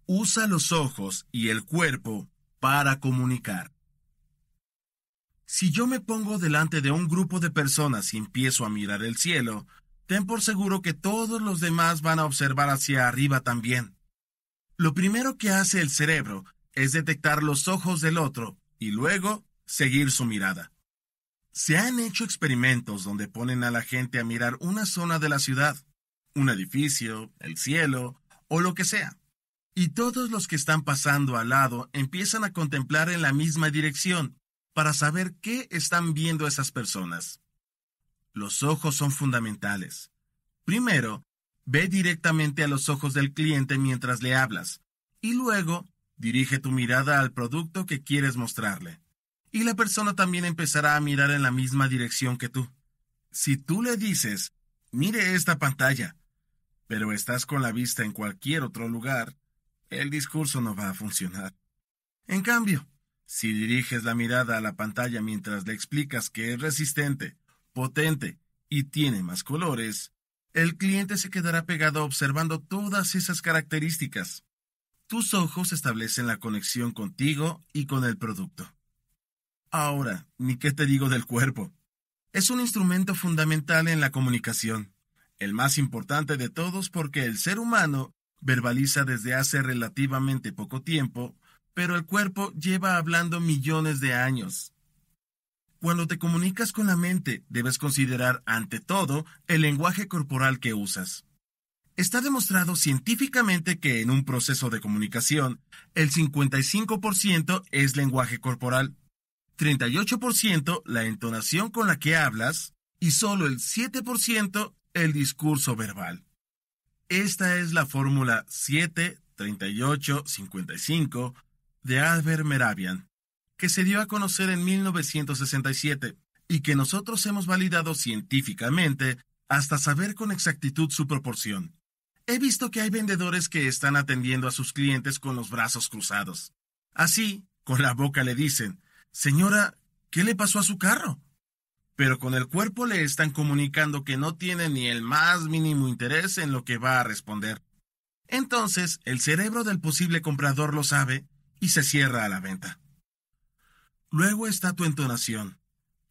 Speaker 1: Usa los ojos y el cuerpo para comunicar. Si yo me pongo delante de un grupo de personas y empiezo a mirar el cielo, ten por seguro que todos los demás van a observar hacia arriba también. Lo primero que hace el cerebro es detectar los ojos del otro y luego seguir su mirada. Se han hecho experimentos donde ponen a la gente a mirar una zona de la ciudad, un edificio, el cielo o lo que sea. Y todos los que están pasando al lado empiezan a contemplar en la misma dirección para saber qué están viendo esas personas. Los ojos son fundamentales. Primero, ve directamente a los ojos del cliente mientras le hablas y luego dirige tu mirada al producto que quieres mostrarle. Y la persona también empezará a mirar en la misma dirección que tú. Si tú le dices, mire esta pantalla, pero estás con la vista en cualquier otro lugar, el discurso no va a funcionar. En cambio, si diriges la mirada a la pantalla mientras le explicas que es resistente, potente y tiene más colores, el cliente se quedará pegado observando todas esas características. Tus ojos establecen la conexión contigo y con el producto. Ahora, ni qué te digo del cuerpo. Es un instrumento fundamental en la comunicación, el más importante de todos porque el ser humano verbaliza desde hace relativamente poco tiempo pero el cuerpo lleva hablando millones de años. Cuando te comunicas con la mente, debes considerar ante todo el lenguaje corporal que usas. Está demostrado científicamente que en un proceso de comunicación, el 55% es lenguaje corporal, 38% la entonación con la que hablas y solo el 7% el discurso verbal. Esta es la fórmula 7, 38, 55 de Albert Meravian, que se dio a conocer en 1967 y que nosotros hemos validado científicamente hasta saber con exactitud su proporción. He visto que hay vendedores que están atendiendo a sus clientes con los brazos cruzados. Así, con la boca le dicen, Señora, ¿qué le pasó a su carro? Pero con el cuerpo le están comunicando que no tiene ni el más mínimo interés en lo que va a responder. Entonces, el cerebro del posible comprador lo sabe y se cierra a la venta. Luego está tu entonación.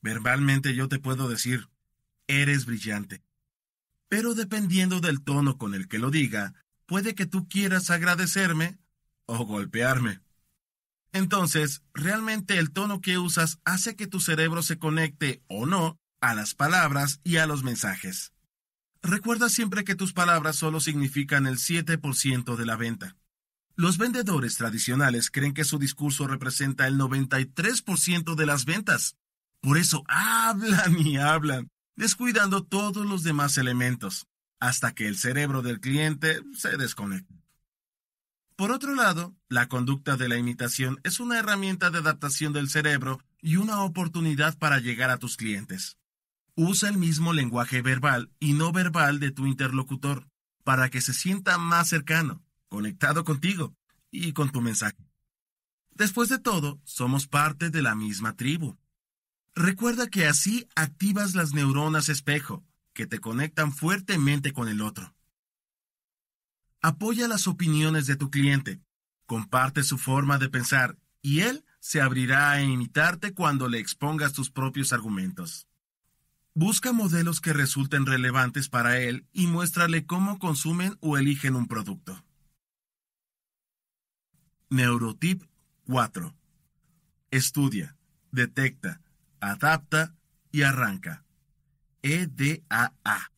Speaker 1: Verbalmente yo te puedo decir, eres brillante. Pero dependiendo del tono con el que lo diga, puede que tú quieras agradecerme o golpearme. Entonces, realmente el tono que usas hace que tu cerebro se conecte o no a las palabras y a los mensajes. Recuerda siempre que tus palabras solo significan el 7% de la venta. Los vendedores tradicionales creen que su discurso representa el 93% de las ventas. Por eso hablan y hablan, descuidando todos los demás elementos, hasta que el cerebro del cliente se desconecta. Por otro lado, la conducta de la imitación es una herramienta de adaptación del cerebro y una oportunidad para llegar a tus clientes. Usa el mismo lenguaje verbal y no verbal de tu interlocutor, para que se sienta más cercano conectado contigo y con tu mensaje. Después de todo, somos parte de la misma tribu. Recuerda que así activas las neuronas espejo, que te conectan fuertemente con el otro. Apoya las opiniones de tu cliente, comparte su forma de pensar y él se abrirá a imitarte cuando le expongas tus propios argumentos. Busca modelos que resulten relevantes para él y muéstrale cómo consumen o eligen un producto. Neurotip 4. Estudia, detecta, adapta y arranca. EDAA.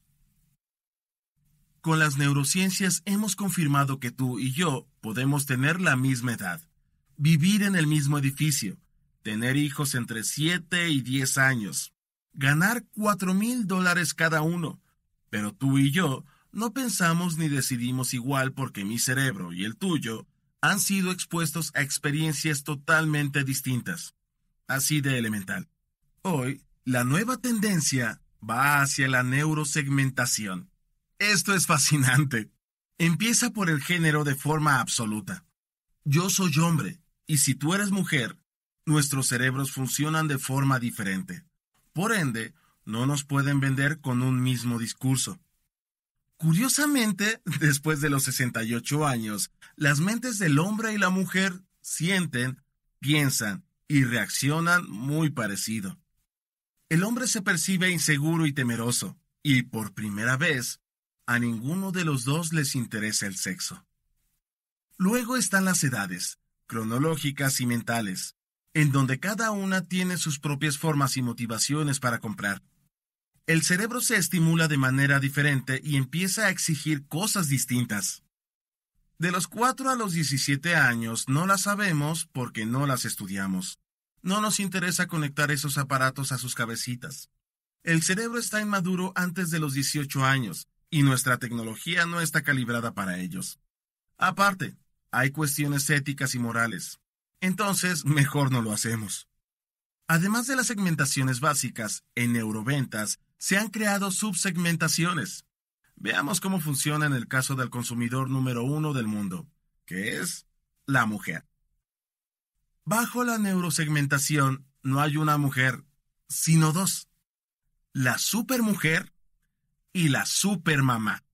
Speaker 1: Con las neurociencias hemos confirmado que tú y yo podemos tener la misma edad, vivir en el mismo edificio, tener hijos entre 7 y 10 años, ganar 4 mil dólares cada uno, pero tú y yo no pensamos ni decidimos igual porque mi cerebro y el tuyo han sido expuestos a experiencias totalmente distintas. Así de elemental. Hoy, la nueva tendencia va hacia la neurosegmentación. Esto es fascinante. Empieza por el género de forma absoluta. Yo soy hombre, y si tú eres mujer, nuestros cerebros funcionan de forma diferente. Por ende, no nos pueden vender con un mismo discurso. Curiosamente, después de los 68 años, las mentes del hombre y la mujer sienten, piensan y reaccionan muy parecido. El hombre se percibe inseguro y temeroso, y por primera vez, a ninguno de los dos les interesa el sexo. Luego están las edades, cronológicas y mentales, en donde cada una tiene sus propias formas y motivaciones para comprar el cerebro se estimula de manera diferente y empieza a exigir cosas distintas. De los 4 a los 17 años no las sabemos porque no las estudiamos. No nos interesa conectar esos aparatos a sus cabecitas. El cerebro está inmaduro antes de los 18 años y nuestra tecnología no está calibrada para ellos. Aparte, hay cuestiones éticas y morales. Entonces, mejor no lo hacemos. Además de las segmentaciones básicas, en neuroventas se han creado subsegmentaciones. Veamos cómo funciona en el caso del consumidor número uno del mundo, que es la mujer. Bajo la neurosegmentación no hay una mujer, sino dos. La supermujer y la supermamá.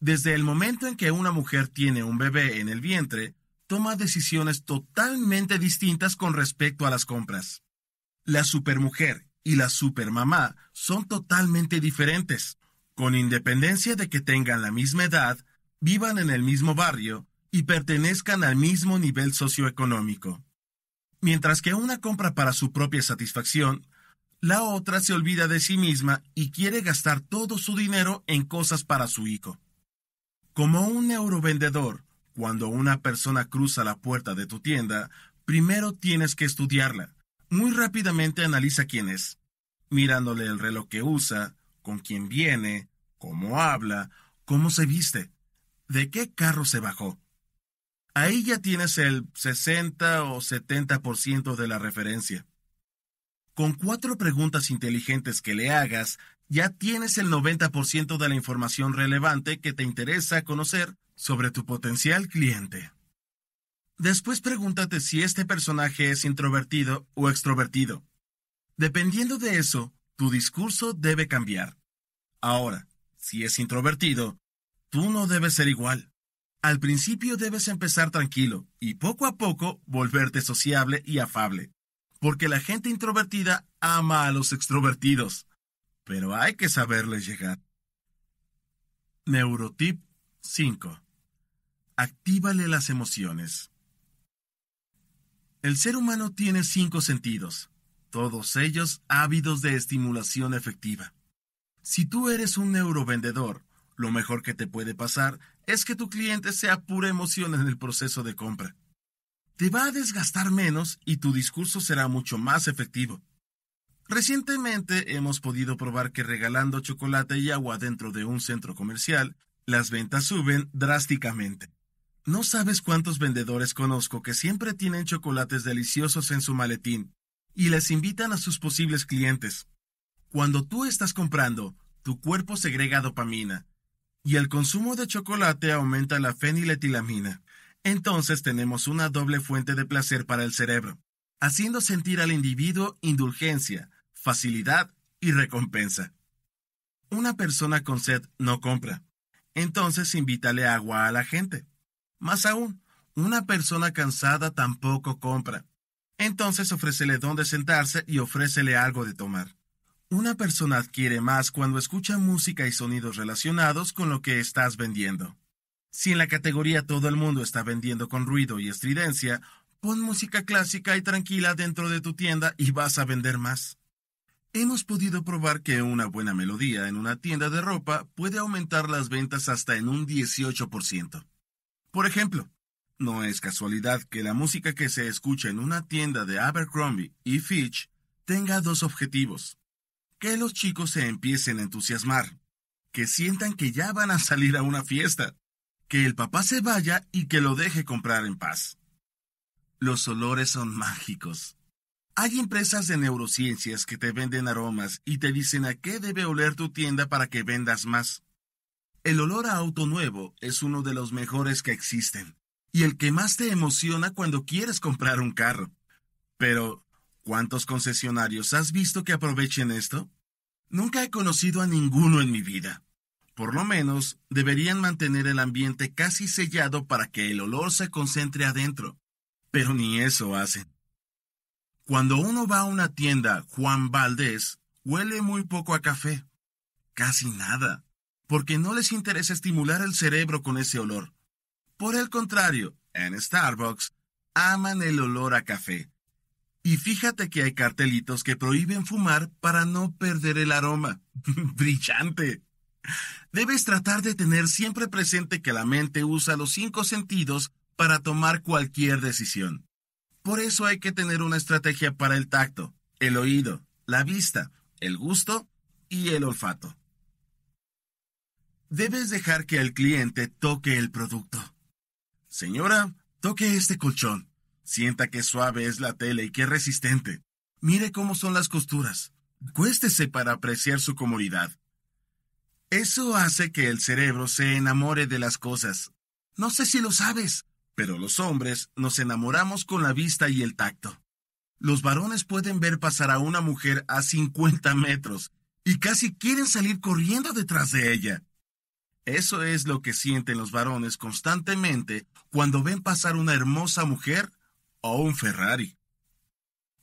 Speaker 1: Desde el momento en que una mujer tiene un bebé en el vientre, toma decisiones totalmente distintas con respecto a las compras. La supermujer y la supermamá son totalmente diferentes, con independencia de que tengan la misma edad, vivan en el mismo barrio y pertenezcan al mismo nivel socioeconómico. Mientras que una compra para su propia satisfacción, la otra se olvida de sí misma y quiere gastar todo su dinero en cosas para su hijo. Como un neurovendedor, cuando una persona cruza la puerta de tu tienda, primero tienes que estudiarla, muy rápidamente analiza quién es, mirándole el reloj que usa, con quién viene, cómo habla, cómo se viste, de qué carro se bajó. Ahí ya tienes el 60 o 70% de la referencia. Con cuatro preguntas inteligentes que le hagas, ya tienes el 90% de la información relevante que te interesa conocer sobre tu potencial cliente. Después pregúntate si este personaje es introvertido o extrovertido. Dependiendo de eso, tu discurso debe cambiar. Ahora, si es introvertido, tú no debes ser igual. Al principio debes empezar tranquilo y poco a poco volverte sociable y afable, porque la gente introvertida ama a los extrovertidos, pero hay que saberles llegar. Neurotip 5. Actívale las emociones. El ser humano tiene cinco sentidos, todos ellos ávidos de estimulación efectiva. Si tú eres un neurovendedor, lo mejor que te puede pasar es que tu cliente sea pura emoción en el proceso de compra. Te va a desgastar menos y tu discurso será mucho más efectivo. Recientemente hemos podido probar que regalando chocolate y agua dentro de un centro comercial, las ventas suben drásticamente. No sabes cuántos vendedores conozco que siempre tienen chocolates deliciosos en su maletín y les invitan a sus posibles clientes. Cuando tú estás comprando, tu cuerpo segrega dopamina y el consumo de chocolate aumenta la feniletilamina. Entonces tenemos una doble fuente de placer para el cerebro, haciendo sentir al individuo indulgencia, facilidad y recompensa. Una persona con sed no compra. Entonces invítale agua a la gente. Más aún, una persona cansada tampoco compra. Entonces ofrécele dónde sentarse y ofrécele algo de tomar. Una persona adquiere más cuando escucha música y sonidos relacionados con lo que estás vendiendo. Si en la categoría todo el mundo está vendiendo con ruido y estridencia, pon música clásica y tranquila dentro de tu tienda y vas a vender más. Hemos podido probar que una buena melodía en una tienda de ropa puede aumentar las ventas hasta en un 18%. Por ejemplo, no es casualidad que la música que se escucha en una tienda de Abercrombie y Fitch tenga dos objetivos. Que los chicos se empiecen a entusiasmar, que sientan que ya van a salir a una fiesta, que el papá se vaya y que lo deje comprar en paz. Los olores son mágicos. Hay empresas de neurociencias que te venden aromas y te dicen a qué debe oler tu tienda para que vendas más. El olor a auto nuevo es uno de los mejores que existen y el que más te emociona cuando quieres comprar un carro. Pero, ¿cuántos concesionarios has visto que aprovechen esto? Nunca he conocido a ninguno en mi vida. Por lo menos, deberían mantener el ambiente casi sellado para que el olor se concentre adentro. Pero ni eso hacen. Cuando uno va a una tienda Juan Valdés, huele muy poco a café. Casi nada porque no les interesa estimular el cerebro con ese olor. Por el contrario, en Starbucks, aman el olor a café. Y fíjate que hay cartelitos que prohíben fumar para no perder el aroma. [laughs] Brillante. Debes tratar de tener siempre presente que la mente usa los cinco sentidos para tomar cualquier decisión. Por eso hay que tener una estrategia para el tacto, el oído, la vista, el gusto y el olfato debes dejar que el cliente toque el producto. Señora, toque este colchón. Sienta qué suave es la tela y qué resistente. Mire cómo son las costuras. Cuéstese para apreciar su comodidad. Eso hace que el cerebro se enamore de las cosas. No sé si lo sabes, pero los hombres nos enamoramos con la vista y el tacto. Los varones pueden ver pasar a una mujer a 50 metros y casi quieren salir corriendo detrás de ella. Eso es lo que sienten los varones constantemente cuando ven pasar una hermosa mujer o un Ferrari.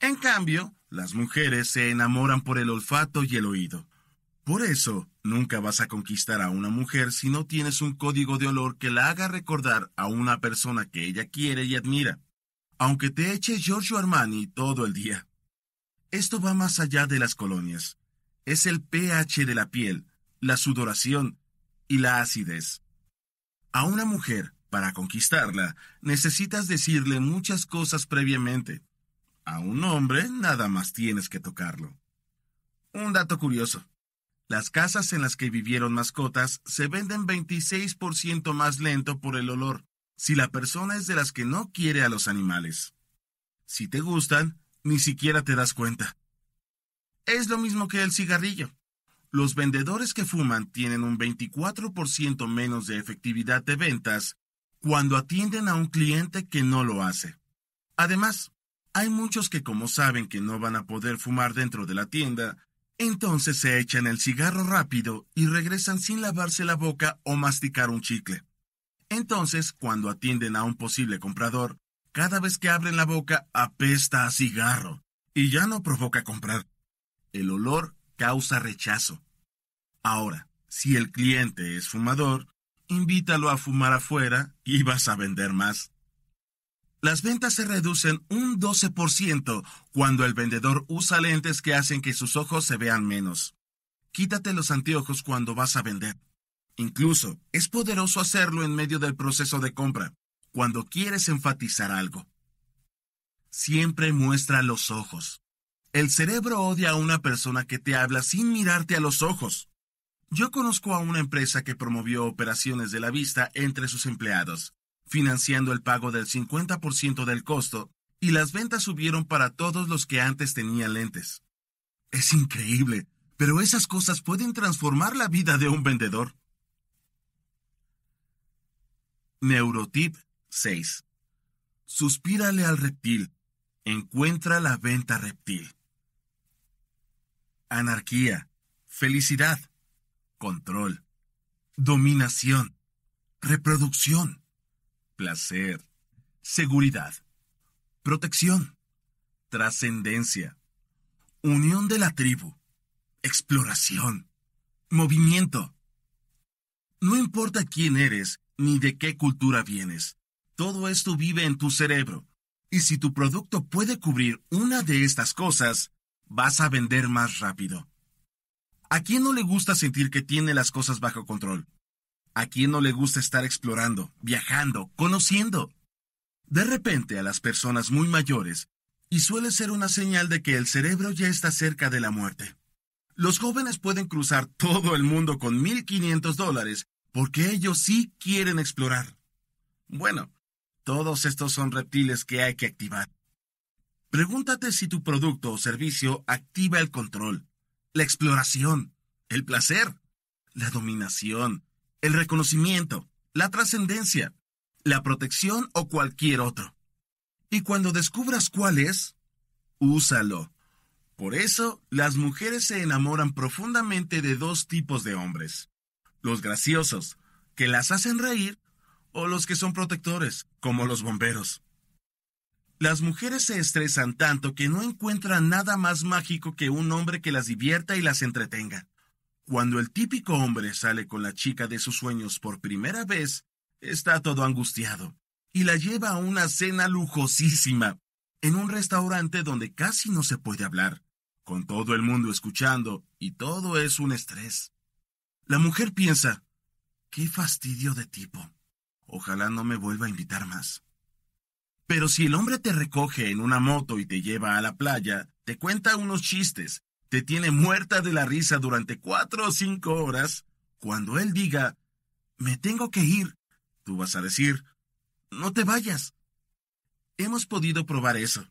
Speaker 1: En cambio, las mujeres se enamoran por el olfato y el oído. Por eso, nunca vas a conquistar a una mujer si no tienes un código de olor que la haga recordar a una persona que ella quiere y admira, aunque te eche Giorgio Armani todo el día. Esto va más allá de las colonias. Es el pH de la piel, la sudoración, y la acidez. A una mujer, para conquistarla, necesitas decirle muchas cosas previamente. A un hombre, nada más tienes que tocarlo. Un dato curioso. Las casas en las que vivieron mascotas se venden 26% más lento por el olor, si la persona es de las que no quiere a los animales. Si te gustan, ni siquiera te das cuenta. Es lo mismo que el cigarrillo los vendedores que fuman tienen un 24% menos de efectividad de ventas cuando atienden a un cliente que no lo hace. Además, hay muchos que como saben que no van a poder fumar dentro de la tienda, entonces se echan el cigarro rápido y regresan sin lavarse la boca o masticar un chicle. Entonces, cuando atienden a un posible comprador, cada vez que abren la boca apesta a cigarro y ya no provoca comprar. El olor causa rechazo. Ahora, si el cliente es fumador, invítalo a fumar afuera y [laughs] vas a vender más. Las ventas se reducen un 12% cuando el vendedor usa lentes que hacen que sus ojos se vean menos. Quítate los anteojos cuando vas a vender. Incluso es poderoso hacerlo en medio del proceso de compra, cuando quieres enfatizar algo. Siempre muestra los ojos. El cerebro odia a una persona que te habla sin mirarte a los ojos. Yo conozco a una empresa que promovió operaciones de la vista entre sus empleados, financiando el pago del 50% del costo, y las ventas subieron para todos los que antes tenían lentes. Es increíble, pero esas cosas pueden transformar la vida de un vendedor. Neurotip 6. Suspírale al reptil. Encuentra la venta reptil anarquía, felicidad, control, dominación, reproducción, placer, seguridad, protección, trascendencia, unión de la tribu, exploración, movimiento. No importa quién eres ni de qué cultura vienes, todo esto vive en tu cerebro. Y si tu producto puede cubrir una de estas cosas, vas a vender más rápido. ¿A quién no le gusta sentir que tiene las cosas bajo control? ¿A quién no le gusta estar explorando, viajando, conociendo? De repente a las personas muy mayores, y suele ser una señal de que el cerebro ya está cerca de la muerte. Los jóvenes pueden cruzar todo el mundo con 1.500 dólares porque ellos sí quieren explorar. Bueno, todos estos son reptiles que hay que activar. Pregúntate si tu producto o servicio activa el control, la exploración, el placer, la dominación, el reconocimiento, la trascendencia, la protección o cualquier otro. Y cuando descubras cuál es, úsalo. Por eso, las mujeres se enamoran profundamente de dos tipos de hombres. Los graciosos, que las hacen reír, o los que son protectores, como los bomberos. Las mujeres se estresan tanto que no encuentran nada más mágico que un hombre que las divierta y las entretenga. Cuando el típico hombre sale con la chica de sus sueños por primera vez, está todo angustiado y la lleva a una cena lujosísima, en un restaurante donde casi no se puede hablar, con todo el mundo escuchando y todo es un estrés. La mujer piensa, qué fastidio de tipo. Ojalá no me vuelva a invitar más. Pero si el hombre te recoge en una moto y te lleva a la playa, te cuenta unos chistes, te tiene muerta de la risa durante cuatro o cinco horas, cuando él diga, me tengo que ir, tú vas a decir, no te vayas. Hemos podido probar eso.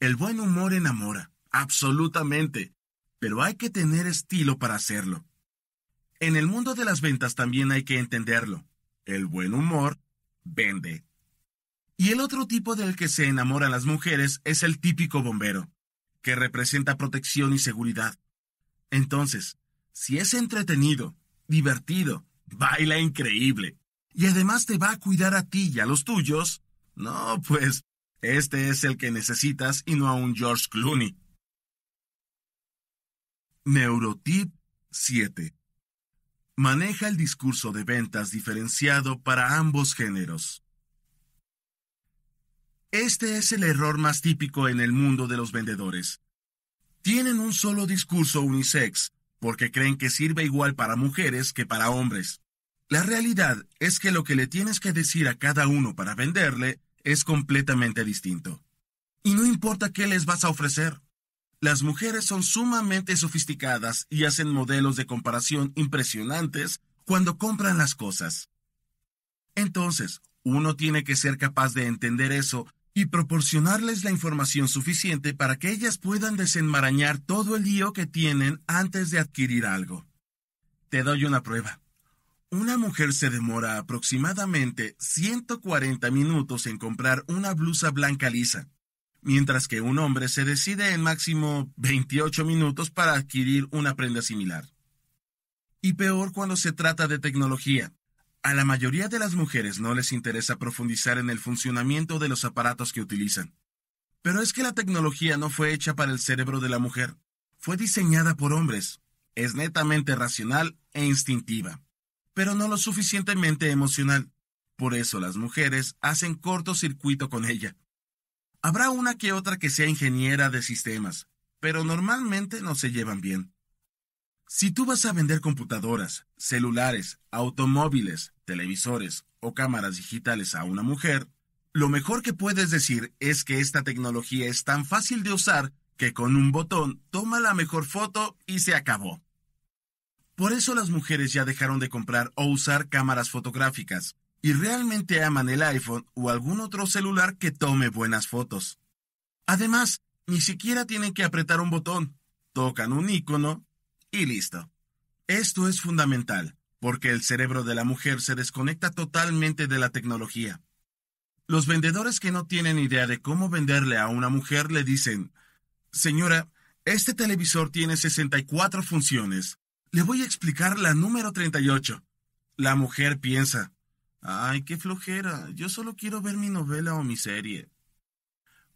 Speaker 1: El buen humor enamora, absolutamente, pero hay que tener estilo para hacerlo. En el mundo de las ventas también hay que entenderlo. El buen humor vende. Y el otro tipo del que se enamoran las mujeres es el típico bombero, que representa protección y seguridad. Entonces, si es entretenido, divertido, baila increíble, y además te va a cuidar a ti y a los tuyos, no, pues, este es el que necesitas y no a un George Clooney. Neurotip 7. Maneja el discurso de ventas diferenciado para ambos géneros. Este es el error más típico en el mundo de los vendedores. Tienen un solo discurso unisex, porque creen que sirve igual para mujeres que para hombres. La realidad es que lo que le tienes que decir a cada uno para venderle es completamente distinto. Y no importa qué les vas a ofrecer. Las mujeres son sumamente sofisticadas y hacen modelos de comparación impresionantes cuando compran las cosas. Entonces, uno tiene que ser capaz de entender eso y proporcionarles la información suficiente para que ellas puedan desenmarañar todo el lío que tienen antes de adquirir algo. Te doy una prueba. Una mujer se demora aproximadamente 140 minutos en comprar una blusa blanca lisa, mientras que un hombre se decide en máximo 28 minutos para adquirir una prenda similar. Y peor cuando se trata de tecnología. A la mayoría de las mujeres no les interesa profundizar en el funcionamiento de los aparatos que utilizan. Pero es que la tecnología no fue hecha para el cerebro de la mujer, fue diseñada por hombres, es netamente racional e instintiva, pero no lo suficientemente emocional. Por eso las mujeres hacen cortocircuito con ella. Habrá una que otra que sea ingeniera de sistemas, pero normalmente no se llevan bien. Si tú vas a vender computadoras, celulares, automóviles, televisores o cámaras digitales a una mujer, lo mejor que puedes decir es que esta tecnología es tan fácil de usar que con un botón toma la mejor foto y se acabó. Por eso las mujeres ya dejaron de comprar o usar cámaras fotográficas y realmente aman el iPhone o algún otro celular que tome buenas fotos. Además, ni siquiera tienen que apretar un botón, tocan un icono y listo. Esto es fundamental, porque el cerebro de la mujer se desconecta totalmente de la tecnología. Los vendedores que no tienen idea de cómo venderle a una mujer le dicen, Señora, este televisor tiene 64 funciones. Le voy a explicar la número 38. La mujer piensa, Ay, qué flojera, yo solo quiero ver mi novela o mi serie.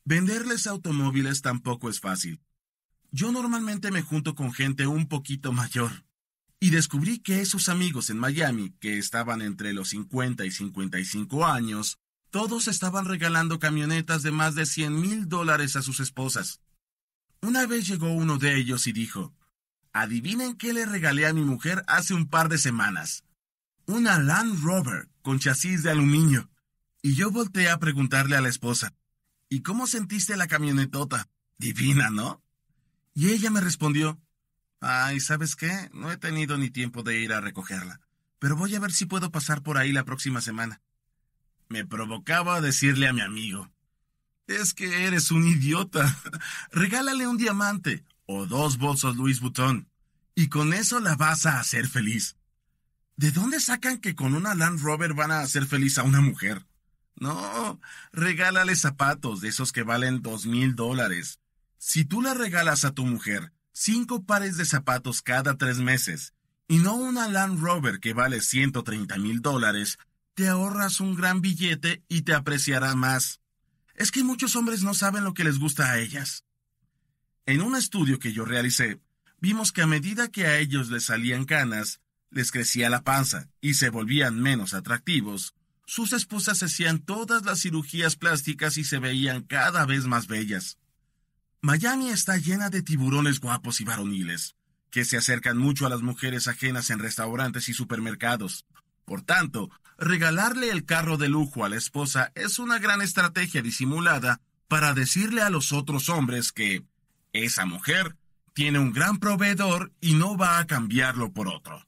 Speaker 1: Venderles automóviles tampoco es fácil yo normalmente me junto con gente un poquito mayor. Y descubrí que esos amigos en Miami, que estaban entre los 50 y 55 años, todos estaban regalando camionetas de más de 100 mil dólares a sus esposas. Una vez llegó uno de ellos y dijo, Adivinen qué le regalé a mi mujer hace un par de semanas. Una Land Rover con chasis de aluminio. Y yo volteé a preguntarle a la esposa, ¿y cómo sentiste la camionetota? Divina, ¿no? Y ella me respondió, Ay, ¿sabes qué? No he tenido ni tiempo de ir a recogerla, pero voy a ver si puedo pasar por ahí la próxima semana. Me provocaba decirle a mi amigo, es que eres un idiota. [laughs] Regálale un diamante o dos bolsos Luis Butón, y con eso la vas a hacer feliz. ¿De dónde sacan que con una Land Rover van a hacer feliz a una mujer? No, regálale zapatos de esos que valen dos mil dólares, si tú le regalas a tu mujer cinco pares de zapatos cada tres meses y no una Land Rover que vale 130 mil dólares, te ahorras un gran billete y te apreciará más. Es que muchos hombres no saben lo que les gusta a ellas. En un estudio que yo realicé, vimos que a medida que a ellos les salían canas, les crecía la panza y se volvían menos atractivos, sus esposas hacían todas las cirugías plásticas y se veían cada vez más bellas. Miami está llena de tiburones guapos y varoniles, que se acercan mucho a las mujeres ajenas en restaurantes y supermercados. Por tanto, regalarle el carro de lujo a la esposa es una gran estrategia disimulada para decirle a los otros hombres que esa mujer tiene un gran proveedor y no va a cambiarlo por otro.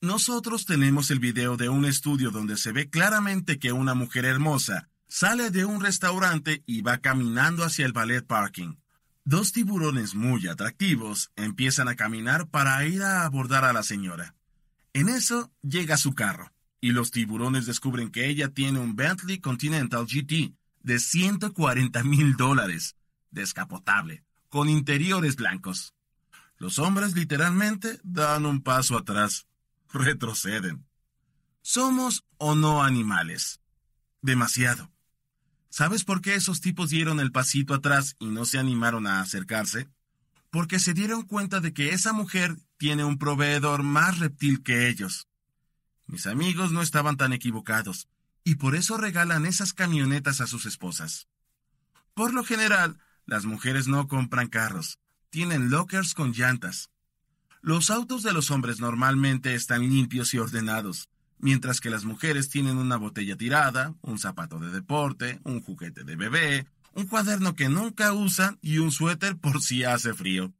Speaker 1: Nosotros tenemos el video de un estudio donde se ve claramente que una mujer hermosa sale de un restaurante y va caminando hacia el ballet parking. Dos tiburones muy atractivos empiezan a caminar para ir a abordar a la señora. En eso llega su carro, y los tiburones descubren que ella tiene un Bentley Continental GT de 140 mil dólares, descapotable, con interiores blancos. Los hombres literalmente dan un paso atrás, retroceden. ¿Somos o no animales? Demasiado. ¿Sabes por qué esos tipos dieron el pasito atrás y no se animaron a acercarse? Porque se dieron cuenta de que esa mujer tiene un proveedor más reptil que ellos. Mis amigos no estaban tan equivocados, y por eso regalan esas camionetas a sus esposas. Por lo general, las mujeres no compran carros, tienen lockers con llantas. Los autos de los hombres normalmente están limpios y ordenados, mientras que las mujeres tienen una botella tirada, un zapato de deporte, un juguete de bebé, un cuaderno que nunca usan y un suéter por si hace frío.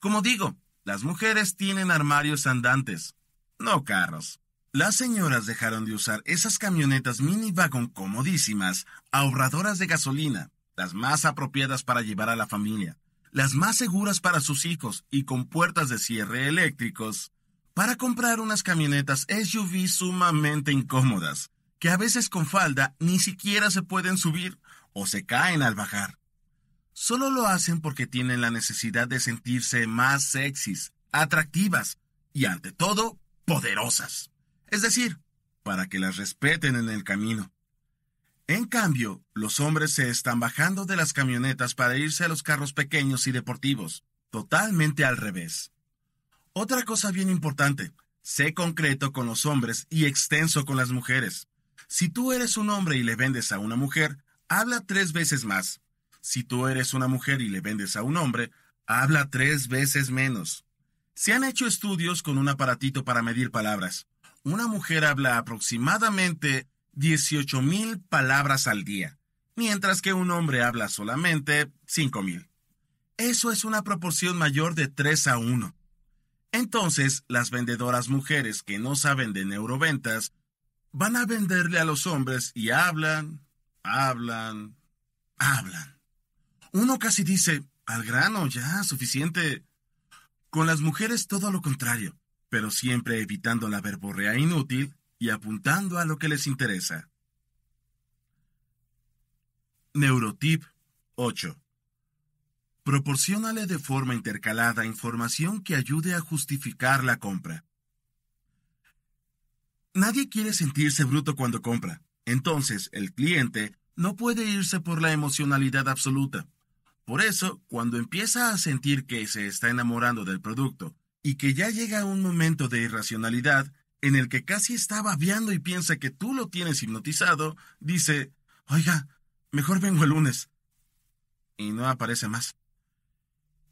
Speaker 1: Como digo, las mujeres tienen armarios andantes, no carros. Las señoras dejaron de usar esas camionetas mini vagón comodísimas, ahorradoras de gasolina, las más apropiadas para llevar a la familia, las más seguras para sus hijos y con puertas de cierre eléctricos para comprar unas camionetas SUV sumamente incómodas, que a veces con falda ni siquiera se pueden subir o se caen al bajar. Solo lo hacen porque tienen la necesidad de sentirse más sexys, atractivas y ante todo poderosas. Es decir, para que las respeten en el camino. En cambio, los hombres se están bajando de las camionetas para irse a los carros pequeños y deportivos, totalmente al revés. Otra cosa bien importante, sé concreto con los hombres y extenso con las mujeres. Si tú eres un hombre y le vendes a una mujer, habla tres veces más. Si tú eres una mujer y le vendes a un hombre, habla tres veces menos. Se han hecho estudios con un aparatito para medir palabras. Una mujer habla aproximadamente 18.000 palabras al día, mientras que un hombre habla solamente 5.000. Eso es una proporción mayor de 3 a 1. Entonces, las vendedoras mujeres que no saben de neuroventas van a venderle a los hombres y hablan, hablan, hablan. Uno casi dice, al grano, ya, suficiente. Con las mujeres todo lo contrario, pero siempre evitando la verborrea inútil y apuntando a lo que les interesa. Neurotip 8. Proporciónale de forma intercalada información que ayude a justificar la compra. Nadie quiere sentirse bruto cuando compra. Entonces, el cliente no puede irse por la emocionalidad absoluta. Por eso, cuando empieza a sentir que se está enamorando del producto y que ya llega un momento de irracionalidad en el que casi está babeando y piensa que tú lo tienes hipnotizado, dice, oiga, mejor vengo el lunes. Y no aparece más.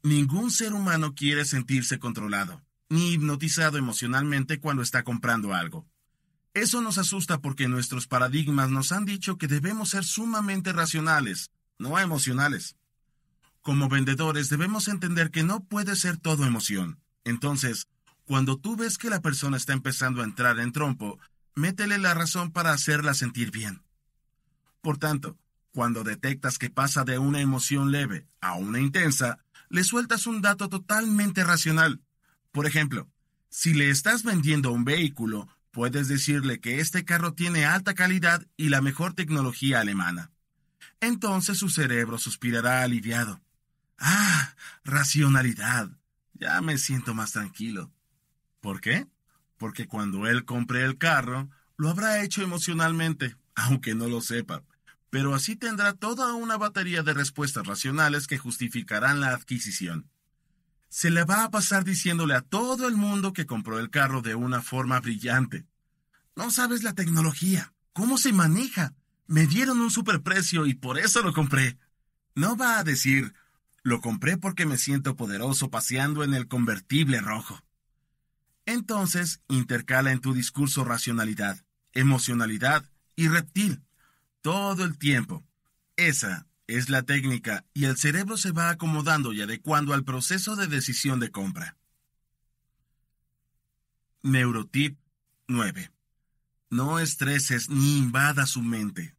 Speaker 1: Ningún ser humano quiere sentirse controlado, ni hipnotizado emocionalmente cuando está comprando algo. Eso nos asusta porque nuestros paradigmas nos han dicho que debemos ser sumamente racionales, no emocionales. Como vendedores debemos entender que no puede ser todo emoción. Entonces, cuando tú ves que la persona está empezando a entrar en trompo, métele la razón para hacerla sentir bien. Por tanto, cuando detectas que pasa de una emoción leve a una intensa, le sueltas un dato totalmente racional. Por ejemplo, si le estás vendiendo un vehículo, puedes decirle que este carro tiene alta calidad y la mejor tecnología alemana. Entonces su cerebro suspirará aliviado. Ah, racionalidad. Ya me siento más tranquilo. ¿Por qué? Porque cuando él compre el carro, lo habrá hecho emocionalmente, [laughs] aunque no lo sepa pero así tendrá toda una batería de respuestas racionales que justificarán la adquisición. Se le va a pasar diciéndole a todo el mundo que compró el carro de una forma brillante. No sabes la tecnología, cómo se maneja. Me dieron un superprecio y por eso lo compré. No va a decir, lo compré porque me siento poderoso paseando en el convertible rojo. Entonces, intercala en tu discurso racionalidad, emocionalidad y reptil todo el tiempo. Esa es la técnica y el cerebro se va acomodando y adecuando al proceso de decisión de compra. Neurotip 9. No estreses ni invada su mente.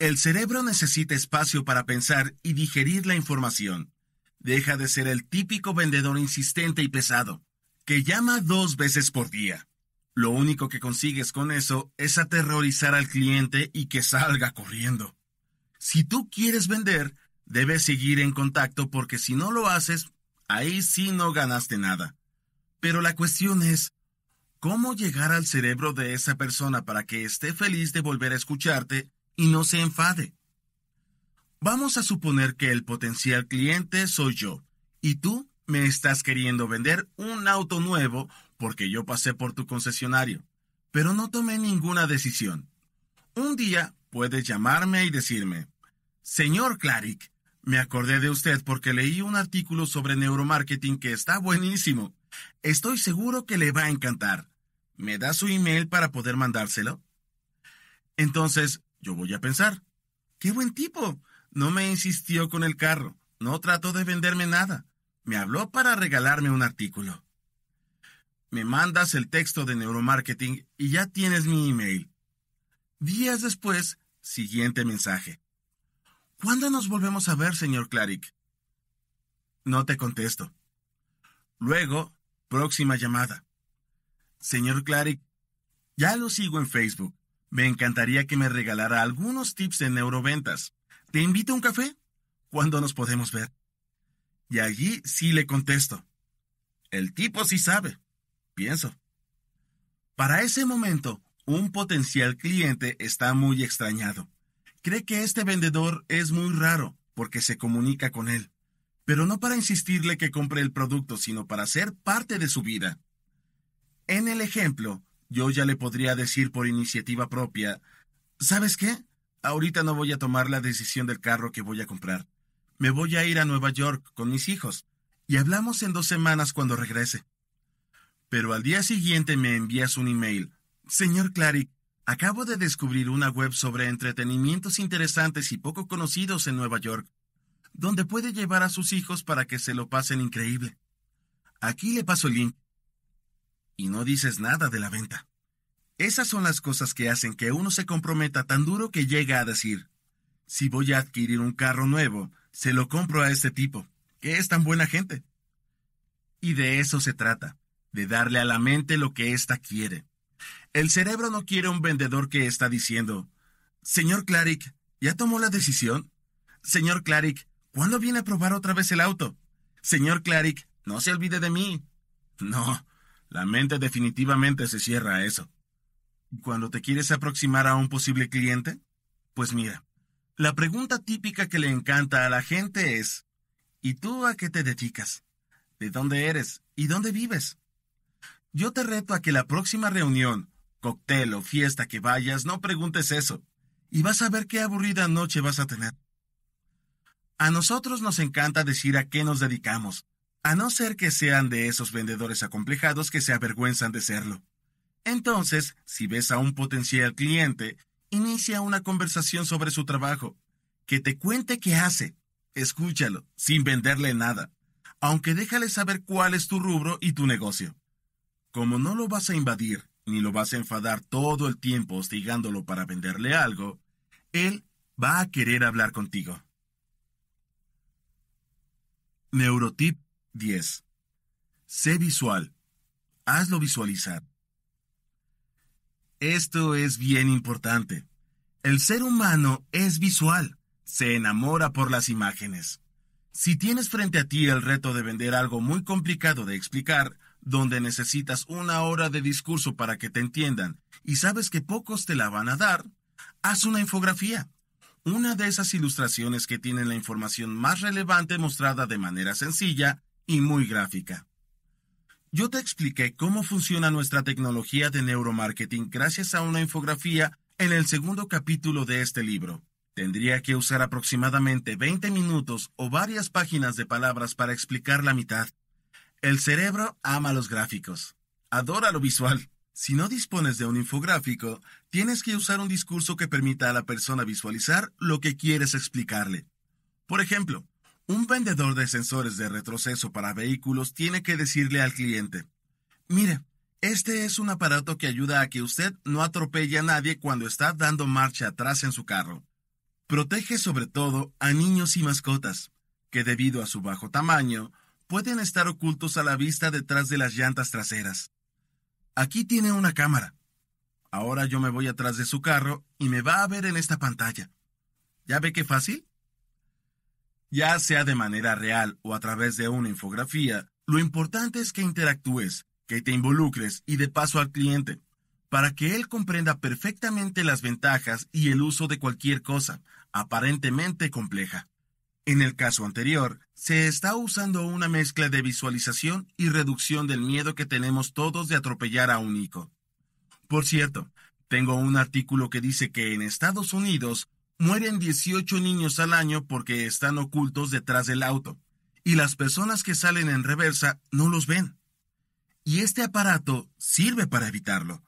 Speaker 1: El cerebro necesita espacio para pensar y digerir la información. Deja de ser el típico vendedor insistente y pesado, que llama dos veces por día. Lo único que consigues con eso es aterrorizar al cliente y que salga corriendo. Si tú quieres vender, debes seguir en contacto porque si no lo haces, ahí sí no ganaste nada. Pero la cuestión es, ¿cómo llegar al cerebro de esa persona para que esté feliz de volver a escucharte y no se enfade? Vamos a suponer que el potencial cliente soy yo, y tú me estás queriendo vender un auto nuevo porque yo pasé por tu concesionario, pero no tomé ninguna decisión. Un día puedes llamarme y decirme, Señor Claric, me acordé de usted porque leí un artículo sobre neuromarketing que está buenísimo. Estoy seguro que le va a encantar. ¿Me da su email para poder mandárselo? Entonces, yo voy a pensar, qué buen tipo. No me insistió con el carro, no trató de venderme nada. Me habló para regalarme un artículo me mandas el texto de neuromarketing y ya tienes mi email. Días después, siguiente mensaje. ¿Cuándo nos volvemos a ver, señor Clarick? No te contesto. Luego, próxima llamada. Señor Clarick, ya lo sigo en Facebook. Me encantaría que me regalara algunos tips en neuroventas. ¿Te invito a un café? ¿Cuándo nos podemos ver? Y allí sí le contesto. El tipo sí sabe pienso. Para ese momento, un potencial cliente está muy extrañado. Cree que este vendedor es muy raro porque se comunica con él, pero no para insistirle que compre el producto, sino para ser parte de su vida. En el ejemplo, yo ya le podría decir por iniciativa propia, ¿sabes qué? Ahorita no voy a tomar la decisión del carro que voy a comprar. Me voy a ir a Nueva York con mis hijos y hablamos en dos semanas cuando regrese pero al día siguiente me envías un email. Señor Clary, acabo de descubrir una web sobre entretenimientos interesantes y poco conocidos en Nueva York, donde puede llevar a sus hijos para que se lo pasen increíble. Aquí le paso el link. Y no dices nada de la venta. Esas son las cosas que hacen que uno se comprometa tan duro que llega a decir, si voy a adquirir un carro nuevo, se lo compro a este tipo, que es tan buena gente. Y de eso se trata de darle a la mente lo que ésta quiere. El cerebro no quiere un vendedor que está diciendo, Señor Clarick, ¿ya tomó la decisión? Señor Clarick, ¿cuándo viene a probar otra vez el auto? Señor Clarick, no se olvide de mí. No, la mente definitivamente se cierra a eso. Cuando te quieres aproximar a un posible cliente, pues mira, la pregunta típica que le encanta a la gente es, ¿y tú a qué te dedicas? ¿De dónde eres? ¿Y dónde vives? Yo te reto a que la próxima reunión, cóctel o fiesta que vayas, no preguntes eso, y vas a ver qué aburrida noche vas a tener. A nosotros nos encanta decir a qué nos dedicamos, a no ser que sean de esos vendedores acomplejados que se avergüenzan de serlo. Entonces, si ves a un potencial cliente, inicia una conversación sobre su trabajo, que te cuente qué hace. Escúchalo, sin venderle nada, aunque déjale saber cuál es tu rubro y tu negocio. Como no lo vas a invadir ni lo vas a enfadar todo el tiempo hostigándolo para venderle algo, él va a querer hablar contigo. Neurotip 10. Sé visual. Hazlo visualizar. Esto es bien importante. El ser humano es visual. Se enamora por las imágenes. Si tienes frente a ti el reto de vender algo muy complicado de explicar, donde necesitas una hora de discurso para que te entiendan y sabes que pocos te la van a dar, haz una infografía. Una de esas ilustraciones que tienen la información más relevante mostrada de manera sencilla y muy gráfica. Yo te expliqué cómo funciona nuestra tecnología de neuromarketing gracias a una infografía en el segundo capítulo de este libro. Tendría que usar aproximadamente 20 minutos o varias páginas de palabras para explicar la mitad. El cerebro ama los gráficos, adora lo visual. Si no dispones de un infográfico, tienes que usar un discurso que permita a la persona visualizar lo que quieres explicarle. Por ejemplo, un vendedor de sensores de retroceso para vehículos tiene que decirle al cliente, mire, este es un aparato que ayuda a que usted no atropelle a nadie cuando está dando marcha atrás en su carro. Protege sobre todo a niños y mascotas, que debido a su bajo tamaño pueden estar ocultos a la vista detrás de las llantas traseras. Aquí tiene una cámara. Ahora yo me voy atrás de su carro y me va a ver en esta pantalla. ¿Ya ve qué fácil? Ya sea de manera real o a través de una infografía, lo importante es que interactúes, que te involucres y de paso al cliente, para que él comprenda perfectamente las ventajas y el uso de cualquier cosa, aparentemente compleja. En el caso anterior, se está usando una mezcla de visualización y reducción del miedo que tenemos todos de atropellar a un hijo. Por cierto, tengo un artículo que dice que en Estados Unidos mueren 18 niños al año porque están ocultos detrás del auto, y las personas que salen en reversa no los ven. Y este aparato sirve para evitarlo.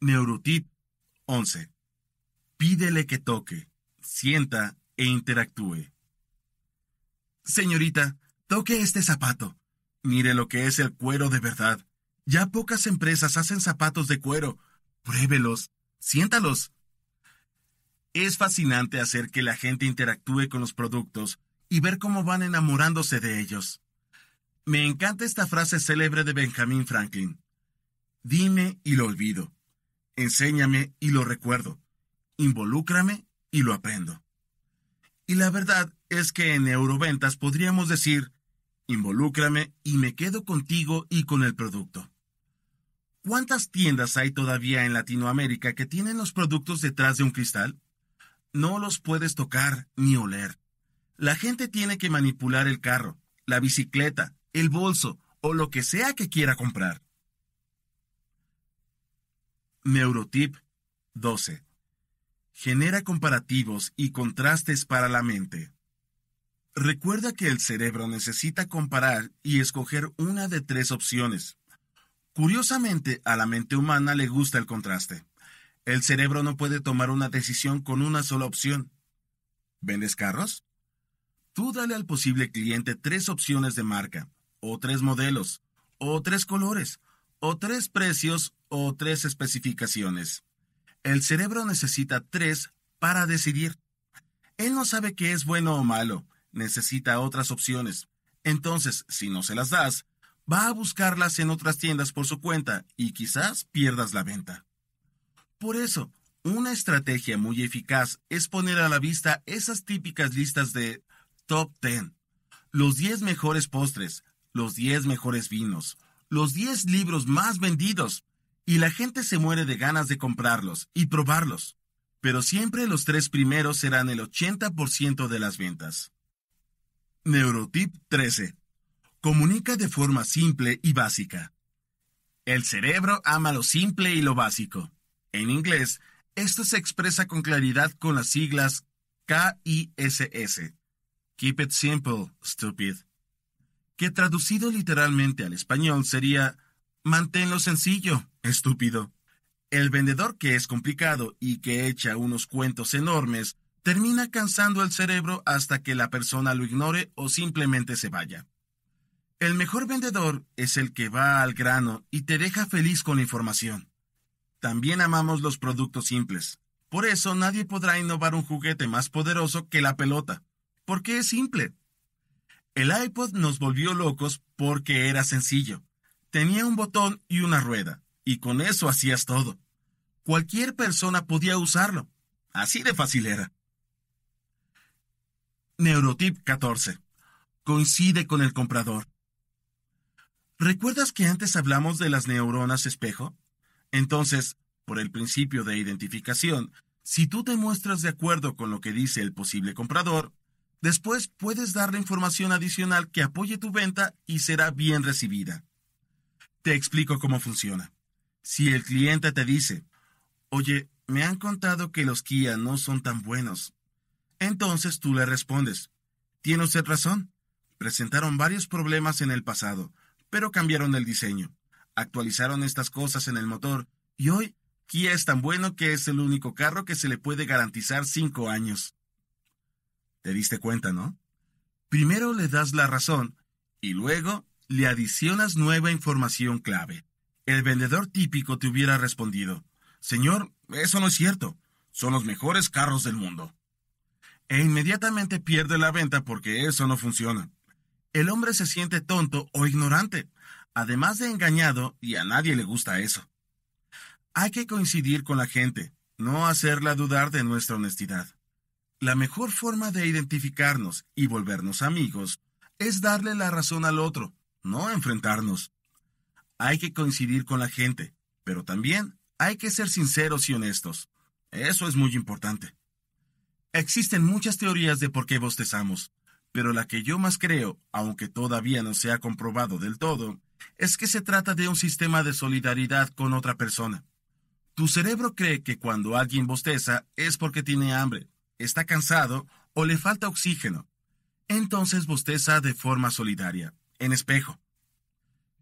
Speaker 1: Neurotip 11. Pídele que toque, sienta e interactúe. Señorita, toque este zapato. Mire lo que es el cuero de verdad. Ya pocas empresas hacen zapatos de cuero. Pruébelos. Siéntalos. Es fascinante hacer que la gente interactúe con los productos y ver cómo van enamorándose de ellos. Me encanta esta frase célebre de Benjamin Franklin. Dime y lo olvido. Enséñame y lo recuerdo. Involúcrame y lo aprendo. Y la verdad es que en Euroventas podríamos decir, involúcrame y me quedo contigo y con el producto. ¿Cuántas tiendas hay todavía en Latinoamérica que tienen los productos detrás de un cristal? No los puedes tocar ni oler. La gente tiene que manipular el carro, la bicicleta, el bolso o lo que sea que quiera comprar. Neurotip 12 genera comparativos y contrastes para la mente. Recuerda que el cerebro necesita comparar y escoger una de tres opciones. Curiosamente, a la mente humana le gusta el contraste. El cerebro no puede tomar una decisión con una sola opción. ¿Vendes carros? Tú dale al posible cliente tres opciones de marca, o tres modelos, o tres colores, o tres precios, o tres especificaciones. El cerebro necesita tres para decidir. Él no sabe qué es bueno o malo, necesita otras opciones. Entonces, si no se las das, va a buscarlas en otras tiendas por su cuenta y quizás pierdas la venta. Por eso, una estrategia muy eficaz es poner a la vista esas típicas listas de top ten. los 10 mejores postres, los 10 mejores vinos, los 10 libros más vendidos, y la gente se muere de ganas de comprarlos y probarlos, pero siempre los tres primeros serán el 80% de las ventas. Neurotip 13. Comunica de forma simple y básica. El cerebro ama lo simple y lo básico. En inglés, esto se expresa con claridad con las siglas KISS. Keep it simple, stupid. Que traducido literalmente al español sería manténlo sencillo, estúpido. El vendedor que es complicado y que echa unos cuentos enormes, termina cansando el cerebro hasta que la persona lo ignore o simplemente se vaya. El mejor vendedor es el que va al grano y te deja feliz con la información. También amamos los productos simples. Por eso nadie podrá innovar un juguete más poderoso que la pelota, porque es simple. El iPod nos volvió locos porque era sencillo. Tenía un botón y una rueda y con eso hacías todo. Cualquier persona podía usarlo. Así de fácil era. Neurotip 14. Coincide con el comprador. ¿Recuerdas que antes hablamos de las neuronas espejo? Entonces, por el principio de identificación, si tú te muestras de acuerdo con lo que dice el posible comprador, después puedes darle información adicional que apoye tu venta y será bien recibida. Te explico cómo funciona. Si el cliente te dice, oye, me han contado que los Kia no son tan buenos, entonces tú le respondes, tiene usted razón, presentaron varios problemas en el pasado, pero cambiaron el diseño, actualizaron estas cosas en el motor y hoy Kia es tan bueno que es el único carro que se le puede garantizar cinco años. ¿Te diste cuenta, no? Primero le das la razón y luego le adicionas nueva información clave el vendedor típico te hubiera respondido, Señor, eso no es cierto, son los mejores carros del mundo. E inmediatamente pierde la venta porque eso no funciona. El hombre se siente tonto o ignorante, además de engañado, y a nadie le gusta eso. Hay que coincidir con la gente, no hacerla dudar de nuestra honestidad. La mejor forma de identificarnos y volvernos amigos es darle la razón al otro, no enfrentarnos. Hay que coincidir con la gente, pero también hay que ser sinceros y honestos. Eso es muy importante. Existen muchas teorías de por qué bostezamos, pero la que yo más creo, aunque todavía no se ha comprobado del todo, es que se trata de un sistema de solidaridad con otra persona. Tu cerebro cree que cuando alguien bosteza es porque tiene hambre, está cansado o le falta oxígeno. Entonces bosteza de forma solidaria, en espejo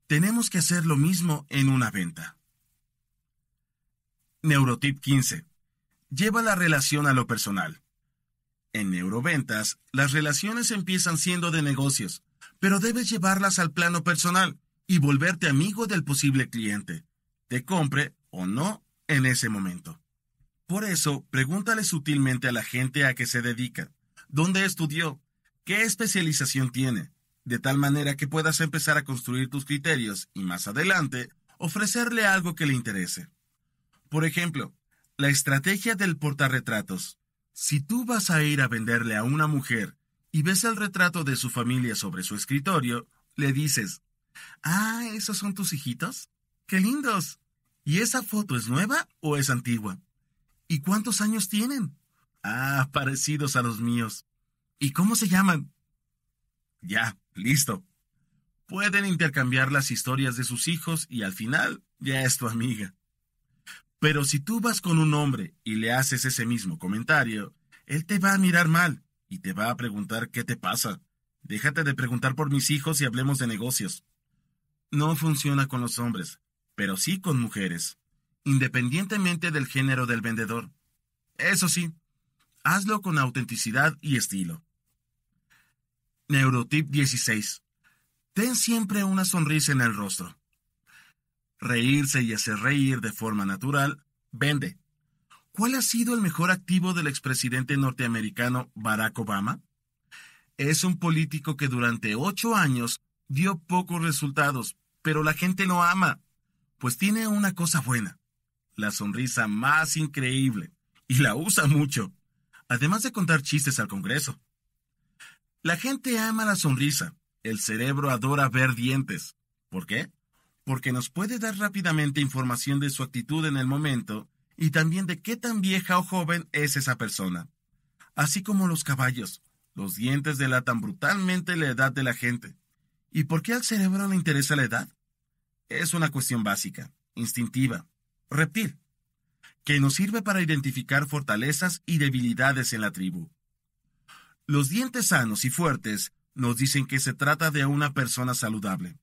Speaker 1: tenemos que hacer lo mismo en una venta. Neurotip 15. Lleva la relación a lo personal. En neuroventas, las relaciones empiezan siendo de negocios, pero debes llevarlas al plano personal y volverte amigo del posible cliente, te compre o no en ese momento. Por eso, pregúntale sutilmente a la gente a que se dedica, dónde estudió, qué especialización tiene, de tal manera que puedas empezar a construir tus criterios y más adelante ofrecerle algo que le interese. Por ejemplo, la estrategia del portarretratos. Si tú vas a ir a venderle a una mujer y ves el retrato de su familia sobre su escritorio, le dices, Ah, ¿esos son tus hijitos? ¡Qué lindos! ¿Y esa foto es nueva o es antigua? ¿Y cuántos años tienen? Ah, parecidos a los míos. ¿Y cómo se llaman? Ya, Listo. Pueden intercambiar las historias de sus hijos y al final ya es tu amiga. Pero si tú vas con un hombre y le haces ese mismo comentario, él te va a mirar mal y te va a preguntar qué te pasa. Déjate de preguntar por mis hijos y hablemos de negocios. No funciona con los hombres, pero sí con mujeres, independientemente del género del vendedor. Eso sí, hazlo con autenticidad y estilo. Neurotip 16. Ten siempre una sonrisa en el rostro. Reírse y hacer reír de forma natural vende. ¿Cuál ha sido el mejor activo del expresidente norteamericano Barack Obama? Es un político que durante ocho años dio pocos resultados, pero la gente lo ama, pues tiene una cosa buena, la sonrisa más increíble, y la usa mucho, además de contar chistes al Congreso. La gente ama la sonrisa. El cerebro adora ver dientes. ¿Por qué? Porque nos puede dar rápidamente información de su actitud en el momento y también de qué tan vieja o joven es esa persona. Así como los caballos, los dientes delatan brutalmente la edad de la gente. ¿Y por qué al cerebro le interesa la edad? Es una cuestión básica, instintiva, reptil, que nos sirve para identificar fortalezas y debilidades en la tribu. Los dientes sanos y fuertes nos dicen que se trata de una persona saludable.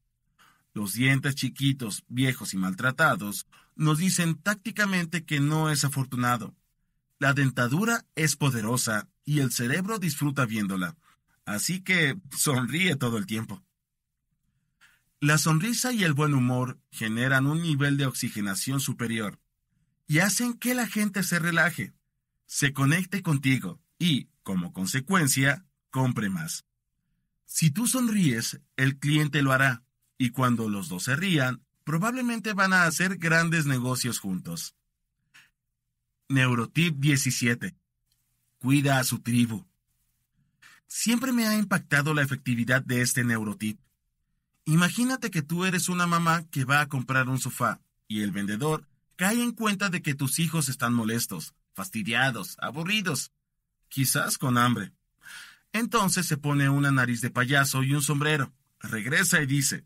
Speaker 1: Los dientes chiquitos, viejos y maltratados nos dicen tácticamente que no es afortunado. La dentadura es poderosa y el cerebro disfruta viéndola, así que sonríe todo el tiempo. La sonrisa y el buen humor generan un nivel de oxigenación superior y hacen que la gente se relaje, se conecte contigo y, como consecuencia, compre más. Si tú sonríes, el cliente lo hará, y cuando los dos se rían, probablemente van a hacer grandes negocios juntos. Neurotip 17. Cuida a su tribu. Siempre me ha impactado la efectividad de este neurotip. Imagínate que tú eres una mamá que va a comprar un sofá y el vendedor cae en cuenta de que tus hijos están molestos, fastidiados, aburridos, quizás con hambre. Entonces se pone una nariz de payaso y un sombrero. Regresa y dice,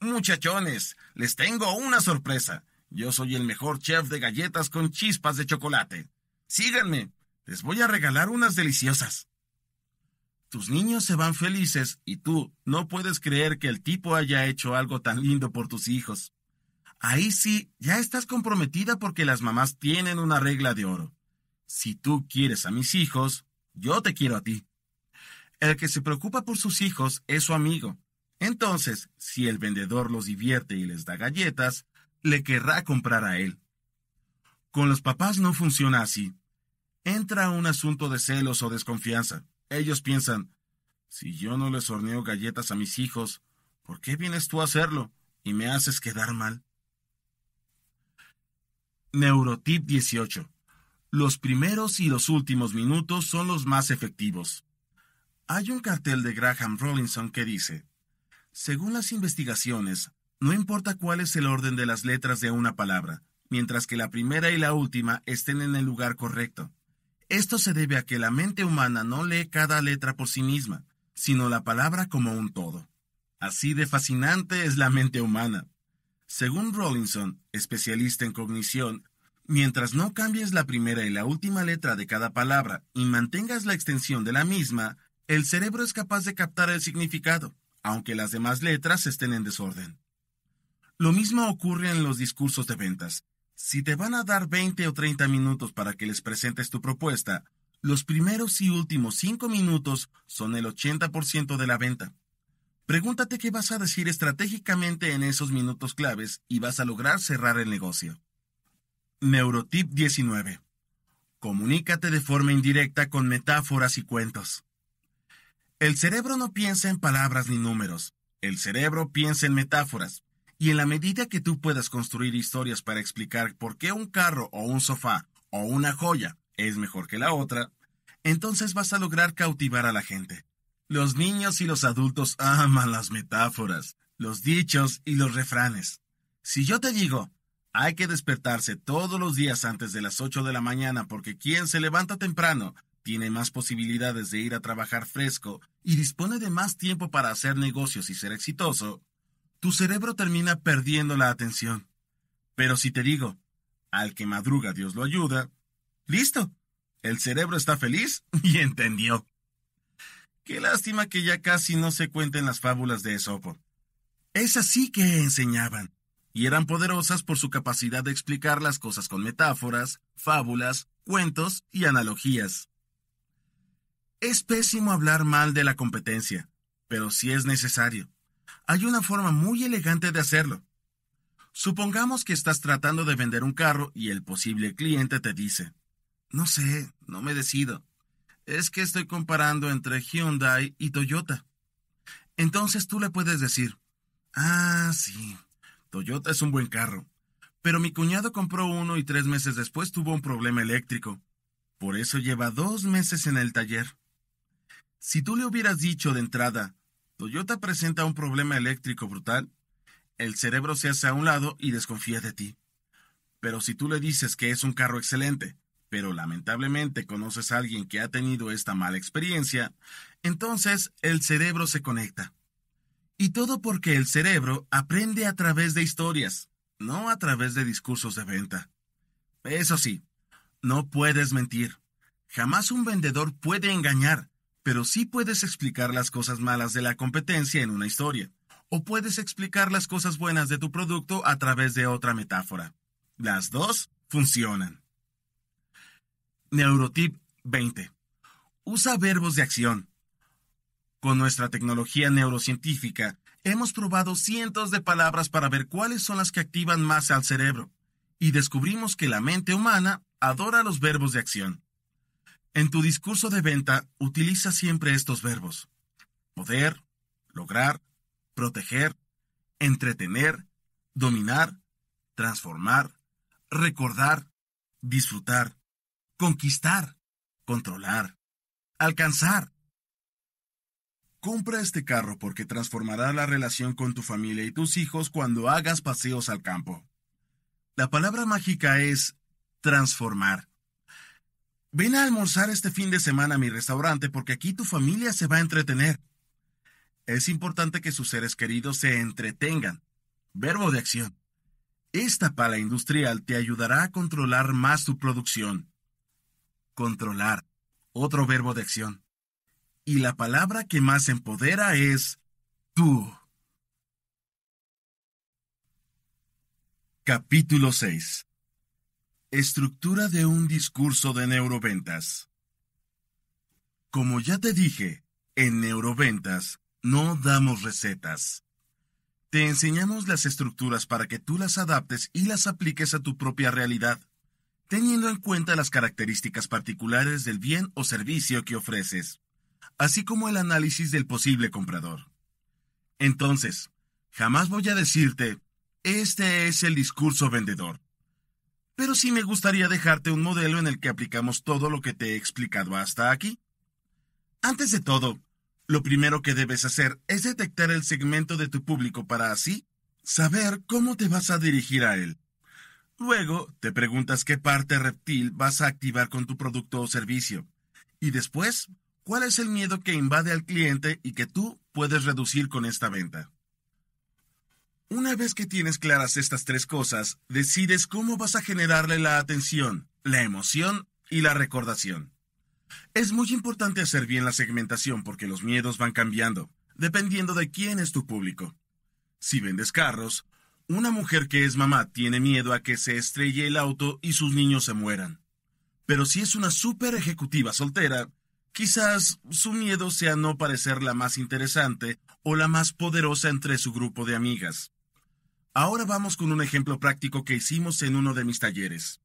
Speaker 1: Muchachones, les tengo una sorpresa. Yo soy el mejor chef de galletas con chispas de chocolate. Síganme, les voy a regalar unas deliciosas. Tus niños se van felices y tú no puedes creer que el tipo haya hecho algo tan lindo por tus hijos. Ahí sí, ya estás comprometida porque las mamás tienen una regla de oro si tú quieres a mis hijos, yo te quiero a ti. El que se preocupa por sus hijos es su amigo. Entonces, si el vendedor los divierte y les da galletas, le querrá comprar a él. Con los papás no funciona así. Entra un asunto de celos o desconfianza. Ellos piensan, si yo no les horneo galletas a mis hijos, ¿por qué vienes tú a hacerlo y me haces quedar mal? Neurotip 18. Los primeros y los últimos minutos son los más efectivos. Hay un cartel de Graham Rollinson que dice, según las investigaciones, no importa cuál es el orden de las letras de una palabra, mientras que la primera y la última estén en el lugar correcto. Esto se debe a que la mente humana no lee cada letra por sí misma, sino la palabra como un todo. Así de fascinante es la mente humana. Según Rollinson, especialista en cognición, Mientras no cambies la primera y la última letra de cada palabra y mantengas la extensión de la misma, el cerebro es capaz de captar el significado, aunque las demás letras estén en desorden. Lo mismo ocurre en los discursos de ventas. Si te van a dar 20 o 30 minutos para que les presentes tu propuesta, los primeros y últimos 5 minutos son el 80% de la venta. Pregúntate qué vas a decir estratégicamente en esos minutos claves y vas a lograr cerrar el negocio. Neurotip 19. Comunícate de forma indirecta con metáforas y cuentos. El cerebro no piensa en palabras ni números. El cerebro piensa en metáforas. Y en la medida que tú puedas construir historias para explicar por qué un carro o un sofá o una joya es mejor que la otra, entonces vas a lograr cautivar a la gente. Los niños y los adultos aman las metáforas, los dichos y los refranes. Si yo te digo, hay que despertarse todos los días antes de las 8 de la mañana porque quien se levanta temprano tiene más posibilidades de ir a trabajar fresco y dispone de más tiempo para hacer negocios y ser exitoso, tu cerebro termina perdiendo la atención. Pero si te digo, al que madruga Dios lo ayuda, listo, el cerebro está feliz [laughs] y entendió. Qué lástima que ya casi no se cuenten las fábulas de Esopo. Es así que enseñaban y eran poderosas por su capacidad de explicar las cosas con metáforas, fábulas, cuentos y analogías. Es pésimo hablar mal de la competencia, pero sí es necesario. Hay una forma muy elegante de hacerlo. Supongamos que estás tratando de vender un carro y el posible cliente te dice, no sé, no me decido. Es que estoy comparando entre Hyundai y Toyota. Entonces tú le puedes decir, ah, sí, Toyota es un buen carro. Pero mi cuñado compró uno y tres meses después tuvo un problema eléctrico. Por eso lleva dos meses en el taller. Si tú le hubieras dicho de entrada, Toyota presenta un problema eléctrico brutal, el cerebro se hace a un lado y desconfía de ti. Pero si tú le dices que es un carro excelente, pero lamentablemente conoces a alguien que ha tenido esta mala experiencia, entonces el cerebro se conecta. Y todo porque el cerebro aprende a través de historias, no a través de discursos de venta. Eso sí, no puedes mentir. Jamás un vendedor puede engañar, pero sí puedes explicar las cosas malas de la competencia en una historia, o puedes explicar las cosas buenas de tu producto a través de otra metáfora. Las dos funcionan. Neurotip 20. Usa verbos de acción. Con nuestra tecnología neurocientífica, hemos probado cientos de palabras para ver cuáles son las que activan más al cerebro, y descubrimos que la mente humana adora los verbos de acción. En tu discurso de venta, utiliza siempre estos verbos. Poder, lograr, proteger, entretener, dominar, transformar, recordar, disfrutar, conquistar, controlar, alcanzar, Compra este carro porque transformará la relación con tu familia y tus hijos cuando hagas paseos al campo. La palabra mágica es transformar. Ven a almorzar este fin de semana a mi restaurante porque aquí tu familia se va a entretener. Es importante que sus seres queridos se entretengan. Verbo de acción. Esta pala industrial te ayudará a controlar más tu producción. Controlar. Otro verbo de acción. Y la palabra que más empodera es tú. Capítulo 6. Estructura de un discurso de neuroventas. Como ya te dije, en neuroventas no damos recetas. Te enseñamos las estructuras para que tú las adaptes y las apliques a tu propia realidad, teniendo en cuenta las características particulares del bien o servicio que ofreces así como el análisis del posible comprador. Entonces, jamás voy a decirte, este es el discurso vendedor. Pero sí me gustaría dejarte un modelo en el que aplicamos todo lo que te he explicado hasta aquí. Antes de todo, lo primero que debes hacer es detectar el segmento de tu público para así saber cómo te vas a dirigir a él. Luego, te preguntas qué parte reptil vas a activar con tu producto o servicio. Y después, ¿Cuál es el miedo que invade al cliente y que tú puedes reducir con esta venta? Una vez que tienes claras estas tres cosas, decides cómo vas a generarle la atención, la emoción y la recordación. Es muy importante hacer bien la segmentación porque los miedos van cambiando, dependiendo de quién es tu público. Si vendes carros, una mujer que es mamá tiene miedo a que se estrelle el auto y sus niños se mueran. Pero si es una súper ejecutiva soltera, Quizás su miedo sea no parecer la más interesante o la más poderosa entre su grupo de amigas. Ahora vamos con un ejemplo práctico que hicimos en uno de mis talleres.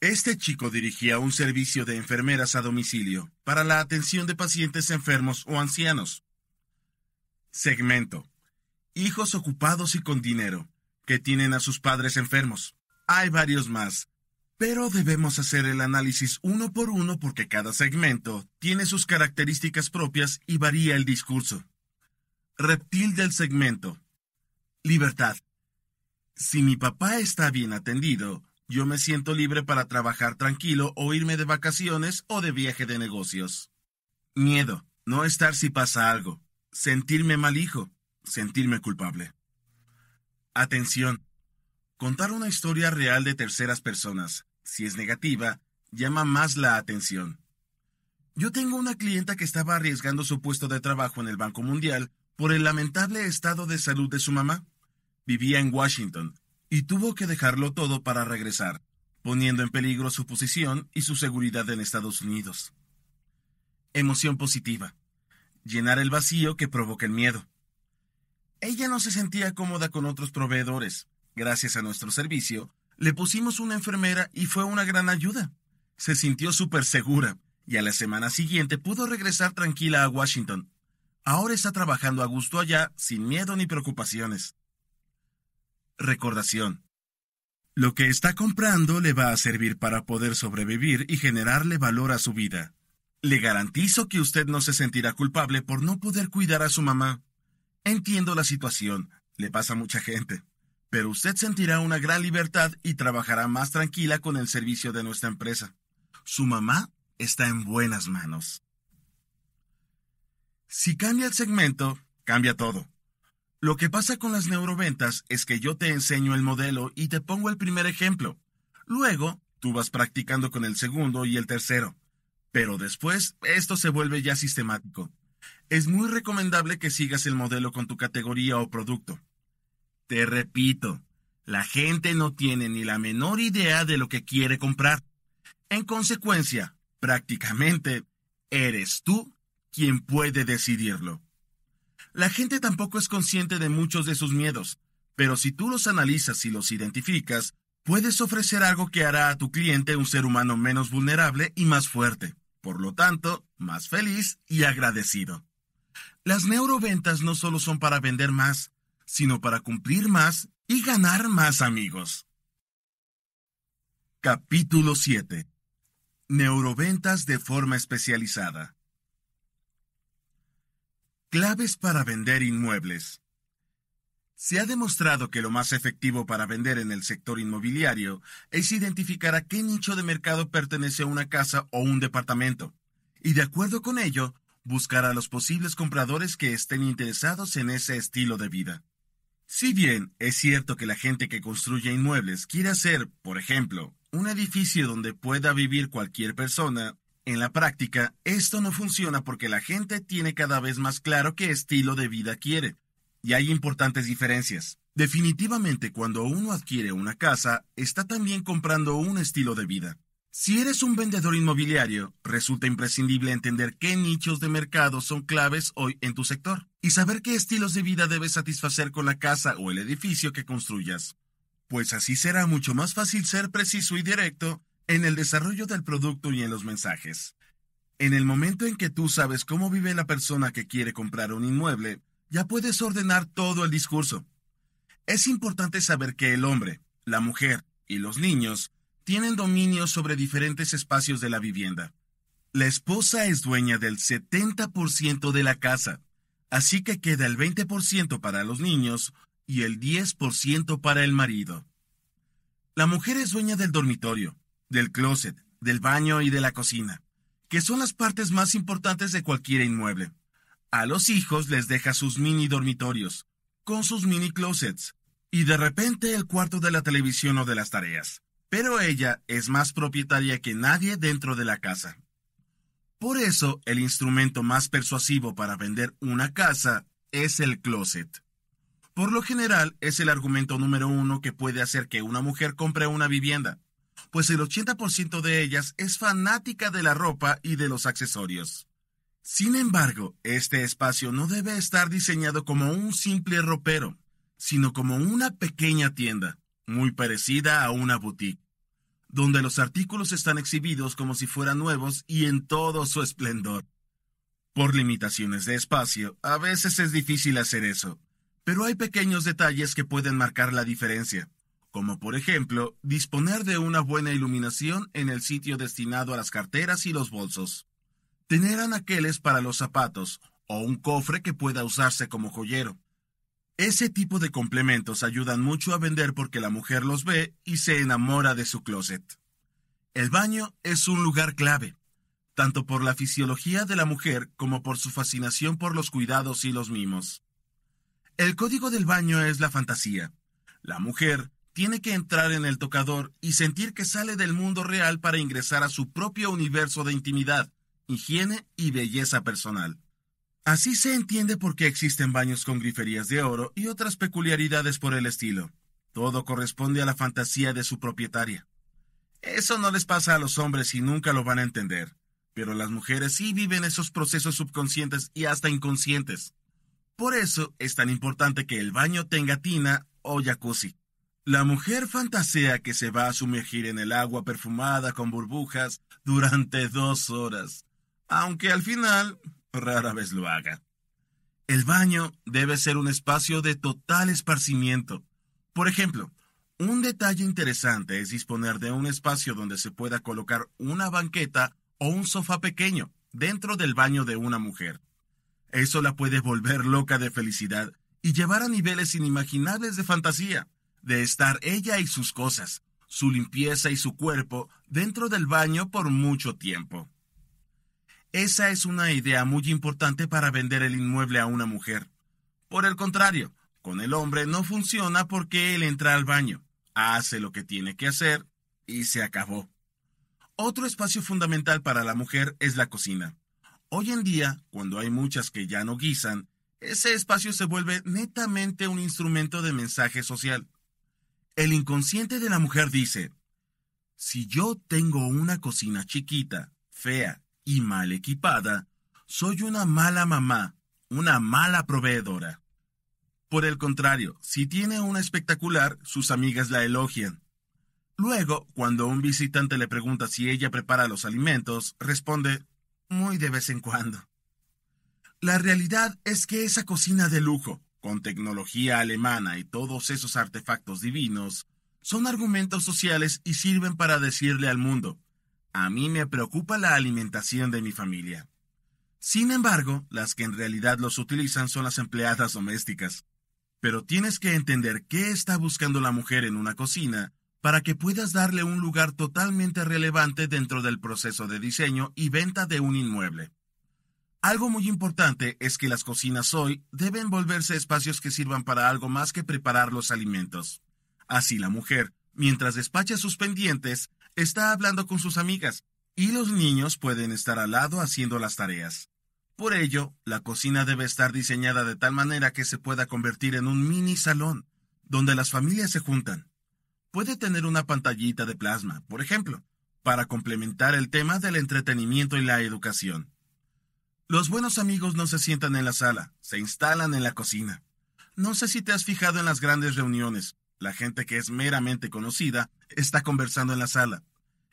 Speaker 1: Este chico dirigía un servicio de enfermeras a domicilio para la atención de pacientes enfermos o ancianos. Segmento. Hijos ocupados y con dinero, que tienen a sus padres enfermos. Hay varios más, pero debemos hacer el análisis uno por uno porque cada segmento tiene sus características propias y varía el discurso. Reptil del segmento. Libertad. Si mi papá está bien atendido, yo me siento libre para trabajar tranquilo o irme de vacaciones o de viaje de negocios. Miedo. No estar si pasa algo. Sentirme mal hijo. Sentirme culpable. Atención. Contar una historia real de terceras personas si es negativa, llama más la atención. Yo tengo una clienta que estaba arriesgando su puesto de trabajo en el Banco Mundial por el lamentable estado de salud de su mamá. Vivía en Washington y tuvo que dejarlo todo para regresar, poniendo en peligro su posición y su seguridad en Estados Unidos. Emoción positiva. Llenar el vacío que provoca el miedo. Ella no se sentía cómoda con otros proveedores, gracias a nuestro servicio, le pusimos una enfermera y fue una gran ayuda. Se sintió súper segura y a la semana siguiente pudo regresar tranquila a Washington. Ahora está trabajando a gusto allá sin miedo ni preocupaciones. Recordación. Lo que está comprando le va a servir para poder sobrevivir y generarle valor a su vida. Le garantizo que usted no se sentirá culpable por no poder cuidar a su mamá. Entiendo la situación, le pasa a mucha gente pero usted sentirá una gran libertad y trabajará más tranquila con el servicio de nuestra empresa. Su mamá está en buenas manos. Si cambia el segmento, cambia todo. Lo que pasa con las neuroventas es que yo te enseño el modelo y te pongo el primer ejemplo. Luego, tú vas practicando con el segundo y el tercero. Pero después, esto se vuelve ya sistemático. Es muy recomendable que sigas el modelo con tu categoría o producto. Te repito, la gente no tiene ni la menor idea de lo que quiere comprar. En consecuencia, prácticamente, eres tú quien puede decidirlo. La gente tampoco es consciente de muchos de sus miedos, pero si tú los analizas y los identificas, puedes ofrecer algo que hará a tu cliente un ser humano menos vulnerable y más fuerte, por lo tanto, más feliz y agradecido. Las neuroventas no solo son para vender más, sino para cumplir más y ganar más amigos. Capítulo 7. Neuroventas de forma especializada. Claves para vender inmuebles. Se ha demostrado que lo más efectivo para vender en el sector inmobiliario es identificar a qué nicho de mercado pertenece una casa o un departamento, y de acuerdo con ello, buscar a los posibles compradores que estén interesados en ese estilo de vida. Si bien es cierto que la gente que construye inmuebles quiere hacer, por ejemplo, un edificio donde pueda vivir cualquier persona, en la práctica esto no funciona porque la gente tiene cada vez más claro qué estilo de vida quiere. Y hay importantes diferencias. Definitivamente cuando uno adquiere una casa, está también comprando un estilo de vida. Si eres un vendedor inmobiliario, resulta imprescindible entender qué nichos de mercado son claves hoy en tu sector y saber qué estilos de vida debes satisfacer con la casa o el edificio que construyas. Pues así será mucho más fácil ser preciso y directo en el desarrollo del producto y en los mensajes. En el momento en que tú sabes cómo vive la persona que quiere comprar un inmueble, ya puedes ordenar todo el discurso. Es importante saber que el hombre, la mujer y los niños tienen dominio sobre diferentes espacios de la vivienda. La esposa es dueña del 70% de la casa, así que queda el 20% para los niños y el 10% para el marido. La mujer es dueña del dormitorio, del closet, del baño y de la cocina, que son las partes más importantes de cualquier inmueble. A los hijos les deja sus mini dormitorios, con sus mini closets, y de repente el cuarto de la televisión o de las tareas pero ella es más propietaria que nadie dentro de la casa. Por eso, el instrumento más persuasivo para vender una casa es el closet. Por lo general, es el argumento número uno que puede hacer que una mujer compre una vivienda, pues el 80% de ellas es fanática de la ropa y de los accesorios. Sin embargo, este espacio no debe estar diseñado como un simple ropero, sino como una pequeña tienda, muy parecida a una boutique, donde los artículos están exhibidos como si fueran nuevos y en todo su esplendor. Por limitaciones de espacio, a veces es difícil hacer eso, pero hay pequeños detalles que pueden marcar la diferencia, como por ejemplo disponer de una buena iluminación en el sitio destinado a las carteras y los bolsos, tener anaqueles para los zapatos o un cofre que pueda usarse como joyero, ese tipo de complementos ayudan mucho a vender porque la mujer los ve y se enamora de su closet. El baño es un lugar clave, tanto por la fisiología de la mujer como por su fascinación por los cuidados y los mimos. El código del baño es la fantasía. La mujer tiene que entrar en el tocador y sentir que sale del mundo real para ingresar a su propio universo de intimidad, higiene y belleza personal. Así se entiende por qué existen baños con griferías de oro y otras peculiaridades por el estilo. Todo corresponde a la fantasía de su propietaria. Eso no les pasa a los hombres y nunca lo van a entender, pero las mujeres sí viven esos procesos subconscientes y hasta inconscientes. Por eso es tan importante que el baño tenga tina o jacuzzi. La mujer fantasea que se va a sumergir en el agua perfumada con burbujas durante dos horas, aunque al final rara vez lo haga. El baño debe ser un espacio de total esparcimiento. Por ejemplo, un detalle interesante es disponer de un espacio donde se pueda colocar una banqueta o un sofá pequeño dentro del baño de una mujer. Eso la puede volver loca de felicidad y llevar a niveles inimaginables de fantasía, de estar ella y sus cosas, su limpieza y su cuerpo dentro del baño por mucho tiempo. Esa es una idea muy importante para vender el inmueble a una mujer. Por el contrario, con el hombre no funciona porque él entra al baño, hace lo que tiene que hacer y se acabó. Otro espacio fundamental para la mujer es la cocina. Hoy en día, cuando hay muchas que ya no guisan, ese espacio se vuelve netamente un instrumento de mensaje social. El inconsciente de la mujer dice, si yo tengo una cocina chiquita, fea y mal equipada, soy una mala mamá, una mala proveedora. Por el contrario, si tiene una espectacular, sus amigas la elogian. Luego, cuando un visitante le pregunta si ella prepara los alimentos, responde, muy de vez en cuando. La realidad es que esa cocina de lujo, con tecnología alemana y todos esos artefactos divinos, son argumentos sociales y sirven para decirle al mundo, a mí me preocupa la alimentación de mi familia. Sin embargo, las que en realidad los utilizan son las empleadas domésticas. Pero tienes que entender qué está buscando la mujer en una cocina para que puedas darle un lugar totalmente relevante dentro del proceso de diseño y venta de un inmueble. Algo muy importante es que las cocinas hoy deben volverse espacios que sirvan para algo más que preparar los alimentos. Así la mujer, mientras despacha sus pendientes, está hablando con sus amigas y los niños pueden estar al lado haciendo las tareas. Por ello, la cocina debe estar diseñada de tal manera que se pueda convertir en un mini salón, donde las familias se juntan. Puede tener una pantallita de plasma, por ejemplo, para complementar el tema del entretenimiento y la educación. Los buenos amigos no se sientan en la sala, se instalan en la cocina. No sé si te has fijado en las grandes reuniones, la gente que es meramente conocida está conversando en la sala,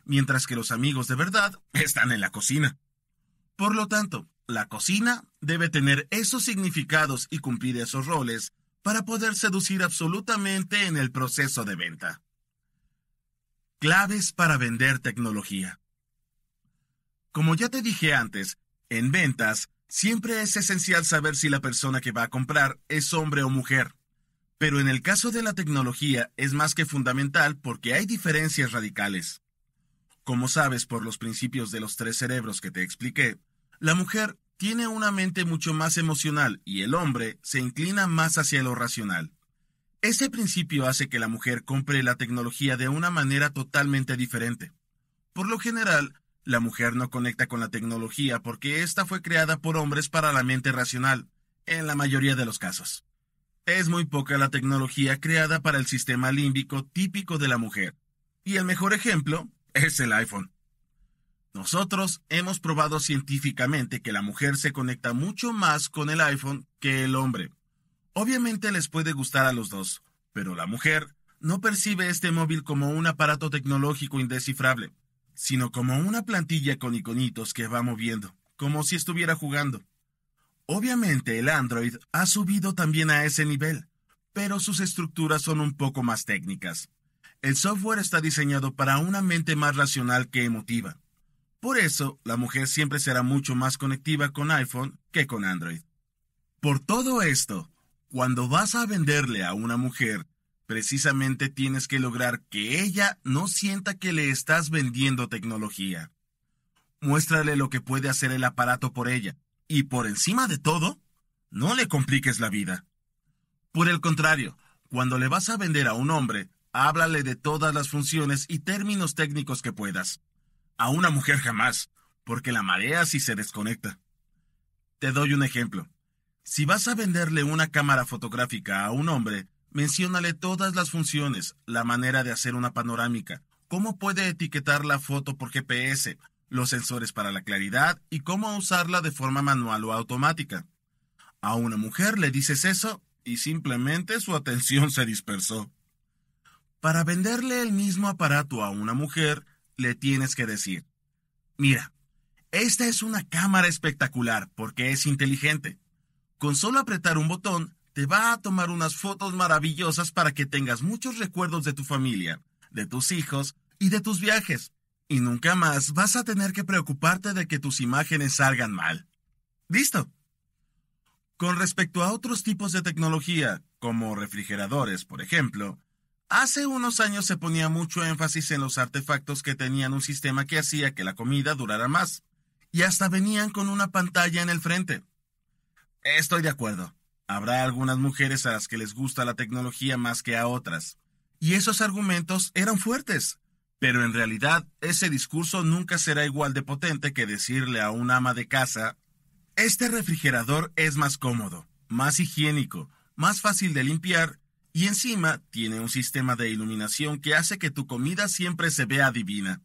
Speaker 1: mientras que los amigos de verdad están en la cocina. Por lo tanto, la cocina debe tener esos significados y cumplir esos roles para poder seducir absolutamente en el proceso de venta. Claves para vender tecnología. Como ya te dije antes, en ventas siempre es esencial saber si la persona que va a comprar es hombre o mujer. Pero en el caso de la tecnología es más que fundamental porque hay diferencias radicales. Como sabes por los principios de los tres cerebros que te expliqué, la mujer tiene una mente mucho más emocional y el hombre se inclina más hacia lo racional. Ese principio hace que la mujer compre la tecnología de una manera totalmente diferente. Por lo general, la mujer no conecta con la tecnología porque ésta fue creada por hombres para la mente racional, en la mayoría de los casos. Es muy poca la tecnología creada para el sistema límbico típico de la mujer. Y el mejor ejemplo es el iPhone. Nosotros hemos probado científicamente que la mujer se conecta mucho más con el iPhone que el hombre. Obviamente les puede gustar a los dos, pero la mujer no percibe este móvil como un aparato tecnológico indescifrable, sino como una plantilla con iconitos que va moviendo, como si estuviera jugando. Obviamente el Android ha subido también a ese nivel, pero sus estructuras son un poco más técnicas. El software está diseñado para una mente más racional que emotiva. Por eso, la mujer siempre será mucho más conectiva con iPhone que con Android. Por todo esto, cuando vas a venderle a una mujer, precisamente tienes que lograr que ella no sienta que le estás vendiendo tecnología. Muéstrale lo que puede hacer el aparato por ella, y por encima de todo, no le compliques la vida. Por el contrario, cuando le vas a vender a un hombre, háblale de todas las funciones y términos técnicos que puedas. A una mujer jamás, porque la mareas y se desconecta. Te doy un ejemplo. Si vas a venderle una cámara fotográfica a un hombre, menciónale todas las funciones, la manera de hacer una panorámica, cómo puede etiquetar la foto por GPS, los sensores para la claridad y cómo usarla de forma manual o automática. A una mujer le dices eso y simplemente su atención se dispersó. Para venderle el mismo aparato a una mujer, le tienes que decir, mira, esta es una cámara espectacular porque es inteligente. Con solo apretar un botón, te va a tomar unas fotos maravillosas para que tengas muchos recuerdos de tu familia, de tus hijos y de tus viajes. Y nunca más vas a tener que preocuparte de que tus imágenes salgan mal. Listo. Con respecto a otros tipos de tecnología, como refrigeradores, por ejemplo, hace unos años se ponía mucho énfasis en los artefactos que tenían un sistema que hacía que la comida durara más, y hasta venían con una pantalla en el frente. Estoy de acuerdo. Habrá algunas mujeres a las que les gusta la tecnología más que a otras, y esos argumentos eran fuertes, pero en realidad ese discurso nunca será igual de potente que decirle a un ama de casa, este refrigerador es más cómodo, más higiénico, más fácil de limpiar y encima tiene un sistema de iluminación que hace que tu comida siempre se vea divina.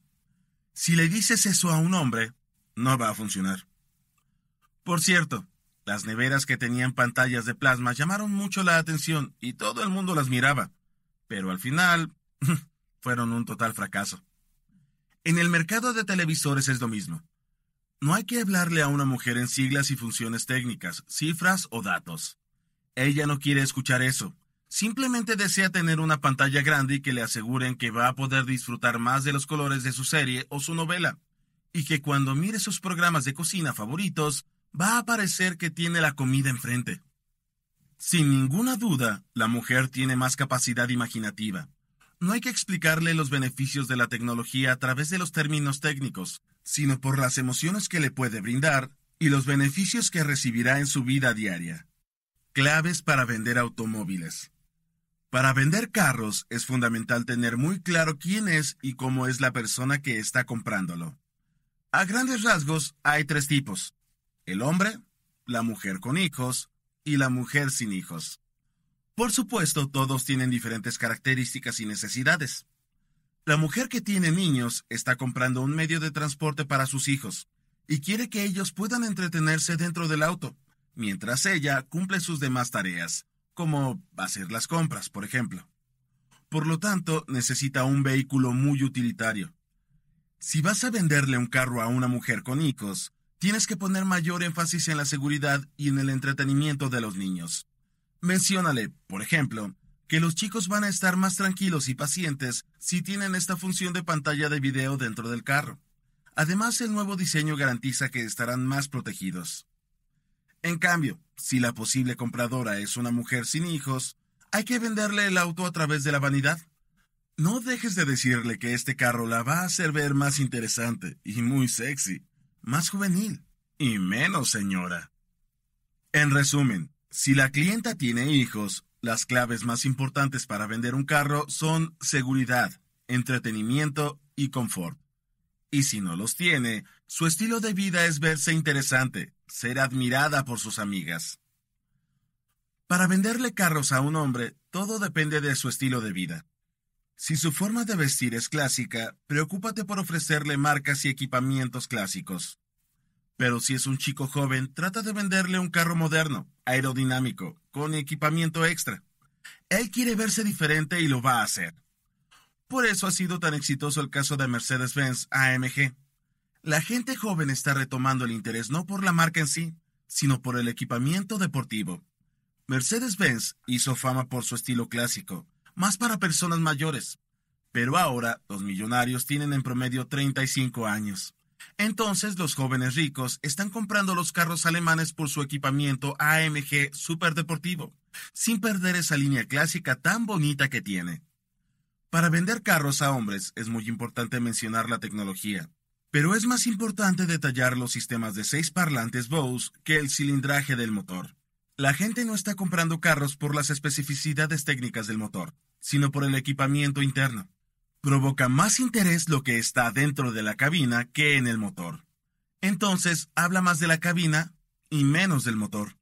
Speaker 1: Si le dices eso a un hombre, no va a funcionar. Por cierto, las neveras que tenían pantallas de plasma llamaron mucho la atención y todo el mundo las miraba. Pero al final, [laughs] fueron un total fracaso. En el mercado de televisores es lo mismo. No hay que hablarle a una mujer en siglas y funciones técnicas, cifras o datos. Ella no quiere escuchar eso. Simplemente desea tener una pantalla grande y que le aseguren que va a poder disfrutar más de los colores de su serie o su novela. Y que cuando mire sus programas de cocina favoritos, va a parecer que tiene la comida enfrente. Sin ninguna duda, la mujer tiene más capacidad imaginativa, no hay que explicarle los beneficios de la tecnología a través de los términos técnicos, sino por las emociones que le puede brindar y los beneficios que recibirá en su vida diaria. Claves para vender automóviles. Para vender carros es fundamental tener muy claro quién es y cómo es la persona que está comprándolo. A grandes rasgos hay tres tipos. El hombre, la mujer con hijos y la mujer sin hijos. Por supuesto, todos tienen diferentes características y necesidades. La mujer que tiene niños está comprando un medio de transporte para sus hijos y quiere que ellos puedan entretenerse dentro del auto, mientras ella cumple sus demás tareas, como hacer las compras, por ejemplo. Por lo tanto, necesita un vehículo muy utilitario. Si vas a venderle un carro a una mujer con hijos, tienes que poner mayor énfasis en la seguridad y en el entretenimiento de los niños. Menciónale, por ejemplo, que los chicos van a estar más tranquilos y pacientes si tienen esta función de pantalla de video dentro del carro. Además, el nuevo diseño garantiza que estarán más protegidos. En cambio, si la posible compradora es una mujer sin hijos, hay que venderle el auto a través de la vanidad. No dejes de decirle que este carro la va a hacer ver más interesante y muy sexy, más juvenil y menos señora. En resumen, si la clienta tiene hijos, las claves más importantes para vender un carro son seguridad, entretenimiento y confort. Y si no los tiene, su estilo de vida es verse interesante, ser admirada por sus amigas. Para venderle carros a un hombre, todo depende de su estilo de vida. Si su forma de vestir es clásica, preocúpate por ofrecerle marcas y equipamientos clásicos. Pero si es un chico joven, trata de venderle un carro moderno, aerodinámico, con equipamiento extra. Él quiere verse diferente y lo va a hacer. Por eso ha sido tan exitoso el caso de Mercedes-Benz AMG. La gente joven está retomando el interés no por la marca en sí, sino por el equipamiento deportivo. Mercedes-Benz hizo fama por su estilo clásico, más para personas mayores. Pero ahora los millonarios tienen en promedio 35 años. Entonces los jóvenes ricos están comprando los carros alemanes por su equipamiento AMG superdeportivo, sin perder esa línea clásica tan bonita que tiene. Para vender carros a hombres es muy importante mencionar la tecnología, pero es más importante detallar los sistemas de seis parlantes Bose que el cilindraje del motor. La gente no está comprando carros por las especificidades técnicas del motor, sino por el equipamiento interno provoca más interés lo que está dentro de la cabina que en el motor. Entonces, habla más de la cabina y menos del motor.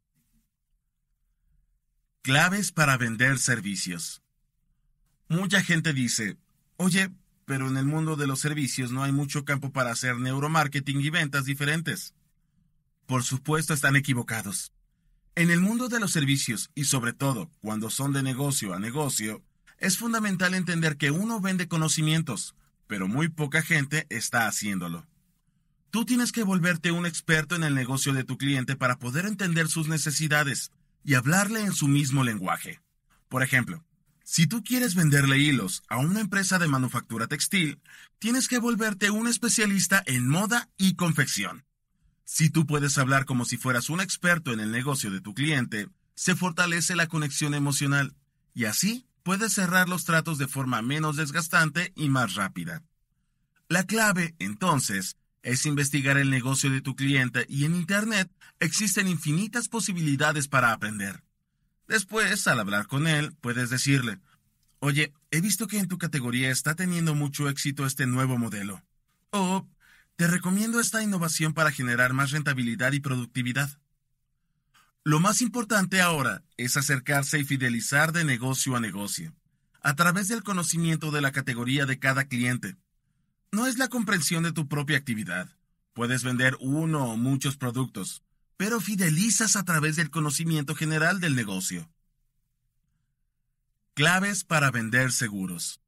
Speaker 1: Claves para vender servicios. Mucha gente dice, oye, pero en el mundo de los servicios no hay mucho campo para hacer neuromarketing y ventas diferentes. Por supuesto están equivocados. En el mundo de los servicios, y sobre todo cuando son de negocio a negocio, es fundamental entender que uno vende conocimientos, pero muy poca gente está haciéndolo. Tú tienes que volverte un experto en el negocio de tu cliente para poder entender sus necesidades y hablarle en su mismo lenguaje. Por ejemplo, si tú quieres venderle hilos a una empresa de manufactura textil, tienes que volverte un especialista en moda y confección. Si tú puedes hablar como si fueras un experto en el negocio de tu cliente, se fortalece la conexión emocional y así puedes cerrar los tratos de forma menos desgastante y más rápida. La clave, entonces, es investigar el negocio de tu cliente y en Internet existen infinitas posibilidades para aprender. Después, al hablar con él, puedes decirle, oye, he visto que en tu categoría está teniendo mucho éxito este nuevo modelo. O, te recomiendo esta innovación para generar más rentabilidad y productividad. Lo más importante ahora es acercarse y fidelizar de negocio a negocio, a través del conocimiento de la categoría de cada cliente. No es la comprensión de tu propia actividad. Puedes vender uno o muchos productos, pero fidelizas a través del conocimiento general del negocio. Claves para vender seguros.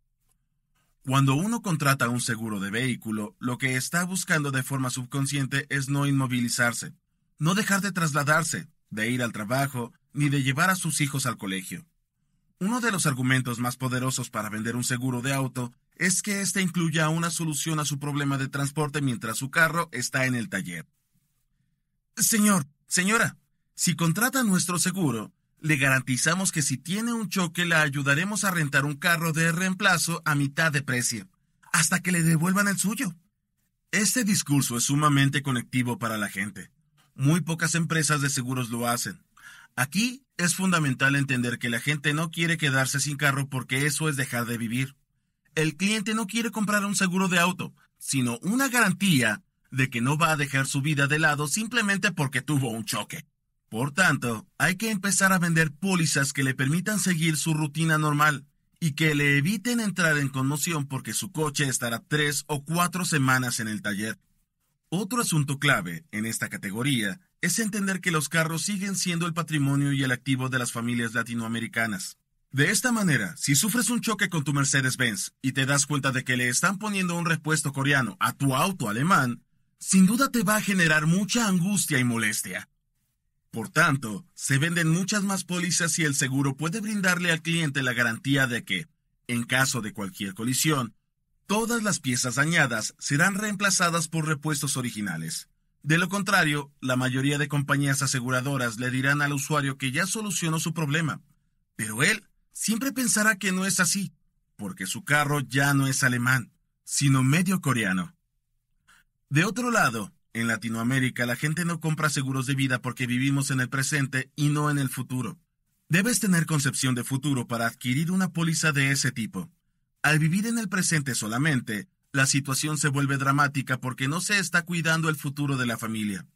Speaker 1: Cuando uno contrata un seguro de vehículo, lo que está buscando de forma subconsciente es no inmovilizarse, no dejar de trasladarse, de ir al trabajo, ni de llevar a sus hijos al colegio. Uno de los argumentos más poderosos para vender un seguro de auto es que éste incluya una solución a su problema de transporte mientras su carro está en el taller. Señor, señora, si contrata nuestro seguro, le garantizamos que si tiene un choque la ayudaremos a rentar un carro de reemplazo a mitad de precio, hasta que le devuelvan el suyo. Este discurso es sumamente conectivo para la gente. Muy pocas empresas de seguros lo hacen. Aquí es fundamental entender que la gente no quiere quedarse sin carro porque eso es dejar de vivir. El cliente no quiere comprar un seguro de auto, sino una garantía de que no va a dejar su vida de lado simplemente porque tuvo un choque. Por tanto, hay que empezar a vender pólizas que le permitan seguir su rutina normal y que le eviten entrar en conmoción porque su coche estará tres o cuatro semanas en el taller. Otro asunto clave en esta categoría es entender que los carros siguen siendo el patrimonio y el activo de las familias latinoamericanas. De esta manera, si sufres un choque con tu Mercedes-Benz y te das cuenta de que le están poniendo un repuesto coreano a tu auto alemán, sin duda te va a generar mucha angustia y molestia. Por tanto, se venden muchas más pólizas y el seguro puede brindarle al cliente la garantía de que, en caso de cualquier colisión, Todas las piezas dañadas serán reemplazadas por repuestos originales. De lo contrario, la mayoría de compañías aseguradoras le dirán al usuario que ya solucionó su problema. Pero él siempre pensará que no es así, porque su carro ya no es alemán, sino medio coreano. De otro lado, en Latinoamérica la gente no compra seguros de vida porque vivimos en el presente y no en el futuro. Debes tener concepción de futuro para adquirir una póliza de ese tipo. Al vivir en el presente solamente, la situación se vuelve dramática porque no se está cuidando el futuro de la familia.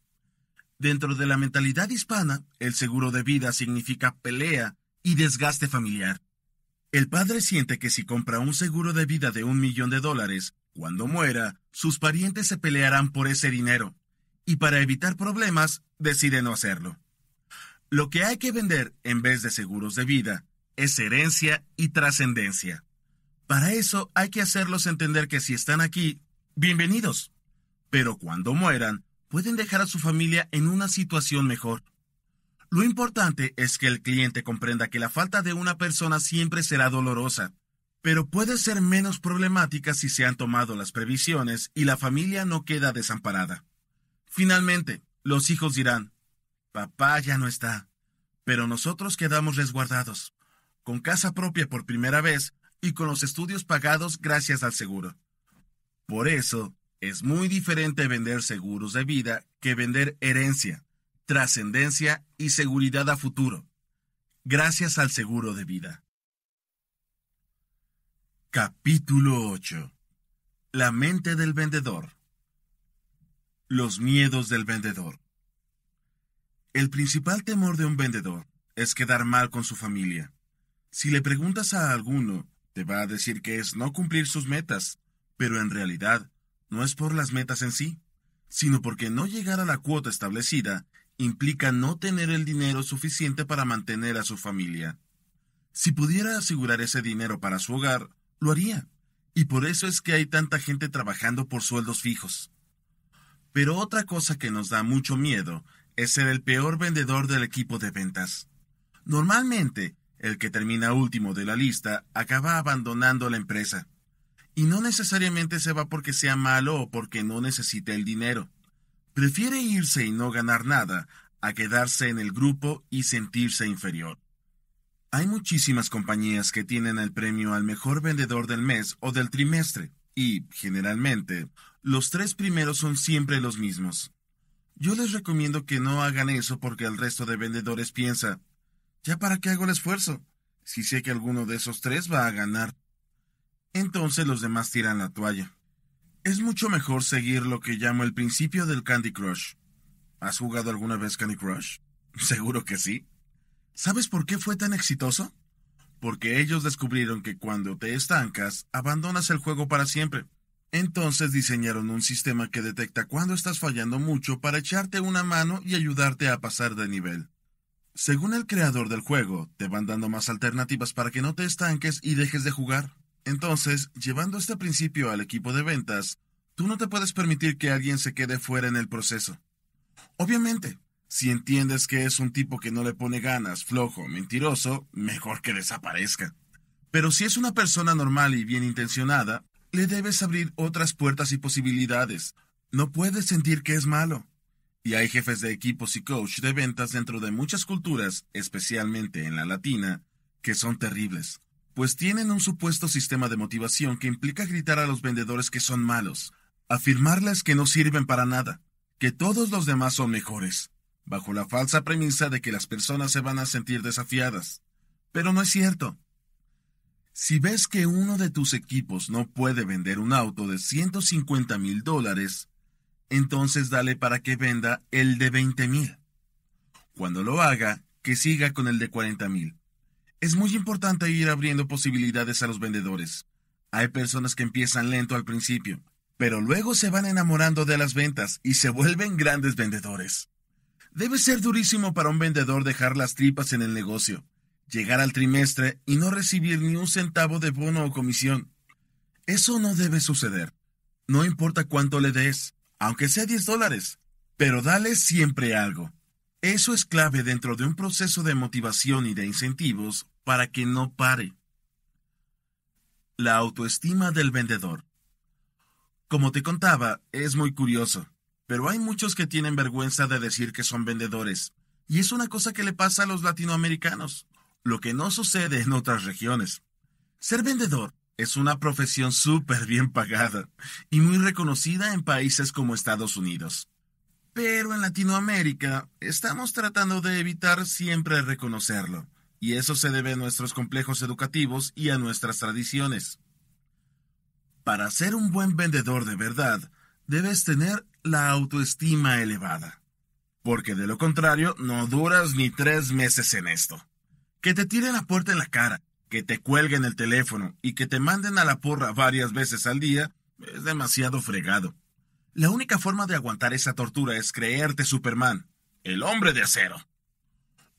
Speaker 1: Dentro de la mentalidad hispana, el seguro de vida significa pelea y desgaste familiar. El padre siente que si compra un seguro de vida de un millón de dólares, cuando muera, sus parientes se pelearán por ese dinero, y para evitar problemas, decide no hacerlo. Lo que hay que vender en vez de seguros de vida es herencia y trascendencia. Para eso hay que hacerlos entender que si están aquí, bienvenidos. Pero cuando mueran, pueden dejar a su familia en una situación mejor. Lo importante es que el cliente comprenda que la falta de una persona siempre será dolorosa, pero puede ser menos problemática si se han tomado las previsiones y la familia no queda desamparada. Finalmente, los hijos dirán, papá ya no está, pero nosotros quedamos resguardados. Con casa propia por primera vez, y con los estudios pagados gracias al seguro. Por eso, es muy diferente vender seguros de vida que vender herencia, trascendencia y seguridad a futuro, gracias al seguro de vida. Capítulo 8. La mente del vendedor. Los miedos del vendedor. El principal temor de un vendedor es quedar mal con su familia. Si le preguntas a alguno te va a decir que es no cumplir sus metas, pero en realidad no es por las metas en sí, sino porque no llegar a la cuota establecida implica no tener el dinero suficiente para mantener a su familia. Si pudiera asegurar ese dinero para su hogar, lo haría. Y por eso es que hay tanta gente trabajando por sueldos fijos. Pero otra cosa que nos da mucho miedo es ser el peor vendedor del equipo de ventas. Normalmente, el que termina último de la lista acaba abandonando la empresa. Y no necesariamente se va porque sea malo o porque no necesite el dinero. Prefiere irse y no ganar nada a quedarse en el grupo y sentirse inferior. Hay muchísimas compañías que tienen el premio al mejor vendedor del mes o del trimestre, y, generalmente, los tres primeros son siempre los mismos. Yo les recomiendo que no hagan eso porque el resto de vendedores piensa, ¿Ya para qué hago el esfuerzo? Si sé que alguno de esos tres va a ganar. Entonces los demás tiran la toalla. Es mucho mejor seguir lo que llamo el principio del Candy Crush. ¿Has jugado alguna vez Candy Crush? [laughs] Seguro que sí. ¿Sabes por qué fue tan exitoso? Porque ellos descubrieron que cuando te estancas, abandonas el juego para siempre. Entonces diseñaron un sistema que detecta cuando estás fallando mucho para echarte una mano y ayudarte a pasar de nivel. Según el creador del juego, te van dando más alternativas para que no te estanques y dejes de jugar. Entonces, llevando este principio al equipo de ventas, tú no te puedes permitir que alguien se quede fuera en el proceso. Obviamente, si entiendes que es un tipo que no le pone ganas, flojo, mentiroso, mejor que desaparezca. Pero si es una persona normal y bien intencionada, le debes abrir otras puertas y posibilidades. No puedes sentir que es malo y hay jefes de equipos y coach de ventas dentro de muchas culturas, especialmente en la latina, que son terribles, pues tienen un supuesto sistema de motivación que implica gritar a los vendedores que son malos, afirmarles que no sirven para nada, que todos los demás son mejores, bajo la falsa premisa de que las personas se van a sentir desafiadas. Pero no es cierto. Si ves que uno de tus equipos no puede vender un auto de 150 mil dólares, entonces dale para que venda el de $20,000. mil. Cuando lo haga, que siga con el de $40,000. mil. Es muy importante ir abriendo posibilidades a los vendedores. Hay personas que empiezan lento al principio, pero luego se van enamorando de las ventas y se vuelven grandes vendedores. Debe ser durísimo para un vendedor dejar las tripas en el negocio, llegar al trimestre y no recibir ni un centavo de bono o comisión. Eso no debe suceder. No importa cuánto le des, aunque sea 10 dólares, pero dale siempre algo. Eso es clave dentro de un proceso de motivación y de incentivos para que no pare. La autoestima del vendedor. Como te contaba, es muy curioso, pero hay muchos que tienen vergüenza de decir que son vendedores, y es una cosa que le pasa a los latinoamericanos, lo que no sucede en otras regiones. Ser vendedor es una profesión súper bien pagada y muy reconocida en países como Estados Unidos. Pero en Latinoamérica estamos tratando de evitar siempre reconocerlo, y eso se debe a nuestros complejos educativos y a nuestras tradiciones. Para ser un buen vendedor de verdad, debes tener la autoestima elevada, porque de lo contrario no duras ni tres meses en esto. Que te tire la puerta en la cara, que te cuelguen el teléfono y que te manden a la porra varias veces al día es demasiado fregado. La única forma de aguantar esa tortura es creerte Superman, el hombre de acero.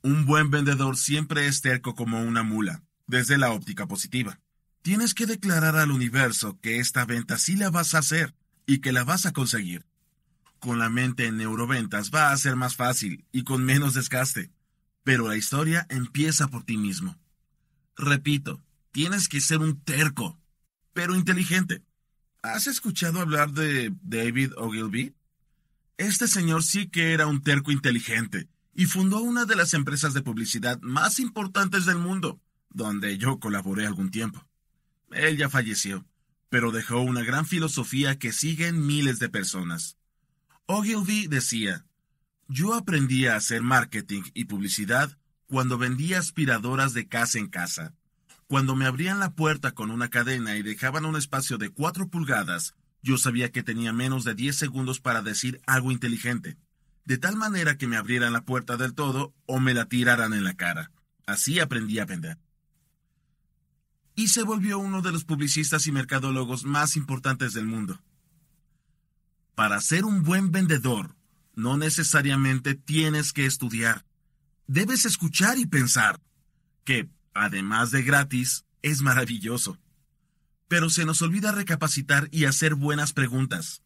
Speaker 1: Un buen vendedor siempre es terco como una mula, desde la óptica positiva. Tienes que declarar al universo que esta venta sí la vas a hacer y que la vas a conseguir. Con la mente en neuroventas va a ser más fácil y con menos desgaste, pero la historia empieza por ti mismo. Repito, tienes que ser un terco, pero inteligente. ¿Has escuchado hablar de David Ogilvy? Este señor sí que era un terco inteligente y fundó una de las empresas de publicidad más importantes del mundo, donde yo colaboré algún tiempo. Él ya falleció, pero dejó una gran filosofía que siguen miles de personas. Ogilvy decía, yo aprendí a hacer marketing y publicidad cuando vendía aspiradoras de casa en casa, cuando me abrían la puerta con una cadena y dejaban un espacio de cuatro pulgadas, yo sabía que tenía menos de diez segundos para decir algo inteligente, de tal manera que me abrieran la puerta del todo o me la tiraran en la cara. Así aprendí a vender. Y se volvió uno de los publicistas y mercadólogos más importantes del mundo. Para ser un buen vendedor, no necesariamente tienes que estudiar debes escuchar y pensar, que, además de gratis, es maravilloso. Pero se nos olvida recapacitar y hacer buenas preguntas.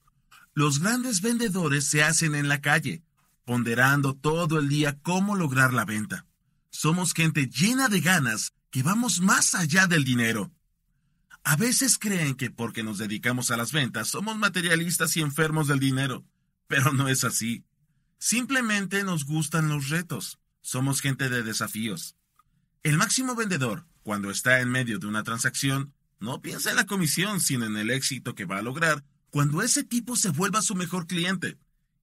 Speaker 1: Los grandes vendedores se hacen en la calle, ponderando todo el día cómo lograr la venta. Somos gente llena de ganas que vamos más allá del dinero. A veces creen que porque nos dedicamos a las ventas somos materialistas y enfermos del dinero, pero no es así. Simplemente nos gustan los retos. Somos gente de desafíos. El máximo vendedor, cuando está en medio de una transacción, no piensa en la comisión, sino en el éxito que va a lograr cuando ese tipo se vuelva su mejor cliente.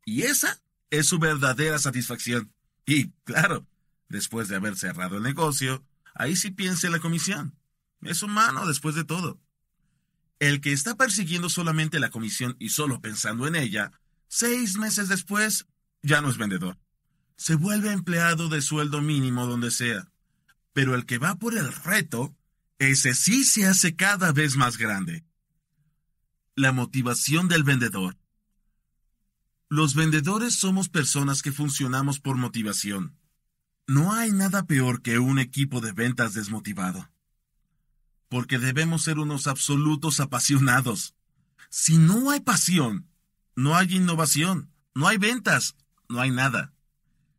Speaker 1: Y esa es su verdadera satisfacción. Y, claro, después de haber cerrado el negocio, ahí sí piensa en la comisión. Es humano después de todo. El que está persiguiendo solamente la comisión y solo pensando en ella, seis meses después, ya no es vendedor se vuelve empleado de sueldo mínimo donde sea. Pero el que va por el reto, ese sí se hace cada vez más grande. La motivación del vendedor. Los vendedores somos personas que funcionamos por motivación. No hay nada peor que un equipo de ventas desmotivado. Porque debemos ser unos absolutos apasionados. Si no hay pasión, no hay innovación, no hay ventas, no hay nada.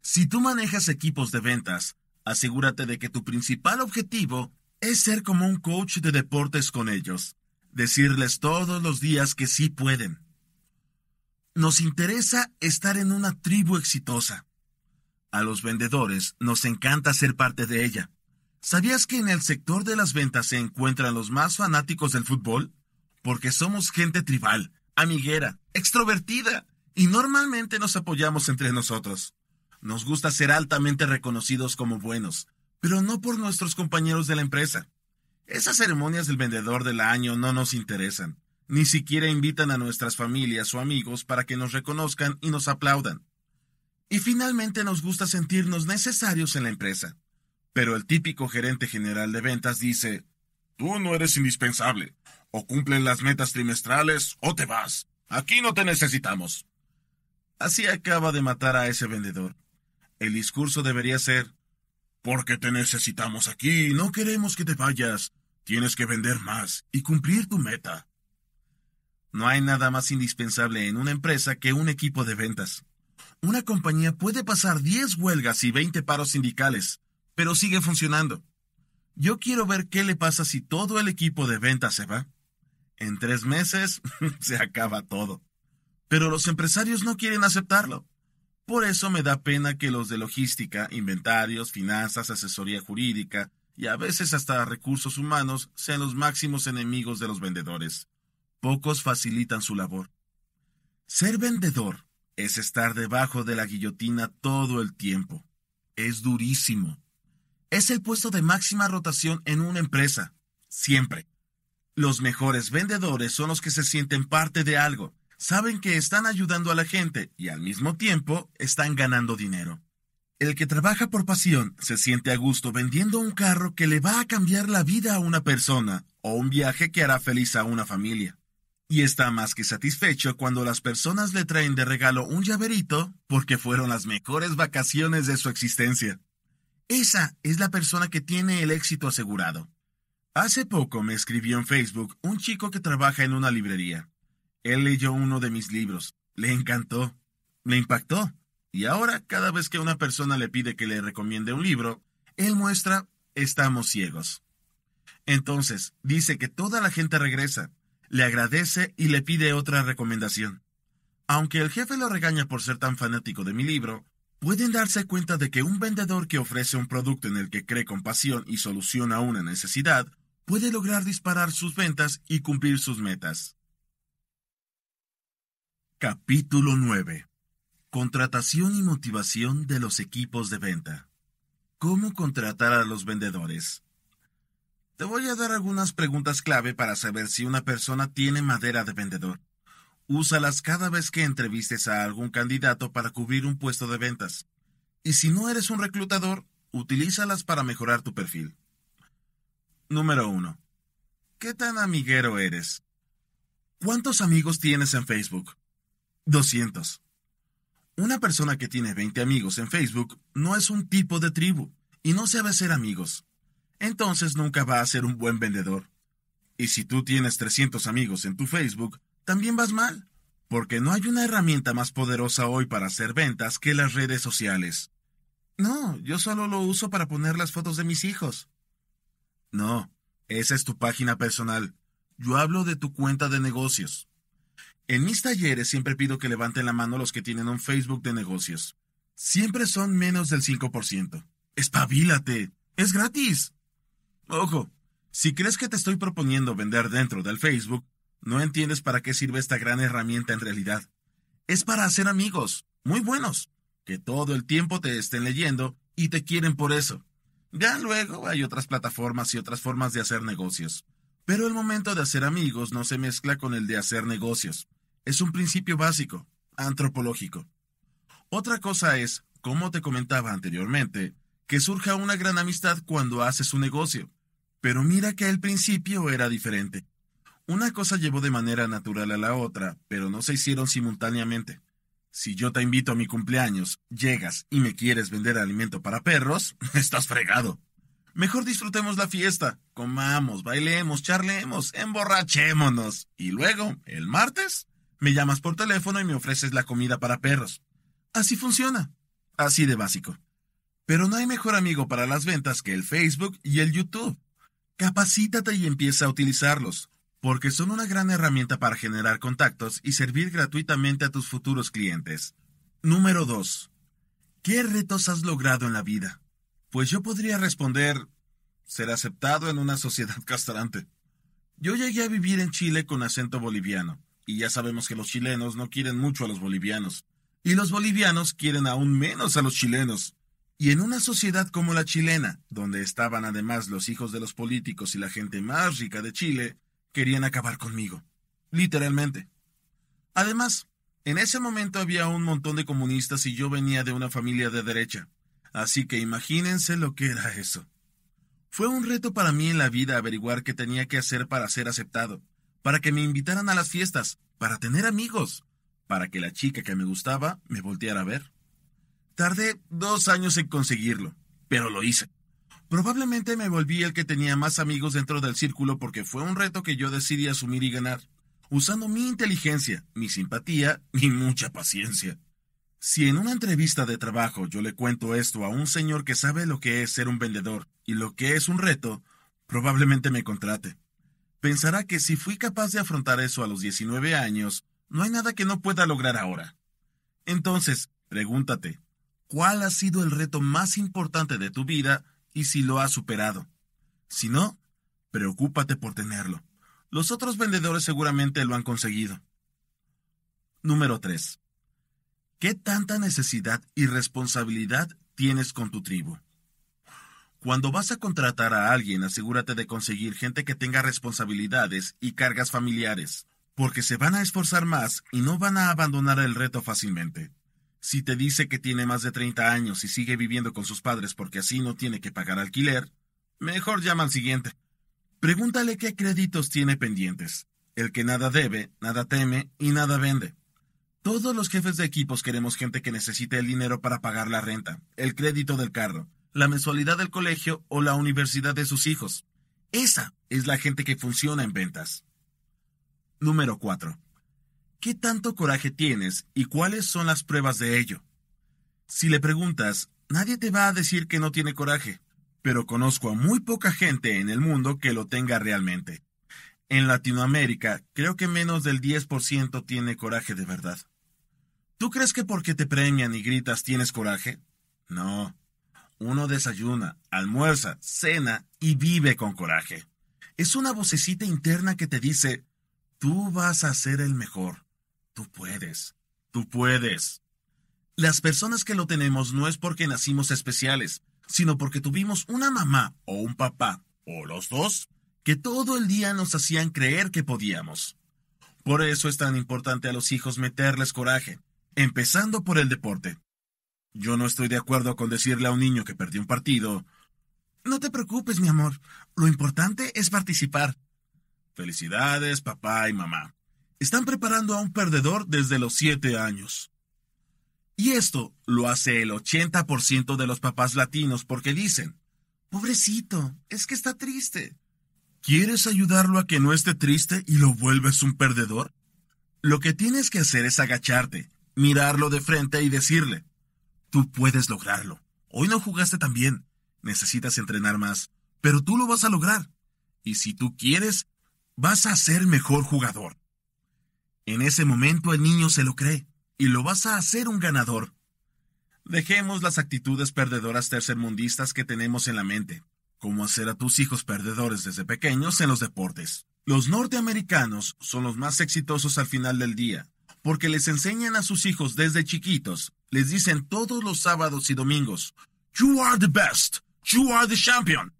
Speaker 1: Si tú manejas equipos de ventas, asegúrate de que tu principal objetivo es ser como un coach de deportes con ellos, decirles todos los días que sí pueden. Nos interesa estar en una tribu exitosa. A los vendedores nos encanta ser parte de ella. ¿Sabías que en el sector de las ventas se encuentran los más fanáticos del fútbol? Porque somos gente tribal, amiguera, extrovertida, y normalmente nos apoyamos entre nosotros. Nos gusta ser altamente reconocidos como buenos, pero no por nuestros compañeros de la empresa. Esas ceremonias del vendedor del año no nos interesan. Ni siquiera invitan a nuestras familias o amigos para que nos reconozcan y nos aplaudan. Y finalmente nos gusta sentirnos necesarios en la empresa. Pero el típico gerente general de ventas dice, tú no eres indispensable. O cumplen las metas trimestrales o te vas. Aquí no te necesitamos. Así acaba de matar a ese vendedor. El discurso debería ser, porque te necesitamos aquí, no queremos que te vayas, tienes que vender más y cumplir tu meta. No hay nada más indispensable en una empresa que un equipo de ventas. Una compañía puede pasar 10 huelgas y 20 paros sindicales, pero sigue funcionando. Yo quiero ver qué le pasa si todo el equipo de ventas se va. En tres meses [laughs] se acaba todo. Pero los empresarios no quieren aceptarlo. Por eso me da pena que los de logística, inventarios, finanzas, asesoría jurídica y a veces hasta recursos humanos sean los máximos enemigos de los vendedores. Pocos facilitan su labor. Ser vendedor es estar debajo de la guillotina todo el tiempo. Es durísimo. Es el puesto de máxima rotación en una empresa. Siempre. Los mejores vendedores son los que se sienten parte de algo, saben que están ayudando a la gente y al mismo tiempo están ganando dinero. El que trabaja por pasión se siente a gusto vendiendo un carro que le va a cambiar la vida a una persona o un viaje que hará feliz a una familia. Y está más que satisfecho cuando las personas le traen de regalo un llaverito porque fueron las mejores vacaciones de su existencia. Esa es la persona que tiene el éxito asegurado. Hace poco me escribió en Facebook un chico que trabaja en una librería. Él leyó uno de mis libros, le encantó, le impactó, y ahora cada vez que una persona le pide que le recomiende un libro, él muestra, estamos ciegos. Entonces, dice que toda la gente regresa, le agradece y le pide otra recomendación. Aunque el jefe lo regaña por ser tan fanático de mi libro, pueden darse cuenta de que un vendedor que ofrece un producto en el que cree con pasión y soluciona una necesidad, puede lograr disparar sus ventas y cumplir sus metas. Capítulo 9. Contratación y motivación de los equipos de venta. ¿Cómo contratar a los vendedores? Te voy a dar algunas preguntas clave para saber si una persona tiene madera de vendedor. Úsalas cada vez que entrevistes a algún candidato para cubrir un puesto de ventas. Y si no eres un reclutador, utilízalas para mejorar tu perfil. Número 1. ¿Qué tan amiguero eres? ¿Cuántos amigos tienes en Facebook? 200. Una persona que tiene 20 amigos en Facebook no es un tipo de tribu y no sabe hacer amigos. Entonces nunca va a ser un buen vendedor. Y si tú tienes 300 amigos en tu Facebook, también vas mal, porque no hay una herramienta más poderosa hoy para hacer ventas que las redes sociales. No, yo solo lo uso para poner las fotos de mis hijos. No, esa es tu página personal. Yo hablo de tu cuenta de negocios. En mis talleres siempre pido que levanten la mano los que tienen un Facebook de negocios. Siempre son menos del 5%. ¡Espabilate! ¡Es gratis! Ojo, si crees que te estoy proponiendo vender dentro del Facebook, no entiendes para qué sirve esta gran herramienta en realidad. Es para hacer amigos, muy buenos, que todo el tiempo te estén leyendo y te quieren por eso. Ya luego hay otras plataformas y otras formas de hacer negocios. Pero el momento de hacer amigos no se mezcla con el de hacer negocios. Es un principio básico, antropológico. Otra cosa es, como te comentaba anteriormente, que surja una gran amistad cuando haces un negocio. Pero mira que al principio era diferente. Una cosa llevó de manera natural a la otra, pero no se hicieron simultáneamente. Si yo te invito a mi cumpleaños, llegas y me quieres vender alimento para perros, [laughs] estás fregado. Mejor disfrutemos la fiesta, comamos, bailemos, charlemos, emborrachémonos. Y luego, el martes, me llamas por teléfono y me ofreces la comida para perros. Así funciona. Así de básico. Pero no hay mejor amigo para las ventas que el Facebook y el YouTube. Capacítate y empieza a utilizarlos, porque son una gran herramienta para generar contactos y servir gratuitamente a tus futuros clientes. Número 2. ¿Qué retos has logrado en la vida? Pues yo podría responder ser aceptado en una sociedad [laughs] castrante. Yo llegué a vivir en Chile con acento boliviano y ya sabemos que los chilenos no quieren mucho a los bolivianos, y los bolivianos quieren aún menos a los chilenos. Y en una sociedad como la chilena, donde estaban además los hijos de los políticos y la gente más rica de Chile, querían acabar conmigo. Literalmente. Además, en ese momento había un montón de comunistas y yo venía de una familia de derecha. Así que imagínense lo que era eso. Fue un reto para mí en la vida averiguar qué tenía que hacer para ser aceptado para que me invitaran a las fiestas, para tener amigos, para que la chica que me gustaba me volteara a ver. Tardé dos años en conseguirlo, pero lo hice. Probablemente me volví el que tenía más amigos dentro del círculo porque fue un reto que yo decidí asumir y ganar, usando mi inteligencia, mi simpatía y mucha paciencia. Si en una entrevista de trabajo yo le cuento esto a un señor que sabe lo que es ser un vendedor y lo que es un reto, probablemente me contrate pensará que si fui capaz de afrontar eso a los 19 años, no hay nada que no pueda lograr ahora. Entonces, pregúntate, ¿cuál ha sido el reto más importante de tu vida y si lo has superado? Si no, preocúpate por tenerlo. Los otros vendedores seguramente lo han conseguido. Número 3. ¿Qué tanta necesidad y responsabilidad tienes con tu tribu? Cuando vas a contratar a alguien, asegúrate de conseguir gente que tenga responsabilidades y cargas familiares, porque se van a esforzar más y no van a abandonar el reto fácilmente. Si te dice que tiene más de 30 años y sigue viviendo con sus padres porque así no tiene que pagar alquiler, mejor llama al siguiente. Pregúntale qué créditos tiene pendientes. El que nada debe, nada teme y nada vende. Todos los jefes de equipos queremos gente que necesite el dinero para pagar la renta, el crédito del carro, la mensualidad del colegio o la universidad de sus hijos. Esa es la gente que funciona en ventas. Número 4. ¿Qué tanto coraje tienes y cuáles son las pruebas de ello? Si le preguntas, nadie te va a decir que no tiene coraje, pero conozco a muy poca gente en el mundo que lo tenga realmente. En Latinoamérica, creo que menos del 10% tiene coraje de verdad. ¿Tú crees que porque te premian y gritas tienes coraje? No, uno desayuna, almuerza, cena y vive con coraje. Es una vocecita interna que te dice, tú vas a ser el mejor, tú puedes, tú puedes. Las personas que lo tenemos no es porque nacimos especiales, sino porque tuvimos una mamá o un papá, o los dos, que todo el día nos hacían creer que podíamos. Por eso es tan importante a los hijos meterles coraje, empezando por el deporte. Yo no estoy de acuerdo con decirle a un niño que perdió un partido. No te preocupes, mi amor. Lo importante es participar. Felicidades, papá y mamá. Están preparando a un perdedor desde los siete años. Y esto lo hace el 80% de los papás latinos porque dicen, pobrecito, es que está triste. ¿Quieres ayudarlo a que no esté triste y lo vuelves un perdedor? Lo que tienes que hacer es agacharte, mirarlo de frente y decirle, Tú puedes lograrlo. Hoy no jugaste tan bien. Necesitas entrenar más. Pero tú lo vas a lograr. Y si tú quieres, vas a ser mejor jugador. En ese momento el niño se lo cree y lo vas a hacer un ganador. Dejemos las actitudes perdedoras tercermundistas que tenemos en la mente, como hacer a tus hijos perdedores desde pequeños en los deportes. Los norteamericanos son los más exitosos al final del día, porque les enseñan a sus hijos desde chiquitos les dicen todos los sábados y domingos, You are the best, you are the champion.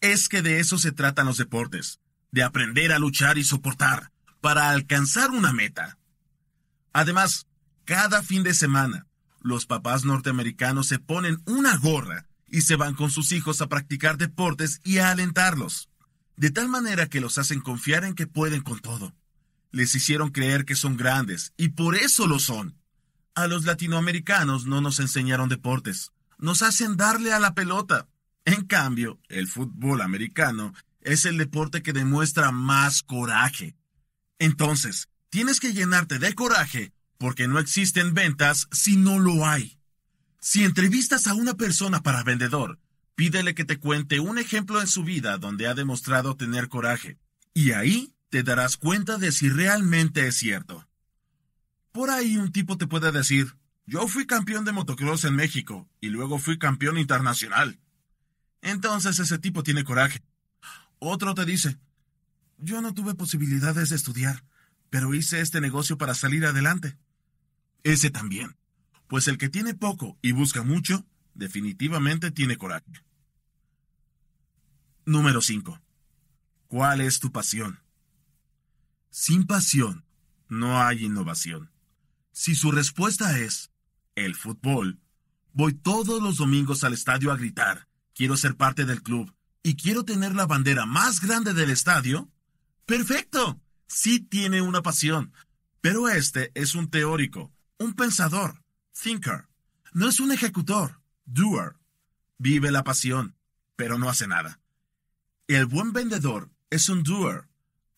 Speaker 1: Es que de eso se tratan los deportes, de aprender a luchar y soportar para alcanzar una meta. Además, cada fin de semana, los papás norteamericanos se ponen una gorra y se van con sus hijos a practicar deportes y a alentarlos, de tal manera que los hacen confiar en que pueden con todo. Les hicieron creer que son grandes y por eso lo son. A los latinoamericanos no nos enseñaron deportes. Nos hacen darle a la pelota. En cambio, el fútbol americano es el deporte que demuestra más coraje. Entonces, tienes que llenarte de coraje porque no existen ventas si no lo hay. Si entrevistas a una persona para vendedor, pídele que te cuente un ejemplo en su vida donde ha demostrado tener coraje. Y ahí te darás cuenta de si realmente es cierto. Por ahí un tipo te puede decir, yo fui campeón de motocross en México y luego fui campeón internacional. Entonces ese tipo tiene coraje. Otro te dice, yo no tuve posibilidades de estudiar, pero hice este negocio para salir adelante. Ese también. Pues el que tiene poco y busca mucho, definitivamente tiene coraje. Número 5. ¿Cuál es tu pasión? Sin pasión no hay innovación. Si su respuesta es el fútbol, voy todos los domingos al estadio a gritar, quiero ser parte del club y quiero tener la bandera más grande del estadio, perfecto, sí tiene una pasión, pero este es un teórico, un pensador, thinker, no es un ejecutor, doer. Vive la pasión, pero no hace nada. El buen vendedor es un doer,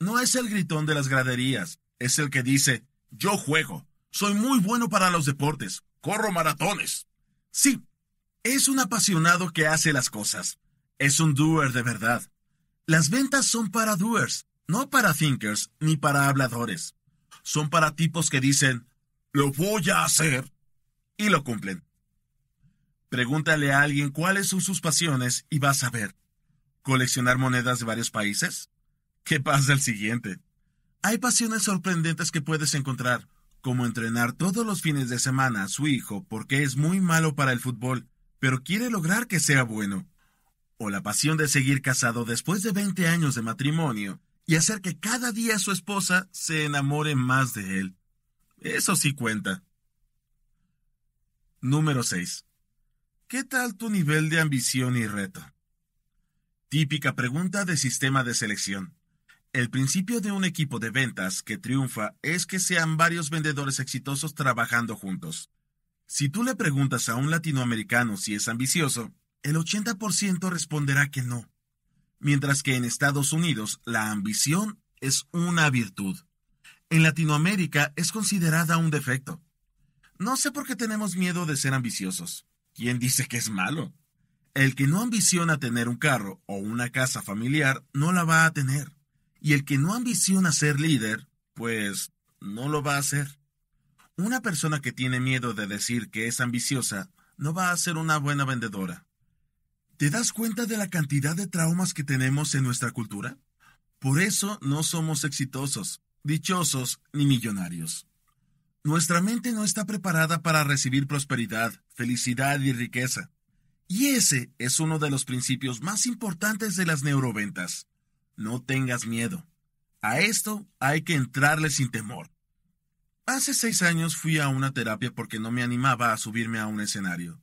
Speaker 1: no es el gritón de las graderías, es el que dice, yo juego, soy muy bueno para los deportes. Corro maratones. Sí, es un apasionado que hace las cosas. Es un doer de verdad. Las ventas son para doers, no para thinkers ni para habladores. Son para tipos que dicen, lo voy a hacer, y lo cumplen. Pregúntale a alguien cuáles son sus pasiones y vas a ver. ¿Coleccionar monedas de varios países? ¿Qué pasa al siguiente? Hay pasiones sorprendentes que puedes encontrar, como entrenar todos los fines de semana a su hijo porque es muy malo para el fútbol, pero quiere lograr que sea bueno. O la pasión de seguir casado después de 20 años de matrimonio y hacer que cada día su esposa se enamore más de él. Eso sí cuenta. Número 6. ¿Qué tal tu nivel de ambición y reto? Típica pregunta de sistema de selección. El principio de un equipo de ventas que triunfa es que sean varios vendedores exitosos trabajando juntos. Si tú le preguntas a un latinoamericano si es ambicioso, el 80% responderá que no. Mientras que en Estados Unidos la ambición es una virtud. En Latinoamérica es considerada un defecto. No sé por qué tenemos miedo de ser ambiciosos. ¿Quién dice que es malo? El que no ambiciona tener un carro o una casa familiar no la va a tener. Y el que no ambiciona ser líder, pues no lo va a hacer. Una persona que tiene miedo de decir que es ambiciosa no va a ser una buena vendedora. ¿Te das cuenta de la cantidad de traumas que tenemos en nuestra cultura? Por eso no somos exitosos, dichosos ni millonarios. Nuestra mente no está preparada para recibir prosperidad, felicidad y riqueza. Y ese es uno de los principios más importantes de las neuroventas. No tengas miedo. A esto hay que entrarle sin temor. Hace seis años fui a una terapia porque no me animaba a subirme a un escenario.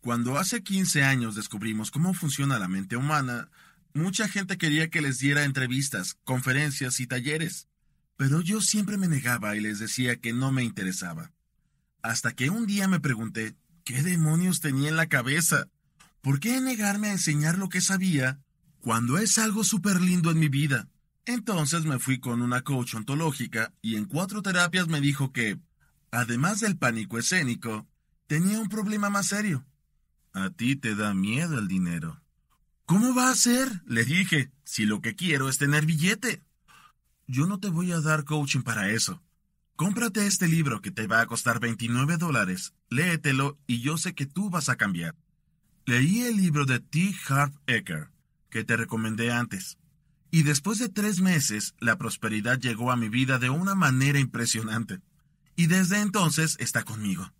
Speaker 1: Cuando hace 15 años descubrimos cómo funciona la mente humana, mucha gente quería que les diera entrevistas, conferencias y talleres, pero yo siempre me negaba y les decía que no me interesaba. Hasta que un día me pregunté, ¿qué demonios tenía en la cabeza? ¿Por qué negarme a enseñar lo que sabía cuando es algo súper lindo en mi vida. Entonces me fui con una coach ontológica y en cuatro terapias me dijo que, además del pánico escénico, tenía un problema más serio. A ti te da miedo el dinero. ¿Cómo va a ser? Le dije, si lo que quiero es tener billete. Yo no te voy a dar coaching para eso. Cómprate este libro que te va a costar 29 dólares, léetelo y yo sé que tú vas a cambiar. Leí el libro de T. Harv Ecker que te recomendé antes. Y después de tres meses, la prosperidad llegó a mi vida de una manera impresionante. Y desde entonces está conmigo.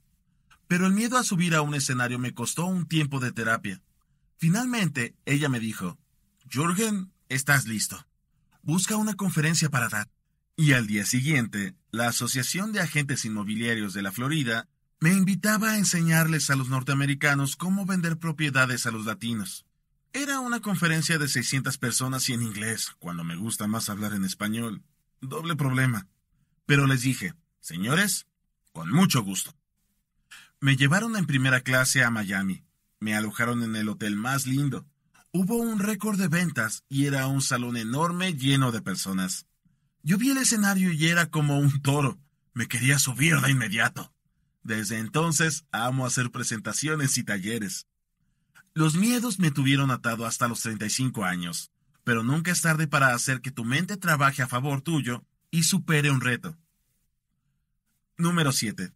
Speaker 1: Pero el miedo a subir a un escenario me costó un tiempo de terapia. Finalmente, ella me dijo, Jürgen, estás listo. Busca una conferencia para dar. Y al día siguiente, la Asociación de Agentes Inmobiliarios de la Florida me invitaba a enseñarles a los norteamericanos cómo vender propiedades a los latinos. Era una conferencia de 600 personas y en inglés, cuando me gusta más hablar en español. Doble problema. Pero les dije, señores, con mucho gusto. Me llevaron en primera clase a Miami. Me alojaron en el hotel más lindo. Hubo un récord de ventas y era un salón enorme lleno de personas. Yo vi el escenario y era como un toro. Me quería subir de inmediato. Desde entonces amo hacer presentaciones y talleres. Los miedos me tuvieron atado hasta los 35 años, pero nunca es tarde para hacer que tu mente trabaje a favor tuyo y supere un reto. Número 7.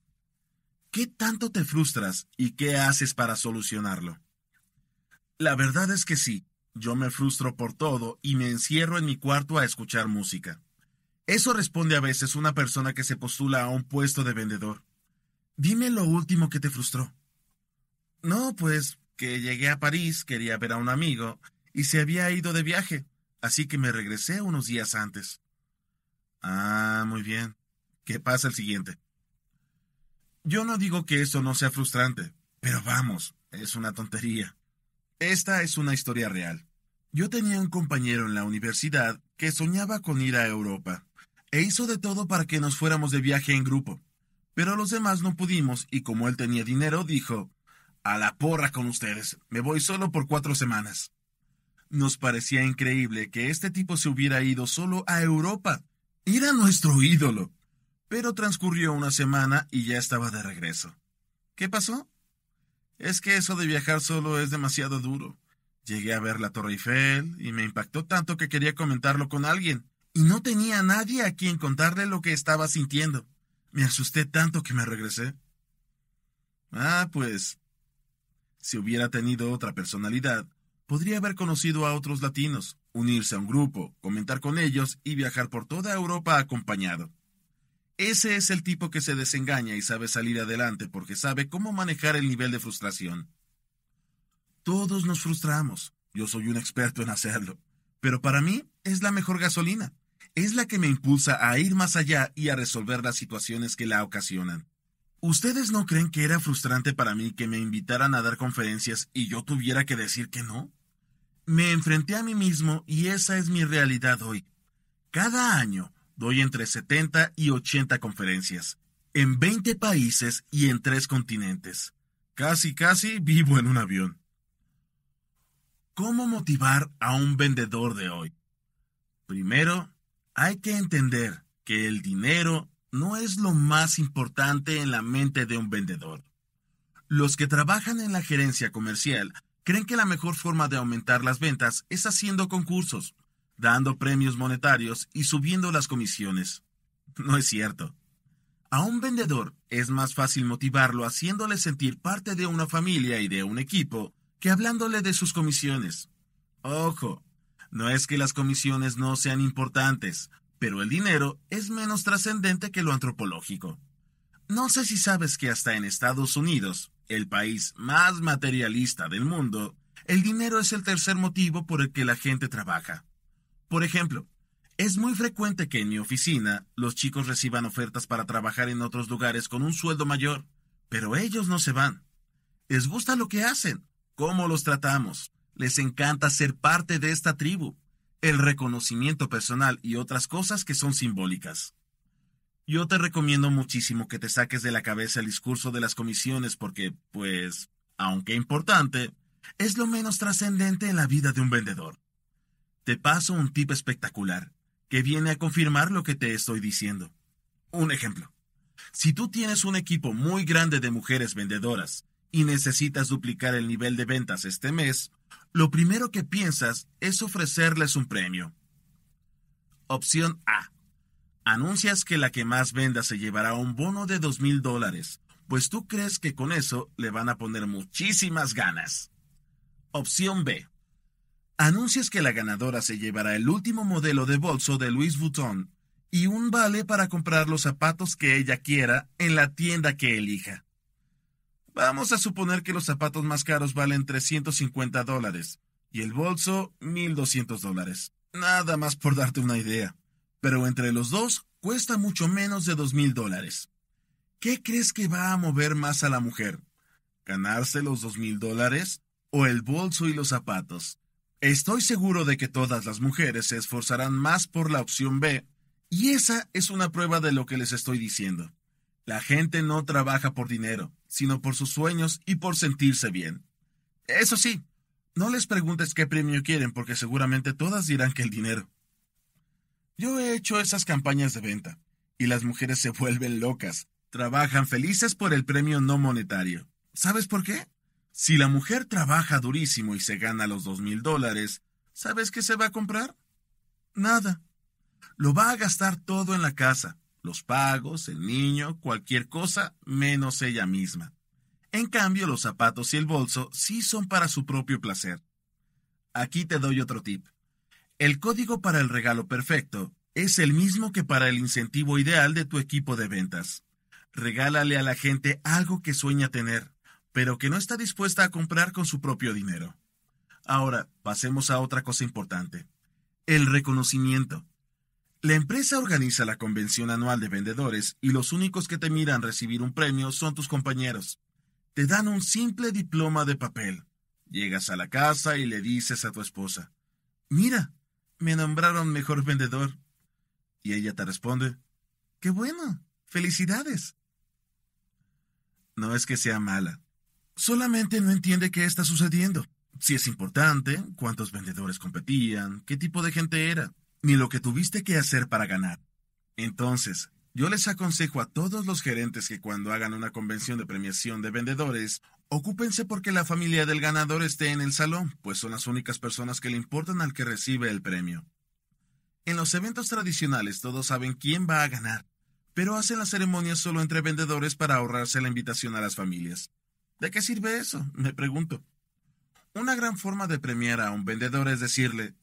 Speaker 1: ¿Qué tanto te frustras y qué haces para solucionarlo? La verdad es que sí, yo me frustro por todo y me encierro en mi cuarto a escuchar música. Eso responde a veces una persona que se postula a un puesto de vendedor. Dime lo último que te frustró. No, pues que llegué a París, quería ver a un amigo, y se había ido de viaje, así que me regresé unos días antes. Ah, muy bien. ¿Qué pasa el siguiente? Yo no digo que esto no sea frustrante, pero vamos, es una tontería. Esta es una historia real. Yo tenía un compañero en la universidad que soñaba con ir a Europa, e hizo de todo para que nos fuéramos de viaje en grupo. Pero los demás no pudimos, y como él tenía dinero, dijo, a la porra con ustedes. Me voy solo por cuatro semanas. Nos parecía increíble que este tipo se hubiera ido solo a Europa. Era nuestro ídolo. Pero transcurrió una semana y ya estaba de regreso. ¿Qué pasó? Es que eso de viajar solo es demasiado duro. Llegué a ver la Torre Eiffel y me impactó tanto que quería comentarlo con alguien, y no tenía a nadie a quien contarle lo que estaba sintiendo. Me asusté tanto que me regresé. Ah, pues si hubiera tenido otra personalidad, podría haber conocido a otros latinos, unirse a un grupo, comentar con ellos y viajar por toda Europa acompañado. Ese es el tipo que se desengaña y sabe salir adelante porque sabe cómo manejar el nivel de frustración. Todos nos frustramos. Yo soy un experto en hacerlo. Pero para mí es la mejor gasolina. Es la que me impulsa a ir más allá y a resolver las situaciones que la ocasionan. ¿Ustedes no creen que era frustrante para mí que me invitaran a dar conferencias y yo tuviera que decir que no? Me enfrenté a mí mismo y esa es mi realidad hoy. Cada año doy entre 70 y 80 conferencias, en 20 países y en 3 continentes. Casi, casi vivo en un avión. ¿Cómo motivar a un vendedor de hoy? Primero, hay que entender que el dinero no es lo más importante en la mente de un vendedor. Los que trabajan en la gerencia comercial creen que la mejor forma de aumentar las ventas es haciendo concursos, dando premios monetarios y subiendo las comisiones. No es cierto. A un vendedor es más fácil motivarlo haciéndole sentir parte de una familia y de un equipo que hablándole de sus comisiones. Ojo, no es que las comisiones no sean importantes, pero el dinero es menos trascendente que lo antropológico. No sé si sabes que hasta en Estados Unidos, el país más materialista del mundo, el dinero es el tercer motivo por el que la gente trabaja. Por ejemplo, es muy frecuente que en mi oficina los chicos reciban ofertas para trabajar en otros lugares con un sueldo mayor, pero ellos no se van. Les gusta lo que hacen, cómo los tratamos. Les encanta ser parte de esta tribu el reconocimiento personal y otras cosas que son simbólicas. Yo te recomiendo muchísimo que te saques de la cabeza el discurso de las comisiones porque, pues, aunque importante, es lo menos trascendente en la vida de un vendedor. Te paso un tip espectacular, que viene a confirmar lo que te estoy diciendo. Un ejemplo. Si tú tienes un equipo muy grande de mujeres vendedoras y necesitas duplicar el nivel de ventas este mes, lo primero que piensas es ofrecerles un premio. Opción A. Anuncias que la que más venda se llevará un bono de dos mil dólares, pues tú crees que con eso le van a poner muchísimas ganas. Opción B. Anuncias que la ganadora se llevará el último modelo de bolso de Louis Vuitton y un vale para comprar los zapatos que ella quiera en la tienda que elija. Vamos a suponer que los zapatos más caros valen 350 dólares y el bolso 1200 dólares. Nada más por darte una idea. Pero entre los dos cuesta mucho menos de 2000 dólares. ¿Qué crees que va a mover más a la mujer? ¿Ganarse los 2000 dólares o el bolso y los zapatos? Estoy seguro de que todas las mujeres se esforzarán más por la opción B, y esa es una prueba de lo que les estoy diciendo. La gente no trabaja por dinero, sino por sus sueños y por sentirse bien. Eso sí, no les preguntes qué premio quieren porque seguramente todas dirán que el dinero. Yo he hecho esas campañas de venta, y las mujeres se vuelven locas. Trabajan felices por el premio no monetario. ¿Sabes por qué? Si la mujer trabaja durísimo y se gana los dos mil dólares, ¿sabes qué se va a comprar? Nada. Lo va a gastar todo en la casa, los pagos, el niño, cualquier cosa, menos ella misma. En cambio, los zapatos y el bolso sí son para su propio placer. Aquí te doy otro tip. El código para el regalo perfecto es el mismo que para el incentivo ideal de tu equipo de ventas. Regálale a la gente algo que sueña tener, pero que no está dispuesta a comprar con su propio dinero. Ahora, pasemos a otra cosa importante. El reconocimiento. La empresa organiza la convención anual de vendedores y los únicos que te miran recibir un premio son tus compañeros. Te dan un simple diploma de papel. Llegas a la casa y le dices a tu esposa, Mira, me nombraron mejor vendedor. Y ella te responde, Qué bueno, felicidades. No es que sea mala, solamente no entiende qué está sucediendo, si es importante, cuántos vendedores competían, qué tipo de gente era, ni lo que tuviste que hacer para ganar. Entonces, yo les aconsejo a todos los gerentes que cuando hagan una convención de premiación de vendedores, ocúpense porque la familia del ganador esté en el salón, pues son las únicas personas que le importan al que recibe el premio. En los eventos tradicionales todos saben quién va a ganar, pero hacen la ceremonia solo entre vendedores para ahorrarse la invitación a las familias. ¿De qué sirve eso? Me pregunto. Una gran forma de premiar a un vendedor es decirle,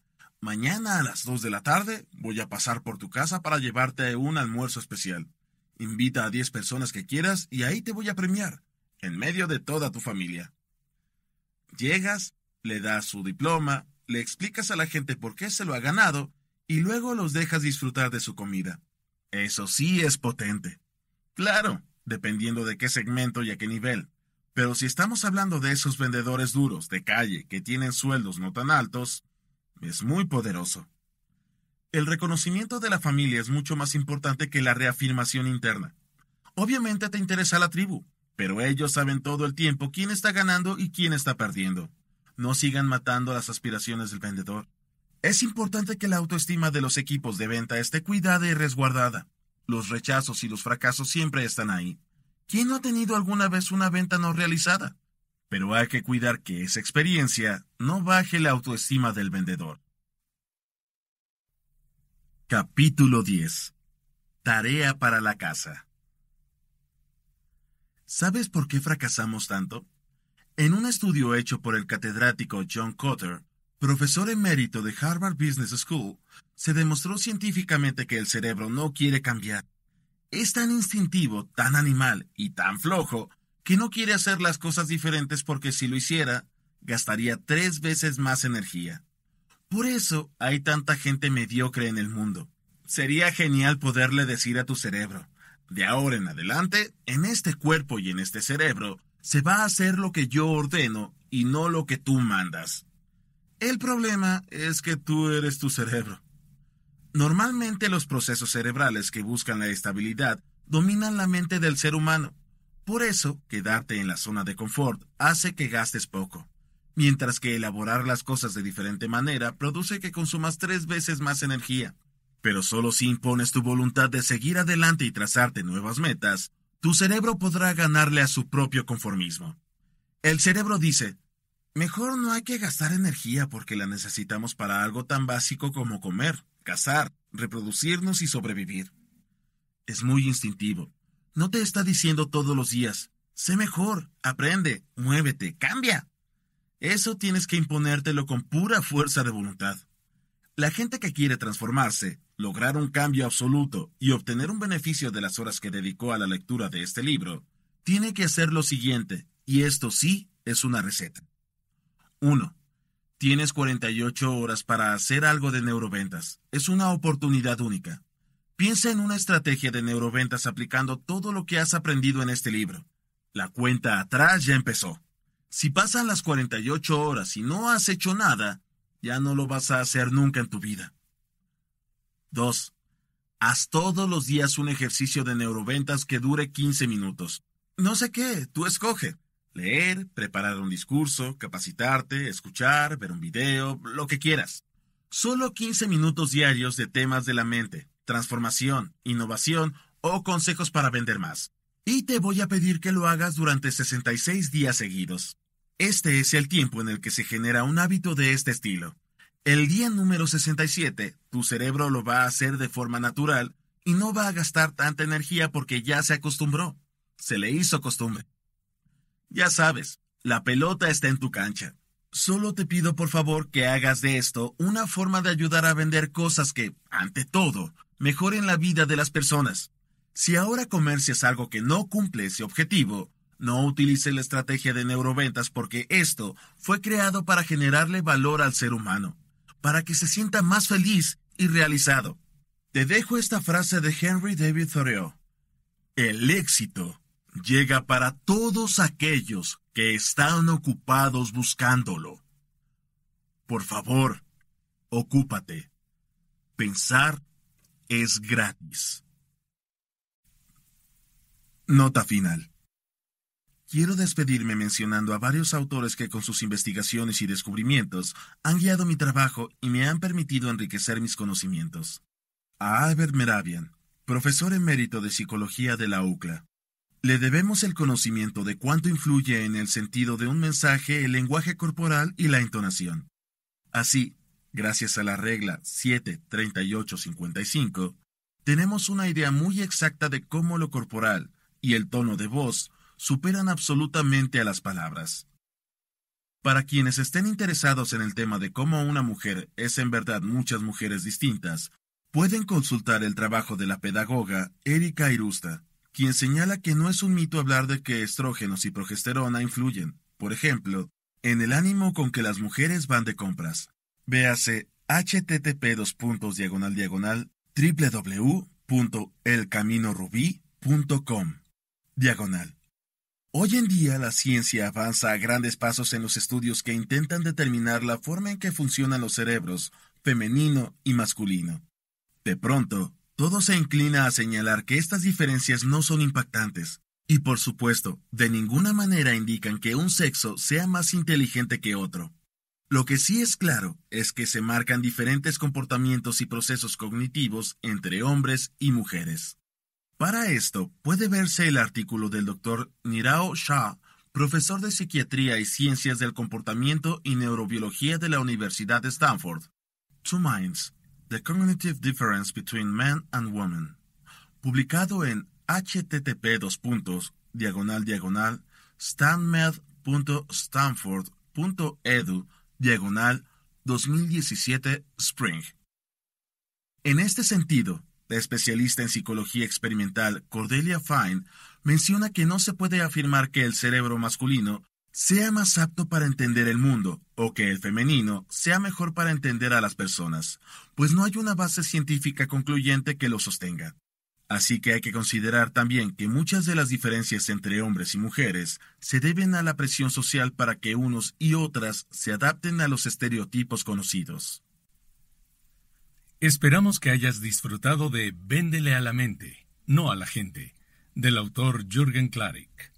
Speaker 1: Mañana a las 2 de la tarde voy a pasar por tu casa para llevarte un almuerzo especial. Invita a 10 personas que quieras y ahí te voy a premiar, en medio de toda tu familia. Llegas, le das su diploma, le explicas a la gente por qué se lo ha ganado y luego los dejas disfrutar de su comida. Eso sí es potente. Claro, dependiendo de qué segmento y a qué nivel. Pero si estamos hablando de esos vendedores duros de calle que tienen sueldos no tan altos, es muy poderoso. El reconocimiento de la familia es mucho más importante que la reafirmación interna. Obviamente te interesa la tribu, pero ellos saben todo el tiempo quién está ganando y quién está perdiendo. No sigan matando las aspiraciones del vendedor. Es importante que la autoestima de los equipos de venta esté cuidada y resguardada. Los rechazos y los fracasos siempre están ahí. ¿Quién no ha tenido alguna vez una venta no realizada? pero hay que cuidar que esa experiencia no baje la autoestima del vendedor. Capítulo 10. Tarea para la casa. ¿Sabes por qué fracasamos tanto? En un estudio hecho por el catedrático John Cotter, profesor emérito de Harvard Business School, se demostró científicamente que el cerebro no quiere cambiar. Es tan instintivo, tan animal y tan flojo que no quiere hacer las cosas diferentes porque si lo hiciera, gastaría tres veces más energía. Por eso hay tanta gente mediocre en el mundo. Sería genial poderle decir a tu cerebro, de ahora en adelante, en este cuerpo y en este cerebro, se va a hacer lo que yo ordeno y no lo que tú mandas. El problema es que tú eres tu cerebro. Normalmente los procesos cerebrales que buscan la estabilidad dominan la mente del ser humano por eso, quedarte en la zona de confort hace que gastes poco, mientras que elaborar las cosas de diferente manera produce que consumas tres veces más energía. Pero solo si impones tu voluntad de seguir adelante y trazarte nuevas metas, tu cerebro podrá ganarle a su propio conformismo. El cerebro dice, mejor no hay que gastar energía porque la necesitamos para algo tan básico como comer, cazar, reproducirnos y sobrevivir. Es muy instintivo, no te está diciendo todos los días, sé mejor, aprende, muévete, cambia. Eso tienes que imponértelo con pura fuerza de voluntad. La gente que quiere transformarse, lograr un cambio absoluto y obtener un beneficio de las horas que dedicó a la lectura de este libro, tiene que hacer lo siguiente, y esto sí es una receta. 1. Tienes 48 horas para hacer algo de neuroventas. Es una oportunidad única. Piensa en una estrategia de neuroventas aplicando todo lo que has aprendido en este libro. La cuenta atrás ya empezó. Si pasan las 48 horas y no has hecho nada, ya no lo vas a hacer nunca en tu vida. 2. Haz todos los días un ejercicio de neuroventas que dure 15 minutos. No sé qué, tú escoge. Leer, preparar un discurso, capacitarte, escuchar, ver un video, lo que quieras. Solo 15 minutos diarios de temas de la mente, transformación, innovación o consejos para vender más. Y te voy a pedir que lo hagas durante 66 días seguidos. Este es el tiempo en el que se genera un hábito de este estilo. El día número 67, tu cerebro lo va a hacer de forma natural y no va a gastar tanta energía porque ya se acostumbró. Se le hizo costumbre. Ya sabes, la pelota está en tu cancha. Solo te pido por favor que hagas de esto una forma de ayudar a vender cosas que, ante todo, mejoren la vida de las personas. Si ahora es algo que no cumple ese objetivo, no utilice la estrategia de neuroventas porque esto fue creado para generarle valor al ser humano, para que se sienta más feliz y realizado. Te dejo esta frase de Henry David Thoreau. El éxito llega para todos aquellos que están ocupados buscándolo. Por favor, ocúpate. Pensar es gratis. Nota final. Quiero despedirme mencionando a varios autores que con sus investigaciones y descubrimientos han guiado mi trabajo y me han permitido enriquecer mis conocimientos. A Albert Meravian, profesor emérito de psicología de la UCLA. Le debemos el conocimiento de cuánto influye en el sentido de un mensaje el lenguaje corporal y la entonación. Así, Gracias a la regla 73855, tenemos una idea muy exacta de cómo lo corporal y el tono de voz superan absolutamente a las palabras. Para quienes estén interesados en el tema de cómo una mujer es en verdad muchas mujeres distintas, pueden consultar el trabajo de la pedagoga Erika Irusta, quien señala que no es un mito hablar de que estrógenos y progesterona influyen, por ejemplo, en el ánimo con que las mujeres van de compras. Véase http diagonal www.elcaminorubí.com diagonal. Hoy en día la ciencia avanza a grandes pasos en los estudios que intentan determinar la forma en que funcionan los cerebros femenino y masculino. De pronto, todo se inclina a señalar que estas diferencias no son impactantes, y por supuesto, de ninguna manera indican que un sexo sea más inteligente que otro. Lo que sí es claro es que se marcan diferentes comportamientos y procesos cognitivos entre hombres y mujeres. Para esto, puede verse el artículo del doctor Nirao Shah, profesor de Psiquiatría y Ciencias del Comportamiento y Neurobiología de la Universidad de Stanford. Two Minds, The Cognitive Difference Between Men and Women, publicado en http dos diagonal 2017 Spring. En este sentido, la especialista en psicología experimental Cordelia Fine menciona que no se puede afirmar que el cerebro masculino sea más apto para entender el mundo o que el femenino sea mejor para entender a las personas, pues no hay una base científica concluyente que lo sostenga. Así que hay que considerar también que muchas de las diferencias entre hombres y mujeres se deben a la presión social para que unos y otras se adapten a los estereotipos conocidos. Esperamos que hayas disfrutado de Véndele a la mente, no a la gente, del autor Jürgen Klarik.